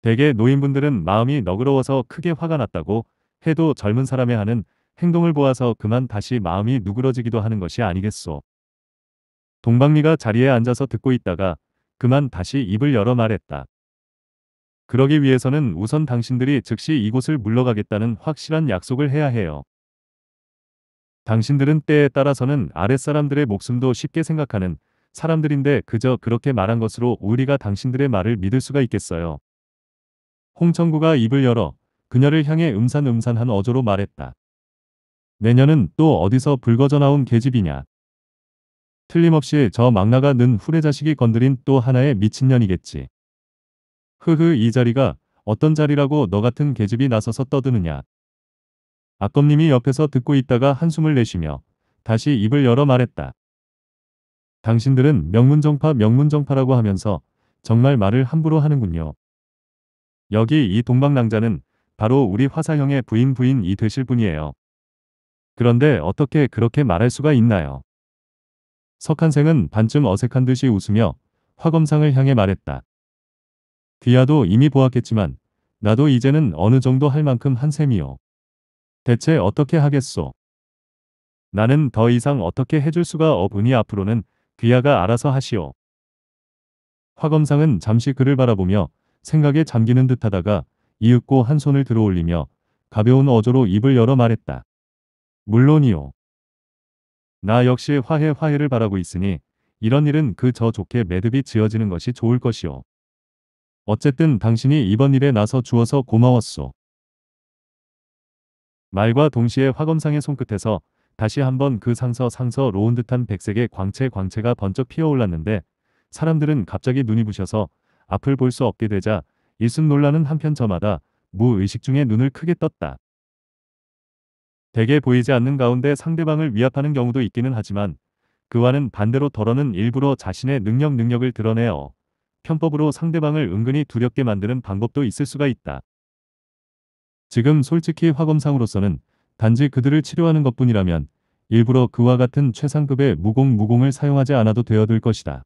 대개 노인분들은 마음이 너그러워서 크게 화가 났다고 해도 젊은 사람의 하는 행동을 보아서 그만 다시 마음이 누그러지기도 하는 것이 아니겠소. 동방미가 자리에 앉아서 듣고 있다가 그만 다시 입을 열어 말했다. 그러기 위해서는 우선 당신들이 즉시 이곳을 물러가겠다는 확실한 약속을 해야 해요. 당신들은 때에 따라서는 아랫사람들의 목숨도 쉽게 생각하는 사람들인데 그저 그렇게 말한 것으로 우리가 당신들의 말을 믿을 수가 있겠어요. 홍천구가 입을 열어 그녀를 향해 음산음산한 어조로 말했다. 내년은 또 어디서 불거져 나온 계집이냐. 틀림없이 저 막나가 는 후레자식이 건드린 또 하나의 미친년이겠지. 흐흐 이 자리가 어떤 자리라고 너 같은 계집이 나서서 떠드느냐. 악검님이 옆에서 듣고 있다가 한숨을 내쉬며 다시 입을 열어 말했다. 당신들은 명문정파 명문정파라고 하면서 정말 말을 함부로 하는군요. 여기 이동방낭자는 바로 우리 화사형의 부인 부인이 되실 분이에요. 그런데 어떻게 그렇게 말할 수가 있나요? 석한생은 반쯤 어색한 듯이 웃으며 화검상을 향해 말했다. 귀하도 이미 보았겠지만 나도 이제는 어느 정도 할 만큼 한 셈이요. 대체 어떻게 하겠소? 나는 더 이상 어떻게 해줄 수가 없으니 앞으로는 귀하가 알아서 하시오. 화검상은 잠시 그를 바라보며 생각에 잠기는 듯하다가 이윽고 한 손을 들어올리며 가벼운 어조로 입을 열어 말했다. 물론이오. 나 역시 화해 화해를 바라고 있으니 이런 일은 그저 좋게 매듭이 지어지는 것이 좋을 것이오. 어쨌든 당신이 이번 일에 나서 주어서 고마웠소. 말과 동시에 화검상의 손끝에서 다시 한번 그 상서 상서로운 듯한 백색의 광채 광채가 번쩍 피어올랐는데 사람들은 갑자기 눈이 부셔서 앞을 볼 수 없게 되자 일순 논란은 한편 저마다 무의식 중에 눈을 크게 떴다. 대개 보이지 않는 가운데 상대방을 위압하는 경우도 있기는 하지만 그와는 반대로 덜어는 일부러 자신의 능력 능력을 드러내어 편법으로 상대방을 은근히 두렵게 만드는 방법도 있을 수가 있다. 지금 솔직히 화검상으로서는 단지 그들을 치료하는 것뿐이라면 일부러 그와 같은 최상급의 무공무공을 사용하지 않아도 되어들 것이다.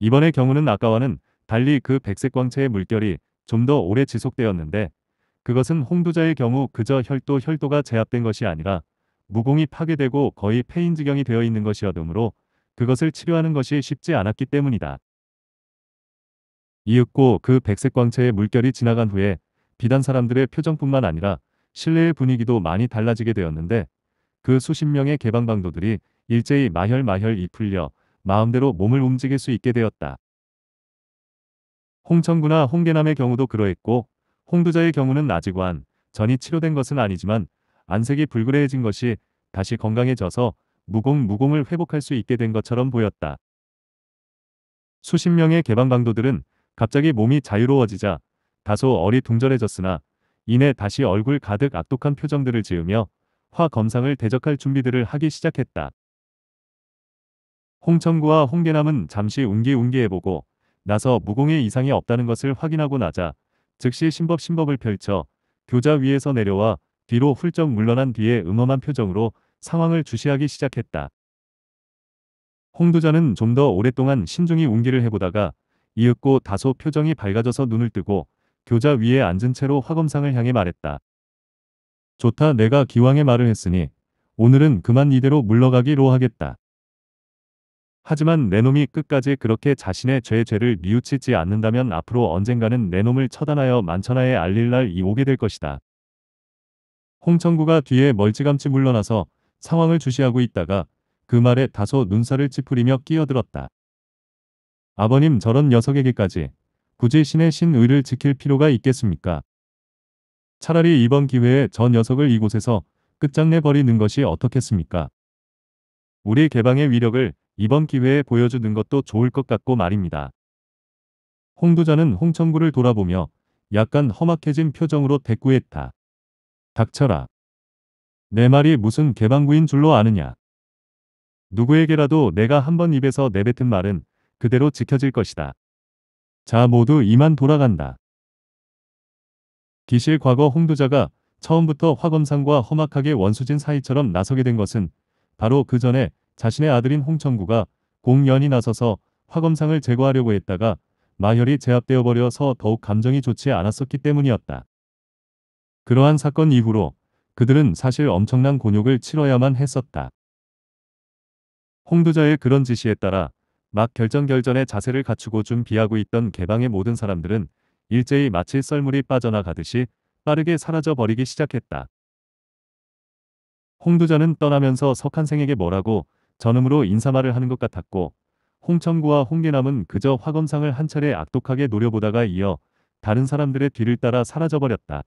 이번의 경우는 아까와는 달리 그 백색 광채의 물결이 좀 더 오래 지속되었는데 그것은 홍두자의 경우 그저 혈도 혈도가 제압된 것이 아니라 무공이 파괴되고 거의 폐인 지경이 되어 있는 것이어으므로 그것을 치료하는 것이 쉽지 않았기 때문이다. 이윽고 그 백색 광채의 물결이 지나간 후에 비단 사람들의 표정뿐만 아니라 실내의 분위기도 많이 달라지게 되었는데 그 수십 명의 개방방도들이 일제히 마혈마혈 이풀려 마음대로 몸을 움직일 수 있게 되었다. 홍천구나 홍계남의 경우도 그러했고 홍두자의 경우는 나지관, 전이 치료된 것은 아니지만 안색이 불그레해진 것이 다시 건강해져서 무공무공을 회복할 수 있게 된 것처럼 보였다. 수십 명의 개방방도들은 갑자기 몸이 자유로워지자 다소 어리둥절해졌으나 이내 다시 얼굴 가득 악독한 표정들을 지으며 화 검상을 대적할 준비들을 하기 시작했다. 홍천구와 홍계남은 잠시 웅기웅기해보고 나서 무공에 이상이 없다는 것을 확인하고 나자 즉시 신법 신법을 펼쳐 교자 위에서 내려와 뒤로 훌쩍 물러난 뒤에 음험한 표정으로 상황을 주시하기 시작했다. 홍두자는 좀 더 오랫동안 신중히 웅기를 해보다가 이윽고 다소 표정이 밝아져서 눈을 뜨고 교자 위에 앉은 채로 화검상을 향해 말했다. 좋다 내가 기왕에 말을 했으니 오늘은 그만 이대로 물러가기로 하겠다. 하지만 내놈이 끝까지 그렇게 자신의 죄의 죄를 뉘우치지 않는다면 앞으로 언젠가는 내놈을 처단하여 만천하에 알릴 날이 오게 될 것이다. 홍천구가 뒤에 멀찌감치 물러나서 상황을 주시하고 있다가 그 말에 다소 눈살을 찌푸리며 끼어들었다. 아버님 저런 녀석에게까지 굳이 신의 신의를 지킬 필요가 있겠습니까? 차라리 이번 기회에 저 녀석을 이곳에서 끝장내 버리는 것이 어떻겠습니까? 우리 개방의 위력을 이번 기회에 보여주는 것도 좋을 것 같고 말입니다. 홍두자는 홍천구를 돌아보며 약간 험악해진 표정으로 대꾸했다. 닥쳐라. 내 말이 무슨 개방구인 줄로 아느냐. 누구에게라도 내가 한 번 입에서 내뱉은 말은 그대로 지켜질 것이다. 자 모두 이만 돌아간다. 기실 과거 홍두자가 처음부터 화검상과 험악하게 원수진 사이처럼 나서게 된 것은 바로 그 전에 자신의 아들인 홍천구가 공연이 나서서 화검상을 제거하려고 했다가 마혈이 제압되어 버려서 더욱 감정이 좋지 않았었기 때문이었다. 그러한 사건 이후로 그들은 사실 엄청난 곤욕을 치러야만 했었다. 홍두자의 그런 지시에 따라 막 결정결전의 자세를 갖추고 준비하고 있던 개방의 모든 사람들은 일제히 마치 썰물이 빠져나가듯이 빠르게 사라져 버리기 시작했다. 홍두전은 떠나면서 석한생에게 뭐라고 전음으로 인사말을 하는 것 같았고 홍천구와 홍계남은 그저 화검상을 한 차례 악독하게 노려보다가 이어 다른 사람들의 뒤를 따라 사라져버렸다.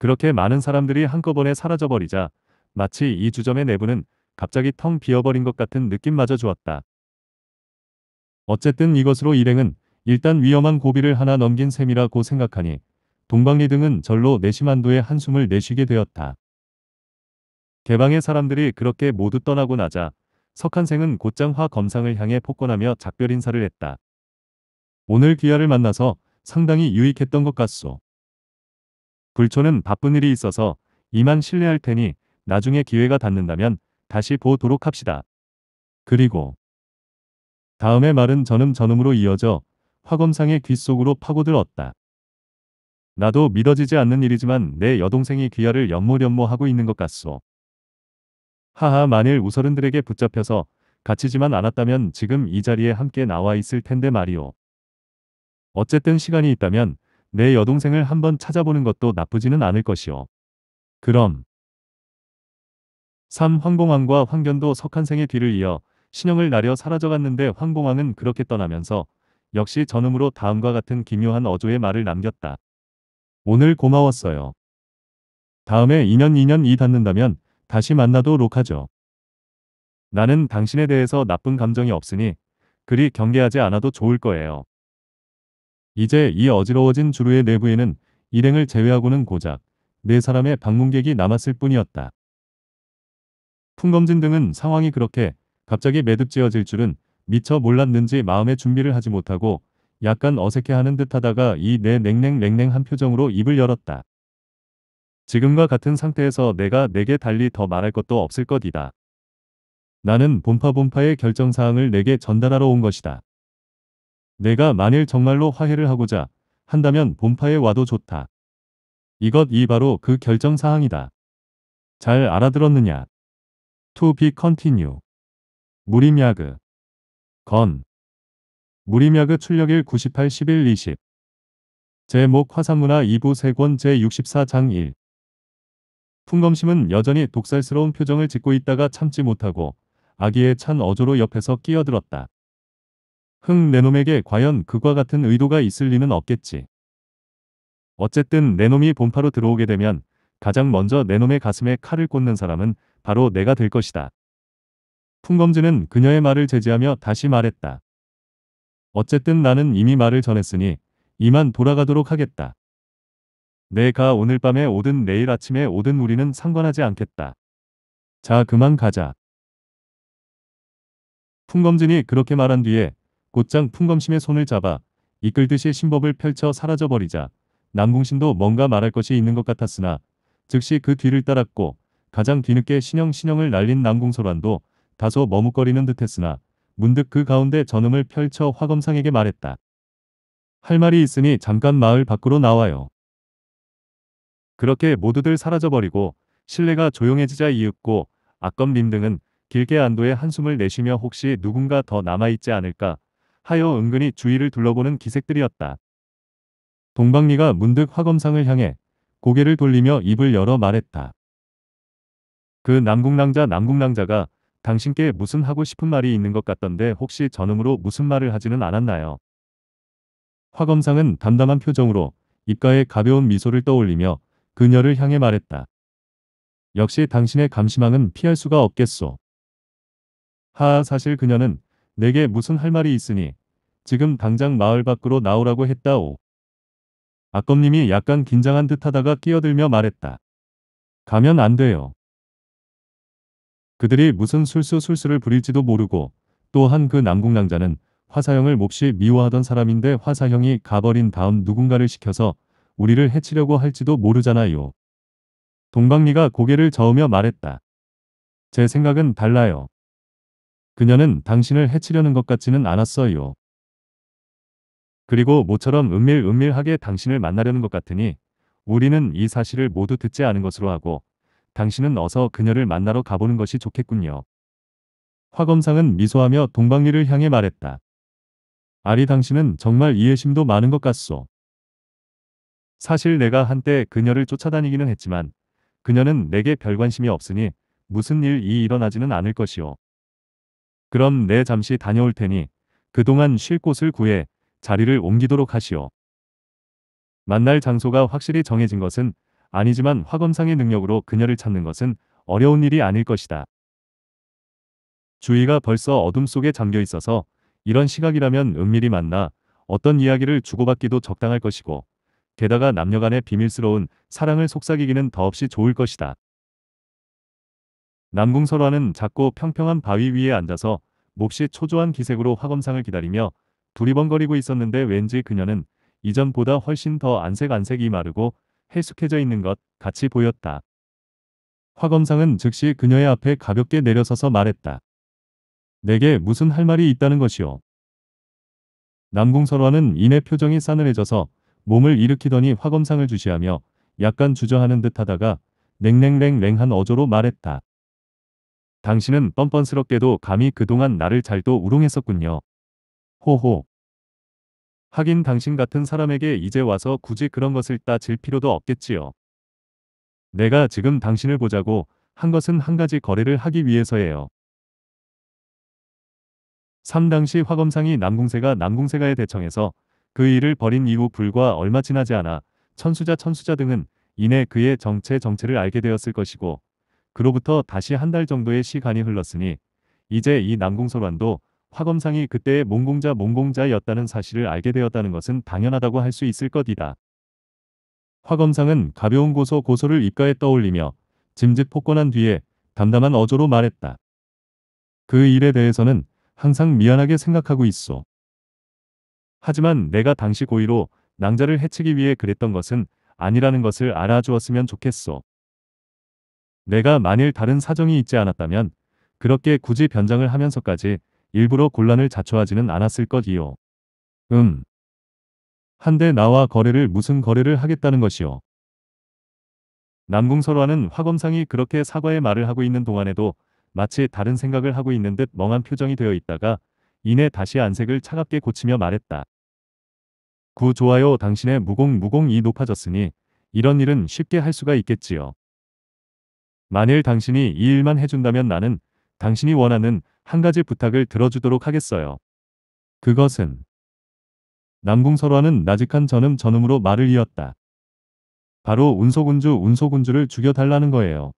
그렇게 많은 사람들이 한꺼번에 사라져버리자 마치 이 주점의 내부는 갑자기 텅 비어버린 것 같은 느낌마저 주었다. 어쨌든 이것으로 일행은 일단 위험한 고비를 하나 넘긴 셈이라고 생각하니 동방리 등은 절로 내시만도에 한숨을 내쉬게 되었다. 개방의 사람들이 그렇게 모두 떠나고 나자 석한생은 곧장 화 검상을 향해 폭권하며 작별 인사를 했다. 오늘 귀하를 만나서 상당히 유익했던 것 같소. 불초는 바쁜 일이 있어서 이만 실례할 테니 나중에 기회가 닿는다면 다시 보도록 합시다. 그리고 다음의 말은 저는 저음으로 이어져 화검상의 귓 속으로 파고들었다. 나도 믿어지지 않는 일이지만 내 여동생이 귀하를 연모연모하고 있는 것 같소. 하하 만일 우설은들에게 붙잡혀서 갇히지만 않았다면 지금 이 자리에 함께 나와 있을 텐데 말이오. 어쨌든 시간이 있다면 내 여동생을 한번 찾아보는 것도 나쁘지는 않을 것이오. 그럼 3. 황봉왕과 황견도 석한생의 뒤를 이어 신형을 나려 사라져갔는데 황공왕은 그렇게 떠나면서 역시 전음으로 다음과 같은 기묘한 어조의 말을 남겼다. 오늘 고마웠어요. 다음에 2년 2년 이 닿는다면 다시 만나도 록하죠. 나는 당신에 대해서 나쁜 감정이 없으니 그리 경계하지 않아도 좋을 거예요. 이제 이 어지러워진 주루의 내부에는 일행을 제외하고는 고작 네 사람의 방문객이 남았을 뿐이었다. 풍검진 등은 상황이 그렇게 갑자기 매듭지어질 줄은 미처 몰랐는지 마음의 준비를 하지 못하고 약간 어색해하는 듯하다가 이 내 냉랭냉랭한 표정으로 입을 열었다. 지금과 같은 상태에서 내가 내게 달리 더 말할 것도 없을 것이다. 나는 본파본파의 결정사항을 내게 전달하러 온 것이다. 내가 만일 정말로 화해를 하고자 한다면 본파에 와도 좋다. 이것 이 바로 그 결정사항이다. 잘 알아들었느냐? To be continue. 무림야그 건 무림야그 출력일 98 11 20 제목 화상문화 2부 3권 제64장 1 풍검심은 여전히 독살스러운 표정을 짓고 있다가 참지 못하고 아기의 찬 어조로 옆에서 끼어들었다. 흥 내놈에게 과연 그과 같은 의도가 있을 리는 없겠지. 어쨌든 내놈이 본파로 들어오게 되면 가장 먼저 내놈의 가슴에 칼을 꽂는 사람은 바로 내가 될 것이다. 풍검즈는 그녀의 말을 제지하며 다시 말했다. 어쨌든 나는 이미 말을 전했으니 이만 돌아가도록 하겠다. 내가 오늘 밤에 오든 내일 아침에 오든 우리는 상관하지 않겠다. 자 그만 가자. 풍검진이 그렇게 말한 뒤에 곧장 풍검심의 손을 잡아 이끌듯이 신법을 펼쳐 사라져버리자 남궁신도 뭔가 말할 것이 있는 것 같았으나 즉시 그 뒤를 따랐고 가장 뒤늦게 신형신형을 날린 남궁소란도 다소 머뭇거리는 듯했으나 문득 그 가운데 전음을 펼쳐 화검상에게 말했다. 할 말이 있으니 잠깐 마을 밖으로 나와요. 그렇게 모두들 사라져버리고 실내가 조용해지자 이윽고 악검 림 등은 길게 안도의 한숨을 내쉬며 혹시 누군가 더 남아있지 않을까 하여 은근히 주위를 둘러보는 기색들이었다. 동방리가 문득 화검상을 향해 고개를 돌리며 입을 열어 말했다. 그 남궁낭자 남궁낭자가 당신께 무슨 하고 싶은 말이 있는 것 같던데 혹시 전음으로 무슨 말을 하지는 않았나요? 화 검상은 담담한 표정으로 입가에 가벼운 미소를 떠올리며 그녀를 향해 말했다. 역시 당신의 감시망은 피할 수가 없겠소. 하하 사실 그녀는 내게 무슨 할 말이 있으니 지금 당장 마을 밖으로 나오라고 했다오. 아검님이 약간 긴장한 듯하다가 끼어들며 말했다. 가면 안 돼요. 그들이 무슨 술수 술수를 부릴지도 모르고 또한 그 남궁랑자는 화사형을 몹시 미워하던 사람인데 화사형이 가버린 다음 누군가를 시켜서 우리를 해치려고 할지도 모르잖아요. 동방리가 고개를 저으며 말했다. 제 생각은 달라요. 그녀는 당신을 해치려는 것 같지는 않았어요. 그리고 모처럼 은밀은밀하게 당신을 만나려는 것 같으니 우리는 이 사실을 모두 듣지 않은 것으로 하고 당신은 어서 그녀를 만나러 가보는 것이 좋겠군요. 화 검상은 미소하며 동방리를 향해 말했다. 아리 당신은 정말 이해심도 많은 것 같소. 사실 내가 한때 그녀를 쫓아다니기는 했지만 그녀는 내게 별 관심이 없으니 무슨 일이 일어나지는 않을 것이오. 그럼 내 잠시 다녀올 테니 그동안 쉴 곳을 구해 자리를 옮기도록 하시오. 만날 장소가 확실히 정해진 것은 아니지만 화검상의 능력으로 그녀를 찾는 것은 어려운 일이 아닐 것이다. 주위가 벌써 어둠 속에 잠겨 있어서 이런 시각이라면 은밀히 만나 어떤 이야기를 주고받기도 적당할 것이고 게다가 남녀 간의 비밀스러운 사랑을 속삭이기는 더없이 좋을 것이다. 남궁설화는 작고 평평한 바위 위에 앉아서 몹시 초조한 기색으로 화검상을 기다리며 두리번거리고 있었는데 왠지 그녀는 이전보다 훨씬 더 안색안색이 마르고 헬쑥해져 있는 것 같이 보였다. 화 검상은 즉시 그녀의 앞에 가볍게 내려서서 말했다. 내게 무슨 할 말이 있다는 것이오. 남궁설화는 이내 표정이 싸늘해져서 몸을 일으키더니 화검상을 주시하며 약간 주저하는 듯 하다가 냉랭랭랭한 어조로 말했다. 당신은 뻔뻔스럽게도 감히 그동안 나를 잘도 우롱했었군요. 호호. 하긴 당신 같은 사람에게 이제 와서 굳이 그런 것을 따질 필요도 없겠지요. 내가 지금 당신을 보자고 한 것은 한 가지 거래를 하기 위해서예요. 3. 당시 화검상이 남궁세가 남궁세가의대청에서그 일을 벌인 이후 불과 얼마 지나지 않아 천수자 천수자 등은 이내 그의 정체 정체를 알게 되었을 것이고 그로부터 다시 한 달 정도의 시간이 흘렀으니 이제 이 남궁설환도 화검상이 그때의 몽공자 몽공자였다는 사실을 알게 되었다는 것은 당연하다고 할 수 있을 것이다. 화검상은 가벼운 고소 고소를 입가에 떠올리며 짐짓 폭권한 뒤에 담담한 어조로 말했다. 그 일에 대해서는 항상 미안하게 생각하고 있어. 하지만 내가 당시 고의로 낭자를 해치기 위해 그랬던 것은 아니라는 것을 알아주었으면 좋겠소 내가 만일 다른 사정이 있지 않았다면 그렇게 굳이 변장을 하면서까지 일부러 곤란을 자초하지는 않았을 것이요. 음. 한데 나와 거래를 무슨 거래를 하겠다는 것이요. 남궁설화는 화검상이 그렇게 사과의 말을 하고 있는 동안에도 마치 다른 생각을 하고 있는 듯 멍한 표정이 되어 있다가 이내 다시 안색을 차갑게 고치며 말했다. 구 좋아요 당신의 무공무공이 높아졌으니 이런 일은 쉽게 할 수가 있겠지요. 만일 당신이 이 일만 해준다면 나는 당신이 원하는 한 가지 부탁을 들어주도록 하겠어요. 그것은 남궁설화는 나직한 전음 전음으로 말을 이었다. 바로 운소군주 운소군주를 죽여달라는 거예요.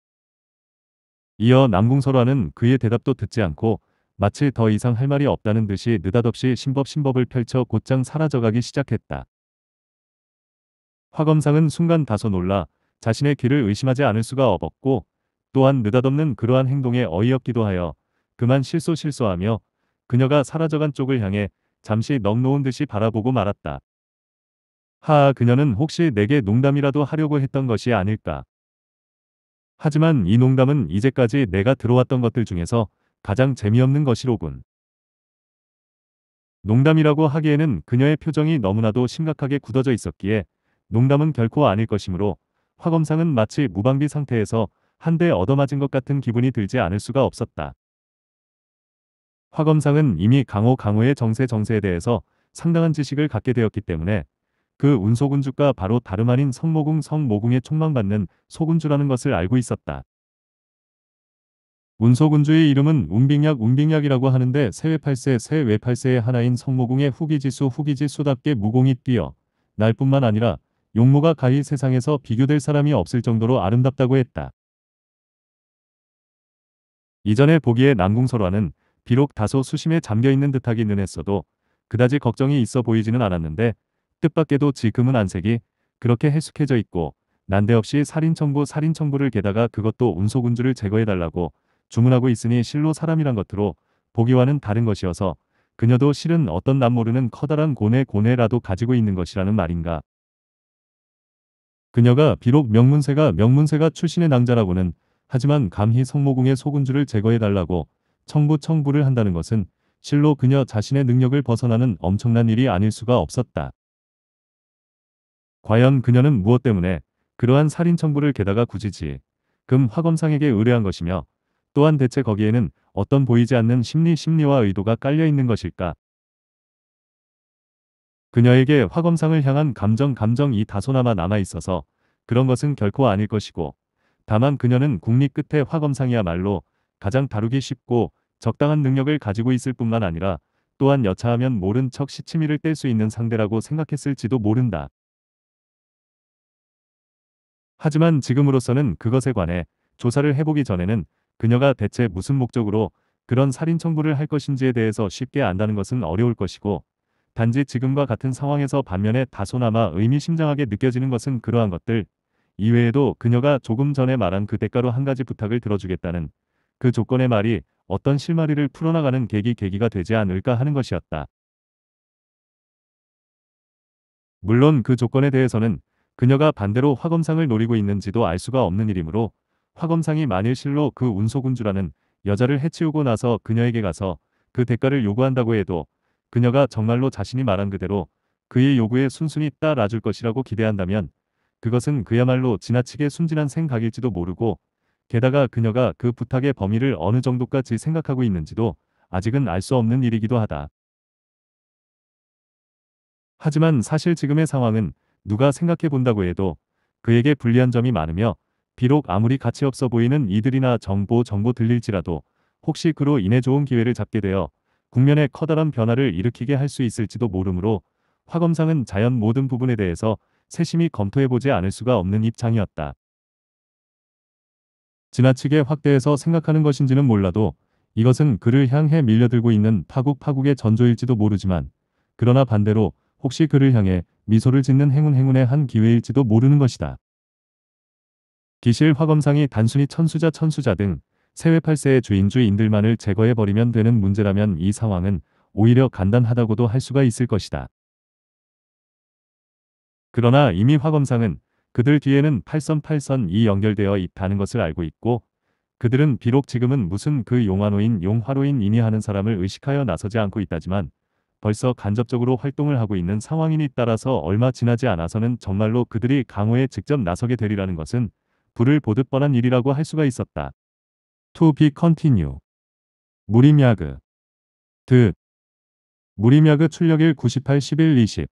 이어 남궁설화는 그의 대답도 듣지 않고 마치 더 이상 할 말이 없다는 듯이 느닷없이 신법신법을 펼쳐 곧장 사라져가기 시작했다. 화검상은 순간 다소 놀라 자신의 귀를 의심하지 않을 수가 없었고 또한 느닷없는 그러한 행동에 어이없기도 하여 그만 실소 실소하며 그녀가 사라져간 쪽을 향해 잠시 넋놓은 듯이 바라보고 말았다. 하아 그녀는 혹시 내게 농담이라도 하려고 했던 것이 아닐까. 하지만 이 농담은 이제까지 내가 들어왔던 것들 중에서 가장 재미없는 것이로군. 농담이라고 하기에는 그녀의 표정이 너무나도 심각하게 굳어져 있었기에 농담은 결코 아닐 것이므로 화검상은 마치 무방비 상태에서 한 대 얻어맞은 것 같은 기분이 들지 않을 수가 없었다. 화검상은 이미 강호 강호의 정세 정세에 대해서 상당한 지식을 갖게 되었기 때문에 그 운소군주가 바로 다름 아닌 성모궁 성모궁에 촉망받는 소군주라는 것을 알고 있었다. 운소군주의 이름은 운빙약 운빙약이라고 하는데 세외팔세 세외팔세의 하나인 성모궁의 후기지수 후기지수답게 무공이 뛰어 날뿐만 아니라 용모가 가히 세상에서 비교될 사람이 없을 정도로 아름답다고 했다. 이전에 보기에 남궁설화는 비록 다소 수심에 잠겨있는 듯하기는 했어도 그다지 걱정이 있어 보이지는 않았는데 뜻밖에도 지금은 안색이 그렇게 해숙해져 있고 난데없이 살인청구 살인청구를 게다가 그것도 운소군주를 제거해달라고 주문하고 있으니 실로 사람이란 것으로 보기와는 다른 것이어서 그녀도 실은 어떤 남모르는 커다란 고뇌 고뇌라도 가지고 있는 것이라는 말인가. 그녀가 비록 명문세가 명문세가 출신의 낭자라고는 하지만 감히 성모궁의 소군주를 제거해달라고 청부 청부를 한다는 것은 실로 그녀 자신의 능력을 벗어나는 엄청난 일이 아닐 수가 없었다. 과연 그녀는 무엇 때문에 그러한 살인 청부를 게다가 굳이지 금 화검상에게 의뢰한 것이며 또한 대체 거기에는 어떤 보이지 않는 심리 심리와 의도가 깔려 있는 것일까? 그녀에게 화검상을 향한 감정 감정이 다소나마 남아 있어서 그런 것은 결코 아닐 것이고 다만 그녀는 국립 끝에 화검상이야말로 가장 다루기 쉽고 적당한 능력을 가지고 있을 뿐만 아니라 또한 여차하면 모른 척 시치미를 뗄 수 있는 상대라고 생각했을지도 모른다. 하지만 지금으로서는 그것에 관해 조사를 해보기 전에는 그녀가 대체 무슨 목적으로 그런 살인 청구를 할 것인지에 대해서 쉽게 안다는 것은 어려울 것이고 단지 지금과 같은 상황에서 반면에 다소나마 의미심장하게 느껴지는 것은 그러한 것들 이외에도 그녀가 조금 전에 말한 그 대가로 한 가지 부탁을 들어주겠다는 그 조건의 말이 어떤 실마리를 풀어나가는 계기 계기가 되지 않을까 하는 것이었다. 물론 그 조건에 대해서는 그녀가 반대로 화검상을 노리고 있는지도 알 수가 없는 일이므로 화검상이 만일 실로 그 운소군주라는 여자를 해치우고 나서 그녀에게 가서 그 대가를 요구한다고 해도 그녀가 정말로 자신이 말한 그대로 그의 요구에 순순히 따라줄 것이라고 기대한다면 그것은 그야말로 지나치게 순진한 생각일지도 모르고 게다가 그녀가 그 부탁의 범위를 어느 정도까지 생각하고 있는지도 아직은 알 수 없는 일이기도 하다. 하지만 사실 지금의 상황은 누가 생각해 본다고 해도 그에게 불리한 점이 많으며 비록 아무리 가치 없어 보이는 이들이나 정보 정보 들릴지라도 혹시 그로 인해 좋은 기회를 잡게 되어 국면에 커다란 변화를 일으키게 할 수 있을지도 모르므로 화검상은 자연 모든 부분에 대해서 세심히 검토해보지 않을 수가 없는 입장이었다. 지나치게 확대해서 생각하는 것인지는 몰라도 이것은 그를 향해 밀려들고 있는 파국파국의 전조일지도 모르지만 그러나 반대로 혹시 그를 향해 미소를 짓는 행운 행운의 한 기회일지도 모르는 것이다. 기실 화검상이 단순히 천수자 천수자 등 세외팔세의 주인주인들만을 제거해버리면 되는 문제라면 이 상황은 오히려 간단하다고도 할 수가 있을 것이다. 그러나 이미 화검상은 그들 뒤에는 팔선팔선이 연결되어 있다는 것을 알고 있고 그들은 비록 지금은 무슨 그 용화노인 용화로인이니 하는 사람을 의식하여 나서지 않고 있다지만 벌써 간접적으로 활동을 하고 있는 상황이니 따라서 얼마 지나지 않아서는 정말로 그들이 강호에 직접 나서게 되리라는 것은 불을 보듯 뻔한 일이라고 할 수가 있었다. To be continue. 무림야그. 드. 무림야그 출력일 98, 11, 20.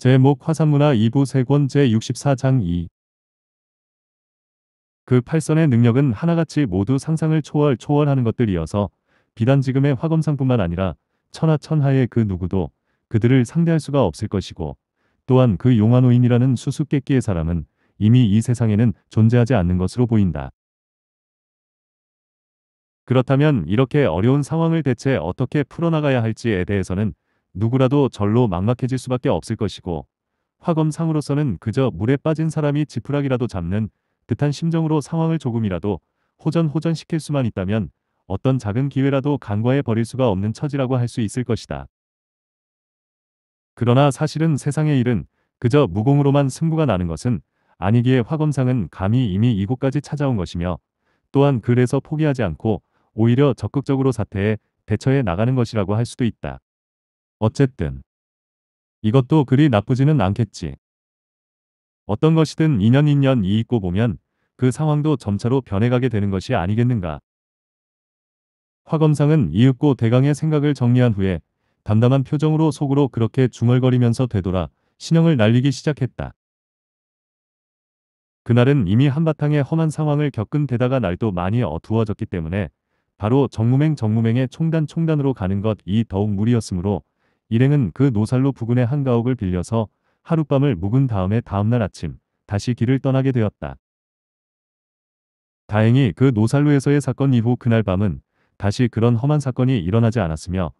제목 화산문화 2부 세권 제64장 2 그 팔선의 능력은 하나같이 모두 상상을 초월 초월하는 것들이어서 비단 지금의 화검상뿐만 아니라 천하천하의 그 누구도 그들을 상대할 수가 없을 것이고 또한 그 용화노인이라는 수수께끼의 사람은 이미 이 세상에는 존재하지 않는 것으로 보인다. 그렇다면 이렇게 어려운 상황을 대체 어떻게 풀어나가야 할지에 대해서는 누구라도 절로 막막해질 수밖에 없을 것이고 화검상으로서는 그저 물에 빠진 사람이 지푸라기라도 잡는 듯한 심정으로 상황을 조금이라도 호전호전시킬 수만 있다면 어떤 작은 기회라도 간과해 버릴 수가 없는 처지라고 할 수 있을 것이다. 그러나 사실은 세상의 일은 그저 무공으로만 승부가 나는 것은 아니기에 화검상은 감히 이미 이곳까지 찾아온 것이며 또한 그래서 포기하지 않고 오히려 적극적으로 사태에 대처해 나가는 것이라고 할 수도 있다. 어쨌든 이것도 그리 나쁘지는 않겠지. 어떤 것이든 2년 2년 이익고 보면 그 상황도 점차로 변해가게 되는 것이 아니겠는가. 화검상은 이윽고 대강의 생각을 정리한 후에 담담한 표정으로 속으로 그렇게 중얼거리면서 되돌아 신형을 날리기 시작했다. 그날은 이미 한바탕의 험한 상황을 겪은 데다가 날도 많이 어두워졌기 때문에 바로 정무맹 정무맹의 총단 총단으로 가는 것이 더욱 무리였으므로 일행은 그 노살로 부근의 한가옥을 빌려서 하룻밤을 묵은 다음에 다음날 아침 다시 길을 떠나게 되었다. 다행히 그 노살로에서의 사건 이후 그날 밤은 다시 그런 험한 사건이 일어나지 않았으며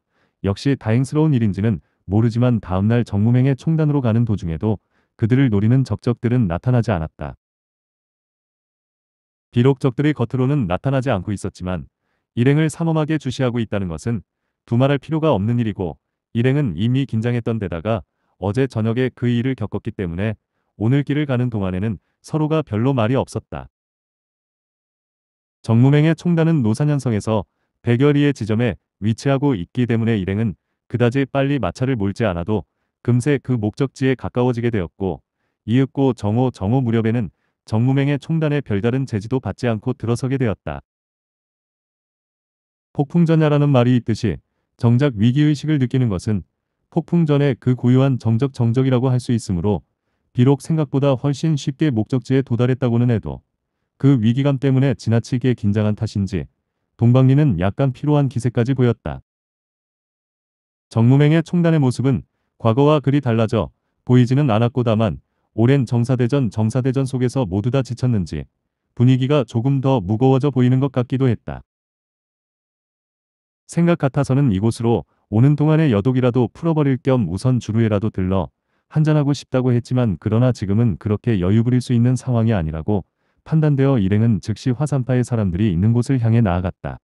역시 다행스러운 일인지는 모르지만 다음날 정무맹의 총단으로 가는 도중에도 그들을 노리는 적적들은 나타나지 않았다. 비록 적들이 겉으로는 나타나지 않고 있었지만 일행을 삼엄하게 주시하고 있다는 것은 두말할 필요가 없는 일이고 일행은 이미 긴장했던 데다가 어제 저녁에 그 일을 겪었기 때문에 오늘 길을 가는 동안에는 서로가 별로 말이 없었다. 정무맹의 총단은 노산현성에서 백여리의 지점에 위치하고 있기 때문에 일행은 그다지 빨리 마차를 몰지 않아도 금세 그 목적지에 가까워지게 되었고 이윽고 정오 정오 무렵에는 정무맹의 총단의 별다른 제지도 받지 않고 들어서게 되었다. 폭풍전야라는 말이 있듯이 정작 위기의식을 느끼는 것은 폭풍 전에 그 고유한 정적 정적이라고 할 수 있으므로 비록 생각보다 훨씬 쉽게 목적지에 도달했다고는 해도 그 위기감 때문에 지나치게 긴장한 탓인지 동방리는 약간 피로한 기세까지 보였다. 정무맹의 총단의 모습은 과거와 그리 달라져 보이지는 않았고 다만 오랜 정사대전 정사대전 속에서 모두 다 지쳤는지 분위기가 조금 더 무거워져 보이는 것 같기도 했다. 생각 같아서는 이곳으로 오는 동안에 여독이라도 풀어버릴 겸 우선 주루에라도 들러 한잔하고 싶다고 했지만 그러나 지금은 그렇게 여유 부릴 수 있는 상황이 아니라고 판단되어 일행은 즉시 화산파의 사람들이 있는 곳을 향해 나아갔다.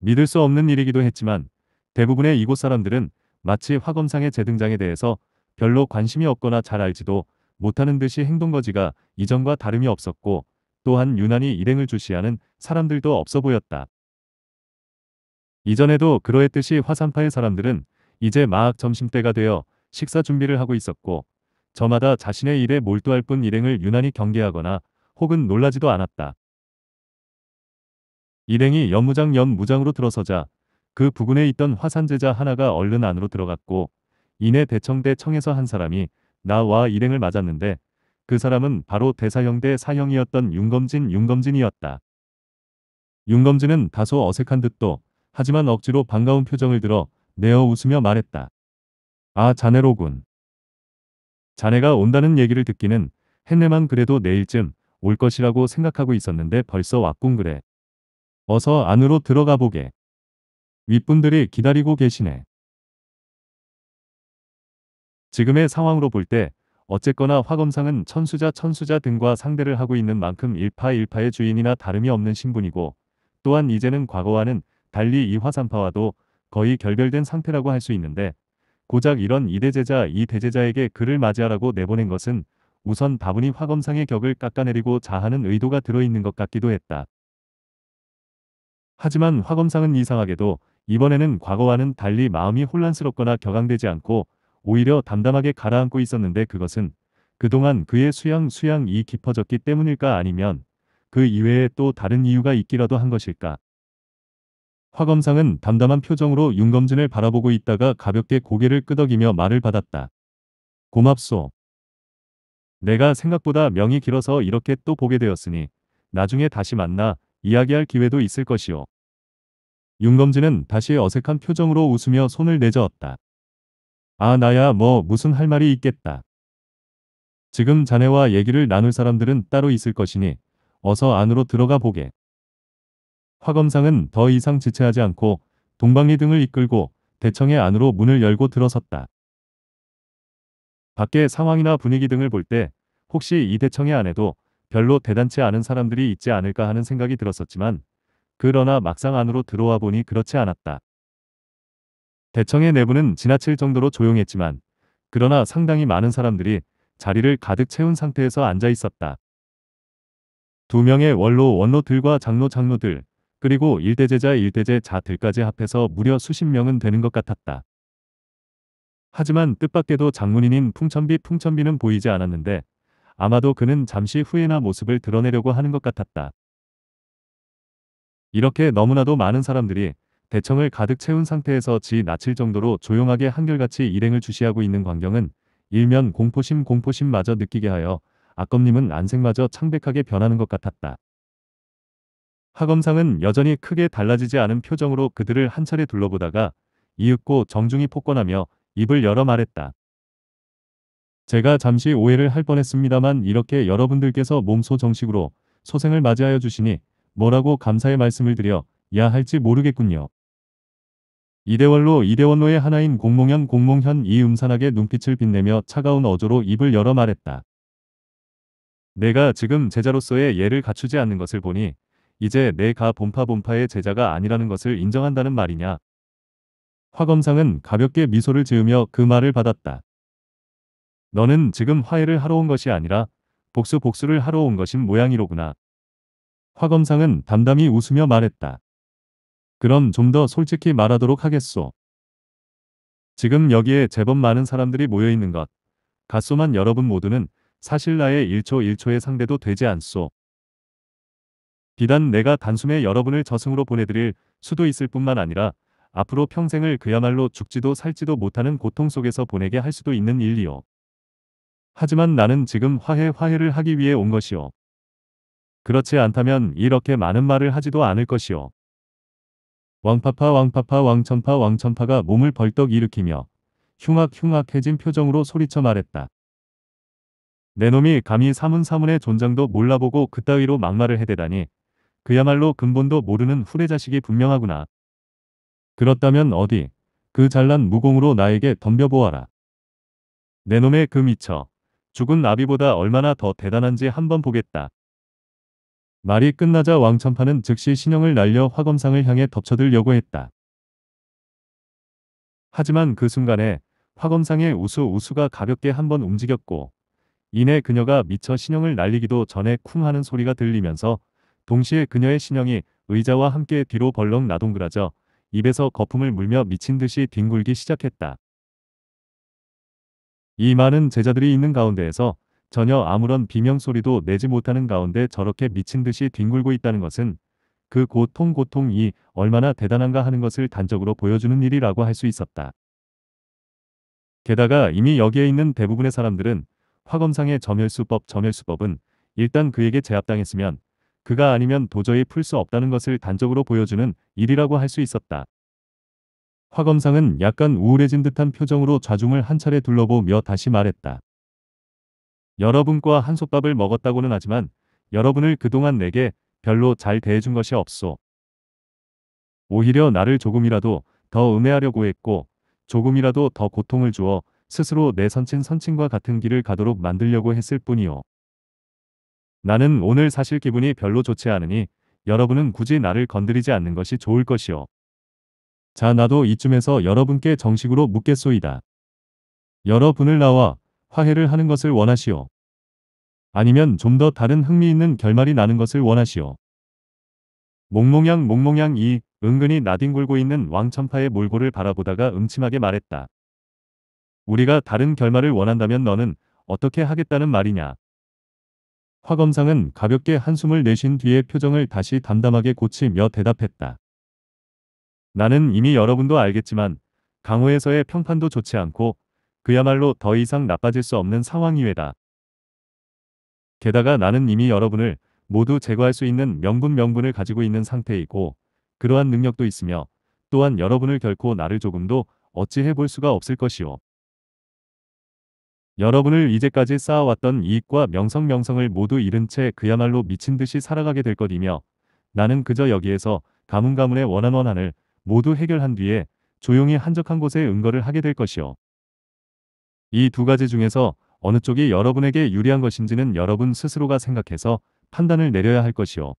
믿을 수 없는 일이기도 했지만 대부분의 이곳 사람들은 마치 화검상의 재등장에 대해서 별로 관심이 없거나 잘 알지도 못하는 듯이 행동거지가 이전과 다름이 없었고 또한 유난히 일행을 주시하는 사람들도 없어 보였다. 이전에도 그러했듯이 화산파의 사람들은 이제 막 점심때가 되어 식사 준비를 하고 있었고 저마다 자신의 일에 몰두할 뿐 일행을 유난히 경계하거나 혹은 놀라지도 않았다. 일행이 연무장 연무장으로 들어서자 그 부근에 있던 화산제자 하나가 얼른 안으로 들어갔고 이내 대청대 청에서 한 사람이 나와 일행을 맞았는데 그 사람은 바로 대사형대 사형이었던 윤검진 윤검진이었다. 윤검진은 다소 어색한 듯도 하지만 억지로 반가운 표정을 들어 내어 웃으며 말했다. 아 자네로군. 자네가 온다는 얘기를 듣기는 했네만 그래도 내일쯤 올 것이라고 생각하고 있었는데 벌써 왔군 그래. 어서 안으로 들어가 보게. 윗분들이 기다리고 계시네. 지금의 상황으로 볼 때 어쨌거나 화검상은 천수자 천수자 등과 상대를 하고 있는 만큼 일파일파의 주인이나 다름이 없는 신분이고 또한 이제는 과거와는 달리 이 화산파와도 거의 결별된 상태라고 할 수 있는데 고작 이런 이대제자 이대제자에게 그를 맞이하라고 내보낸 것은 우선 바분이 화검상의 격을 깎아내리고 자하는 의도가 들어있는 것 같기도 했다. 하지만 화검상은 이상하게도 이번에는 과거와는 달리 마음이 혼란스럽거나 격앙되지 않고 오히려 담담하게 가라앉고 있었는데 그것은 그동안 그의 수양 수양이 깊어졌기 때문일까 아니면 그 이외에 또 다른 이유가 있기라도 한 것일까. 화 검상은 담담한 표정으로 윤검진을 바라보고 있다가 가볍게 고개를 끄덕이며 말을 받았다. 고맙소. 내가 생각보다 명이 길어서 이렇게 또 보게 되었으니 나중에 다시 만나 이야기할 기회도 있을 것이오. 윤검진은 다시 어색한 표정으로 웃으며 손을 내저었다. 아 나야 뭐 무슨 할 말이 있겠다. 지금 자네와 얘기를 나눌 사람들은 따로 있을 것이니 어서 안으로 들어가 보게. 화검상은 더 이상 지체하지 않고 동방이 등을 이끌고 대청의 안으로 문을 열고 들어섰다. 밖의 상황이나 분위기 등을 볼 때 혹시 이 대청의 안에도 별로 대단치 않은 사람들이 있지 않을까 하는 생각이 들었었지만 그러나 막상 안으로 들어와 보니 그렇지 않았다. 대청의 내부는 지나칠 정도로 조용했지만 그러나 상당히 많은 사람들이 자리를 가득 채운 상태에서 앉아 있었다. 두 명의 원로 원로들과 장로 장로들, 그리고 일대제자 일대제자들까지 합해서 무려 수십 명은 되는 것 같았다. 하지만 뜻밖에도 장문인인 풍천비 풍천비는 보이지 않았는데 아마도 그는 잠시 후에나 모습을 드러내려고 하는 것 같았다. 이렇게 너무나도 많은 사람들이 대청을 가득 채운 상태에서 지 낮칠 정도로 조용하게 한결같이 일행을 주시하고 있는 광경은 일면 공포심 공포심마저 느끼게 하여 아검님은 안색마저 창백하게 변하는 것 같았다. 하검상은 여전히 크게 달라지지 않은 표정으로 그들을 한 차례 둘러보다가 이윽고 정중히 폭권하며 입을 열어 말했다. 제가 잠시 오해를 할 뻔했습니다만 이렇게 여러분들께서 몸소 정식으로 소생을 맞이하여 주시니 뭐라고 감사의 말씀을 드려 야 할지 모르겠군요. 이대원로 이대원로의 하나인 공몽현 공몽현 이 음산하게 눈빛을 빛내며 차가운 어조로 입을 열어 말했다. 내가 지금 제자로서의 예를 갖추지 않는 것을 보니 이제 내가 본파 본파의 제자가 아니라는 것을 인정한다는 말이냐. 화검상은 가볍게 미소를 지으며 그 말을 받았다. 너는 지금 화해를 하러 온 것이 아니라 복수 복수를 하러 온 것인 모양이로구나. 화검상은 담담히 웃으며 말했다. 그럼 좀 더 솔직히 말하도록 하겠소. 지금 여기에 제법 많은 사람들이 모여 있는 것. 갓소만 여러분 모두는 사실 나의 1초 1초의 상대도 되지 않소. 비단 내가 단숨에 여러분을 저승으로 보내드릴 수도 있을 뿐만 아니라 앞으로 평생을 그야말로 죽지도 살지도 못하는 고통 속에서 보내게 할 수도 있는 일이요. 하지만 나는 지금 화해 화해를 하기 위해 온 것이요. 그렇지 않다면 이렇게 많은 말을 하지도 않을 것이요. 왕파파 왕파파 왕천파 왕천파가 몸을 벌떡 일으키며 흉악흉악해진 표정으로 소리쳐 말했다. 내 놈이 감히 사문사문의 존장도 몰라보고 그따위로 막말을 해대다니 그야말로 근본도 모르는 후레자식이 분명하구나. 그렇다면 어디 그 잘난 무공으로 나에게 덤벼보아라. 내 놈의 그미처 죽은 아비보다 얼마나 더 대단한지 한번 보겠다. 말이 끝나자 왕천파는 즉시 신형을 날려 화검상을 향해 덮쳐들려고 했다. 하지만 그 순간에 화검상의 우수 우수가 가볍게 한번 움직였고 이내 그녀가 미처 신형을 날리기도 전에 쿵 하는 소리가 들리면서 동시에 그녀의 신형이 의자와 함께 뒤로 벌렁 나동그라져 입에서 거품을 물며 미친 듯이 뒹굴기 시작했다. 이 많은 제자들이 있는 가운데에서 전혀 아무런 비명소리도 내지 못하는 가운데 저렇게 미친 듯이 뒹굴고 있다는 것은 그 고통고통이 얼마나 대단한가 하는 것을 단적으로 보여주는 일이라고 할 수 있었다. 게다가 이미 여기에 있는 대부분의 사람들은 화검상의 점혈수법 점혈수법은 일단 그에게 제압당했으면 그가 아니면 도저히 풀 수 없다는 것을 단적으로 보여주는 일이라고 할 수 있었다. 화 검상은 약간 우울해진 듯한 표정으로 좌중을 한 차례 둘러보며 다시 말했다. 여러분과 한솥밥을 먹었다고는 하지만 여러분을 그동안 내게 별로 잘 대해준 것이 없소. 오히려 나를 조금이라도 더 음해하려고 했고 조금이라도 더 고통을 주어 스스로 내 선친 선친과 같은 길을 가도록 만들려고 했을 뿐이오. 나는 오늘 사실 기분이 별로 좋지 않으니 여러분은 굳이 나를 건드리지 않는 것이 좋을 것이오. 자 나도 이쯤에서 여러분께 정식으로 묻겠소이다. 여러분을 나와 화해를 하는 것을 원하시오. 아니면 좀 더 다른 흥미있는 결말이 나는 것을 원하시오. 몽몽양몽몽양이 은근히 나뒹굴고 있는 왕천파의 몰골을 바라보다가 음침하게 말했다. 우리가 다른 결말을 원한다면 너는 어떻게 하겠다는 말이냐. 화 검상은 가볍게 한숨을 내쉰 뒤에 표정을 다시 담담하게 고치며 대답했다. 나는 이미 여러분도 알겠지만 강호에서의 평판도 좋지 않고 그야말로 더 이상 나빠질 수 없는 상황이외다. 게다가 나는 이미 여러분을 모두 제거할 수 있는 명분 명분을 가지고 있는 상태이고 그러한 능력도 있으며 또한 여러분을 결코 나를 조금도 어찌 해볼 수가 없을 것이오. 여러분을 이제까지 쌓아왔던 이익과 명성 명성을 모두 잃은 채 그야말로 미친 듯이 살아가게 될 것이며 나는 그저 여기에서 가문가문의 원한원한을 모두 해결한 뒤에 조용히 한적한 곳에 은거를 하게 될것이오이 두 가지 중에서 어느 쪽이 여러분에게 유리한 것인지는 여러분 스스로가 생각해서 판단을 내려야 할것이오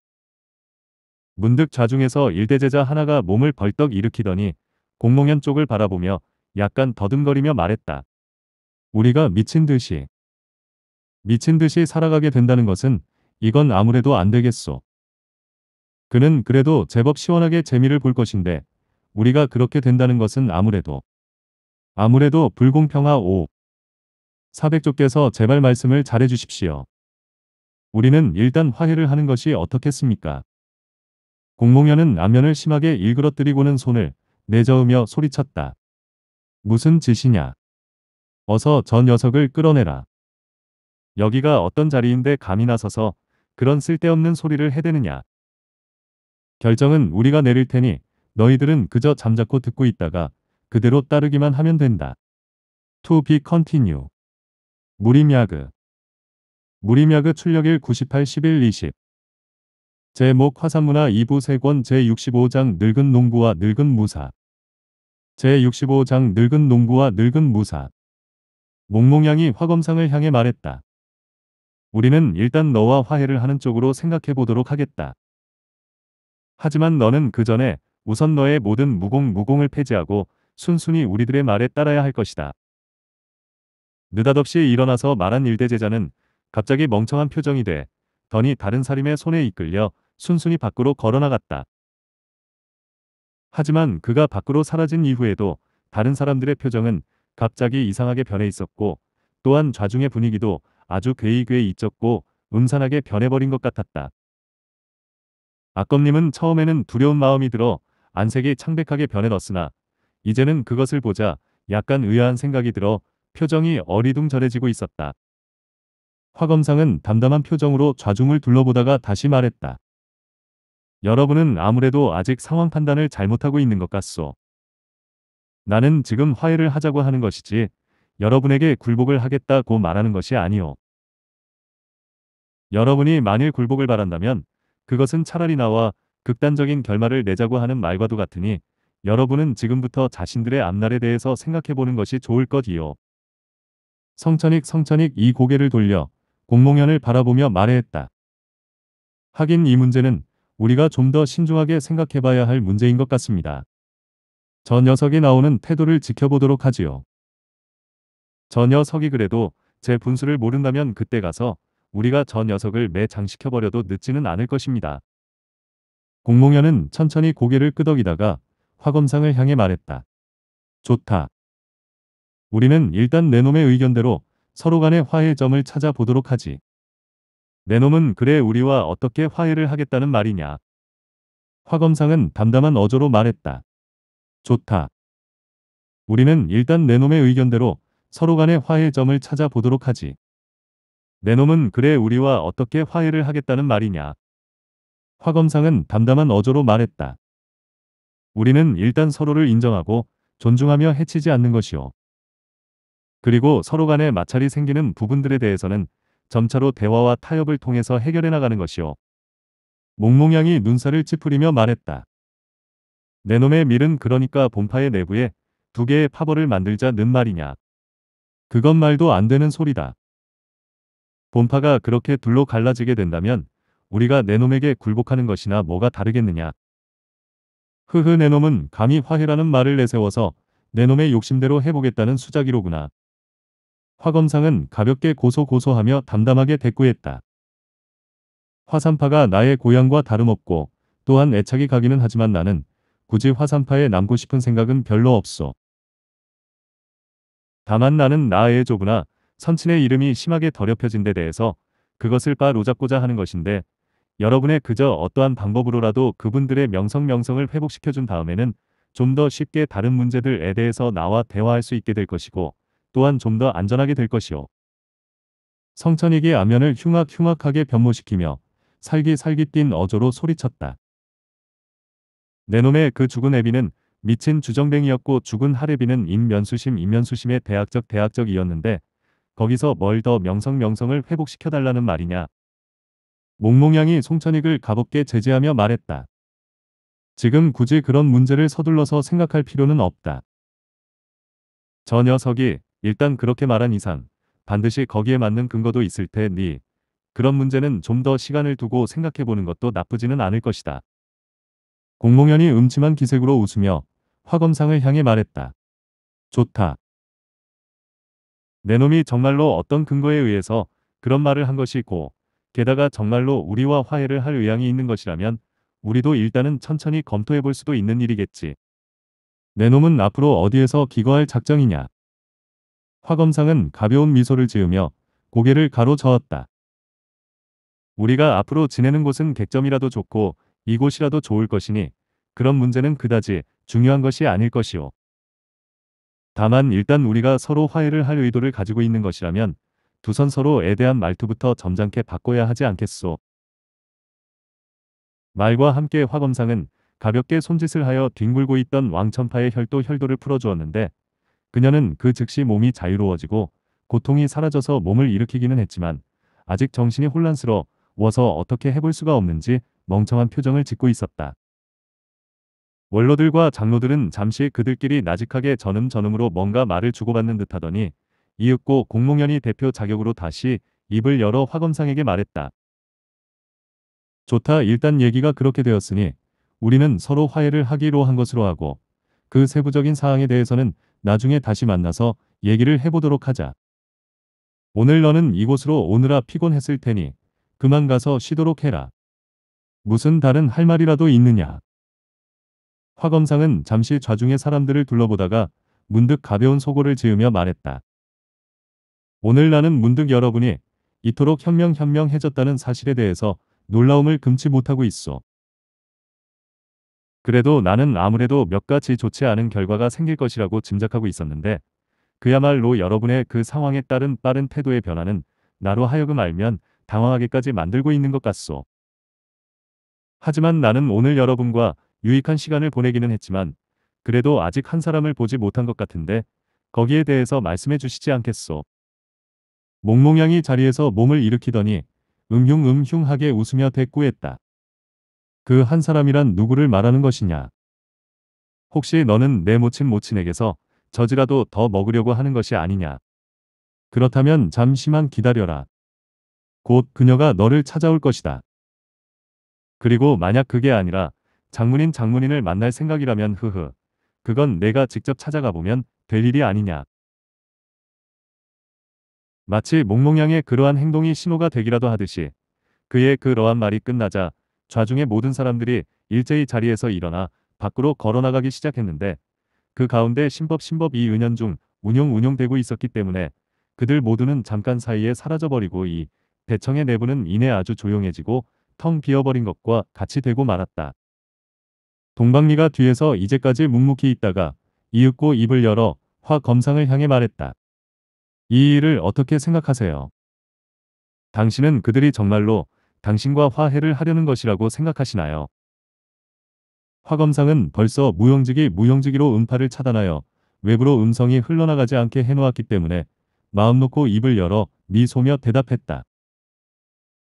문득 좌중에서 일대제자 하나가 몸을 벌떡 일으키더니 공몽현 쪽을 바라보며 약간 더듬거리며 말했다. 우리가 미친 듯이 미친 듯이 살아가게 된다는 것은 이건 아무래도 안 되겠소. 그는 그래도 제법 시원하게 재미를 볼 것인데 우리가 그렇게 된다는 것은 아무래도 아무래도 불공평하 오. 사백조께서 제발 말씀을 잘해 주십시오. 우리는 일단 화해를 하는 것이 어떻겠습니까? 공몽현은 안면을 심하게 일그러뜨리고는 손을 내저으며 소리쳤다. 무슨 짓이냐? 어서 저 녀석을 끌어내라. 여기가 어떤 자리인데 감이 나서서 그런 쓸데없는 소리를 해대느냐. 결정은 우리가 내릴 테니 너희들은 그저 잠자코 듣고 있다가 그대로 따르기만 하면 된다. To be continue. 무림야그. 무림야그 출력일 98, 11, 20. 제목 화산문화 2부 3권 제65장 늙은 농부와 늙은 무사. 제65장 늙은 농부와 늙은 무사. 몽몽양이 화검상을 향해 말했다. 우리는 일단 너와 화해를 하는 쪽으로 생각해 보도록 하겠다. 하지만 너는 그 전에 우선 너의 모든 무공무공을 폐지하고 순순히 우리들의 말에 따라야 할 것이다. 느닷없이 일어나서 말한 일대제자는 갑자기 멍청한 표정이 돼 더니 다른 사림의 손에 이끌려 순순히 밖으로 걸어나갔다. 하지만 그가 밖으로 사라진 이후에도 다른 사람들의 표정은 갑자기 이상하게 변해 있었고 또한 좌중의 분위기도 아주 괴이괴이 잊었고 음산하게 변해버린 것 같았다. 아검님은 처음에는 두려운 마음이 들어 안색이 창백하게 변해었으나 넣 이제는 그것을 보자 약간 의아한 생각이 들어 표정이 어리둥절해지고 있었다. 화검상은 담담한 표정으로 좌중을 둘러보다가 다시 말했다. 여러분은 아무래도 아직 상황 판단을 잘못하고 있는 것 같소. 나는 지금 화해를 하자고 하는 것이지 여러분에게 굴복을 하겠다고 말하는 것이 아니오. 여러분이 만일 굴복을 바란다면 그것은 차라리 나와 극단적인 결말을 내자고 하는 말과도 같으니 여러분은 지금부터 자신들의 앞날에 대해서 생각해보는 것이 좋을 것이요. 성천익 성천익 이 고개를 돌려 공몽현을 바라보며 말해했다. 하긴 이 문제는 우리가 좀 더 신중하게 생각해봐야 할 문제인 것 같습니다. 저 녀석이 나오는 태도를 지켜보도록 하지요. 저 녀석이 그래도 제 분수를 모른다면 그때 가서 우리가 저 녀석을 매장시켜버려도 늦지는 않을 것입니다. 공몽현은 천천히 고개를 끄덕이다가 화검상을 향해 말했다. 좋다. 우리는 일단 내놈의 의견대로 서로 간의 화해점을 찾아보도록 하지. 내놈은 그래 우리와 어떻게 화해를 하겠다는 말이냐. 화검상은 담담한 어조로 말했다. 좋다. 우리는 일단 내놈의 의견대로 서로 간의 화해점을 찾아보도록 하지. 내놈은 그래 우리와 어떻게 화해를 하겠다는 말이냐. 화 검상은 담담한 어조로 말했다. 우리는 일단 서로를 인정하고 존중하며 해치지 않는 것이요. 그리고 서로 간에 마찰이 생기는 부분들에 대해서는 점차로 대화와 타협을 통해서 해결해 나가는 것이요. 몽몽양이 눈살을 찌푸리며 말했다. 내놈의 밀은 그러니까 본파의 내부에 두 개의 파벌을 만들자는 말이냐. 그것 말도 안 되는 소리다. 본파가 그렇게 둘로 갈라지게 된다면 우리가 내놈에게 굴복하는 것이나 뭐가 다르겠느냐. 흐흐 내놈은 감히 화해라는 말을 내세워서 내놈의 욕심대로 해보겠다는 수작이로구나. 화 검상은 가볍게 고소고소하며 담담하게 대꾸했다. 화산파가 나의 고향과 다름없고 또한 애착이 가기는 하지만 나는 굳이 화산파에 남고 싶은 생각은 별로 없소. 다만 나는 나의 조부나 선친의 이름이 심하게 더럽혀진 데 대해서 그것을 빠로잡고자 하는 것인데 여러분의 그저 어떠한 방법으로라도 그분들의 명성 명성을 회복시켜준 다음에는 좀 더 쉽게 다른 문제들에 대해서 나와 대화할 수 있게 될 것이고 또한 좀 더 안전하게 될 것이오. 성천이기 아면을 흉악흉악하게 변모시키며 살기살기 뛴 어조로 소리쳤다. 내놈의 그 죽은 애비는 미친 주정뱅이였고 죽은 하레비는 임면수심 임면수심의 대학적 대학적이었는데 거기서 뭘 더 명성 명성을 회복시켜달라는 말이냐. 몽몽양이 송천익을 가볍게 제지하며 말했다. 지금 굳이 그런 문제를 서둘러서 생각할 필요는 없다. 저 녀석이 일단 그렇게 말한 이상 반드시 거기에 맞는 근거도 있을 테니 그런 문제는 좀 더 시간을 두고 생각해보는 것도 나쁘지는 않을 것이다. 공몽현이 음침한 기색으로 웃으며 화검상을 향해 말했다. 좋다. 내 놈이 정말로 어떤 근거에 의해서 그런 말을 한 것이고 게다가 정말로 우리와 화해를 할 의향이 있는 것이라면 우리도 일단은 천천히 검토해 볼 수도 있는 일이겠지. 내 놈은 앞으로 어디에서 기거할 작정이냐. 화검상은 가벼운 미소를 지으며 고개를 가로저었다. 우리가 앞으로 지내는 곳은 객점이라도 좋고 이곳이라도 좋을 것이니 그런 문제는 그다지 중요한 것이 아닐 것이오. 다만 일단 우리가 서로 화해를 할 의도를 가지고 있는 것이라면 두 선 서로에 대한 말투부터 점잖게 바꿔야 하지 않겠소. 말과 함께 화검상은 가볍게 손짓을 하여 뒹굴고 있던 왕천파의 혈도 혈도를 풀어주었는데 그녀는 그 즉시 몸이 자유로워지고 고통이 사라져서 몸을 일으키기는 했지만 아직 정신이 혼란스러워서 어떻게 해볼 수가 없는지 멍청한 표정을 짓고 있었다. 원로들과 장로들은 잠시 그들끼리 나직하게 저음저음으로 뭔가 말을 주고받는 듯 하더니 이윽고 공몽연이 대표 자격으로 다시 입을 열어 화검상에게 말했다. 좋다 일단 얘기가 그렇게 되었으니 우리는 서로 화해를 하기로 한 것으로 하고 그 세부적인 사항에 대해서는 나중에 다시 만나서 얘기를 해보도록 하자. 오늘 너는 이곳으로 오느라 피곤했을 테니 그만 가서 쉬도록 해라. 무슨 다른 할 말이라도 있느냐. 화검상은 잠시 좌중의 사람들을 둘러보다가 문득 가벼운 소고를 지으며 말했다. 오늘 나는 문득 여러분이 이토록 현명현명해졌다는 사실에 대해서 놀라움을 금치 못하고 있어. 그래도 나는 아무래도 몇 가지 좋지 않은 결과가 생길 것이라고 짐작하고 있었는데 그야말로 여러분의 그 상황에 따른 빠른 태도의 변화는 나로 하여금 알면 당황하게까지 만들고 있는 것 같소. 하지만 나는 오늘 여러분과 유익한 시간을 보내기는 했지만 그래도 아직 한 사람을 보지 못한 것 같은데 거기에 대해서 말씀해 주시지 않겠소. 몽몽양이 자리에서 몸을 일으키더니 음흉음흉하게 웃으며 대꾸했다. 그 한 사람이란 누구를 말하는 것이냐. 혹시 너는 내 모친 모친에게서 저지라도 더 먹으려고 하는 것이 아니냐. 그렇다면 잠시만 기다려라. 곧 그녀가 너를 찾아올 것이다. 그리고 만약 그게 아니라 장문인 장문인을 만날 생각이라면 흐흐. 그건 내가 직접 찾아가 보면 될 일이 아니냐. 마치 몽몽양의 그러한 행동이 신호가 되기라도 하듯이 그의 그러한 말이 끝나자 좌중의 모든 사람들이 일제히 자리에서 일어나 밖으로 걸어나가기 시작했는데 그 가운데 신법 신법 이 은연 중 운용 운용되고 있었기 때문에 그들 모두는 잠깐 사이에 사라져버리고 이 대청의 내부는 이내 아주 조용해지고 텅 비어버린 것과 같이 되고 말았다. 동방리가 뒤에서 이제까지 묵묵히 있다가 이윽고 입을 열어 화 검상을 향해 말했다. 이 일을 어떻게 생각하세요? 당신은 그들이 정말로 당신과 화해를 하려는 것이라고 생각하시나요? 화검상은 벌써 무용직이 무용직이로 음파를 차단하여 외부로 음성이 흘러나가지 않게 해놓았기 때문에 마음 놓고 입을 열어 미소며 대답했다.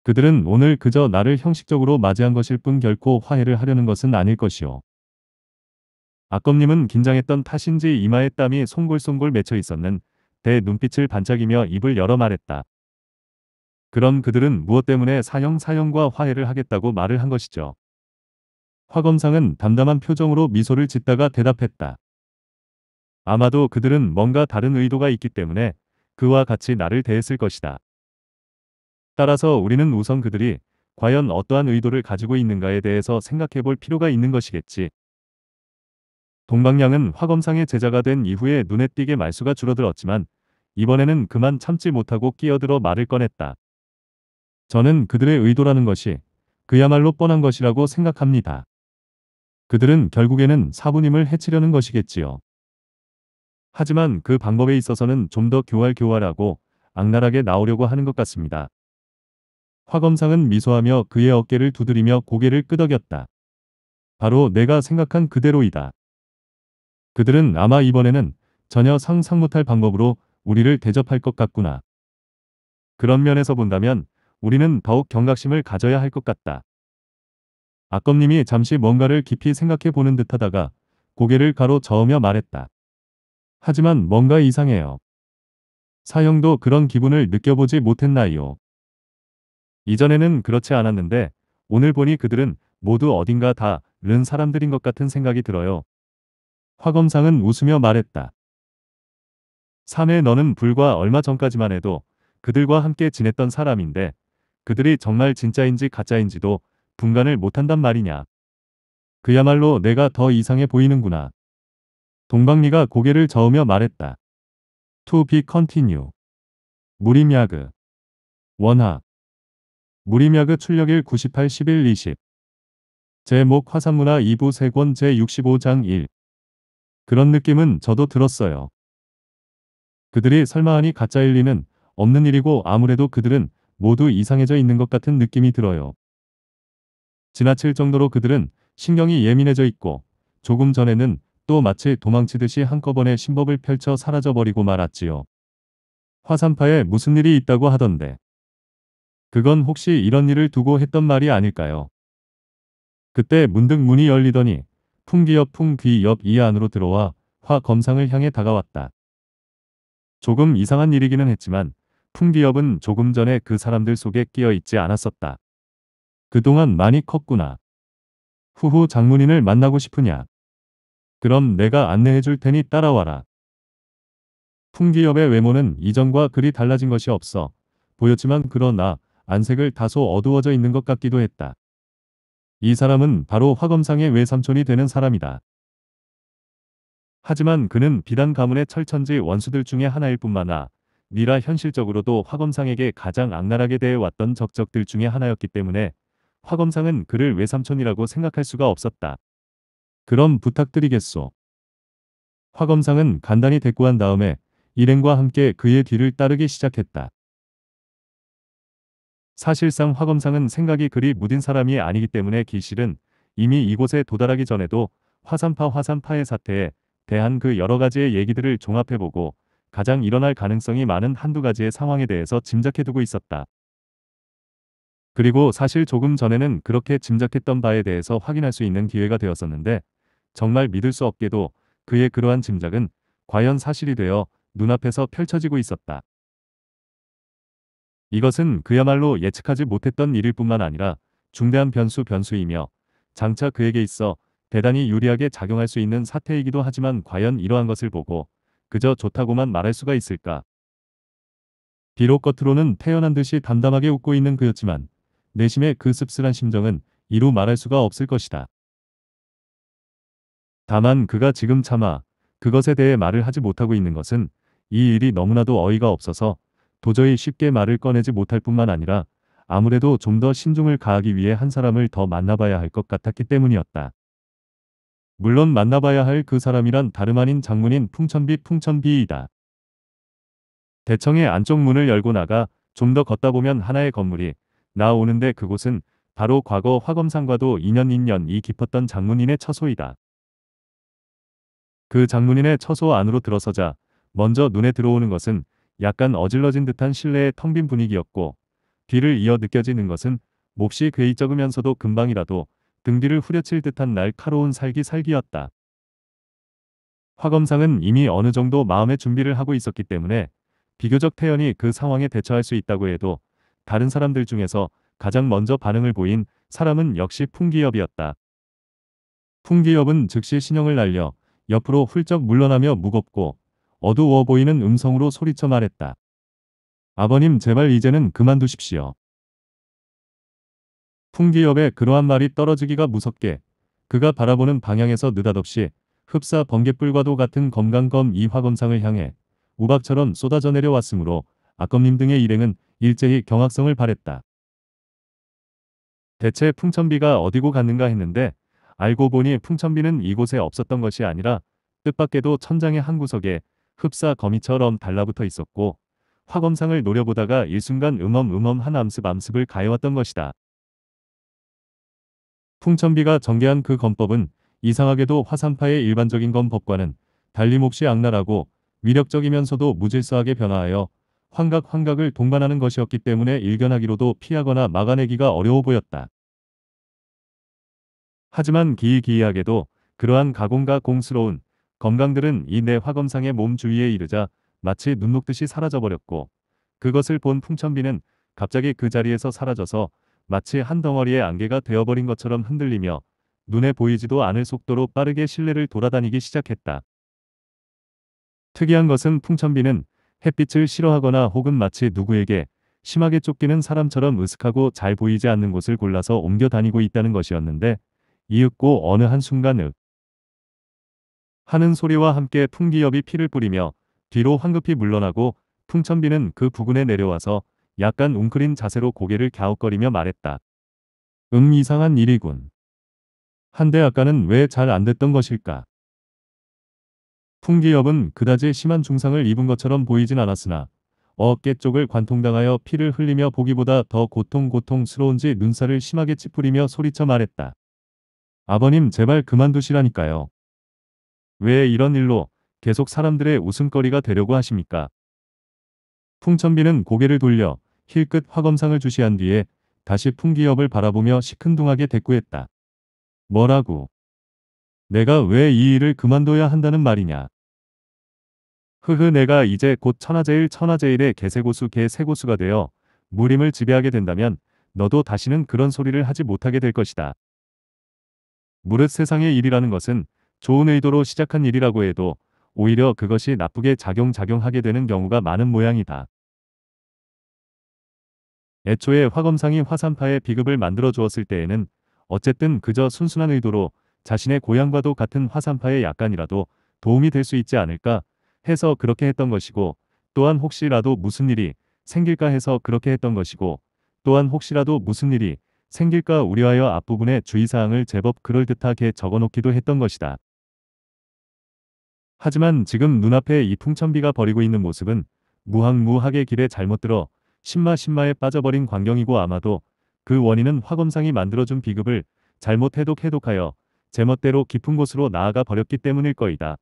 그들은 오늘 그저 나를 형식적으로 맞이한 것일 뿐 결코 화해를 하려는 것은 아닐 것이오. 악검님은 긴장했던 탓인지 이마에 땀이 송골송골 맺혀 있었는 대 눈빛을 반짝이며 입을 열어 말했다. 그런 그들은 무엇 때문에 사형 사형과 화해를 하겠다고 말을 한 것이죠. 화 검상은 담담한 표정으로 미소를 짓다가 대답했다. 아마도 그들은 뭔가 다른 의도가 있기 때문에 그와 같이 나를 대했을 것이다. 따라서 우리는 우선 그들이 과연 어떠한 의도를 가지고 있는가에 대해서 생각해 볼 필요가 있는 것이겠지. 동방량은 화검상의 제자가 된 이후에 눈에 띄게 말수가 줄어들었지만 이번에는 그만 참지 못하고 끼어들어 말을 꺼냈다. 저는 그들의 의도라는 것이 그야말로 뻔한 것이라고 생각합니다. 그들은 결국에는 사부님을 해치려는 것이겠지요. 하지만 그 방법에 있어서는 좀 더 교활교활하고 악랄하게 나오려고 하는 것 같습니다. 화검상은 미소하며 그의 어깨를 두드리며 고개를 끄덕였다. 바로 내가 생각한 그대로이다. 그들은 아마 이번에는 전혀 상상 못할 방법으로 우리를 대접할 것 같구나. 그런 면에서 본다면 우리는 더욱 경각심을 가져야 할 것 같다. 악검님이 잠시 뭔가를 깊이 생각해 보는 듯 하다가 고개를 가로 저으며 말했다. 하지만 뭔가 이상해요. 사형도 그런 기분을 느껴보지 못했나요? 이전에는 그렇지 않았는데 오늘 보니 그들은 모두 어딘가 다 른 사람들인 것 같은 생각이 들어요. 화 검상은 웃으며 말했다. 사내 너는 불과 얼마 전까지만 해도 그들과 함께 지냈던 사람인데 그들이 정말 진짜인지 가짜인지도 분간을 못한단 말이냐. 그야말로 내가 더 이상해 보이는구나. 동방리가 고개를 저으며 말했다. To be continue. 무림야그. 원학. 무림야그 출력일 98 11 20 제목 화산문화 2부 세권 제65장 1 그런 느낌은 저도 들었어요. 그들이 설마하니 가짜일 리는 없는 일이고 아무래도 그들은 모두 이상해져 있는 것 같은 느낌이 들어요. 지나칠 정도로 그들은 신경이 예민해져 있고 조금 전에는 또 마치 도망치듯이 한꺼번에 신법을 펼쳐 사라져버리고 말았지요. 화산파에 무슨 일이 있다고 하던데. 그건 혹시 이런 일을 두고 했던 말이 아닐까요? 그때 문득 문이 열리더니 풍기 옆 풍귀 옆이 안으로 들어와 화 검상을 향해 다가왔다. 조금 이상한 일이기는 했지만 풍기엽은 조금 전에 그 사람들 속에 끼어 있지 않았었다. 그동안 많이 컸구나. 후후 장문인을 만나고 싶으냐? 그럼 내가 안내해 줄 테니 따라와라. 풍기엽의 외모는 이전과 그리 달라진 것이 없어 보였지만 그러나 안색을 다소 어두워져 있는 것 같기도 했다. 이 사람은 바로 화검상의 외삼촌이 되는 사람이다. 하지만 그는 비단 가문의 철천지 원수들 중의 하나일 뿐만 아니라 현실적으로도 화검상에게 가장 악랄하게 대해왔던 적적들 중에 하나였기 때문에 화검상은 그를 외삼촌이라고 생각할 수가 없었다. 그럼 부탁드리겠소. 화검상은 간단히 대꾸한 다음에 일행과 함께 그의 뒤를 따르기 시작했다. 사실상 화검상은 생각이 그리 무딘 사람이 아니기 때문에 기실은 이미 이곳에 도달하기 전에도 화산파 화산파의 사태에 대한 그 여러 가지의 얘기들을 종합해보고 가장 일어날 가능성이 많은 한두 가지의 상황에 대해서 짐작해두고 있었다. 그리고 사실 조금 전에는 그렇게 짐작했던 바에 대해서 확인할 수 있는 기회가 되었었는데 정말 믿을 수 없게도 그의 그러한 짐작은 과연 사실이 되어 눈앞에서 펼쳐지고 있었다. 이것은 그야말로 예측하지 못했던 일일 뿐만 아니라 중대한 변수 변수이며 장차 그에게 있어 대단히 유리하게 작용할 수 있는 사태이기도 하지만 과연 이러한 것을 보고 그저 좋다고만 말할 수가 있을까. 비록 겉으로는 태연한 듯이 담담하게 웃고 있는 그였지만 내심의 그 씁쓸한 심정은 이루 말할 수가 없을 것이다. 다만 그가 지금 차마 그것에 대해 말을 하지 못하고 있는 것은 이 일이 너무나도 어이가 없어서 도저히 쉽게 말을 꺼내지 못할 뿐만 아니라 아무래도 좀 더 신중을 가하기 위해 한 사람을 더 만나봐야 할 것 같았기 때문이었다. 물론 만나봐야 할 그 사람이란 다름 아닌 장문인 풍천비 풍천비이다. 대청의 안쪽 문을 열고 나가 좀 더 걷다 보면 하나의 건물이 나오는데 그곳은 바로 과거 화검상과도 2년 2년이 깊었던 장문인의 처소이다. 그 장문인의 처소 안으로 들어서자 먼저 눈에 들어오는 것은 약간 어질러진 듯한 실내의 텅 빈 분위기였고 뒤를 이어 느껴지는 것은 몹시 괴이 적으면서도 금방이라도 등 뒤를 후려칠 듯한 날카로운 살기살기였다. 화검상은 이미 어느 정도 마음의 준비를 하고 있었기 때문에 비교적 태연이 그 상황에 대처할 수 있다고 해도 다른 사람들 중에서 가장 먼저 반응을 보인 사람은 역시 풍기엽이었다. 풍기엽은 즉시 신형을 날려 옆으로 훌쩍 물러나며 무겁고 어두워 보이는 음성으로 소리쳐 말했다. 아버님 제발 이제는 그만두십시오. 풍기엽의 그러한 말이 떨어지기가 무섭게 그가 바라보는 방향에서 느닷없이 흡사 번개불과도 같은 검강검 이화검상을 향해 우박처럼 쏟아져 내려왔으므로 악검님 등의 일행은 일제히 경악성을 바랬다 대체 풍천비가 어디고 갔는가 했는데 알고 보니 풍천비는 이곳에 없었던 것이 아니라 뜻밖에도 천장의 한 구석에 흡사 거미처럼 달라붙어 있었고 화검상을 노려보다가 일순간 음엄음엄 한 암습 암습을 가해왔던 것이다. 풍천비가 전개한 그 검법은 이상하게도 화산파의 일반적인 검법과는 달리없이 악랄하고 위력적이면서도 무질서하게 변화하여 환각 환각을 동반하는 것이었기 때문에 일견하기로도 피하거나 막아내기가 어려워 보였다. 하지만 기이기이하게도 그러한 가공과 공스러운 건강들은 이 내 화검상의 몸 주위에 이르자 마치 눈 녹듯이 사라져버렸고 그것을 본 풍천비는 갑자기 그 자리에서 사라져서 마치 한 덩어리의 안개가 되어버린 것처럼 흔들리며 눈에 보이지도 않을 속도로 빠르게 실내를 돌아다니기 시작했다. 특이한 것은 풍천비는 햇빛을 싫어하거나 혹은 마치 누구에게 심하게 쫓기는 사람처럼 으슥하고 잘 보이지 않는 곳을 골라서 옮겨 다니고 있다는 것이었는데 이윽고 어느 한순간 윽 하는 소리와 함께 풍기엽이 피를 뿌리며 뒤로 황급히 물러나고 풍천비는 그 부근에 내려와서 약간 웅크린 자세로 고개를 갸웃거리며 말했다. 음 이상한 일이군. 한데 아까는 왜 잘 안 됐던 것일까? 풍기엽은 그다지 심한 중상을 입은 것처럼 보이진 않았으나 어깨 쪽을 관통당하여 피를 흘리며 보기보다 더 고통고통스러운지 눈살을 심하게 찌푸리며 소리쳐 말했다. 아버님 제발 그만두시라니까요. 왜 이런 일로 계속 사람들의 웃음거리가 되려고 하십니까? 풍천비는 고개를 돌려 힐끗 화검상을 주시한 뒤에 다시 풍기엽을 바라보며 시큰둥하게 대꾸했다. 뭐라고? 내가 왜 이 일을 그만둬야 한다는 말이냐? 흐흐 내가 이제 곧 천하제일 천하제일의 개세고수 개세고수가 되어 무림을 지배하게 된다면 너도 다시는 그런 소리를 하지 못하게 될 것이다. 무릇 세상의 일이라는 것은 좋은 의도로 시작한 일이라고 해도 오히려 그것이 나쁘게 작용작용하게 되는 경우가 많은 모양이다. 애초에 화검상이 화산파의 비급을 만들어 주었을 때에는 어쨌든 그저 순순한 의도로 자신의 고향과도 같은 화산파에 약간이라도 도움이 될 수 있지 않을까 해서 그렇게 했던 것이고 또한 혹시라도 무슨 일이 생길까 해서 그렇게 했던 것이고 또한 혹시라도 무슨 일이 생길까 우려하여 앞부분의 주의사항을 제법 그럴듯하게 적어놓기도 했던 것이다. 하지만 지금 눈앞에 이 풍천비가 버리고 있는 모습은 무항무학의 길에 잘못 들어 신마 신마에 빠져버린 광경이고 아마도 그 원인은 화검상이 만들어준 비급을 잘못 해독 해독하여 제멋대로 깊은 곳으로 나아가 버렸기 때문일 거이다.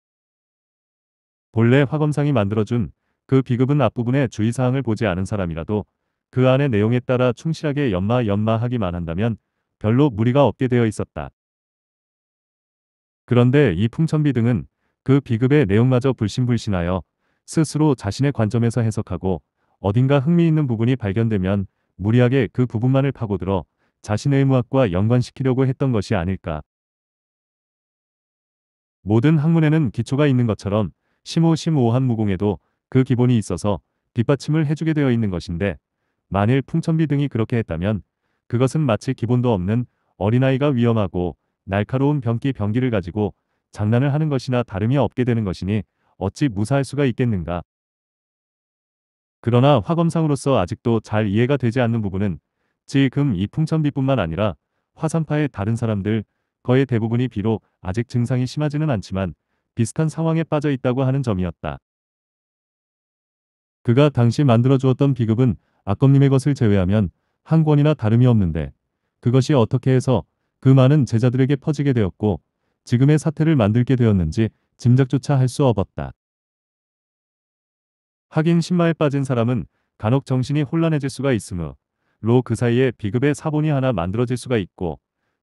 본래 화검상이 만들어준 그 비급은 앞부분의 주의사항을 보지 않은 사람이라도 그 안의 내용에 따라 충실하게 연마 연마하기만 한다면 별로 무리가 없게 되어 있었다. 그런데 이 풍천비 등은 그 비급의 내용마저 불신불신하여 스스로 자신의 관점에서 해석하고 어딘가 흥미있는 부분이 발견되면 무리하게 그 부분만을 파고들어 자신의 의무학과 연관시키려고 했던 것이 아닐까. 모든 학문에는 기초가 있는 것처럼 심오심오한 무공에도 그 기본이 있어서 뒷받침을 해주게 되어 있는 것인데 만일 풍천비 등이 그렇게 했다면 그것은 마치 기본도 없는 어린아이가 위험하고 날카로운 변기변기를 가지고 장난을 하는 것이나 다름이 없게 되는 것이니 어찌 무사할 수가 있겠는가. 그러나 화검상으로서 아직도 잘 이해가 되지 않는 부분은 지금 이 풍천비뿐만 아니라 화산파의 다른 사람들 거의 대부분이 비록 아직 증상이 심하지는 않지만 비슷한 상황에 빠져 있다고 하는 점이었다. 그가 당시 만들어 주었던 비급은 악검님의 것을 제외하면 한 권이나 다름이 없는데 그것이 어떻게 해서 그 많은 제자들에게 퍼지게 되었고 지금의 사태를 만들게 되었는지 짐작조차 할 수 없었다. 하긴 신마에 빠진 사람은 간혹 정신이 혼란해질 수가 있으므로 그 사이에 비급의 사본이 하나 만들어질 수가 있고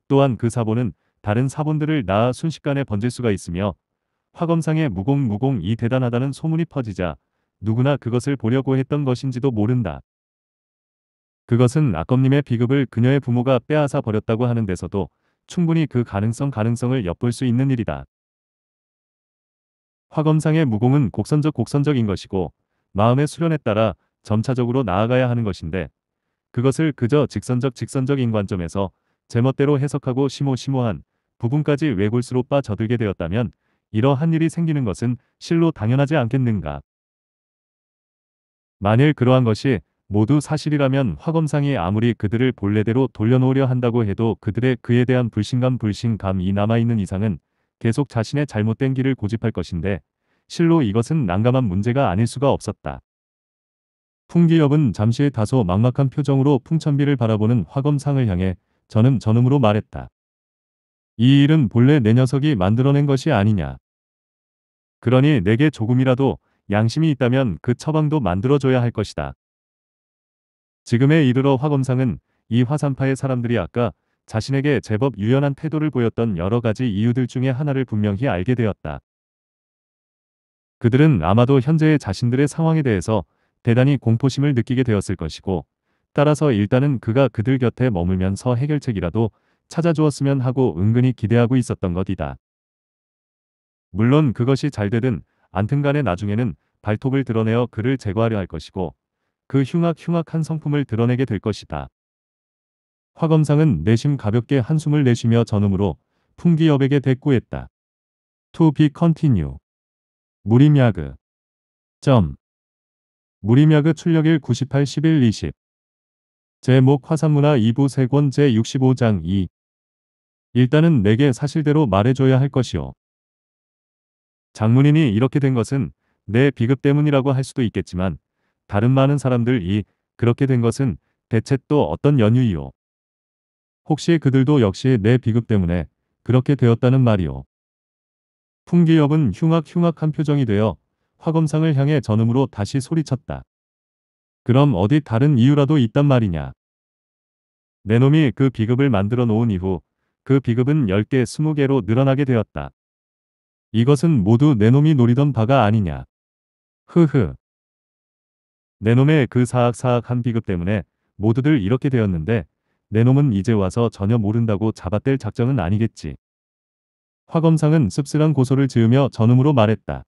또한 그 사본은 다른 사본들을 낳아 순식간에 번질 수가 있으며 화검상의 무공무공 이 대단하다는 소문이 퍼지자 누구나 그것을 보려고 했던 것인지도 모른다. 그것은 아검님의 비급을 그녀의 부모가 빼앗아 버렸다고 하는 데서도 충분히 그 가능성 가능성을 엿볼 수 있는 일이다. 화검상의 무공은 곡선적 곡선적인 것이고 마음의 수련에 따라 점차적으로 나아가야 하는 것인데 그것을 그저 직선적 직선적인 관점에서 제멋대로 해석하고 심오심오한 부분까지 외골수로 빠져들게 되었다면 이러한 일이 생기는 것은 실로 당연하지 않겠는가. 만일 그러한 것이 모두 사실이라면 화검상이 아무리 그들을 본래대로 돌려놓으려 한다고 해도 그들의 그에 대한 불신감 불신감이 남아있는 이상은 계속 자신의 잘못된 길을 고집할 것인데 실로 이것은 난감한 문제가 아닐 수가 없었다. 풍기엽은 잠시 다소 막막한 표정으로 풍천비를 바라보는 화검상을 향해 저는 저음으로 말했다. 이 일은 본래 내 녀석이 만들어낸 것이 아니냐. 그러니 내게 조금이라도 양심이 있다면 그 처방도 만들어줘야 할 것이다. 지금에 이르러 화검상은 이 화산파의 사람들이 아까 자신에게 제법 유연한 태도를 보였던 여러 가지 이유들 중에 하나를 분명히 알게 되었다. 그들은 아마도 현재의 자신들의 상황에 대해서 대단히 공포심을 느끼게 되었을 것이고 따라서 일단은 그가 그들 곁에 머물면서 해결책이라도 찾아주었으면 하고 은근히 기대하고 있었던 것이다. 물론 그것이 잘 되든 안튼 간에 나중에는 발톱을 드러내어 그를 제거하려 할 것이고 그 흉악흉악한 성품을 드러내게 될 것이다. 화검상은 내심 가볍게 한숨을 내쉬며 전음으로 풍기백에 대꾸했다. To be continue. 무림야그. 점. 무림야그 출력일 98 11 20. 제목 화산문화 2부 세권 제65장 2. 일단은 내게 사실대로 말해줘야 할 것이오. 장문인이 이렇게 된 것은 내 비급 때문이라고 할 수도 있겠지만 다른 많은 사람들이 그렇게 된 것은 대체 또 어떤 연유이오. 혹시 그들도 역시 내 비급 때문에 그렇게 되었다는 말이오. 풍기엽은 흉악흉악한 표정이 되어 화검상을 향해 전음으로 다시 소리쳤다. 그럼 어디 다른 이유라도 있단 말이냐. 내 놈이 그 비급을 만들어 놓은 이후 그 비급은 10개 20개로 늘어나게 되었다. 이것은 모두 내 놈이 노리던 바가 아니냐. 흐흐. 내 놈의 그 사악사악한 비급 때문에 모두들 이렇게 되었는데 내 놈은 이제 와서 전혀 모른다고 잡아뗄 작정은 아니겠지. 화검상은 씁쓸한 고소를 지으며 전음으로 말했다.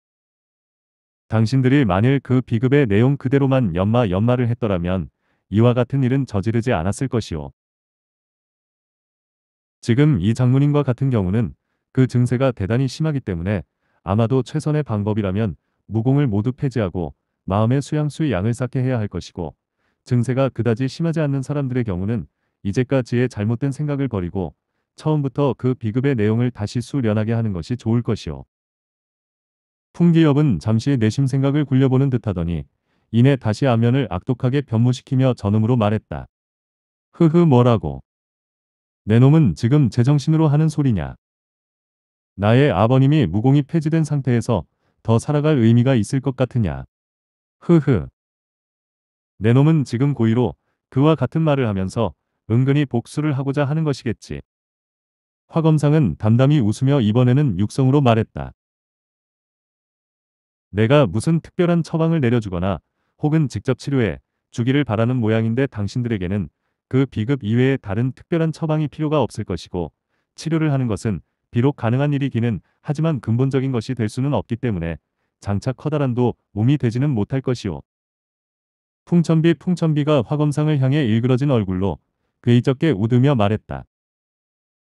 당신들이 만일 그 비급의 내용 그대로만 연마 연마를 했더라면 이와 같은 일은 저지르지 않았을 것이오. 지금 이 장문인과 같은 경우는 그 증세가 대단히 심하기 때문에 아마도 최선의 방법이라면 무공을 모두 폐지하고 마음의 수양수 의 양을 쌓게 해야 할 것이고 증세가 그다지 심하지 않는 사람들의 경우는 이제까지의 잘못된 생각을 버리고 처음부터 그 비급의 내용을 다시 수련하게 하는 것이 좋을 것이요. 풍기엽은 잠시 내심 생각을 굴려보는 듯하더니 이내 다시 안면을 악독하게 변모시키며 전음으로 말했다. 흐흐 뭐라고. 내 놈은 지금 제정신으로 하는 소리냐. 나의 아버님이 무공이 폐지된 상태에서 더 살아갈 의미가 있을 것 같으냐. 흐흐. 내 놈은 지금 고의로 그와 같은 말을 하면서 은근히 복수를 하고자 하는 것이겠지. 화 검상은 담담히 웃으며 이번에는 육성으로 말했다. 내가 무슨 특별한 처방을 내려주거나 혹은 직접 치료해 주기를 바라는 모양인데 당신들에게는 그 비급 이외에 다른 특별한 처방이 필요가 없을 것이고 치료를 하는 것은 비록 가능한 일이기는 하지만 근본적인 것이 될 수는 없기 때문에 장차 커다란도 몸이 되지는 못할 것이오. 풍천비 풍천비가 화검상을 향해 일그러진 얼굴로 그이적게 웃으며 말했다.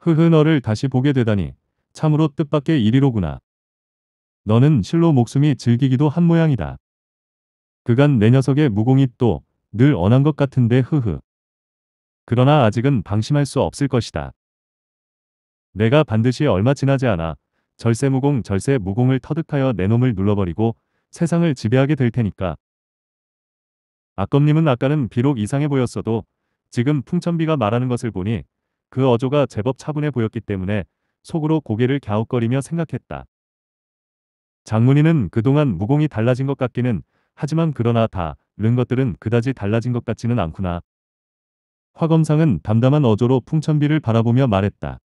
흐흐 너를 다시 보게 되다니 참으로 뜻밖의 일이로구나. 너는 실로 목숨이 즐기기도 한 모양이다. 그간 내 녀석의 무공이 또늘 언한 것 같은데 흐흐. 그러나 아직은 방심할 수 없을 것이다. 내가 반드시 얼마 지나지 않아 절세무공 절세무공을 터득하여 내 놈을 눌러버리고 세상을 지배하게 될 테니까. 아검님은 아까는 비록 이상해 보였어도 지금 풍천비가 말하는 것을 보니 그 어조가 제법 차분해 보였기 때문에 속으로 고개를 갸웃거리며 생각했다. 장문이는 그동안 무공이 달라진 것 같기는 하지만 그러나 다 른 것들은 그다지 달라진 것 같지는 않구나. 화검상은 담담한 어조로 풍천비를 바라보며 말했다.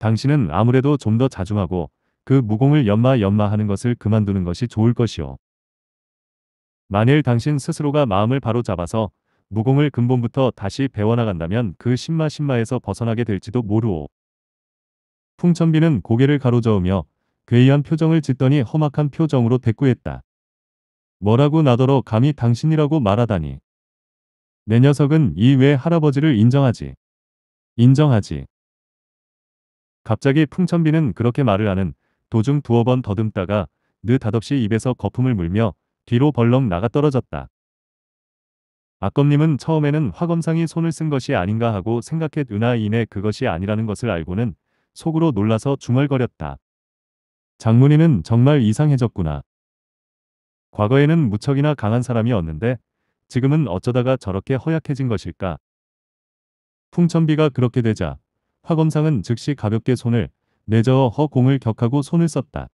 당신은 아무래도 좀 더 자중하고 그 무공을 연마 연마하는 것을 그만두는 것이 좋을 것이오. 만일 당신 스스로가 마음을 바로잡아서 무공을 근본부터 다시 배워나간다면 그 신마 신마에서 벗어나게 될지도 모르오. 풍천비는 고개를 가로저으며 괴이한 표정을 짓더니 험악한 표정으로 대꾸했다. 뭐라고 나더러 감히 당신이라고 말하다니. 내 녀석은 이 외 할아버지를 인정하지. 인정하지. 갑자기 풍천비는 그렇게 말을 하는 도중 두어 번 더듬다가 느닷없이 입에서 거품을 물며 뒤로 벌렁 나가 떨어졌다. 아검님은 처음에는 화검상이 손을 쓴 것이 아닌가 하고 생각해으하이의 그것이 아니라는 것을 알고는 속으로 놀라서 중얼거렸다. 장문이는 정말 이상해졌구나. 과거에는 무척이나 강한 사람이었는데 지금은 어쩌다가 저렇게 허약해진 것일까. 풍천비가 그렇게 되자 화 검상은 즉시 가볍게 손을 내저어 허공을 격하고 손을 썼다.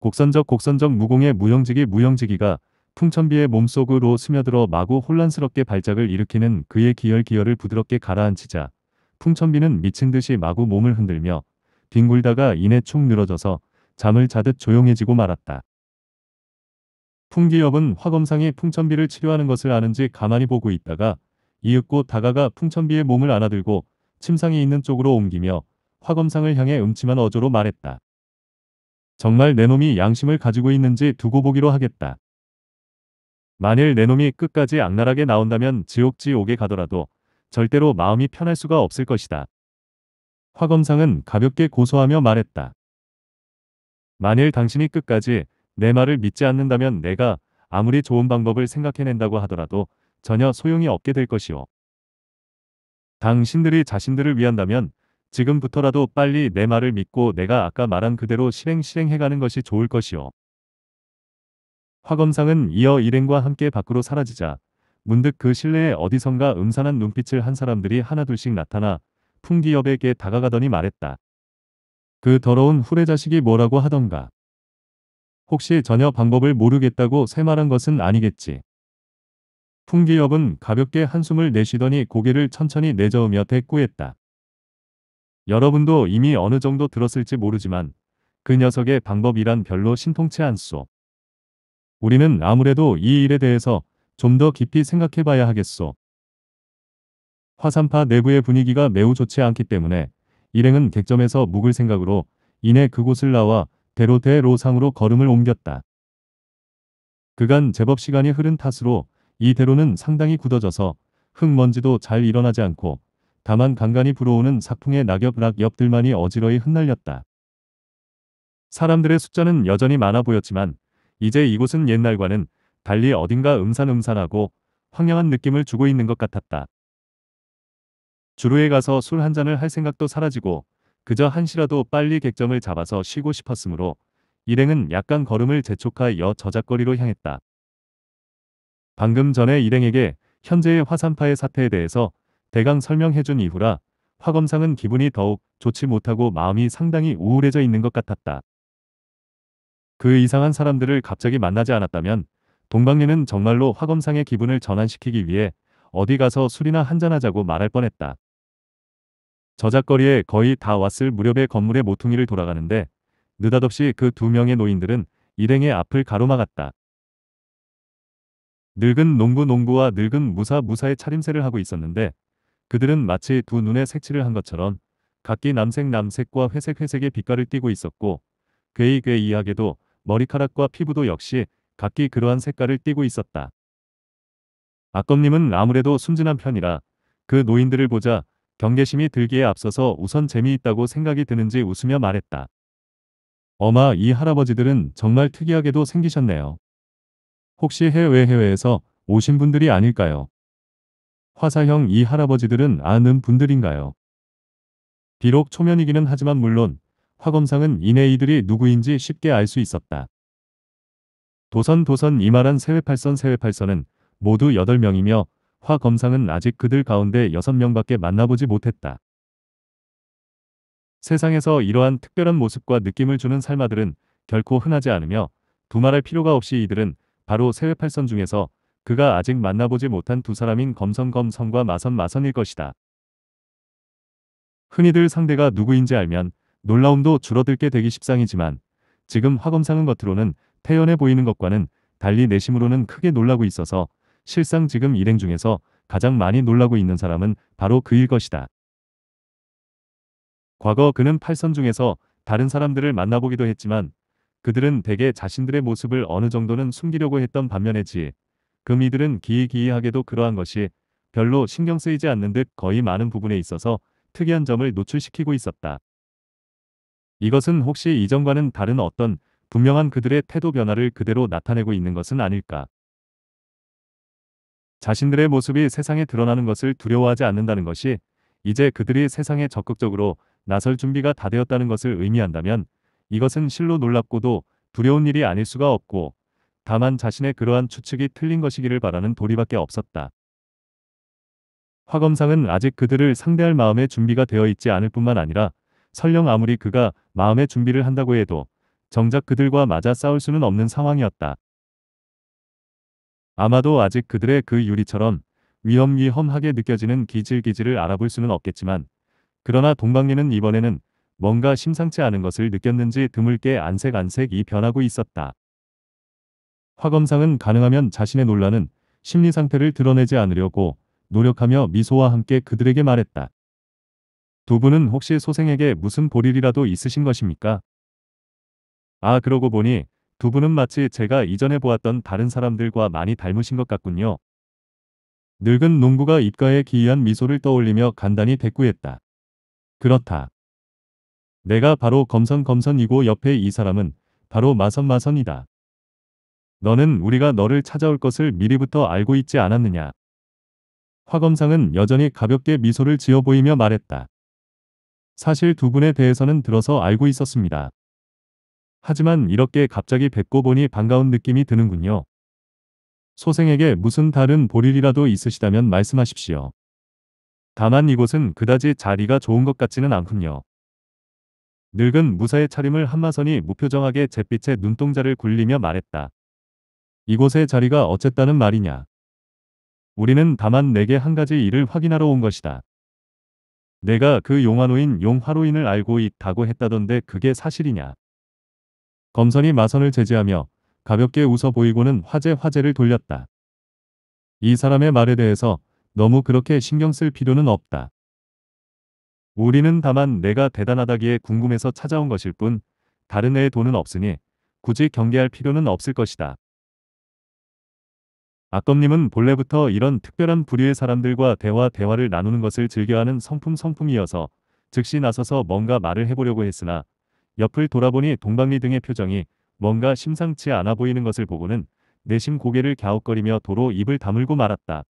곡선적 곡선적 무공의 무형지기 무형지기가 풍천비의 몸속으로 스며들어 마구 혼란스럽게 발작을 일으키는 그의 기열기열을 부드럽게 가라앉히자 풍천비는 미친 듯이 마구 몸을 흔들며 뒹굴다가 이내 축 늘어져서 잠을 자듯 조용해지고 말았다. 풍기엽은 화검상이 풍천비를 치료하는 것을 아는지 가만히 보고 있다가 이윽고 다가가 풍천비의 몸을 안아들고 침상이 있는 쪽으로 옮기며 화검상을 향해 음침한 어조로 말했다. 정말 내 놈이 양심을 가지고 있는지 두고 보기로 하겠다. 만일 내 놈이 끝까지 악랄하게 나온다면 지옥지옥에 가더라도 절대로 마음이 편할 수가 없을 것이다. 화검상은 가볍게 고소하며 말했다. 만일 당신이 끝까지 내 말을 믿지 않는다면 내가 아무리 좋은 방법을 생각해낸다고 하더라도 전혀 소용이 없게 될 것이오. 당신들이 자신들을 위한다면 지금부터라도 빨리 내 말을 믿고 내가 아까 말한 그대로 실행 실행해가는 것이 좋을 것이오. 화검상은 이어 일행과 함께 밖으로 사라지자 문득 그 실내에 어디선가 음산한 눈빛을 한 사람들이 하나둘씩 나타나 풍기엽에게 다가가더니 말했다. 그 더러운 후레자식이 뭐라고 하던가. 혹시 전혀 방법을 모르겠다고 새말한 것은 아니겠지. 풍기엽은 가볍게 한숨을 내쉬더니 고개를 천천히 내저으며 대꾸했다. 여러분도 이미 어느 정도 들었을지 모르지만 그 녀석의 방법이란 별로 신통치 않소. 우리는 아무래도 이 일에 대해서 좀 더 깊이 생각해 봐야 하겠소. 화산파 내부의 분위기가 매우 좋지 않기 때문에 일행은 객점에서 묵을 생각으로 이내 그곳을 나와 대로 대로상으로 걸음을 옮겼다. 그간 제법 시간이 흐른 탓으로 이 대로는 상당히 굳어져서 흙먼지도 잘 일어나지 않고 다만 간간히 불어오는 사풍의 낙엽 락엽들만이 어지러이 흩날렸다. 사람들의 숫자는 여전히 많아 보였지만 이제 이곳은 옛날과는 달리 어딘가 음산음산하고 황량한 느낌을 주고 있는 것 같았다. 주루에 가서 술 한 잔을 할 생각도 사라지고 그저 한시라도 빨리 객점을 잡아서 쉬고 싶었으므로 일행은 약간 걸음을 재촉하여 저작거리로 향했다. 방금 전에 일행에게 현재의 화산파의 사태에 대해서 대강 설명해준 이후라 화 검상은 기분이 더욱 좋지 못하고 마음이 상당히 우울해져 있는 것 같았다. 그 이상한 사람들을 갑자기 만나지 않았다면 동방예는 정말로 화 검상의 기분을 전환시키기 위해 어디 가서 술이나 한잔하자고 말할 뻔했다. 저작거리에 거의 다 왔을 무렵에 건물의 모퉁이를 돌아가는데 느닷없이 그 두 명의 노인들은 일행의 앞을 가로막았다. 늙은 농부농부와 늙은 무사 무사의 차림새를 하고 있었는데 그들은 마치 두눈의 색칠을 한 것처럼 각기 남색 남색과 회색 회색의 빛깔을 띠고 있었고 괴이 괴이하게도 머리카락과 피부도 역시 각기 그러한 색깔을 띠고 있었다. 아검님은 아무래도 순진한 편이라 그 노인들을 보자 경계심이 들기에 앞서서 우선 재미있다고 생각이 드는지 웃으며 말했다. 어마 이 할아버지들은 정말 특이하게도 생기셨네요. 혹시 해외 해외에서 오신 분들이 아닐까요? 화사형 이 할아버지들은 아는 분들인가요? 비록 초면이기는 하지만 물론 화검상은 이내 이들이 누구인지 쉽게 알 수 있었다. 도선 도선 이말한 세외팔선 세외팔선은 모두 8명이며 화검상은 아직 그들 가운데 6명밖에 만나보지 못했다. 세상에서 이러한 특별한 모습과 느낌을 주는 살마들은 결코 흔하지 않으며 두말할 필요가 없이 이들은 바로 세외 8선 중에서 그가 아직 만나보지 못한 두 사람인 검성검성과 마선마선일 것이다. 흔히들 상대가 누구인지 알면 놀라움도 줄어들게 되기 십상이지만 지금 화검상은 겉으로는 태연해 보이는 것과는 달리 내심으로는 크게 놀라고 있어서 실상 지금 일행 중에서 가장 많이 놀라고 있는 사람은 바로 그일 것이다. 과거 그는 8선 중에서 다른 사람들을 만나보기도 했지만 그들은 대개 자신들의 모습을 어느 정도는 숨기려고 했던 반면에 지, 금 이들은 기이기이하게도 그러한 것이 별로 신경 쓰이지 않는 듯 거의 많은 부분에 있어서 특이한 점을 노출시키고 있었다. 이것은 혹시 이전과는 다른 어떤 분명한 그들의 태도 변화를 그대로 나타내고 있는 것은 아닐까. 자신들의 모습이 세상에 드러나는 것을 두려워하지 않는다는 것이 이제 그들이 세상에 적극적으로 나설 준비가 다 되었다는 것을 의미한다면 이것은 실로 놀랍고도 두려운 일이 아닐 수가 없고 다만 자신의 그러한 추측이 틀린 것이기를 바라는 도리밖에 없었다. 화검상은 아직 그들을 상대할 마음의 준비가 되어 있지 않을 뿐만 아니라 설령 아무리 그가 마음의 준비를 한다고 해도 정작 그들과 맞아 싸울 수는 없는 상황이었다. 아마도 아직 그들의 그 유리처럼 위험위험하게 느껴지는 기질기질을 알아볼 수는 없겠지만 그러나 동방리는 이번에는 뭔가 심상치 않은 것을 느꼈는지 드물게 안색안색이 변하고 있었다. 화검상은 가능하면 자신의 논란은 심리 상태를 드러내지 않으려고 노력하며 미소와 함께 그들에게 말했다. 두 분은 혹시 소생에게 무슨 볼일이라도 있으신 것입니까? 아 그러고 보니 두 분은 마치 제가 이전에 보았던 다른 사람들과 많이 닮으신 것 같군요. 늙은 농부가 입가에 기이한 미소를 떠올리며 간단히 대꾸했다. 그렇다. 내가 바로 검선검선이고 옆에 이 사람은 바로 마선마선이다. 너는 우리가 너를 찾아올 것을 미리부터 알고 있지 않았느냐. 화검상은 여전히 가볍게 미소를 지어 보이며 말했다. 사실 두 분에 대해서는 들어서 알고 있었습니다. 하지만 이렇게 갑자기 뵙고 보니 반가운 느낌이 드는군요. 소생에게 무슨 다른 볼일이라도 있으시다면 말씀하십시오. 다만 이곳은 그다지 자리가 좋은 것 같지는 않군요. 늙은 무사의 차림을 한마선이 무표정하게 잿빛의 눈동자를 굴리며 말했다. 이곳의 자리가 어쨌다는 말이냐. 우리는 다만 내게 한 가지 일을 확인하러 온 것이다. 내가 그 용화노인 용화로인을 알고 있다고 했다던데 그게 사실이냐. 검선이 마선을 제지하며 가볍게 웃어 보이고는 화제 화제를 돌렸다. 이 사람의 말에 대해서 너무 그렇게 신경 쓸 필요는 없다. 우리는 다만 내가 대단하다기에 궁금해서 찾아온 것일 뿐 다른 애의 돈은 없으니 굳이 경계할 필요는 없을 것이다. 아검님은 본래부터 이런 특별한 부류의 사람들과 대화 대화를 나누는 것을 즐겨하는 성품 성품이어서 즉시 나서서 뭔가 말을 해보려고 했으나 옆을 돌아보니 동방리 등의 표정이 뭔가 심상치 않아 보이는 것을 보고는 내심 고개를 갸웃거리며 도로 입을 다물고 말았다.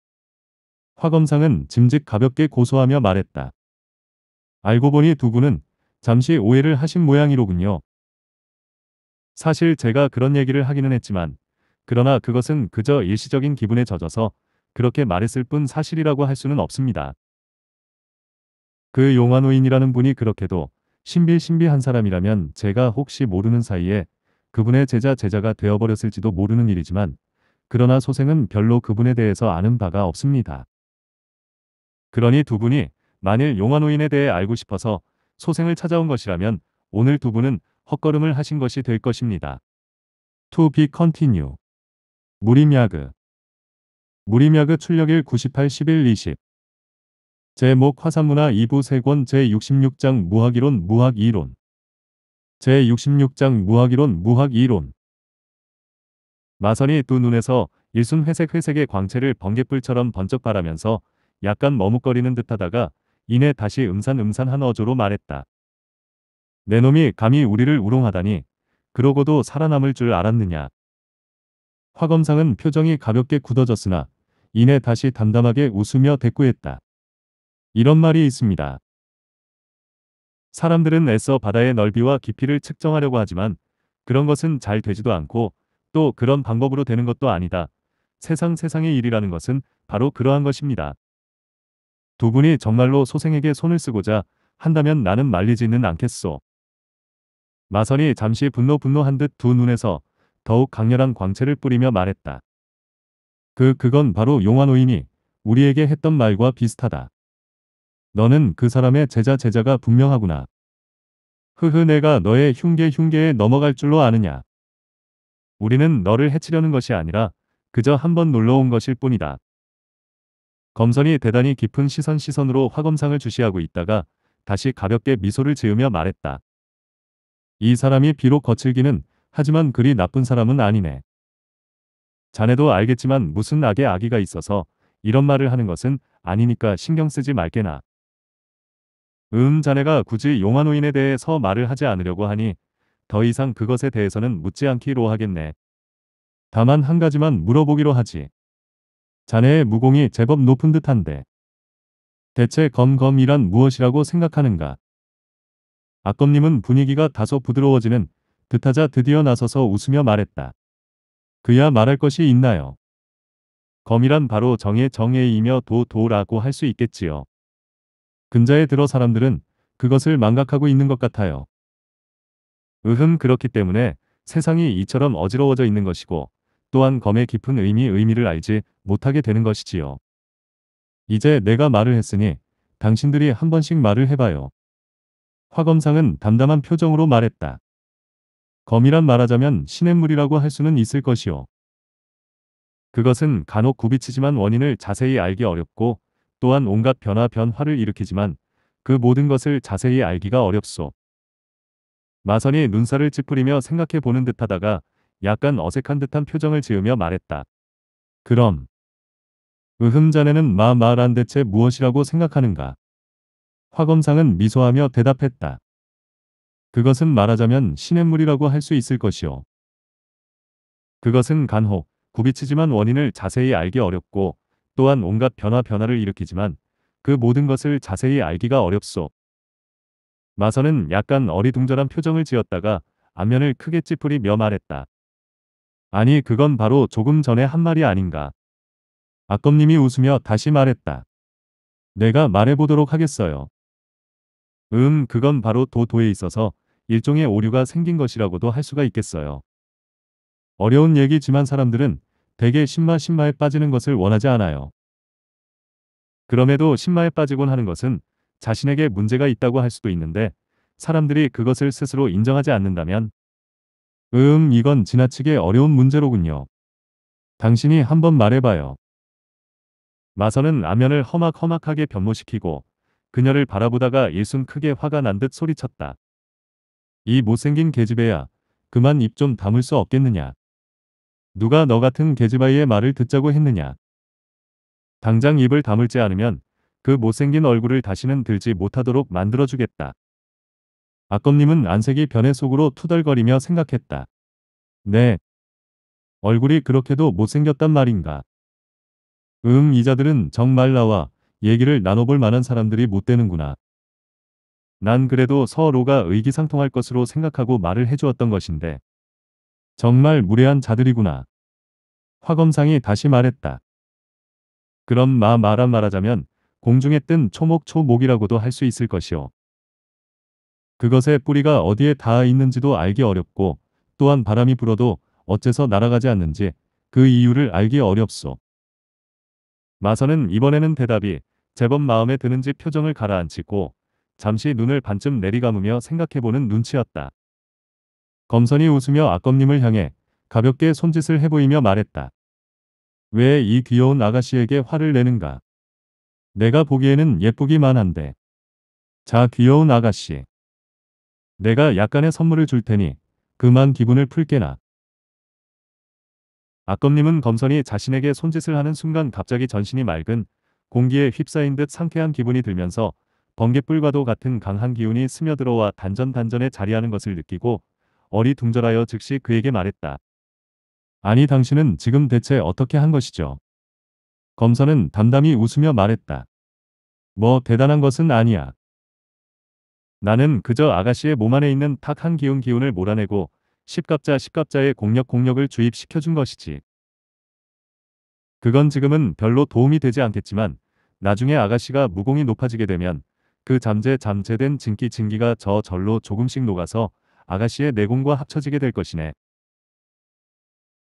화검상은 짐짓 가볍게 고소하며 말했다. 알고 보니 두 분은 잠시 오해를 하신 모양이로군요. 사실 제가 그런 얘기를 하기는 했지만 그러나 그것은 그저 일시적인 기분에 젖어서 그렇게 말했을 뿐 사실이라고 할 수는 없습니다. 그용화호인이라는 분이 그렇게도 신비신비한 사람이라면 제가 혹시 모르는 사이에 그분의 제자 제자가 되어버렸을지도 모르는 일이지만 그러나 소생은 별로 그분에 대해서 아는 바가 없습니다. 그러니 두 분이 만일 용화노인에 대해 알고 싶어서 소생을 찾아온 것이라면 오늘 두 분은 헛걸음을 하신 것이 될 것입니다. To be continue. 무림야그 무림야그 출력일 98 11 20 제목 화산문화 2부 3권 제66장 무학이론 무학 이론 제66장 무학이론 무학 이론 마선이 두 눈에서 일순 회색 회색의 광채를 번갯불처럼 번쩍 바라면서 약간 머뭇거리는 듯하다가 이내 다시 음산음산한 어조로 말했다. 내 놈이 감히 우리를 우롱하다니 그러고도 살아남을 줄 알았느냐. 화검상은 표정이 가볍게 굳어졌으나 이내 다시 담담하게 웃으며 대꾸했다. 이런 말이 있습니다. 사람들은 애써 바다의 넓이와 깊이를 측정하려고 하지만 그런 것은 잘 되지도 않고 또 그런 방법으로 되는 것도 아니다. 세상 세상의 일이라는 것은 바로 그러한 것입니다. 두 분이 정말로 소생에게 손을 쓰고자 한다면 나는 말리지는 않겠소. 마선이 잠시 분노 분노한 듯 두 눈에서 더욱 강렬한 광채를 뿌리며 말했다. 그 그건 바로 용화노인이 우리에게 했던 말과 비슷하다. 너는 그 사람의 제자 제자가 분명하구나. 흐흐 내가 너의 흉계 흉계에 넘어갈 줄로 아느냐. 우리는 너를 해치려는 것이 아니라 그저 한번 놀러온 것일 뿐이다. 검선이 대단히 깊은 시선 시선으로 화검상을 주시하고 있다가 다시 가볍게 미소를 지으며 말했다. 이 사람이 비록 거칠기는 하지만 그리 나쁜 사람은 아니네. 자네도 알겠지만 무슨 악의 악의가 있어서 이런 말을 하는 것은 아니니까 신경 쓰지 말게나. 음 자네가 굳이 용한노인에 대해서 말을 하지 않으려고 하니 더 이상 그것에 대해서는 묻지 않기로 하겠네. 다만 한 가지만 물어보기로 하지. 자네의 무공이 제법 높은 듯한데. 대체 검검이란 무엇이라고 생각하는가? 악검님은 분위기가 다소 부드러워지는 듯하자 드디어 나서서 웃으며 말했다. 그야 말할 것이 있나요? 검이란 바로 정의 정의이며 도 도라고 할 수 있겠지요. 근자에 들어 사람들은 그것을 망각하고 있는 것 같아요. 으흠 그렇기 때문에 세상이 이처럼 어지러워져 있는 것이고 또한 검의 깊은 의미 의미를 알지 못하게 되는 것이지요. 이제 내가 말을 했으니 당신들이 한 번씩 말을 해봐요. 화검상은 담담한 표정으로 말했다. 검이란 말하자면 시냇물이라고 할 수는 있을 것이요. 그것은 간혹 굽이치지만 원인을 자세히 알기 어렵고 또한 온갖 변화 변화를 일으키지만 그 모든 것을 자세히 알기가 어렵소. 마선이 눈살을 찌푸리며 생각해 보는 듯하다가 약간 어색한 듯한 표정을 지으며 말했다. 그럼 으흠 자네는 마마란 대체 무엇이라고 생각하는가? 화검상은 미소하며 대답했다. 그것은 말하자면 시냇물이라고 할 수 있을 것이오. 그것은 간혹 구비치지만 원인을 자세히 알기 어렵고 또한 온갖 변화 변화를 일으키지만 그 모든 것을 자세히 알기가 어렵소. 마선은 약간 어리둥절한 표정을 지었다가 안면을 크게 찌푸리며 말했다. 아니 그건 바로 조금 전에 한 말이 아닌가. 아검님이 웃으며 다시 말했다. 내가 말해보도록 하겠어요. 음 그건 바로 도도에 있어서 일종의 오류가 생긴 것이라고도 할 수가 있겠어요. 어려운 얘기지만 사람들은 대개 신마 신마에 빠지는 것을 원하지 않아요. 그럼에도 신마에 빠지곤 하는 것은 자신에게 문제가 있다고 할 수도 있는데 사람들이 그것을 스스로 인정하지 않는다면 음, 이건 지나치게 어려운 문제로군요. 당신이 한번 말해봐요. 마선은 라면을 허막허막하게 변모시키고 그녀를 바라보다가 일순 크게 화가 난 듯 소리쳤다. 이 못생긴 계집애야. 그만 입좀 다물 수 없겠느냐. 누가 너 같은 계집아이의 말을 듣자고 했느냐. 당장 입을 다물지 않으면 그 못생긴 얼굴을 다시는 들지 못하도록 만들어주겠다. 아검님은 안색이 변해 속으로 투덜거리며 생각했다. 네. 얼굴이 그렇게도 못생겼단 말인가. 음, 이자들은 정말 나와 얘기를 나눠볼 만한 사람들이 못 되는구나. 난 그래도 서로가 의기상통할 것으로 생각하고 말을 해주었던 것인데. 정말 무례한 자들이구나. 화검상이 다시 말했다. 그럼 마말한 말하자면 공중에 뜬 초목초목이라고도 할 수 있을 것이오. 그것의 뿌리가 어디에 닿아 있는지도 알기 어렵고 또한 바람이 불어도 어째서 날아가지 않는지 그 이유를 알기 어렵소. 마선은 이번에는 대답이 제법 마음에 드는지 표정을 가라앉히고 잠시 눈을 반쯤 내리감으며 생각해보는 눈치였다. 검선이 웃으며 악검님을 향해 가볍게 손짓을 해보이며 말했다. 왜 이 귀여운 아가씨에게 화를 내는가? 내가 보기에는 예쁘기만 한데. 자 귀여운 아가씨. 내가 약간의 선물을 줄 테니 그만 기분을 풀게나. 아검님은 검선이 자신에게 손짓을 하는 순간 갑자기 전신이 맑은 공기에 휩싸인 듯 상쾌한 기분이 들면서 번개불과도 같은 강한 기운이 스며들어와 단전단전에 자리하는 것을 느끼고 어리둥절하여 즉시 그에게 말했다. 아니 당신은 지금 대체 어떻게 한 것이죠? 검선은 담담히 웃으며 말했다. 뭐 대단한 것은 아니야. 나는 그저 아가씨의 몸 안에 있는 탁한 기운 기운을 몰아내고 십갑자 십갑자의 공력 공력을 주입시켜준 것이지. 그건 지금은 별로 도움이 되지 않겠지만 나중에 아가씨가 무공이 높아지게 되면 그 잠재 잠재된 진기 진기가 저 절로 조금씩 녹아서 아가씨의 내공과 합쳐지게 될 것이네.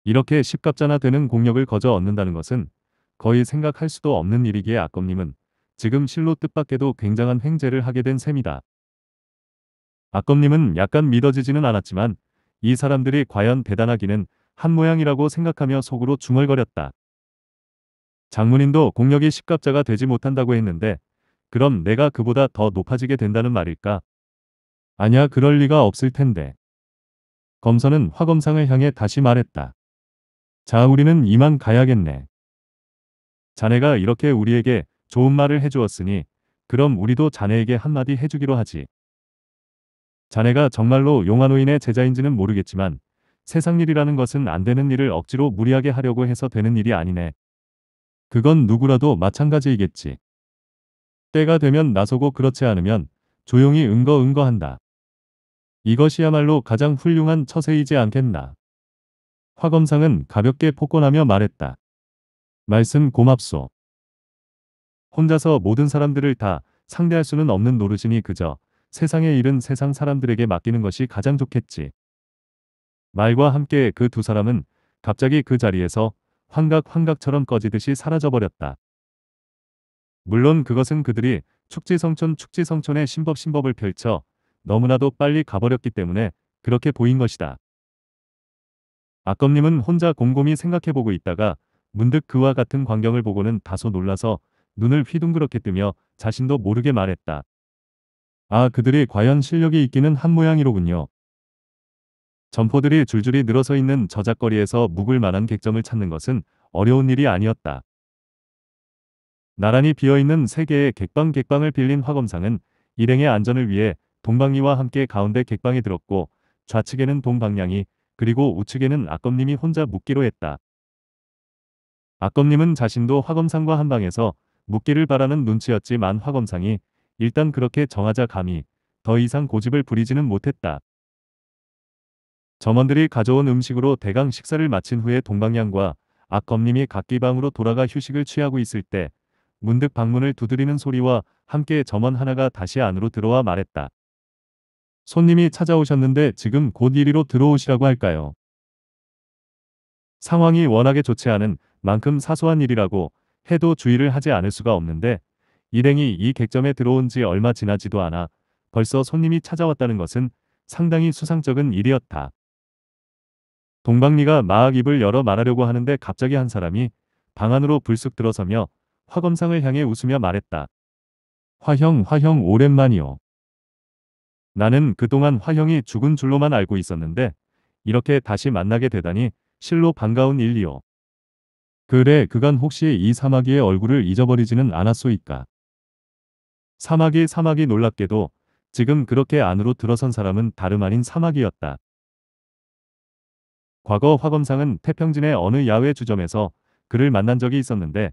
이렇게 십갑자나 되는 공력을 거저 얻는다는 것은 거의 생각할 수도 없는 일이기에 아검님은 지금 실로 뜻밖에도 굉장한 횡재를 하게 된 셈이다. 아검님은 약간 믿어지지는 않았지만 이 사람들이 과연 대단하기는 한 모양이라고 생각하며 속으로 중얼거렸다. 장문인도 공력이 십갑자가 되지 못한다고 했는데 그럼 내가 그보다 더 높아지게 된다는 말일까? 아냐 그럴 리가 없을 텐데. 검사는 화검상을 향해 다시 말했다. 자 우리는 이만 가야겠네. 자네가 이렇게 우리에게 좋은 말을 해주었으니 그럼 우리도 자네에게 한마디 해주기로 하지. 자네가 정말로 용한호인의 제자인지는 모르겠지만 세상 일이라는 것은 안 되는 일을 억지로 무리하게 하려고 해서 되는 일이 아니네. 그건 누구라도 마찬가지이겠지. 때가 되면 나서고 그렇지 않으면 조용히 응거응거한다. 이것이야말로 가장 훌륭한 처세이지 않겠나. 화검상은 가볍게 폭권하며 말했다. 말씀 고맙소. 혼자서 모든 사람들을 다 상대할 수는 없는 노릇이니 그저 세상의 일은 세상 사람들에게 맡기는 것이 가장 좋겠지. 말과 함께 그 두 사람은 갑자기 그 자리에서 환각 환각처럼 꺼지듯이 사라져버렸다. 물론 그것은 그들이 축지성촌 축지성촌의 신법신법을 펼쳐 너무나도 빨리 가버렸기 때문에 그렇게 보인 것이다. 아검님은 혼자 곰곰이 생각해보고 있다가 문득 그와 같은 광경을 보고는 다소 놀라서 눈을 휘둥그렇게 뜨며 자신도 모르게 말했다. 아 그들이 과연 실력이 있기는 한 모양이로군요. 점포들이 줄줄이 늘어서 있는 저작거리에서 묵을 만한 객점을 찾는 것은 어려운 일이 아니었다. 나란히 비어있는 세 개의 객방 객방을 빌린 화검상은 일행의 안전을 위해 동방이와 함께 가운데 객방에 들었고 좌측에는 동방량이 그리고 우측에는 악검님이 혼자 묵기로 했다. 악검님은 자신도 화검상과 한방에서 묵기를 바라는 눈치였지만 화검상이 일단 그렇게 정하자 감히 더 이상 고집을 부리지는 못했다. 점원들이 가져온 음식으로 대강 식사를 마친 후에 동방양과 악검님이 각기 방으로 돌아가 휴식을 취하고 있을 때 문득 방문을 두드리는 소리와 함께 점원 하나가 다시 안으로 들어와 말했다. 손님이 찾아오셨는데 지금 곧 이리로 들어오시라고 할까요? 상황이 워낙에 좋지 않은 만큼 사소한 일이라고 해도 주의를 하지 않을 수가 없는데 일행이 이 객점에 들어온 지 얼마 지나지도 않아 벌써 손님이 찾아왔다는 것은 상당히 수상적인 일이었다. 동방리가 마악 입을 열어 말하려고 하는데 갑자기 한 사람이 방 안으로 불쑥 들어서며 화검상을 향해 웃으며 말했다. 화형 화형 오랜만이요. 나는 그동안 화형이 죽은 줄로만 알고 있었는데 이렇게 다시 만나게 되다니 실로 반가운 일이요. 그래 그간 혹시 이 사마귀의 얼굴을 잊어버리지는 않았소이까. 사막이 사막이 놀랍게도 지금 그렇게 안으로 들어선 사람은 다름 아닌 사막이었다. 과거 화검상은 태평진의 어느 야외 주점에서 그를 만난 적이 있었는데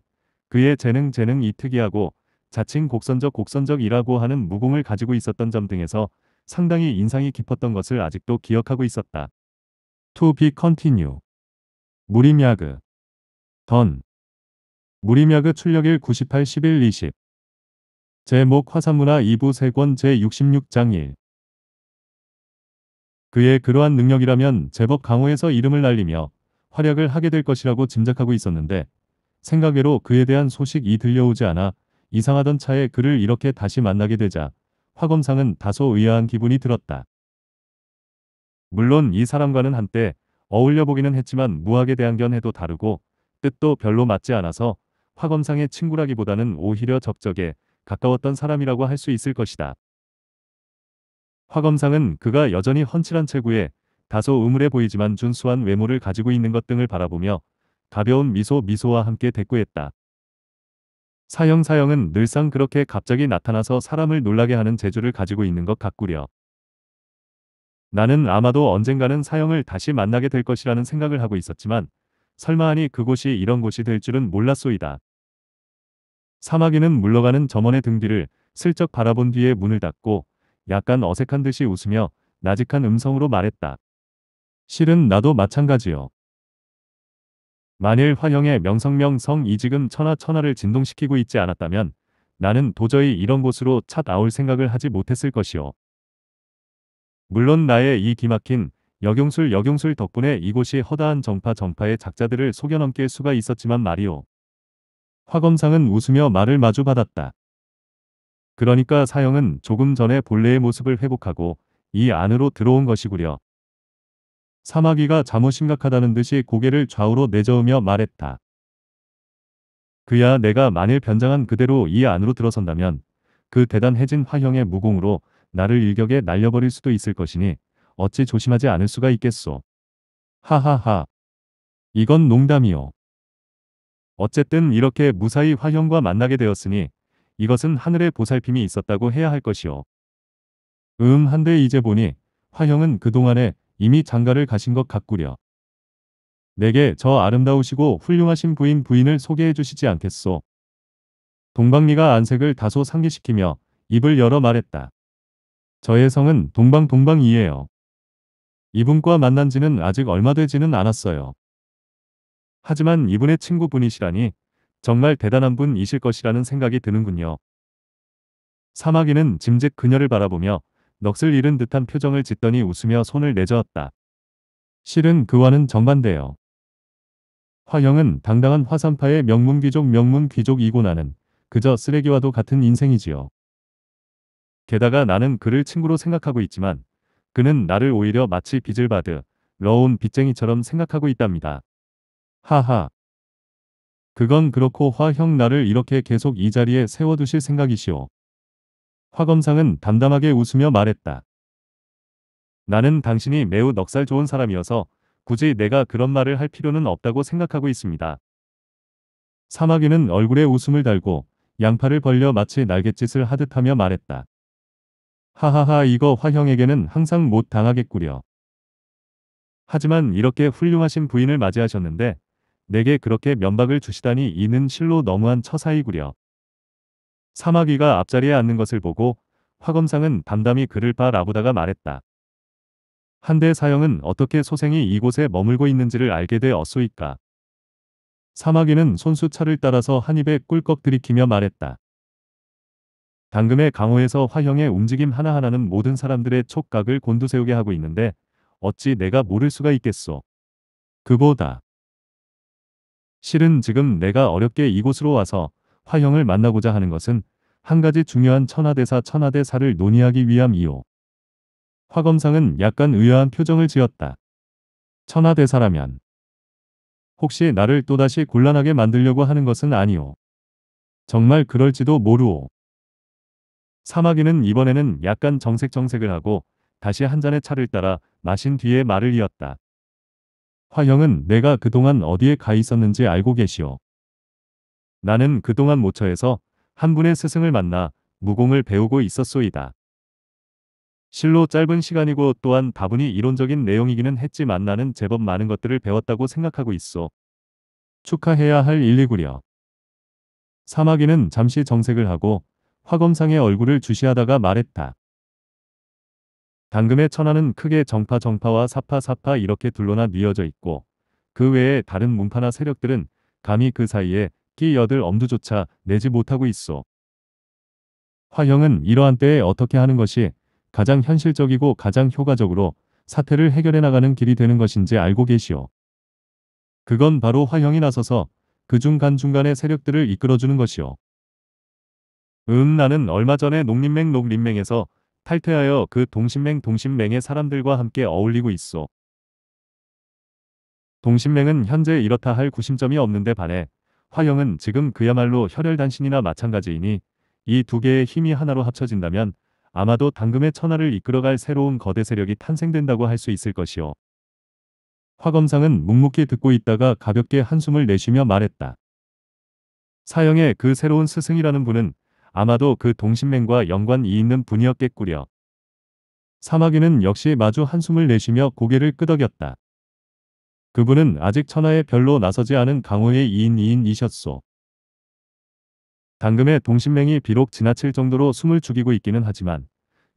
그의 재능 재능이 특이하고 자칭 곡선적 곡선적이라고 하는 무공을 가지고 있었던 점 등에서 상당히 인상이 깊었던 것을 아직도 기억하고 있었다. To be continue. 무림야그. 던. 무림야그 출력일 98, 11, 20. 제목 화산문화 2부 세권 제66장 1 그의 그러한 능력이라면 제법 강호에서 이름을 날리며 활약을 하게 될 것이라고 짐작하고 있었는데 생각외로 그에 대한 소식이 들려오지 않아 이상하던 차에 그를 이렇게 다시 만나게 되자 화검상은 다소 의아한 기분이 들었다. 물론 이 사람과는 한때 어울려 보기는 했지만 무학에 대한 견해도 다르고 뜻도 별로 맞지 않아서 화검상의 친구라기보다는 오히려 적적에 가까웠던 사람이라고 할 수 있을 것이다. 화검상은 그가 여전히 헌칠한 체구에 다소 우물해 보이지만 준수한 외모를 가지고 있는 것 등을 바라보며 가벼운 미소 미소와 함께 대꾸했다. 사형 사형은 늘상 그렇게 갑자기 나타나서 사람을 놀라게 하는 재주를 가지고 있는 것 같구려. 나는 아마도 언젠가는 사형을 다시 만나게 될 것이라는 생각을 하고 있었지만 설마 하니 그곳이 이런 곳이 될 줄은 몰랐소이다. 사마귀는 물러가는 점원의 등 뒤를 슬쩍 바라본 뒤에 문을 닫고 약간 어색한 듯이 웃으며 나직한 음성으로 말했다. 실은 나도 마찬가지요. 만일 화형의 명성명 성 이직은 천하 천하를 진동시키고 있지 않았다면 나는 도저히 이런 곳으로 찻아올 생각을 하지 못했을 것이요. 물론 나의 이 기막힌 역용술 역용술 덕분에 이곳이 허다한 정파 정파의 작자들을 속여넘길 수가 있었지만 말이오. 화검상은 웃으며 말을 마주받았다. 그러니까 사형은 조금 전에 본래의 모습을 회복하고 이 안으로 들어온 것이구려. 사마귀가 잠옷 심각하다는 듯이 고개를 좌우로 내저으며 말했다. 그야 내가 만일 변장한 그대로 이 안으로 들어선다면 그 대단해진 화형의 무공으로 나를 일격에 날려버릴 수도 있을 것이니 어찌 조심하지 않을 수가 있겠소. 하하하. 이건 농담이요. 어쨌든 이렇게 무사히 화형과 만나게 되었으니 이것은 하늘의 보살핌이 있었다고 해야 할것이오음 한데 이제 보니 화형은 그동안에 이미 장가를 가신 것 같구려. 내게 저 아름다우시고 훌륭하신 부인 부인을 소개해 주시지 않겠소. 동방리가 안색을 다소 상기시키며 입을 열어 말했다. 저의 성은 동방동방이에요. 이분과 만난 지는 아직 얼마 되지는 않았어요. 하지만 이분의 친구분이시라니 정말 대단한 분이실 것이라는 생각이 드는군요. 사마귀는 짐짓 그녀를 바라보며 넋을 잃은 듯한 표정을 짓더니 웃으며 손을 내저었다. 실은 그와는 정반대요. 화영은 당당한 화산파의 명문 귀족 명문 귀족이고 나는 그저 쓰레기와도 같은 인생이지요. 게다가 나는 그를 친구로 생각하고 있지만 그는 나를 오히려 마치 빚을 받으 러운 빚쟁이처럼 생각하고 있답니다. 하하. 그건 그렇고 화형 나를 이렇게 계속 이 자리에 세워두실 생각이시오. 화 검상은 담담하게 웃으며 말했다. 나는 당신이 매우 넉살 좋은 사람이어서 굳이 내가 그런 말을 할 필요는 없다고 생각하고 있습니다. 사마귀는 얼굴에 웃음을 달고 양팔을 벌려 마치 날갯짓을 하듯 하며 말했다. 하하하 이거 화형에게는 항상 못 당하겠구려. 하지만 이렇게 훌륭하신 부인을 맞이하셨는데 내게 그렇게 면박을 주시다니 이는 실로 너무한 처사이구려. 사마귀가 앞자리에 앉는 것을 보고 화검상은 담담히 그를 바라보다가 말했다. 한대 사형은 어떻게 소생이 이곳에 머물고 있는지를 알게 되 어쏘이까. 사마귀는 손수 차를 따라서 한 입에 꿀꺽 들이키며 말했다. 당금의 강호에서 화형의 움직임 하나하나는 모든 사람들의 촉각을 곤두세우게 하고 있는데 어찌 내가 모를 수가 있겠소. 그보다 실은 지금 내가 어렵게 이곳으로 와서 화형을 만나고자 하는 것은 한 가지 중요한 천하대사 천하대사를 논의하기 위함이오. 화검상은 약간 의아한 표정을 지었다. 천하대사라면 혹시 나를 또다시 곤란하게 만들려고 하는 것은 아니오. 정말 그럴지도 모르오. 사마귀는 이번에는 약간 정색정색을 하고 다시 한 잔의 차를 따라 마신 뒤에 말을 이었다. 화형은 내가 그동안 어디에 가 있었는지 알고 계시오. 나는 그동안 모처에서 한 분의 스승을 만나 무공을 배우고 있었소이다. 실로 짧은 시간이고 또한 다분히 이론적인 내용이기는 했지만 나는 제법 많은 것들을 배웠다고 생각하고 있어. 축하해야 할 일이구려. 사마귀는 잠시 정색을 하고 화검상의 얼굴을 주시하다가 말했다. 당금의 천하는 크게 정파 정파와 사파 사파 이렇게 둘러나 뉘어져 있고 그 외에 다른 문파나 세력들은 감히 그 사이에 끼여들 엄두조차 내지 못하고 있어. 화형은 이러한 때에 어떻게 하는 것이 가장 현실적이고 가장 효과적으로 사태를 해결해 나가는 길이 되는 것인지 알고 계시오. 그건 바로 화형이 나서서 그 중간중간의 세력들을 이끌어주는 것이오. 음 나는 얼마 전에 농림맹 녹림맹에서 탈퇴하여 그동심맹동심맹의 사람들과 함께 어울리고 있어동심맹은 현재 이렇다 할 구심점이 없는데 반해 화영은 지금 그야말로 혈혈단신이나 마찬가지이니 이 두 개의 힘이 하나로 합쳐진다면 아마도 당금의 천하를 이끌어갈 새로운 거대 세력이 탄생된다고 할 수 있을 것이오. 화검상은 묵묵히 듣고 있다가 가볍게 한숨을 내쉬며 말했다. 사형의 그 새로운 스승이라는 분은 아마도 그 동신맹과 연관이 있는 분이었겠구려. 사마귀는 역시 마주 한숨을 내쉬며 고개를 끄덕였다. 그분은 아직 천하에 별로 나서지 않은 강호의 2인 2인이셨소. 당금의 동신맹이 비록 지나칠 정도로 숨을 죽이고 있기는 하지만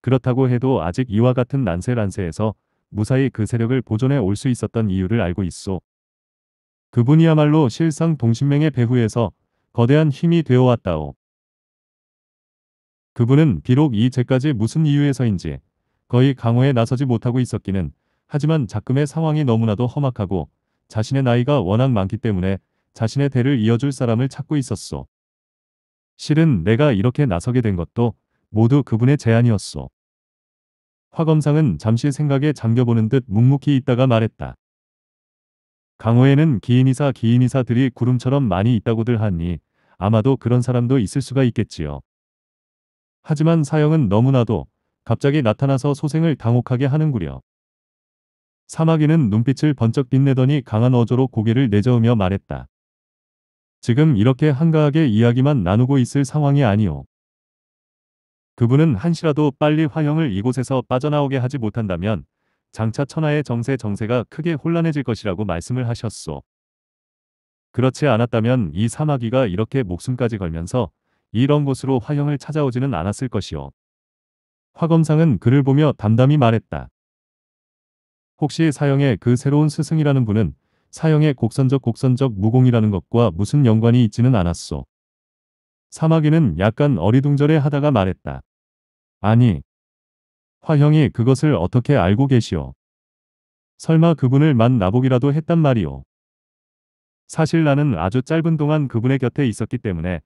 그렇다고 해도 아직 이와 같은 난세란세에서 무사히 그 세력을 보존해 올 수 있었던 이유를 알고 있소. 그분이야말로 실상 동신맹의 배후에서 거대한 힘이 되어왔다오. 그분은 비록 이 죄까지 무슨 이유에서인지 거의 강호에 나서지 못하고 있었기는 하지만 작금의 상황이 너무나도 험악하고 자신의 나이가 워낙 많기 때문에 자신의 대를 이어줄 사람을 찾고 있었소. 실은 내가 이렇게 나서게 된 것도 모두 그분의 제안이었소. 화검상은 잠시 생각에 잠겨보는 듯 묵묵히 있다가 말했다. 강호에는 기인이사 기인이사들이 구름처럼 많이 있다고들 하니 아마도 그런 사람도 있을 수가 있겠지요. 하지만 사형은 너무나도 갑자기 나타나서 소생을 당혹하게 하는구려. 사마귀는 눈빛을 번쩍 빛내더니 강한 어조로 고개를 내저으며 말했다. 지금 이렇게 한가하게 이야기만 나누고 있을 상황이 아니오. 그분은 한시라도 빨리 화형을 이곳에서 빠져나오게 하지 못한다면 장차 천하의 정세 정세가 크게 혼란해질 것이라고 말씀을 하셨소. 그렇지 않았다면 이 사마귀가 이렇게 목숨까지 걸면서 이런 곳으로 화형을 찾아오지는 않았을 것이오. 화검상은 그를 보며 담담히 말했다. 혹시 사형의 그 새로운 스승이라는 분은 사형의 곡선적 곡선적 무공이라는 것과 무슨 연관이 있지는 않았소. 사마귀는 약간 어리둥절해 하다가 말했다. 아니. 화형이 그것을 어떻게 알고 계시오. 설마 그분을 만 나보기라도 했단 말이오. 사실 나는 아주 짧은 동안 그분의 곁에 있었기 때문에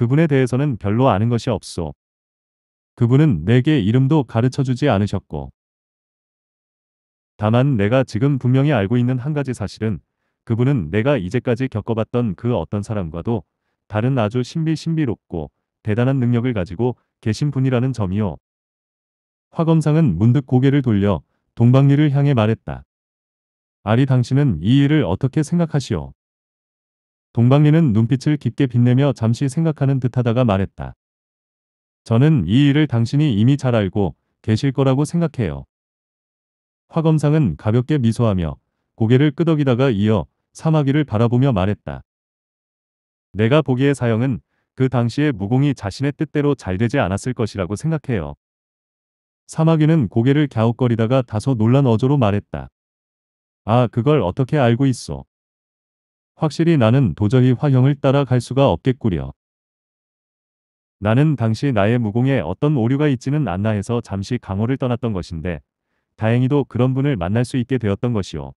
그분에 대해서는 별로 아는 것이 없소. 그분은 내게 이름도 가르쳐주지 않으셨고. 다만 내가 지금 분명히 알고 있는 한 가지 사실은 그분은 내가 이제까지 겪어봤던 그 어떤 사람과도 다른 아주 신비신비롭고 대단한 능력을 가지고 계신 분이라는 점이요. 화검상은 문득 고개를 돌려 동방리를 향해 말했다. 아리 당신은 이 일을 어떻게 생각하시오? 동방리는 눈빛을 깊게 빛내며 잠시 생각하는 듯하다가 말했다. 저는 이 일을 당신이 이미 잘 알고 계실 거라고 생각해요. 화검상은 가볍게 미소하며 고개를 끄덕이다가 이어 사마귀를 바라보며 말했다. 내가 보기에 사형은 그 당시에 무공이 자신의 뜻대로 잘 되지 않았을 것이라고 생각해요. 사마귀는 고개를 갸웃거리다가 다소 놀란 어조로 말했다. 아 그걸 어떻게 알고 있어. 확실히 나는 도저히 화형을 따라갈 수가 없겠구려. 나는 당시 나의 무공에 어떤 오류가 있지는 않나 해서 잠시 강호를 떠났던 것인데 다행히도 그런 분을 만날 수 있게 되었던 것이오.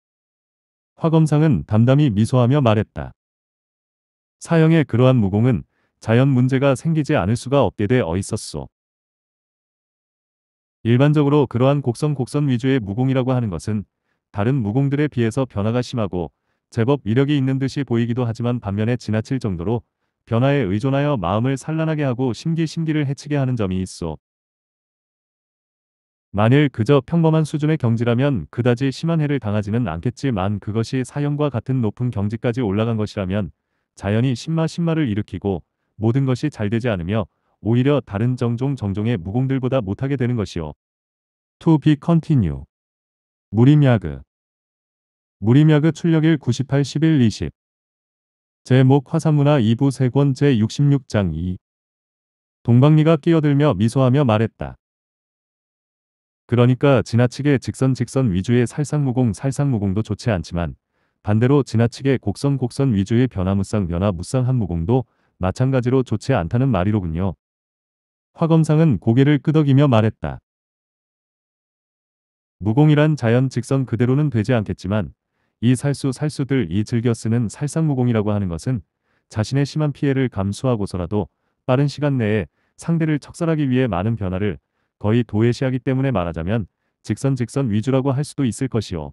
화검상은 담담히 미소하며 말했다. 사형의 그러한 무공은 자연 문제가 생기지 않을 수가 없게 되어 있었소. 일반적으로 그러한 곡선 곡선 위주의 무공이라고 하는 것은 다른 무공들에 비해서 변화가 심하고 제법 이력이 있는 듯이 보이기도 하지만 반면에 지나칠 정도로 변화에 의존하여 마음을 산란하게 하고 심기심기를 해치게 하는 점이 있어. 만일 그저 평범한 수준의 경지라면 그다지 심한 해를 당하지는 않겠지만 그것이 사형과 같은 높은 경지까지 올라간 것이라면 자연히 심마심마를 일으키고 모든 것이 잘 되지 않으며 오히려 다른 정종 정종의 무공들보다 못하게 되는 것이요. To be continue. 무림야그 무림야그 출력일 98 11 20 제목 화산문화 2부 3권 제66장 2 동방리가 끼어들며 미소하며 말했다. 그러니까 지나치게 직선 직선 위주의 살상무공 살상무공도 좋지 않지만 반대로 지나치게 곡선 곡선 위주의 변화무쌍 변화무쌍한 무공도 마찬가지로 좋지 않다는 말이로군요. 화검상은 고개를 끄덕이며 말했다. 무공이란 자연 직선 그대로는 되지 않겠지만 이 살수 살수들 이 즐겨 쓰는 살상무공이라고 하는 것은 자신의 심한 피해를 감수하고서라도 빠른 시간 내에 상대를 척살하기 위해 많은 변화를 거의 도외시하기 때문에 말하자면 직선 직선 위주라고 할 수도 있을 것이요.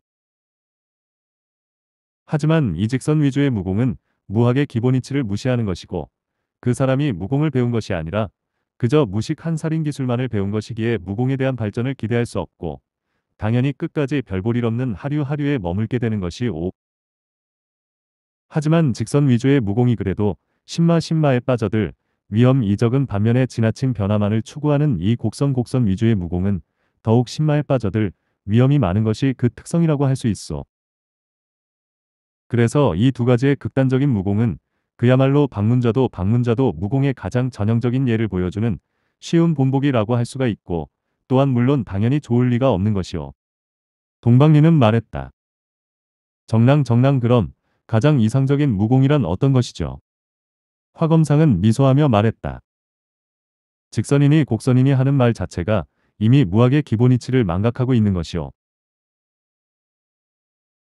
하지만 이 직선 위주의 무공은 무학의 기본 위치를 무시하는 것이고 그 사람이 무공을 배운 것이 아니라 그저 무식한 살인 기술만을 배운 것이기에 무공에 대한 발전을 기대할 수 없고 당연히 끝까지 별볼일 없는 하류하류에 머물게 되는 것이 오. 하지만 직선 위주의 무공이 그래도 신마 신마에 빠져들 위험 이적은 반면에 지나친 변화만을 추구하는 이 곡선 곡선 위주의 무공은 더욱 신마에 빠져들 위험이 많은 것이 그 특성이라고 할 수 있어. 그래서 이 두 가지의 극단적인 무공은 그야말로 방문자도 방문자도 무공의 가장 전형적인 예를 보여주는 쉬운 본보기라고 할 수가 있고 또한 물론 당연히 좋을 리가 없는 것이오. 동방리는 말했다. 정랑 정랑 그럼 가장 이상적인 무공이란 어떤 것이죠? 화검상은 미소하며 말했다. 직선이니 곡선이니 하는 말 자체가 이미 무학의 기본 이치를 망각하고 있는 것이오.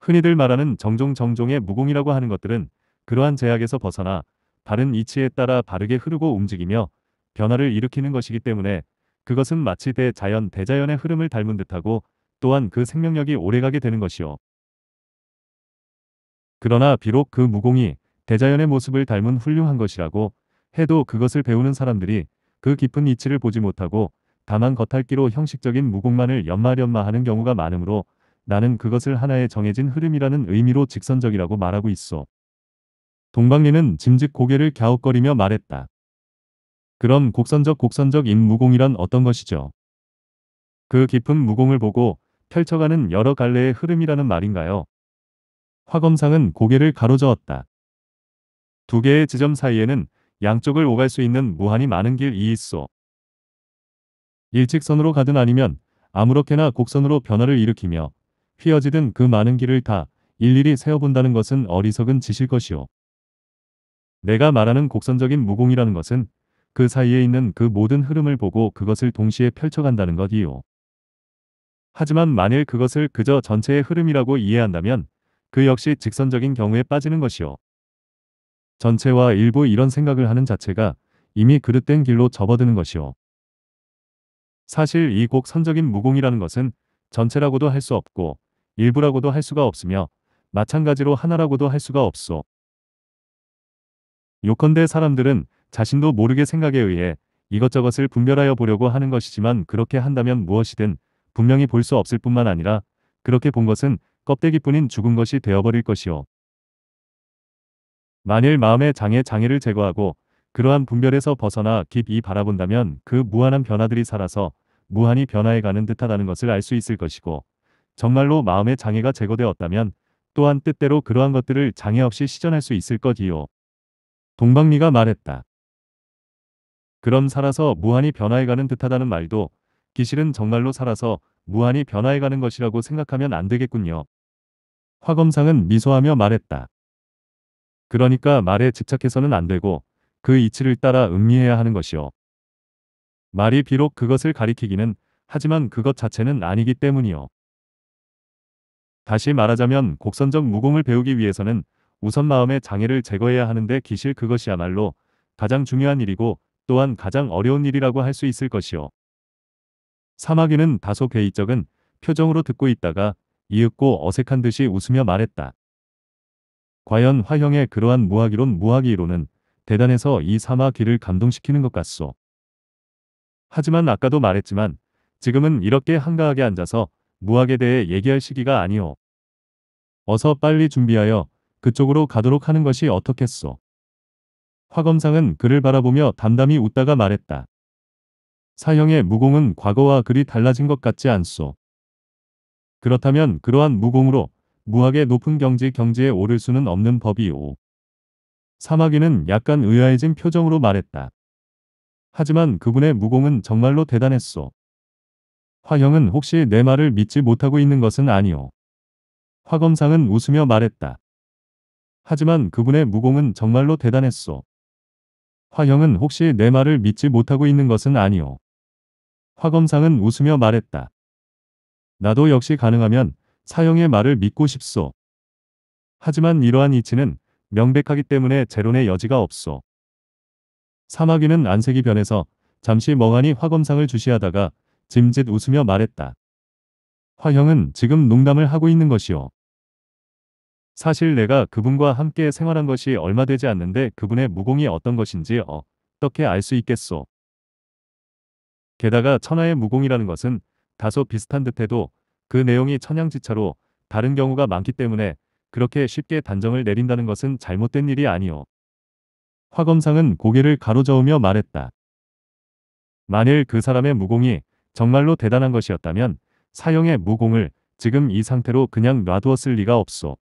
흔히들 말하는 정종 정종의 무공이라고 하는 것들은 그러한 제약에서 벗어나 바른 이치에 따라 바르게 흐르고 움직이며 변화를 일으키는 것이기 때문에 그것은 마치 대자연, 대자연의 흐름을 닮은 듯하고 또한 그 생명력이 오래가게 되는 것이요. 그러나 비록 그 무공이 대자연의 모습을 닮은 훌륭한 것이라고 해도 그것을 배우는 사람들이 그 깊은 이치를 보지 못하고 다만 겉핥기로 형식적인 무공만을 연마연마하는 경우가 많으므로 나는 그것을 하나의 정해진 흐름이라는 의미로 직선적이라고 말하고 있어. 동방리는 짐짓 고개를 갸웃거리며 말했다. 그럼 곡선적 곡선적 임무공이란 어떤 것이죠? 그 깊은 무공을 보고 펼쳐가는 여러 갈래의 흐름이라는 말인가요? 화검상은 고개를 가로저었다. 두 개의 지점 사이에는 양쪽을 오갈 수 있는 무한히 많은 길이 있어 일직선으로 가든 아니면 아무렇게나 곡선으로 변화를 일으키며 휘어지든 그 많은 길을 다 일일이 세어본다는 것은 어리석은 짓일 것이오. 내가 말하는 곡선적인 무공이라는 것은 그 사이에 있는 그 모든 흐름을 보고 그것을 동시에 펼쳐간다는 것이요. 하지만 만일 그것을 그저 전체의 흐름이라고 이해한다면 그 역시 직선적인 경우에 빠지는 것이요. 전체와 일부 이런 생각을 하는 자체가 이미 그릇된 길로 접어드는 것이요. 사실 이 곡선적인 무공이라는 것은 전체라고도 할 수 없고 일부라고도 할 수가 없으며 마찬가지로 하나라고도 할 수가 없소. 요컨대 사람들은 자신도 모르게 생각에 의해 이것저것을 분별하여 보려고 하는 것이지만 그렇게 한다면 무엇이든 분명히 볼 수 없을 뿐만 아니라 그렇게 본 것은 껍데기뿐인 죽은 것이 되어버릴 것이요. 만일 마음의 장애 장애를 제거하고 그러한 분별에서 벗어나 깊이 바라본다면 그 무한한 변화들이 살아서 무한히 변화해가는 듯하다는 것을 알 수 있을 것이고 정말로 마음의 장애가 제거되었다면 또한 뜻대로 그러한 것들을 장애 없이 시전할 수 있을 것이요. 동방미가 말했다. 그럼 살아서 무한히 변화해가는 듯하다는 말도 기실은 정말로 살아서 무한히 변화해가는 것이라고 생각하면 안 되겠군요. 화검상은 미소하며 말했다. 그러니까 말에 집착해서는 안 되고 그 이치를 따라 음미해야 하는 것이요. 말이 비록 그것을 가리키기는 하지만 그것 자체는 아니기 때문이요. 다시 말하자면 곡선적 무공을 배우기 위해서는 우선 마음의 장애를 제거해야 하는데 기실 그것이야말로 가장 중요한 일이고 또한 가장 어려운 일이라고 할 수 있을 것이요. 사마귀는 다소 괴이적은 표정으로 듣고 있다가 이윽고 어색한 듯이 웃으며 말했다. 과연 화형의 그러한 무학이론 무학이론은 대단해서 이 사마귀를 감동시키는 것 같소. 하지만 아까도 말했지만 지금은 이렇게 한가하게 앉아서 무학에 대해 얘기할 시기가 아니오. 어서 빨리 준비하여 그쪽으로 가도록 하는 것이 어떻겠소. 화 검상은 그를 바라보며 담담히 웃다가 말했다. 사형의 무공은 과거와 그리 달라진 것 같지 않소. 그렇다면 그러한 무공으로 무학의 높은 경지 경지에 오를 수는 없는 법이오. 사마귀는 약간 의아해진 표정으로 말했다. 하지만 그분의 무공은 정말로 대단했소. 화형은 혹시 내 말을 믿지 못하고 있는 것은 아니오. 화검상은 웃으며 말했다. 하지만 그분의 무공은 정말로 대단했소. 화형은 혹시 내 말을 믿지 못하고 있는 것은 아니오. 화검상은 웃으며 말했다. 나도 역시 가능하면 사형의 말을 믿고 싶소. 하지만 이러한 이치는 명백하기 때문에 재론의 여지가 없소. 사마귀는 안색이 변해서 잠시 멍하니 화검상을 주시하다가 짐짓 웃으며 말했다. 화형은 지금 농담을 하고 있는 것이오. 사실 내가 그분과 함께 생활한 것이 얼마 되지 않는데 그분의 무공이 어떤 것인지 어떻게 알 수 있겠소. 게다가 천하의 무공이라는 것은 다소 비슷한 듯해도 그 내용이 천양지차로 다른 경우가 많기 때문에 그렇게 쉽게 단정을 내린다는 것은 잘못된 일이 아니오. 화검상은 고개를 가로저으며 말했다. 만일 그 사람의 무공이 정말로 대단한 것이었다면 사형의 무공을 지금 이 상태로 그냥 놔두었을 리가 없소.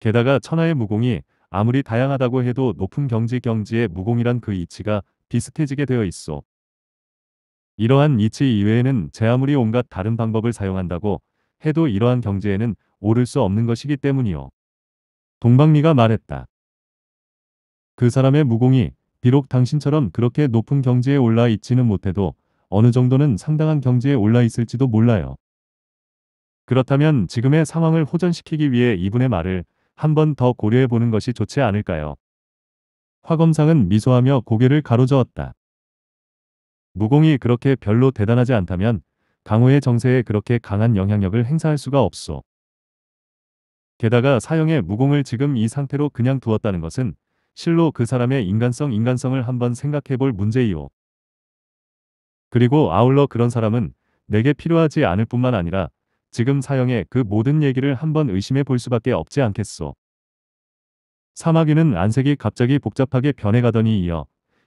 게다가 천하의 무공이 아무리 다양하다고 해도 높은 경지 경지의 무공이란 그 이치가 비슷해지게 되어 있어. 이러한 이치 이외에는 제 아무리 온갖 다른 방법을 사용한다고 해도 이러한 경지에는 오를 수 없는 것이기 때문이요. 동방미가 말했다. 그 사람의 무공이 비록 당신처럼 그렇게 높은 경지에 올라 있지는 못해도 어느 정도는 상당한 경지에 올라 있을지도 몰라요. 그렇다면 지금의 상황을 호전시키기 위해 이분의 말을 한번더 고려해 보는 것이 좋지 않을까요? 화검상은 미소하며 고개를 가로저었다. 무공이 그렇게 별로 대단하지 않다면 강호의 정세에 그렇게 강한 영향력을 행사할 수가 없소. 게다가 사형의 무공을 지금 이 상태로 그냥 두었다는 것은 실로 그 사람의 인간성 인간성을 한번 생각해 볼 문제이오. 그리고 아울러 그런 사람은 내게 필요하지 않을 뿐만 아니라 지금 사형의 그 모든 얘기를 한번 의심해 볼 수밖에 없지 않겠소. 사마귀는 안색이 갑자기 복잡하게 변해가더니 이어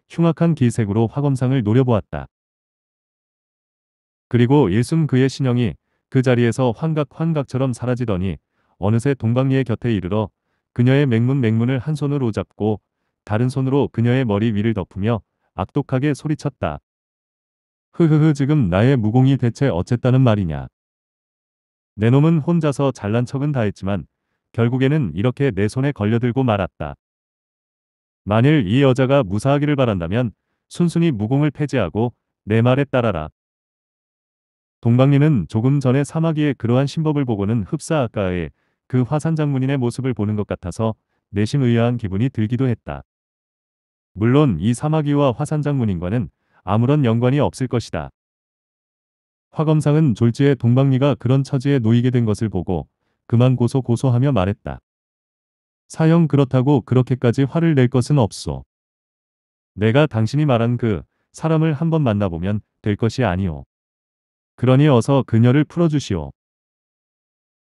흉악한 기색으로 화검상을 노려보았다. 그리고 일순 그의 신형이 그 자리에서 환각환각처럼 사라지더니 어느새 동방리의 곁에 이르러 그녀의 맹문 맹문을 한 손으로 잡고 다른 손으로 그녀의 머리 위를 덮으며 악독하게 소리쳤다. 흐흐흐 지금 나의 무공이 대체 어쨌다는 말이냐. 내 놈은 혼자서 잘난 척은 다 했지만 결국에는 이렇게 내 손에 걸려들고 말았다. 만일 이 여자가 무사하기를 바란다면 순순히 무공을 폐지하고 내 말에 따라라. 동방리는 조금 전에 사마귀의 그러한 신법을 보고는 흡사아까의 그 화산 장문인의 모습을 보는 것 같아서 내심 의아한 기분이 들기도 했다. 물론 이 사마귀와 화산 장문인과는 아무런 연관이 없을 것이다. 화검상은 졸지에 동방리가 그런 처지에 놓이게 된 것을 보고 그만 고소 고소하며 말했다. 사형 그렇다고 그렇게까지 화를 낼 것은 없소. 내가 당신이 말한 그 사람을 한번 만나보면 될 것이 아니오. 그러니 어서 그녀를 풀어주시오.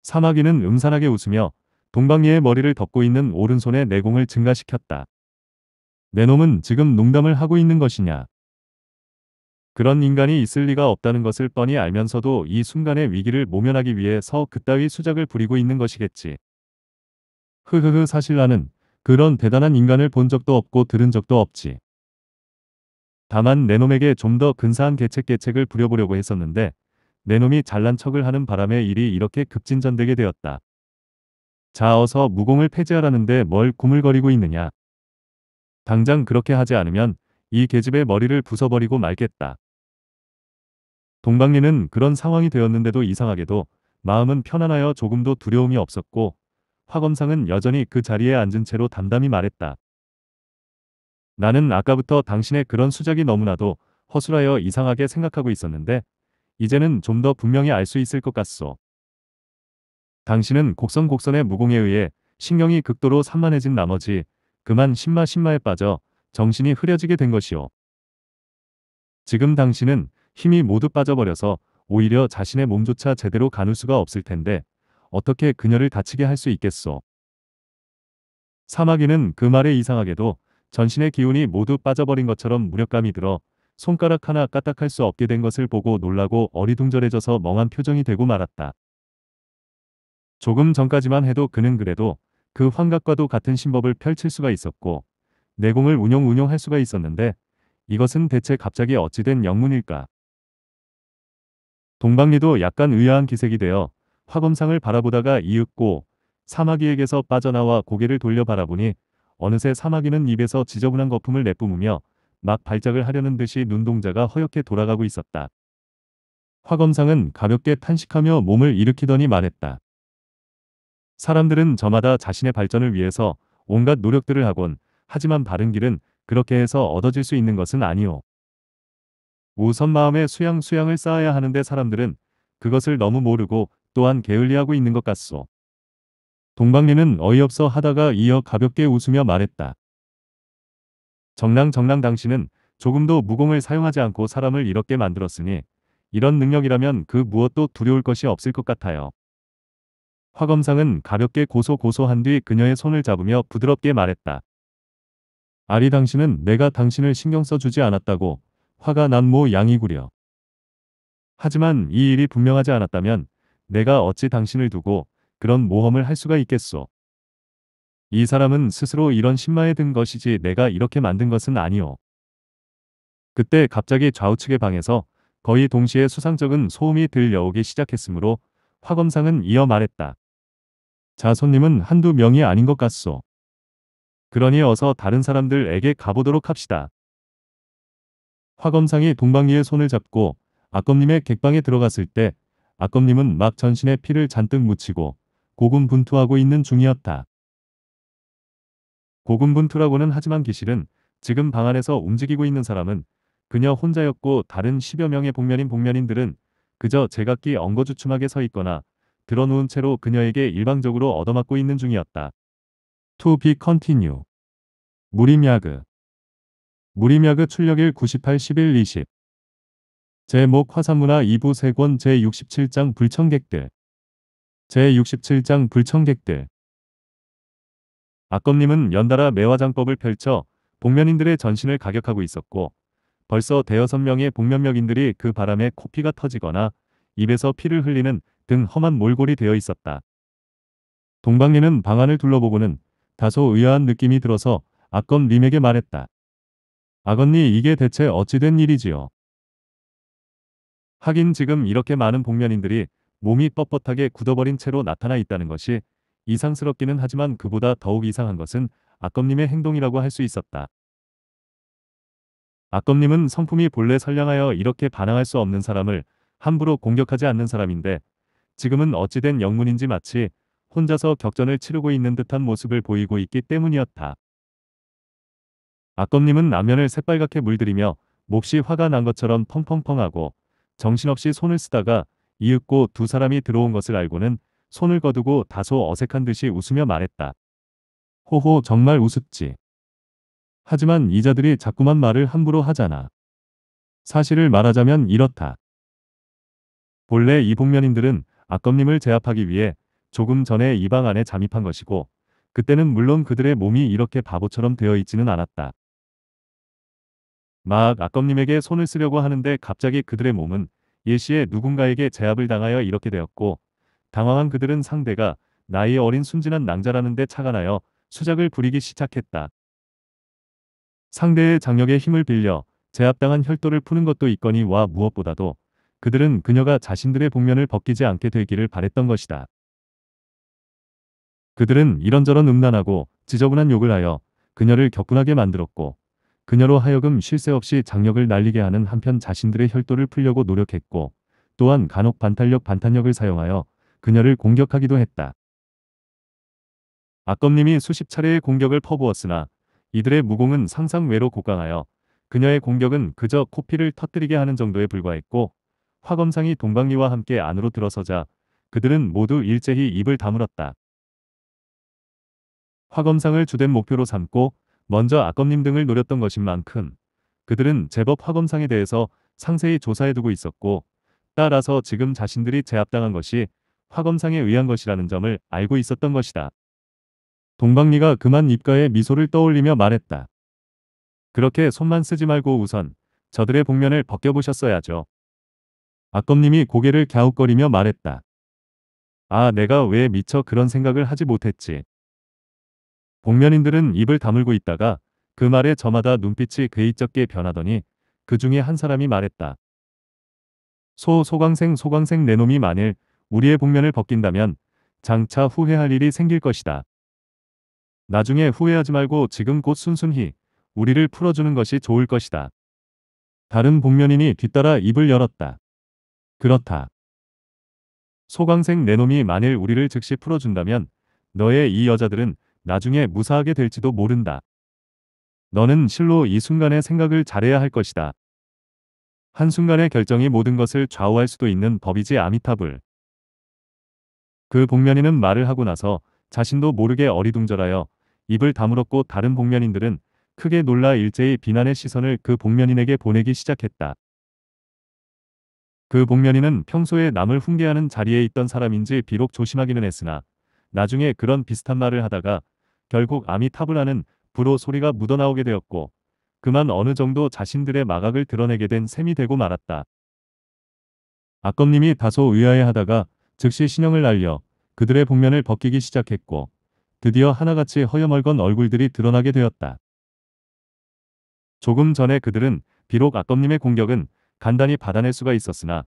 사마귀는 음산하게 웃으며 동방리의 머리를 덮고 있는 오른손의 내공을 증가시켰다. 내 놈은 지금 농담을 하고 있는 것이냐. 그런 인간이 있을 리가 없다는 것을 뻔히 알면서도 이 순간의 위기를 모면하기 위해서 그따위 수작을 부리고 있는 것이겠지. 흐흐흐 사실 나는 그런 대단한 인간을 본 적도 없고 들은 적도 없지. 다만 내 놈에게 좀 더 근사한 계책 계책을 부려보려고 했었는데 내 놈이 잘난 척을 하는 바람에 일이 이렇게 급진전되게 되었다. 자 어서 무공을 폐지하라는데 뭘 구물거리고 있느냐. 당장 그렇게 하지 않으면 이 계집의 머리를 부숴버리고 말겠다. 동방리는 그런 상황이 되었는데도 이상하게도 마음은 편안하여 조금도 두려움이 없었고 화검상은 여전히 그 자리에 앉은 채로 담담히 말했다. 나는 아까부터 당신의 그런 수작이 너무나도 허술하여 이상하게 생각하고 있었는데 이제는 좀 더 분명히 알 수 있을 것 같소. 당신은 곡선곡선의 무공에 의해 신경이 극도로 산만해진 나머지 그만 신마 신마에 빠져 정신이 흐려지게 된 것이오. 지금 당신은 힘이 모두 빠져버려서 오히려 자신의 몸조차 제대로 가눌 수가 없을 텐데 어떻게 그녀를 다치게 할 수 있겠소. 사마귀는 그 말에 이상하게도 전신의 기운이 모두 빠져버린 것처럼 무력감이 들어 손가락 하나 까딱할 수 없게 된 것을 보고 놀라고 어리둥절해져서 멍한 표정이 되고 말았다. 조금 전까지만 해도 그는 그래도 그 환각과도 같은 신법을 펼칠 수가 있었고 내공을 운용운용할 수가 있었는데 이것은 대체 갑자기 어찌된 영문일까? 동방리도 약간 의아한 기색이 되어 화검상을 바라보다가 이윽고 사마귀에게서 빠져나와 고개를 돌려 바라보니 어느새 사마귀는 입에서 지저분한 거품을 내뿜으며 막 발작을 하려는 듯이 눈동자가 허옇게 돌아가고 있었다. 화검상은 가볍게 탄식하며 몸을 일으키더니 말했다. 사람들은 저마다 자신의 발전을 위해서 온갖 노력들을 하곤 하지만 바른 길은 그렇게 해서 얻어질 수 있는 것은 아니오. 우선 마음에 수양 수양을 쌓아야 하는데 사람들은 그것을 너무 모르고 또한 게을리하고 있는 것 같소. 동방리는 어이없어 하다가 이어 가볍게 웃으며 말했다. 정랑 정랑 당신은 조금도 무공을 사용하지 않고 사람을 이렇게 만들었으니 이런 능력이라면 그 무엇도 두려울 것이 없을 것 같아요. 화검상은 가볍게 고소고소한 뒤 그녀의 손을 잡으며 부드럽게 말했다. 아리 당신은 내가 당신을 신경 써주지 않았다고 화가 난 모 양이구려. 하지만 이 일이 분명하지 않았다면 내가 어찌 당신을 두고 그런 모험을 할 수가 있겠소. 이 사람은 스스로 이런 신마에 든 것이지 내가 이렇게 만든 것은 아니오. 그때 갑자기 좌우측의 방에서 거의 동시에 수상적인 소음이 들려오기 시작했으므로 화 검상은 이어 말했다. 자 손님은 한두 명이 아닌 것 같소. 그러니 어서 다른 사람들에게 가보도록 합시다. 화검상이 동방리의 손을 잡고 아검님의 객방에 들어갔을 때 아검님은 막 전신에 피를 잔뜩 묻히고 고군분투하고 있는 중이었다. 고군분투라고는 하지만 기실은 지금 방 안에서 움직이고 있는 사람은 그녀 혼자였고 다른 10여 명의 복면인 복면인들은 그저 제각기 엉거주춤하게 서 있거나 들어누운 채로 그녀에게 일방적으로 얻어맞고 있는 중이었다. To be continue. 무림야그 무림야그 출력일 98 11 20 제목 화산문화 2부 세권 제67장 불청객들 제67장 불청객들 악검님은 연달아 매화장법을 펼쳐 복면인들의 전신을 가격하고 있었고 벌써 대여섯 명의 복면력인들이 그 바람에 코피가 터지거나 입에서 피를 흘리는 등 험한 몰골이 되어 있었다. 동방리는 방안을 둘러보고는 다소 의아한 느낌이 들어서 악검 님에게 말했다. 아건니 이게 대체 어찌된 일이지요? 하긴 지금 이렇게 많은 복면인들이 몸이 뻣뻣하게 굳어버린 채로 나타나 있다는 것이 이상스럽기는 하지만 그보다 더욱 이상한 것은 악검님의 행동이라고 할 수 있었다. 악검님은 성품이 본래 선량하여 이렇게 반항할 수 없는 사람을 함부로 공격하지 않는 사람인데 지금은 어찌된 영문인지 마치 혼자서 격전을 치르고 있는 듯한 모습을 보이고 있기 때문이었다. 아검님은 라면을 새빨갛게 물들이며 몹시 화가 난 것처럼 펑펑펑하고 정신없이 손을 쓰다가 이윽고 두 사람이 들어온 것을 알고는 손을 거두고 다소 어색한 듯이 웃으며 말했다. 호호 정말 우습지. 하지만 이자들이 자꾸만 말을 함부로 하잖아. 사실을 말하자면 이렇다. 본래 이복면인들은 악검님을 제압하기 위해 조금 전에 이 방 안에 잠입한 것이고 그때는 물론 그들의 몸이 이렇게 바보처럼 되어 있지는 않았다. 막악검님에게 손을 쓰려고 하는데 갑자기 그들의 몸은 예시에 누군가에게 제압을 당하여 이렇게 되었고 당황한 그들은 상대가 나이 어린 순진한 낭자라는데 착안하여 수작을 부리기 시작했다. 상대의 장력의 힘을 빌려 제압당한 혈도를 푸는 것도 있거니 와 무엇보다도 그들은 그녀가 자신들의 복면을 벗기지 않게 되기를 바랬던 것이다. 그들은 이런저런 음란하고 지저분한 욕을 하여 그녀를 격분하게 만들었고 그녀로 하여금 쉴 새 없이 장력을 날리게 하는 한편 자신들의 혈도를 풀려고 노력했고 또한 간혹 반탄력 반탄력을 사용하여 그녀를 공격하기도 했다. 악검님이 수십 차례의 공격을 퍼부었으나 이들의 무공은 상상외로 고강하여 그녀의 공격은 그저 코피를 터뜨리게 하는 정도에 불과했고 화검상이 동방리와 함께 안으로 들어서자 그들은 모두 일제히 입을 다물었다. 화검상을 주된 목표로 삼고 먼저 악검님 등을 노렸던 것인 만큼 그들은 제법 화검상에 대해서 상세히 조사해두고 있었고 따라서 지금 자신들이 제압당한 것이 화검상에 의한 것이라는 점을 알고 있었던 것이다. 동방리가 그만 입가에 미소를 떠올리며 말했다. 그렇게 손만 쓰지 말고 우선 저들의 복면을 벗겨보셨어야죠. 악검님이 고개를 갸웃거리며 말했다. 아 내가 왜 미처 그런 생각을 하지 못했지. 복면인들은 입을 다물고 있다가 그 말에 저마다 눈빛이 괴이쩍게 변하더니 그 중에 한 사람이 말했다. 소 소광생 소광생 내놈이 만일 우리의 복면을 벗긴다면 장차 후회할 일이 생길 것이다. 나중에 후회하지 말고 지금 곧 순순히 우리를 풀어주는 것이 좋을 것이다. 다른 복면인이 뒤따라 입을 열었다. 그렇다. 소광생 내놈이 만일 우리를 즉시 풀어준다면 너의 이 여자들은 나중에 무사하게 될지도 모른다. 너는 실로 이 순간의 생각을 잘해야 할 것이다. 한순간의 결정이 모든 것을 좌우할 수도 있는 법이지 아미타불. 그 복면인은 말을 하고 나서 자신도 모르게 어리둥절하여 입을 다물었고 다른 복면인들은 크게 놀라 일제히 비난의 시선을 그 복면인에게 보내기 시작했다. 그 복면인은 평소에 남을 훈계하는 자리에 있던 사람인지 비록 조심하기는 했으나 나중에 그런 비슷한 말을 하다가 결국 아미타불라는 불호 소리가 묻어나오게 되었고 그만 어느 정도 자신들의 마각을 드러내게 된 셈이 되고 말았다. 아검님이 다소 의아해하다가 즉시 신형을 날려 그들의 복면을 벗기기 시작했고 드디어 하나같이 허여멀건 얼굴들이 드러나게 되었다. 조금 전에 그들은 비록 아검님의 공격은 간단히 받아낼 수가 있었으나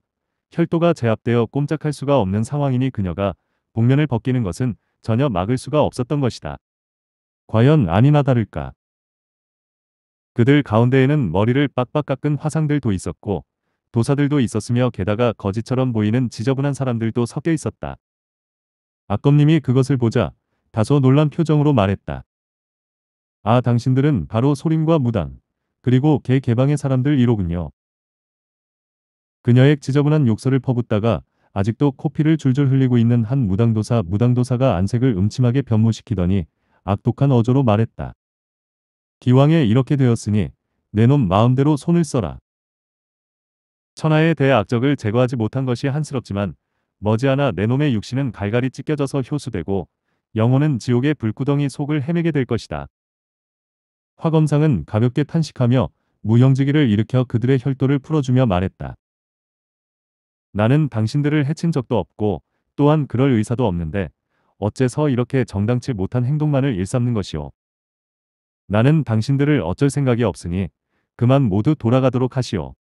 혈도가 제압되어 꼼짝할 수가 없는 상황이니 그녀가 복면을 벗기는 것은 전혀 막을 수가 없었던 것이다. 과연 아니나 다를까. 그들 가운데에는 머리를 빡빡 깎은 화상들도 있었고 도사들도 있었으며 게다가 거지처럼 보이는 지저분한 사람들도 섞여 있었다. 아검님이 그것을 보자 다소 놀란 표정으로 말했다. 아 당신들은 바로 소림과 무당 그리고 개 개방의 사람들이로군요. 그녀의 지저분한 욕설을 퍼붓다가 아직도 코피를 줄줄 흘리고 있는 한 무당도사 무당도사가 안색을 음침하게 변모시키더니 악독한 어조로 말했다. 기왕에 이렇게 되었으니 내 놈 마음대로 손을 써라. 천하의대 악적을 제거하지 못한 것이 한스럽지만 머지않아 내놈의 육신은 갈갈이 찢겨져서 효수되고 영혼은 지옥의 불구덩이 속을 헤매게 될 것이다. 화검상은 가볍게 탄식하며 무형지기를 일으켜 그들의 혈도를 풀어주며 말했다. 나는 당신들을 해친 적도 없고 또한 그럴 의사도 없는데 어째서 이렇게 정당치 못한 행동만을 일삼는 것이오. 나는 당신들을 어쩔 생각이 없으니 그만 모두 돌아가도록 하시오.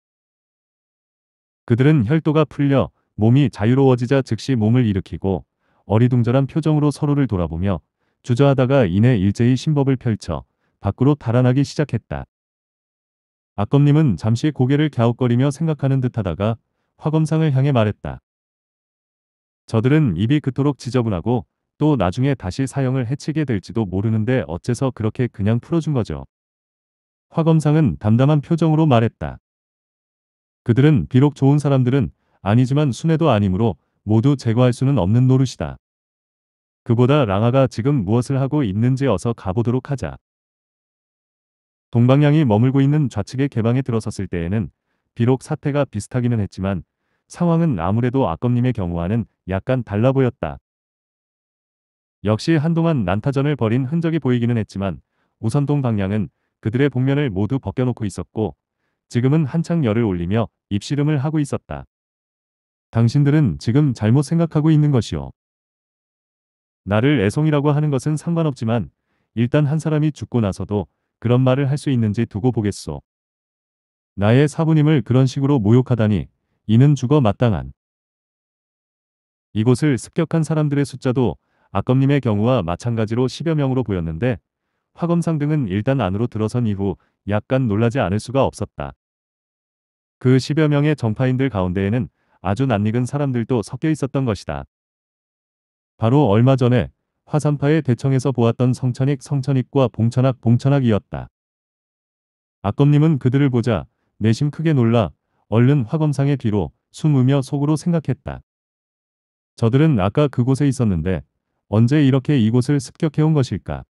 그들은 혈도가 풀려 몸이 자유로워지자 즉시 몸을 일으키고 어리둥절한 표정으로 서로를 돌아보며 주저하다가 이내 일제히 신법을 펼쳐 밖으로 달아나기 시작했다. 악검님은 잠시 고개를 갸웃거리며 생각하는 듯하다가 화검상을 향해 말했다. 저들은 입이 그토록 지저분하고 또 나중에 다시 사형을 해치게 될지도 모르는데 어째서 그렇게 그냥 풀어준 거죠. 화 검상은 담담한 표정으로 말했다. 그들은 비록 좋은 사람들은 아니지만 순애도 아니므로 모두 제거할 수는 없는 노릇이다. 그보다 랑아가 지금 무엇을 하고 있는지 어서 가보도록 하자. 동방향이 머물고 있는 좌측의 개방에 들어섰을 때에는 비록 사태가 비슷하기는 했지만 상황은 아무래도 아검님의 경우와는 약간 달라 보였다. 역시 한동안 난타전을 벌인 흔적이 보이기는 했지만 우선동 방향은 그들의 복면을 모두 벗겨놓고 있었고 지금은 한창 열을 올리며 입씨름을 하고 있었다. 당신들은 지금 잘못 생각하고 있는 것이요. 나를 애송이라고 하는 것은 상관없지만 일단 한 사람이 죽고 나서도 그런 말을 할 수 있는지 두고 보겠소. 나의 사부님을 그런 식으로 모욕하다니 이는 죽어 마땅한. 이곳을 습격한 사람들의 숫자도 악검님의 경우와 마찬가지로 10여 명으로 보였는데 화검상 등은 일단 안으로 들어선 이후 약간 놀라지 않을 수가 없었다. 그 10여 명의 정파인들 가운데에는 아주 낯익은 사람들도 섞여 있었던 것이다. 바로 얼마 전에 화산파의 대청에서 보았던 성천익 성천익과 봉천학 봉천학이었다. 악검님은 그들을 보자 내심 크게 놀라 얼른 화검상의 뒤로 숨으며 속으로 생각했다. 저들은 아까 그곳에 있었는데 언제 이렇게 이곳을 습격해온 것일까?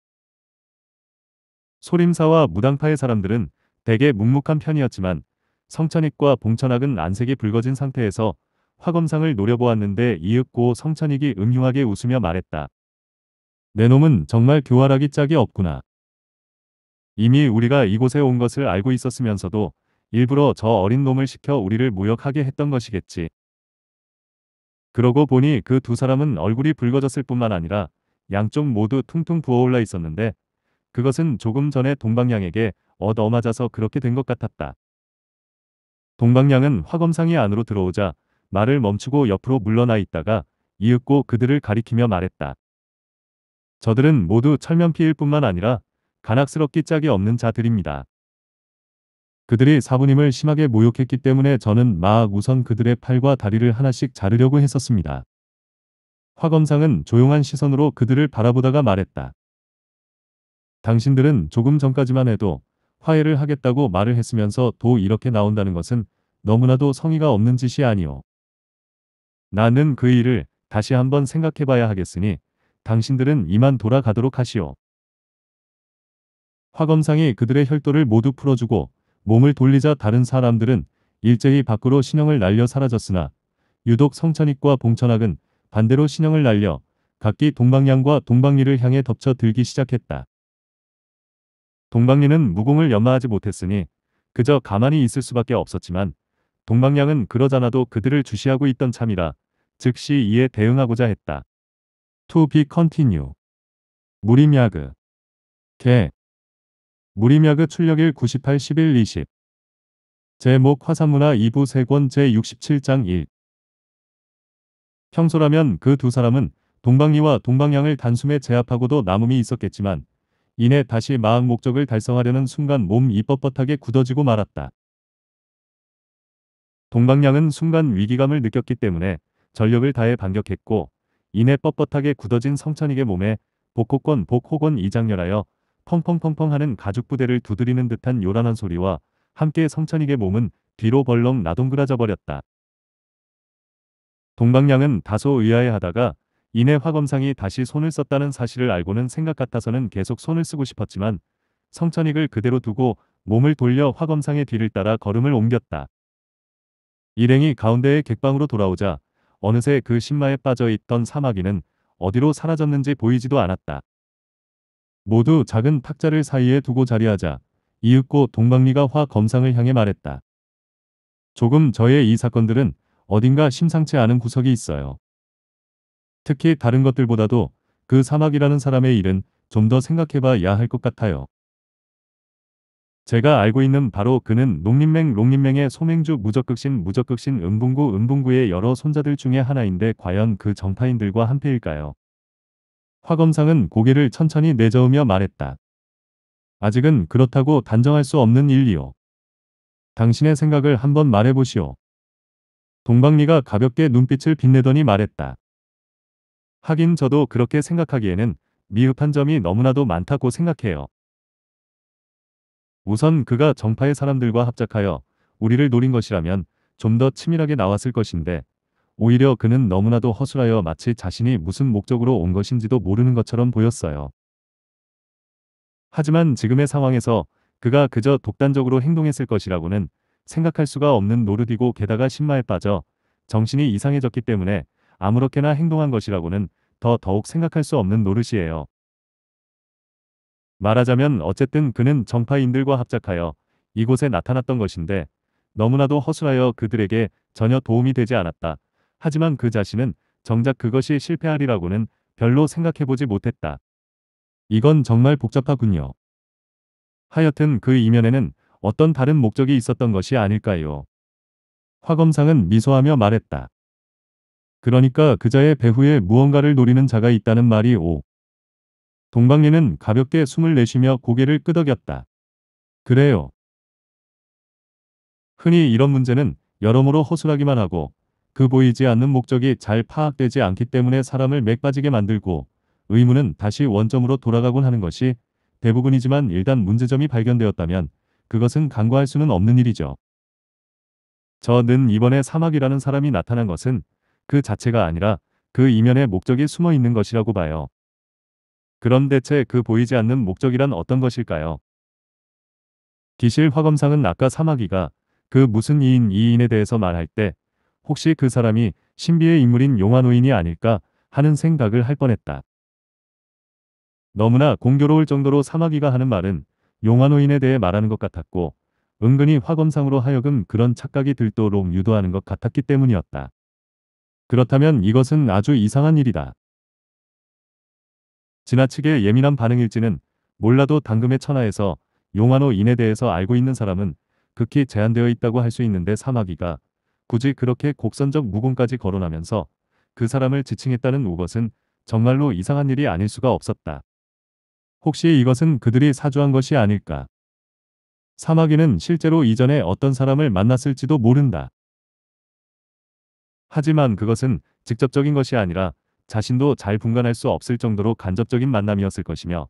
소림사와 무당파의 사람들은 대개 묵묵한 편이었지만 성천익과 봉천학은 안색이 붉어진 상태에서 화검상을 노려보았는데 이윽고 성천익이 음흉하게 웃으며 말했다. 내 놈은 정말 교활하기 짝이 없구나. 이미 우리가 이곳에 온 것을 알고 있었으면서도 일부러 저 어린 놈을 시켜 우리를 모욕하게 했던 것이겠지. 그러고 보니 그 두 사람은 얼굴이 붉어졌을 뿐만 아니라 양쪽 모두 퉁퉁 부어올라 있었는데 그것은 조금 전에 동방양에게 얻어맞아서 그렇게 된 것 같았다. 동방양은 화검상이 안으로 들어오자 말을 멈추고 옆으로 물러나 있다가 이윽고 그들을 가리키며 말했다. 저들은 모두 철면피일 뿐만 아니라 간악스럽기 짝이 없는 자들입니다. 그들이 사부님을 심하게 모욕했기 때문에 저는 막 우선 그들의 팔과 다리를 하나씩 자르려고 했었습니다. 화 검상은 조용한 시선으로 그들을 바라보다가 말했다. 당신들은 조금 전까지만 해도 화해를 하겠다고 말을 했으면서 도 이렇게 나온다는 것은 너무나도 성의가 없는 짓이 아니오. 나는 그 일을 다시 한번 생각해봐야 하겠으니 당신들은 이만 돌아가도록 하시오. 화검상이 그들의 혈도를 모두 풀어주고 몸을 돌리자 다른 사람들은 일제히 밖으로 신형을 날려 사라졌으나 유독 성천익과 봉천학은 반대로 신형을 날려 각기 동방양과 동방리를 향해 덮쳐 들기 시작했다. 동방리는 무공을 연마하지 못했으니 그저 가만히 있을 수밖에 없었지만 동방양은 그러자나도 그들을 주시하고 있던 참이라 즉시 이에 대응하고자 했다. To be continue. 무림야그. 개. 무림야그 출력일 98 11 20 제목 화산문화 2부 세권 제67장 1 평소라면 그 두 사람은 동방리와 동방향을 단숨에 제압하고도 남음이 있었겠지만 이내 다시 마음 목적을 달성하려는 순간 몸이 뻣뻣하게 굳어지고 말았다. 동방량은 순간 위기감을 느꼈기 때문에 전력을 다해 반격했고 이내 뻣뻣하게 굳어진 성찬익의 몸에 복호권 복호권 이장렬하여 펑펑펑펑 하는 가죽 부대를 두드리는 듯한 요란한 소리와 함께 성찬익의 몸은 뒤로 벌렁 나동그라져 버렸다. 동방량은 다소 의아해하다가 이내 화검상이 다시 손을 썼다는 사실을 알고는 생각 같아서는 계속 손을 쓰고 싶었지만 성천익을 그대로 두고 몸을 돌려 화검상의 뒤를 따라 걸음을 옮겼다. 일행이 가운데의 객방으로 돌아오자 어느새 그 신마에 빠져 있던 사마귀는 어디로 사라졌는지 보이지도 않았다. 모두 작은 탁자를 사이에 두고 자리하자 이윽고 동방리가 화 검상을 향해 말했다. 조금 저의 이 사건들은 어딘가 심상치 않은 구석이 있어요. 특히 다른 것들보다도 그 사막이라는 사람의 일은 좀 더 생각해봐야 할 것 같아요. 제가 알고 있는 바로 그는 농림맹 농림맹의 소맹주 무적극신 무적극신 은분구 은분구의 여러 손자들 중에 하나인데 과연 그 정파인들과 한패일까요? 화검상은 고개를 천천히 내저으며 말했다. 아직은 그렇다고 단정할 수 없는 일이오. 당신의 생각을 한번 말해보시오. 동방리가 가볍게 눈빛을 빛내더니 말했다. 하긴 저도 그렇게 생각하기에는 미흡한 점이 너무나도 많다고 생각해요. 우선 그가 정파의 사람들과 합작하여 우리를 노린 것이라면 좀 더 치밀하게 나왔을 것인데 오히려 그는 너무나도 허술하여 마치 자신이 무슨 목적으로 온 것인지도 모르는 것처럼 보였어요. 하지만 지금의 상황에서 그가 그저 독단적으로 행동했을 것이라고는 생각할 수가 없는 노릇이고 게다가 신마에 빠져 정신이 이상해졌기 때문에 아무렇게나 행동한 것이라고는 더 더욱 생각할 수 없는 노릇이에요. 말하자면 어쨌든 그는 정파인들과 합작하여 이곳에 나타났던 것인데 너무나도 허술하여 그들에게 전혀 도움이 되지 않았다. 하지만 그 자신은 정작 그것이 실패하리라고는 별로 생각해보지 못했다. 이건 정말 복잡하군요. 하여튼 그 이면에는 어떤 다른 목적이 있었던 것이 아닐까요? 화검상은 미소하며 말했다. 그러니까 그자의 배후에 무언가를 노리는 자가 있다는 말이 오. 동방예는 가볍게 숨을 내쉬며 고개를 끄덕였다. 그래요. 흔히 이런 문제는 여러모로 허술하기만 하고 그 보이지 않는 목적이 잘 파악되지 않기 때문에 사람을 맥빠지게 만들고 의문은 다시 원점으로 돌아가곤 하는 것이 대부분이지만 일단 문제점이 발견되었다면 그것은 간과할 수는 없는 일이죠. 저 는 이번에 사막이라는 사람이 나타난 것은 그 자체가 아니라 그 이면에 목적이 숨어 있는 것이라고 봐요. 그럼 대체 그 보이지 않는 목적이란 어떤 것일까요? 기실 화검상은 아까 사마귀가 그 무슨 이인 이인에 대해서 말할 때 혹시 그 사람이 신비의 인물인 용화노인이 아닐까 하는 생각을 할 뻔했다. 너무나 공교로울 정도로 사마귀가 하는 말은 용화노인에 대해 말하는 것 같았고 은근히 화검상으로 하여금 그런 착각이 들도록 유도하는 것 같았기 때문이었다. 그렇다면 이것은 아주 이상한 일이다. 지나치게 예민한 반응일지는 몰라도 당금의 천하에서 용화노인에 대해서 알고 있는 사람은 극히 제한되어 있다고 할 수 있는데 사마귀가 굳이 그렇게 곡선적 무공까지 거론하면서 그 사람을 지칭했다는 우것은 정말로 이상한 일이 아닐 수가 없었다. 혹시 이것은 그들이 사주한 것이 아닐까? 사마귀는 실제로 이전에 어떤 사람을 만났을지도 모른다. 하지만 그것은 직접적인 것이 아니라 자신도 잘 분간할 수 없을 정도로 간접적인 만남이었을 것이며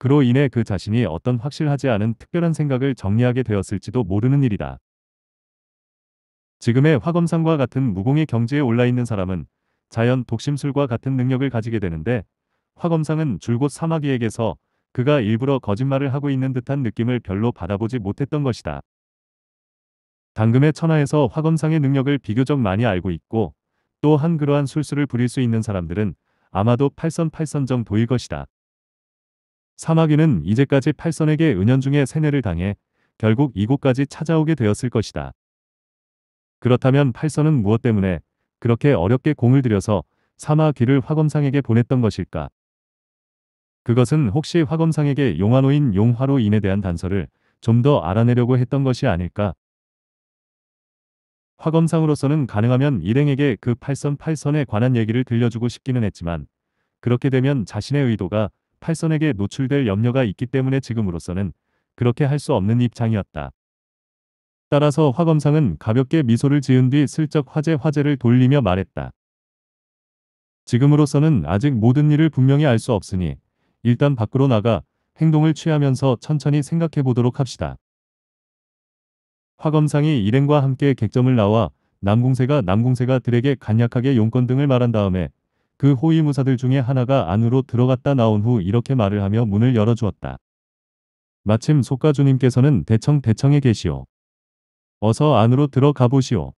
그로 인해 그 자신이 어떤 확실하지 않은 특별한 생각을 정리하게 되었을지도 모르는 일이다. 지금의 화검상과 같은 무공의 경지에 올라있는 사람은 자연 독심술과 같은 능력을 가지게 되는데 화검상은 줄곧 사마귀에게서 그가 일부러 거짓말을 하고 있는 듯한 느낌을 별로 받아보지 못했던 것이다. 당금의 천하에서 화검상의 능력을 비교적 많이 알고 있고 또 한 그러한 술수를 부릴 수 있는 사람들은 아마도 8선 8선 정도일 것이다. 사마귀는 이제까지 8선에게 은연중에 세뇌를 당해 결국 이곳까지 찾아오게 되었을 것이다. 그렇다면 팔선은 무엇 때문에 그렇게 어렵게 공을 들여서 사마 귀를 화검상에게 보냈던 것일까? 그것은 혹시 화검상에게 용화노인 용화로 인에 대한 단서를 좀 더 알아내려고 했던 것이 아닐까? 화검상으로서는 가능하면 일행에게 그 팔선 팔선에 관한 얘기를 들려주고 싶기는 했지만 그렇게 되면 자신의 의도가 팔선에게 노출될 염려가 있기 때문에 지금으로서는 그렇게 할 수 없는 입장이었다. 따라서 화검상은 가볍게 미소를 지은 뒤 슬쩍 화제 화제를 돌리며 말했다. 지금으로서는 아직 모든 일을 분명히 알 수 없으니 일단 밖으로 나가 행동을 취하면서 천천히 생각해 보도록 합시다. 화검상이 일행과 함께 객점을 나와 남궁세가 남궁세가 들에게 간략하게 용건 등을 말한 다음에 그 호위무사들 중에 하나가 안으로 들어갔다 나온 후 이렇게 말을 하며 문을 열어주었다. 마침 속가주님께서는 대청 대청에 계시오. 어서 안으로 들어가 보시오.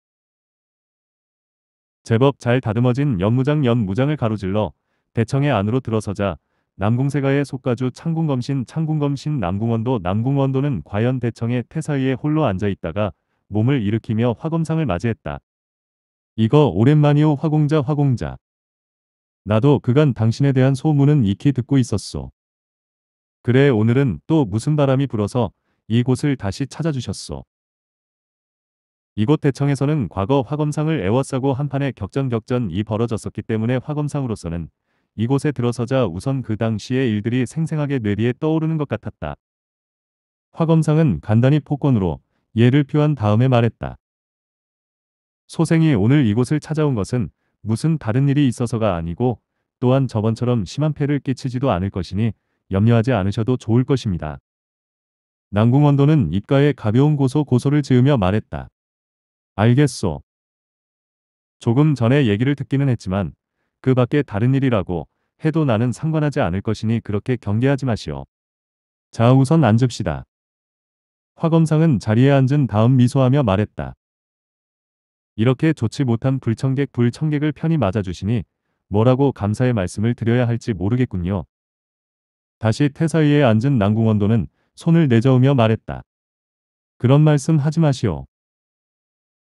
제법 잘 다듬어진 연무장 연무장을 가로질러 대청의 안으로 들어서자 남궁세가의 속가주 창궁검신 창궁검신 남궁원도 남궁원도는 과연 대청의 태사위에 홀로 앉아있다가 몸을 일으키며 화검상을 맞이했다. 이거 오랜만이오 화공자 화공자. 나도 그간 당신에 대한 소문은 익히 듣고 있었소. 그래 오늘은 또 무슨 바람이 불어서 이곳을 다시 찾아주셨소. 이곳 대청에서는 과거 화검상을 애워싸고 한판의 격전격전이 벌어졌었기 때문에 화검상으로서는 이곳에 들어서자 우선 그 당시의 일들이 생생하게 뇌리에 떠오르는 것 같았다. 화검상은 간단히 폭권으로 예를 표한 다음에 말했다. 소생이 오늘 이곳을 찾아온 것은 무슨 다른 일이 있어서가 아니고 또한 저번처럼 심한 폐를 끼치지도 않을 것이니 염려하지 않으셔도 좋을 것입니다. 난궁원도는 입가에 가벼운 고소 고소를 지으며 말했다. 알겠소. 조금 전에 얘기를 듣기는 했지만 그 밖에 다른 일이라고 해도 나는 상관하지 않을 것이니 그렇게 경계하지 마시오. 자 우선 앉읍시다. 화검상은 자리에 앉은 다음 미소하며 말했다. 이렇게 좋지 못한 불청객 불청객을 편히 맞아주시니 뭐라고 감사의 말씀을 드려야 할지 모르겠군요. 다시 태사위에 앉은 난궁원도는 손을 내저으며 말했다. 그런 말씀 하지 마시오.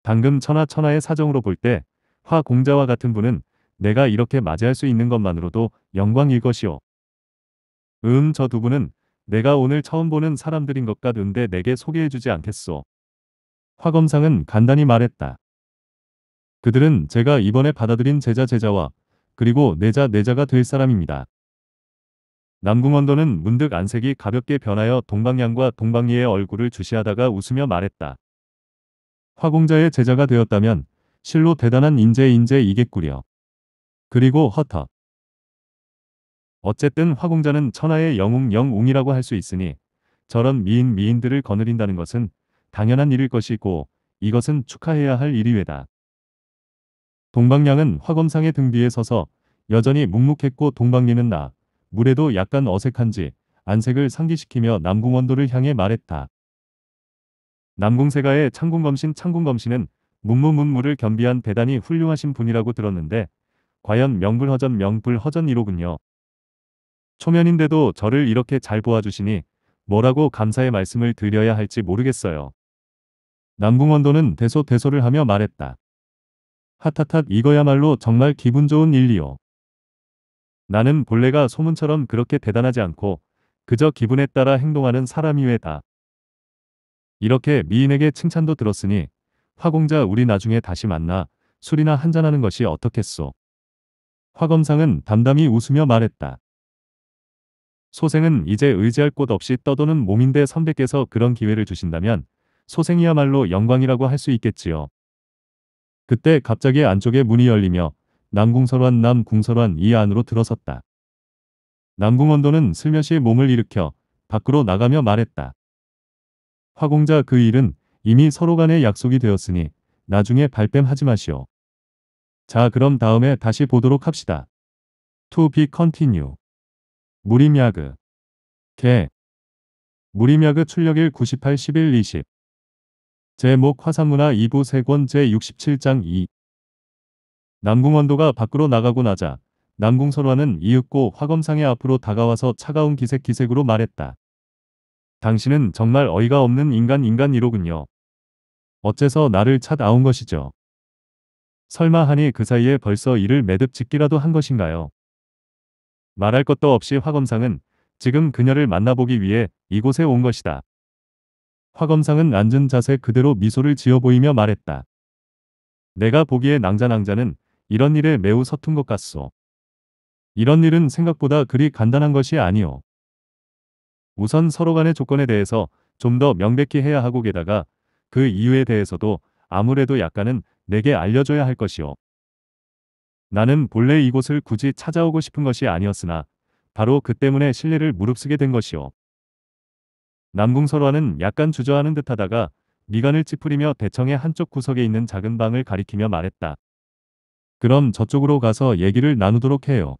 방금 천하천하의 사정으로 볼 때화 공자와 같은 분은 내가 이렇게 맞이할 수 있는 것만으로도 영광일 것이오. 음 저 두 분은 내가 오늘 처음 보는 사람들인 것 같은데 내게 소개해주지 않겠소. 화검상은 간단히 말했다. 그들은 제가 이번에 받아들인 제자 제자와 그리고 내자 내자가 될 사람입니다. 남궁원도는 문득 안색이 가볍게 변하여 동방양과 동방이의 얼굴을 주시하다가 웃으며 말했다. 화공자의 제자가 되었다면 실로 대단한 인재인재이겠구려. 그리고 허터. 어쨌든 화공자는 천하의 영웅 영웅이라고 할 수 있으니 저런 미인 미인들을 거느린다는 것은 당연한 일일 것이고 이것은 축하해야 할 일이외다. 동방량은 화검상의 등 뒤에 서서 여전히 묵묵했고 동방리는 나 물에도 약간 어색한지 안색을 상기시키며 남궁원도를 향해 말했다. 남궁세가의 창궁검신 창궁검신은 문무문무를 겸비한 대단히 훌륭하신 분이라고 들었는데 과연 명불허전 명불허전이로군요. 초면인데도 저를 이렇게 잘 보아주시니 뭐라고 감사의 말씀을 드려야 할지 모르겠어요. 남궁원도는 대소대소를 하며 말했다. 핫핫핫 이거야말로 정말 기분 좋은 일이요. 나는 본래가 소문처럼 그렇게 대단하지 않고 그저 기분에 따라 행동하는 사람이외다. 이렇게 미인에게 칭찬도 들었으니 화공자 우리 나중에 다시 만나 술이나 한잔하는 것이 어떻겠소. 화검상은 담담히 웃으며 말했다. 소생은 이제 의지할 곳 없이 떠도는 몸인데 선배께서 그런 기회를 주신다면 소생이야말로 영광이라고 할 수 있겠지요. 그때 갑자기 안쪽에 문이 열리며 남궁설환 남궁설환 이 안으로 들어섰다. 남궁원도는 슬며시 몸을 일으켜 밖으로 나가며 말했다. 화공자 그 일은 이미 서로 간의 약속이 되었으니 나중에 발뺌하지 마시오. 자 그럼 다음에 다시 보도록 합시다. To be continue. 무림야그. 개. 무림야그 출력일 98 11 20. 제목 화산문화 2부 세권 제67장 2. 남궁원도가 밖으로 나가고 나자 남궁설화는 이윽고 화검상의 앞으로 다가와서 차가운 기색기색으로 말했다. 당신은 정말 어이가 없는 인간 인간이로군요. 어째서 나를 찾아온 것이죠. 설마 하니 그 사이에 벌써 이를 매듭짓기라도 한 것인가요? 말할 것도 없이 화검상은 지금 그녀를 만나보기 위해 이곳에 온 것이다. 화검상은 앉은 자세 그대로 미소를 지어 보이며 말했다. 내가 보기에 낭자낭자는 이런 일에 매우 서툰 것 같소. 이런 일은 생각보다 그리 간단한 것이 아니오. 우선 서로 간의 조건에 대해서 좀 더 명백히 해야 하고 게다가 그 이유에 대해서도 아무래도 약간은 내게 알려줘야 할 것이오. 나는 본래 이곳을 굳이 찾아오고 싶은 것이 아니었으나 바로 그 때문에 신뢰를 무릅쓰게 된 것이오. 남궁설화는 약간 주저하는 듯하다가 미간을 찌푸리며 대청의 한쪽 구석에 있는 작은 방을 가리키며 말했다. 그럼 저쪽으로 가서 얘기를 나누도록 해요.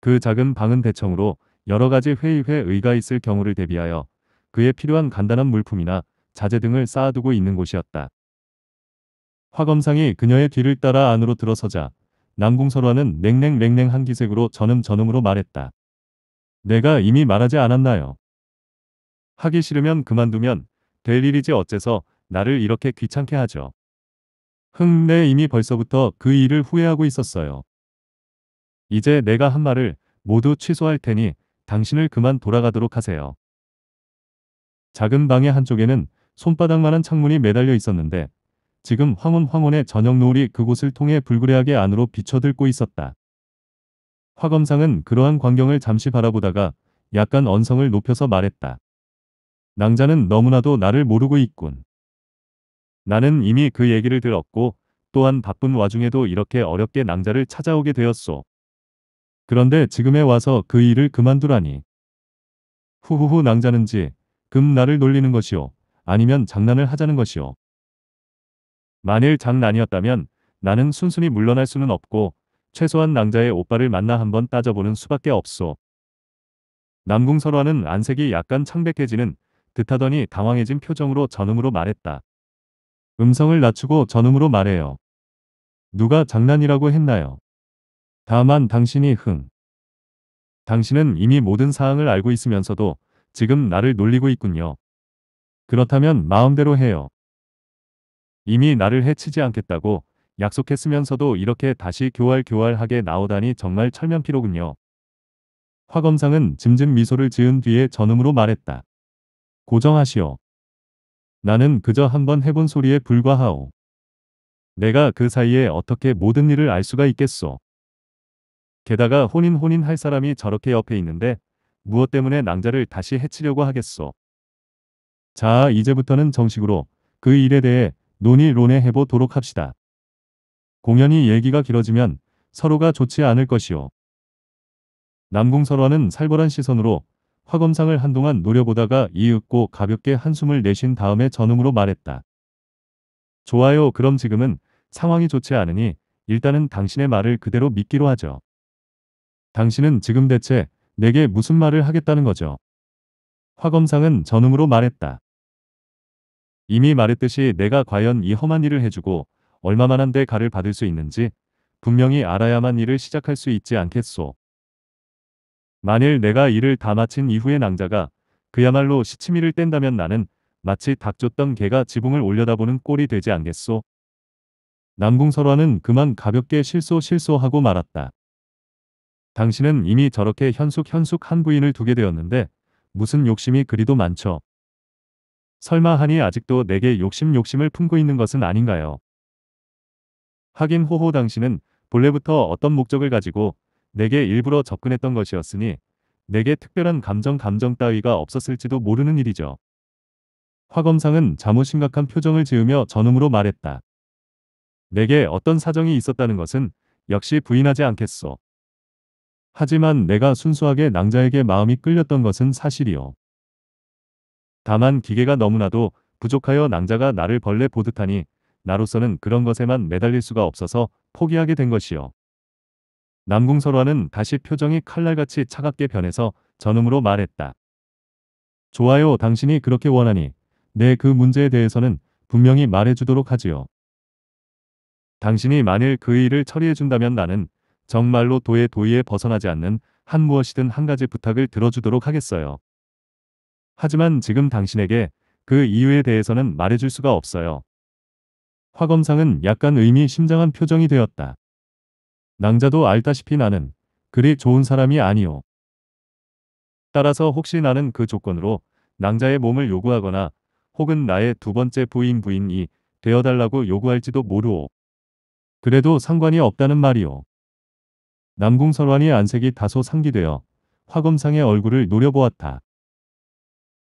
그 작은 방은 대청으로 여러 가지 회의회 의가 있을 경우를 대비하여 그에 필요한 간단한 물품이나 자재 등을 쌓아두고 있는 곳이었다. 화검상이 그녀의 뒤를 따라 안으로 들어서자 남궁설화는 냉랭냉랭한 기색으로 전음전음으로 말했다. 내가 이미 말하지 않았나요? 하기 싫으면 그만두면 될 일이지 어째서 나를 이렇게 귀찮게 하죠. 흥, 내 네, 이미 벌써부터 그 일을 후회하고 있었어요. 이제 내가 한 말을 모두 취소할 테니 당신을 그만 돌아가도록 하세요. 작은 방의 한쪽에는 손바닥만한 창문이 매달려 있었는데 지금 황혼 황혼의 저녁 노을이 그곳을 통해 불그레하게 안으로 비쳐들고 있었다. 화검상은 그러한 광경을 잠시 바라보다가 약간 언성을 높여서 말했다. 낭자는 너무나도 나를 모르고 있군. 나는 이미 그 얘기를 들었고 또한 바쁜 와중에도 이렇게 어렵게 낭자를 찾아오게 되었소. 그런데 지금에 와서 그 일을 그만두라니. 후후후 낭자는지 금 나를 놀리는 것이요. 아니면 장난을 하자는 것이요. 만일 장난이었다면 나는 순순히 물러날 수는 없고 최소한 낭자의 오빠를 만나 한번 따져보는 수밖에 없소. 남궁설화는 안색이 약간 창백해지는 듯하더니 당황해진 표정으로 전음으로 말했다. 음성을 낮추고 전음으로 말해요. 누가 장난이라고 했나요? 다만 당신이 흥. 당신은 이미 모든 사항을 알고 있으면서도 지금 나를 놀리고 있군요. 그렇다면 마음대로 해요. 이미 나를 해치지 않겠다고 약속했으면서도 이렇게 다시 교활교활하게 나오다니 정말 철면피로군요. 화 검상은 짐짐 미소를 지은 뒤에 전음으로 말했다. 고정하시오. 나는 그저 한번 해본 소리에 불과하오. 내가 그 사이에 어떻게 모든 일을 알 수가 있겠소. 게다가 혼인 혼인 할 사람이 저렇게 옆에 있는데 무엇 때문에 낭자를 다시 해치려고 하겠소. 자 이제부터는 정식으로 그 일에 대해 논의 론해 보도록 합시다. 공연이 얘기가 길어지면 서로가 좋지 않을 것이오 남궁설화는 살벌한 시선으로 화검상을 한동안 노려보다가 이윽고 가볍게 한숨을 내쉰 다음에 전음으로 말했다. 좋아요 그럼 지금은 상황이 좋지 않으니 일단은 당신의 말을 그대로 믿기로 하죠. 당신은 지금 대체 내게 무슨 말을 하겠다는 거죠? 화검상은 전음으로 말했다. 이미 말했듯이 내가 과연 이 험한 일을 해주고 얼마만한 대가를 받을 수 있는지 분명히 알아야만 일을 시작할 수 있지 않겠소. 만일 내가 일을 다 마친 이후에 낭자가 그야말로 시치미를 뗀다면 나는 마치 닥쳤던 개가 지붕을 올려다보는 꼴이 되지 않겠소. 남궁설화는 그만 가볍게 실소 실소하고 말았다. 당신은 이미 저렇게 현숙 현숙 한 부인을 두게 되었는데 무슨 욕심이 그리도 많죠. 설마 하니 아직도 내게 욕심 욕심을 품고 있는 것은 아닌가요? 하긴 호호 당신은 본래부터 어떤 목적을 가지고 내게 일부러 접근했던 것이었으니 내게 특별한 감정 감정 따위가 없었을지도 모르는 일이죠. 화검상은 자무 심각한 표정을 지으며 전음으로 말했다. 내게 어떤 사정이 있었다는 것은 역시 부인하지 않겠소. 하지만 내가 순수하게 낭자에게 마음이 끌렸던 것은 사실이요. 다만 기계가 너무나도 부족하여 낭자가 나를 벌레 보듯하니 나로서는 그런 것에만 매달릴 수가 없어서 포기하게 된 것이요. 남궁설화는 다시 표정이 칼날같이 차갑게 변해서 전음으로 말했다. 좋아요 당신이 그렇게 원하니 내 그 문제에 대해서는 분명히 말해주도록 하지요. 당신이 만일 그 일을 처리해준다면 나는 정말로 도의 도의에 벗어나지 않는 한 무엇이든 한 가지 부탁을 들어주도록 하겠어요. 하지만 지금 당신에게 그 이유에 대해서는 말해줄 수가 없어요. 화 검상은 약간 의미심장한 표정이 되었다. 낭자도 알다시피 나는 그리 좋은 사람이 아니오. 따라서 혹시 나는 그 조건으로 낭자의 몸을 요구하거나 혹은 나의 두 번째 부인 부인이 되어달라고 요구할지도 모르오. 그래도 상관이 없다는 말이오. 남궁설환이 안색이 다소 상기되어 화검상의 얼굴을 노려보았다.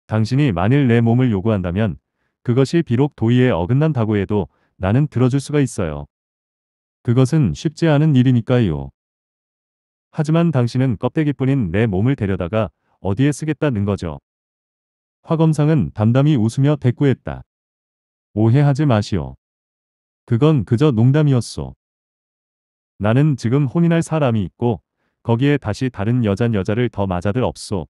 당신이 만일 내 몸을 요구한다면 그것이 비록 도의에 어긋난다고 해도 나는 들어줄 수가 있어요. 그것은 쉽지 않은 일이니까요. 하지만 당신은 껍데기뿐인 내 몸을 데려다가 어디에 쓰겠다는 거죠. 화검상은 담담히 웃으며 대꾸했다. 오해하지 마시오. 그건 그저 농담이었소. 나는 지금 혼인할 사람이 있고 거기에 다시 다른 여잔 여자를 더 맞아들 없소.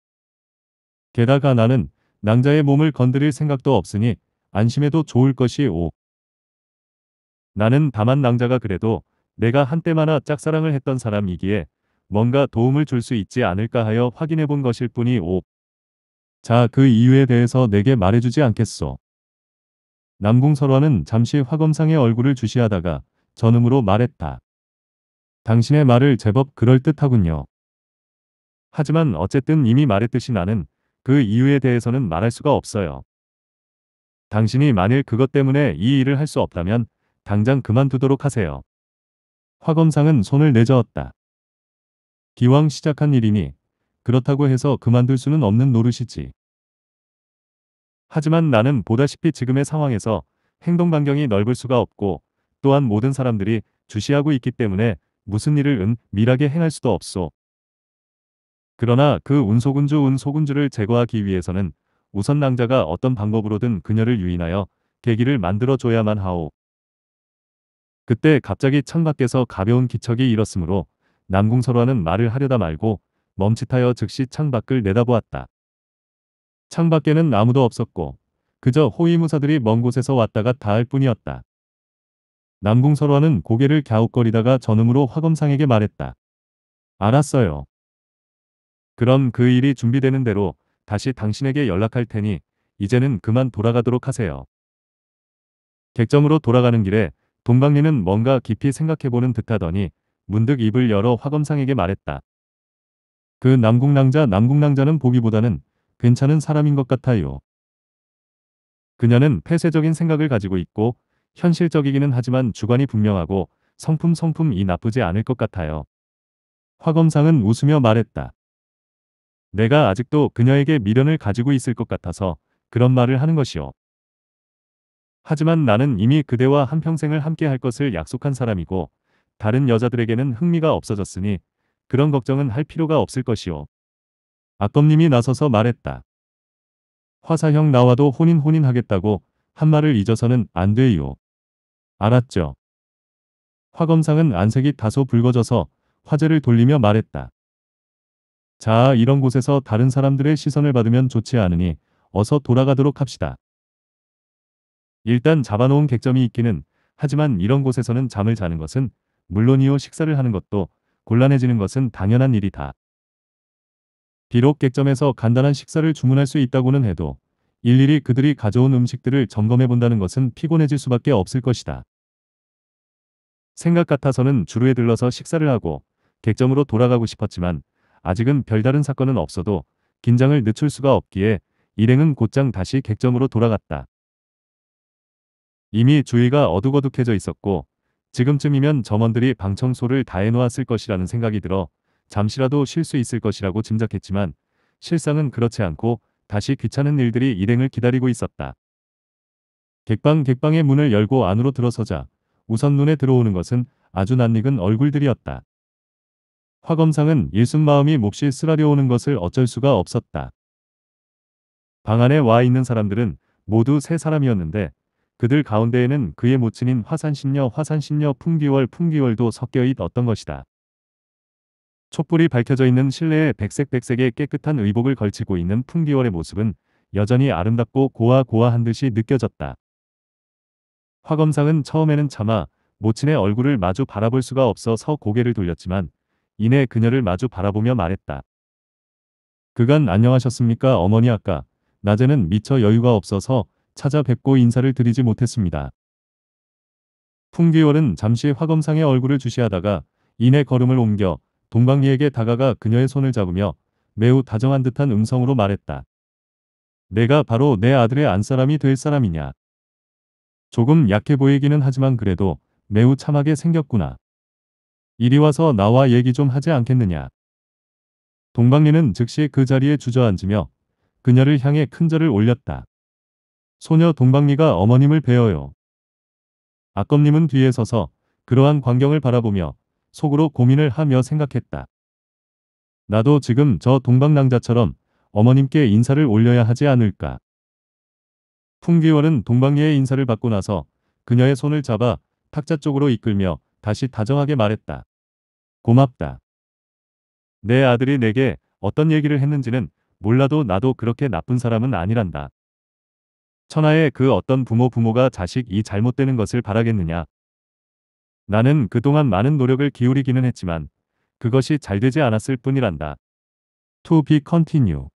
게다가 나는 낭자의 몸을 건드릴 생각도 없으니 안심해도 좋을 것이오. 나는 다만 낭자가 그래도 내가 한때마다 짝사랑을 했던 사람이기에 뭔가 도움을 줄 수 있지 않을까 하여 확인해 본 것일 뿐이오. 자, 그 이유에 대해서 내게 말해주지 않겠소. 남궁설화는 잠시 화검상의 얼굴을 주시하다가 전음으로 말했다. 당신의 말을 제법 그럴듯하군요. 하지만 어쨌든 이미 말했듯이 나는 그 이유에 대해서는 말할 수가 없어요. 당신이 만일 그것 때문에 이 일을 할 수 없다면 당장 그만두도록 하세요. 화 검상은 손을 내저었다. 기왕 시작한 일이니 그렇다고 해서 그만둘 수는 없는 노릇이지. 하지만 나는 보다시피 지금의 상황에서 행동 반경이 넓을 수가 없고 또한 모든 사람들이 주시하고 있기 때문에 무슨 일을 은밀하게 행할 수도 없소. 그러나 그 운소군주 운소군주를 제거하기 위해서는 우선 낭자가 어떤 방법으로든 그녀를 유인하여 계기를 만들어줘야만 하오. 그때 갑자기 창밖에서 가벼운 기척이 일었으므로 남궁설화는 말을 하려다 말고 멈칫하여 즉시 창밖을 내다보았다. 창밖에는 아무도 없었고 그저 호위무사들이 먼 곳에서 왔다 가 닿을 뿐이었다. 남궁설화는 고개를 갸웃거리다가 전음으로 화검상에게 말했다. 알았어요. 그럼 그 일이 준비되는 대로 다시 당신에게 연락할 테니 이제는 그만 돌아가도록 하세요. 객점으로 돌아가는 길에 동방리는 뭔가 깊이 생각해보는 듯하더니 문득 입을 열어 화검상에게 말했다. 그 남궁낭자 남궁낭자는 보기보다는 괜찮은 사람인 것 같아요. 그녀는 폐쇄적인 생각을 가지고 있고 현실적이기는 하지만 주관이 분명하고 성품 성품이 나쁘지 않을 것 같아요. 화 검상은 웃으며 말했다. 내가 아직도 그녀에게 미련을 가지고 있을 것 같아서 그런 말을 하는 것이요. 하지만 나는 이미 그대와 한평생을 함께 할 것을 약속한 사람이고 다른 여자들에게는 흥미가 없어졌으니 그런 걱정은 할 필요가 없을 것이요. 악검님이 나서서 말했다. 화사형 나와도 혼인 혼인 하겠다고 한 말을 잊어서는 안 돼요. 알았죠. 화검상은 안색이 다소 붉어져서 화제를 돌리며 말했다. 자, 이런 곳에서 다른 사람들의 시선을 받으면 좋지 않으니 어서 돌아가도록 합시다. 일단 잡아놓은 객점이 있기는 하지만 이런 곳에서는 잠을 자는 것은 물론이요 식사를 하는 것도 곤란해지는 것은 당연한 일이다. 비록 객점에서 간단한 식사를 주문할 수 있다고는 해도 일일이 그들이 가져온 음식들을 점검해 본다는 것은 피곤해질 수밖에 없을 것이다. 생각 같아서는 주루에 들러서 식사를 하고 객점으로 돌아가고 싶었지만 아직은 별다른 사건은 없어도 긴장을 늦출 수가 없기에 일행은 곧장 다시 객점으로 돌아갔다. 이미 주위가 어둑어둑해져 있었고 지금쯤이면 점원들이 방 청소를 다 해놓았을 것이라는 생각이 들어 잠시라도 쉴 수 있을 것이라고 짐작했지만 실상은 그렇지 않고 다시 귀찮은 일들이 일행을 기다리고 있었다. 객방 객방의 문을 열고 안으로 들어서자 우선 눈에 들어오는 것은 아주 낯익은 얼굴들이었다. 화검상은 일순 마음이 몹시 쓰라려오는 것을 어쩔 수가 없었다. 방 안에 와 있는 사람들은 모두 세 사람이었는데 그들 가운데에는 그의 모친인 화산신녀 화산신녀 풍기월 풍기월도 섞여 있었던 것이다. 촛불이 밝혀져 있는 실내에 백색백색의 깨끗한 의복을 걸치고 있는 풍기월의 모습은 여전히 아름답고 고아고아한 듯이 느껴졌다. 화검상은 처음에는 차마 모친의 얼굴을 마주 바라볼 수가 없어서 고개를 돌렸지만 이내 그녀를 마주 바라보며 말했다. 그간 안녕하셨습니까 어머니 아까 낮에는 미처 여유가 없어서 찾아뵙고 인사를 드리지 못했습니다. 풍기월은 잠시 화검상의 얼굴을 주시하다가 이내 걸음을 옮겨 동방리에게 다가가 그녀의 손을 잡으며 매우 다정한 듯한 음성으로 말했다. 내가 바로 내 아들의 안사람이 될 사람이냐. 조금 약해 보이기는 하지만 그래도 매우 참하게 생겼구나. 이리 와서 나와 얘기 좀 하지 않겠느냐. 동방리는 즉시 그 자리에 주저앉으며 그녀를 향해 큰 절을 올렸다. 소녀 동방리가 어머님을 배어요. 아검님은 뒤에 서서 그러한 광경을 바라보며 속으로 고민을 하며 생각했다. 나도 지금 저동방낭자처럼 어머님께 인사를 올려야 하지 않을까. 풍기월은 동방예의 인사를 받고 나서 그녀의 손을 잡아 탁자 쪽으로 이끌며 다시 다정하게 말했다. 고맙다. 내 아들이 내게 어떤 얘기를 했는지는 몰라도 나도 그렇게 나쁜 사람은 아니란다. 천하의 그 어떤 부모 부모가 자식 이 잘못되는 것을 바라겠느냐. 나는 그동안 많은 노력을 기울이기는 했지만 그것이 잘 되지 않았을 뿐이란다. To be continue.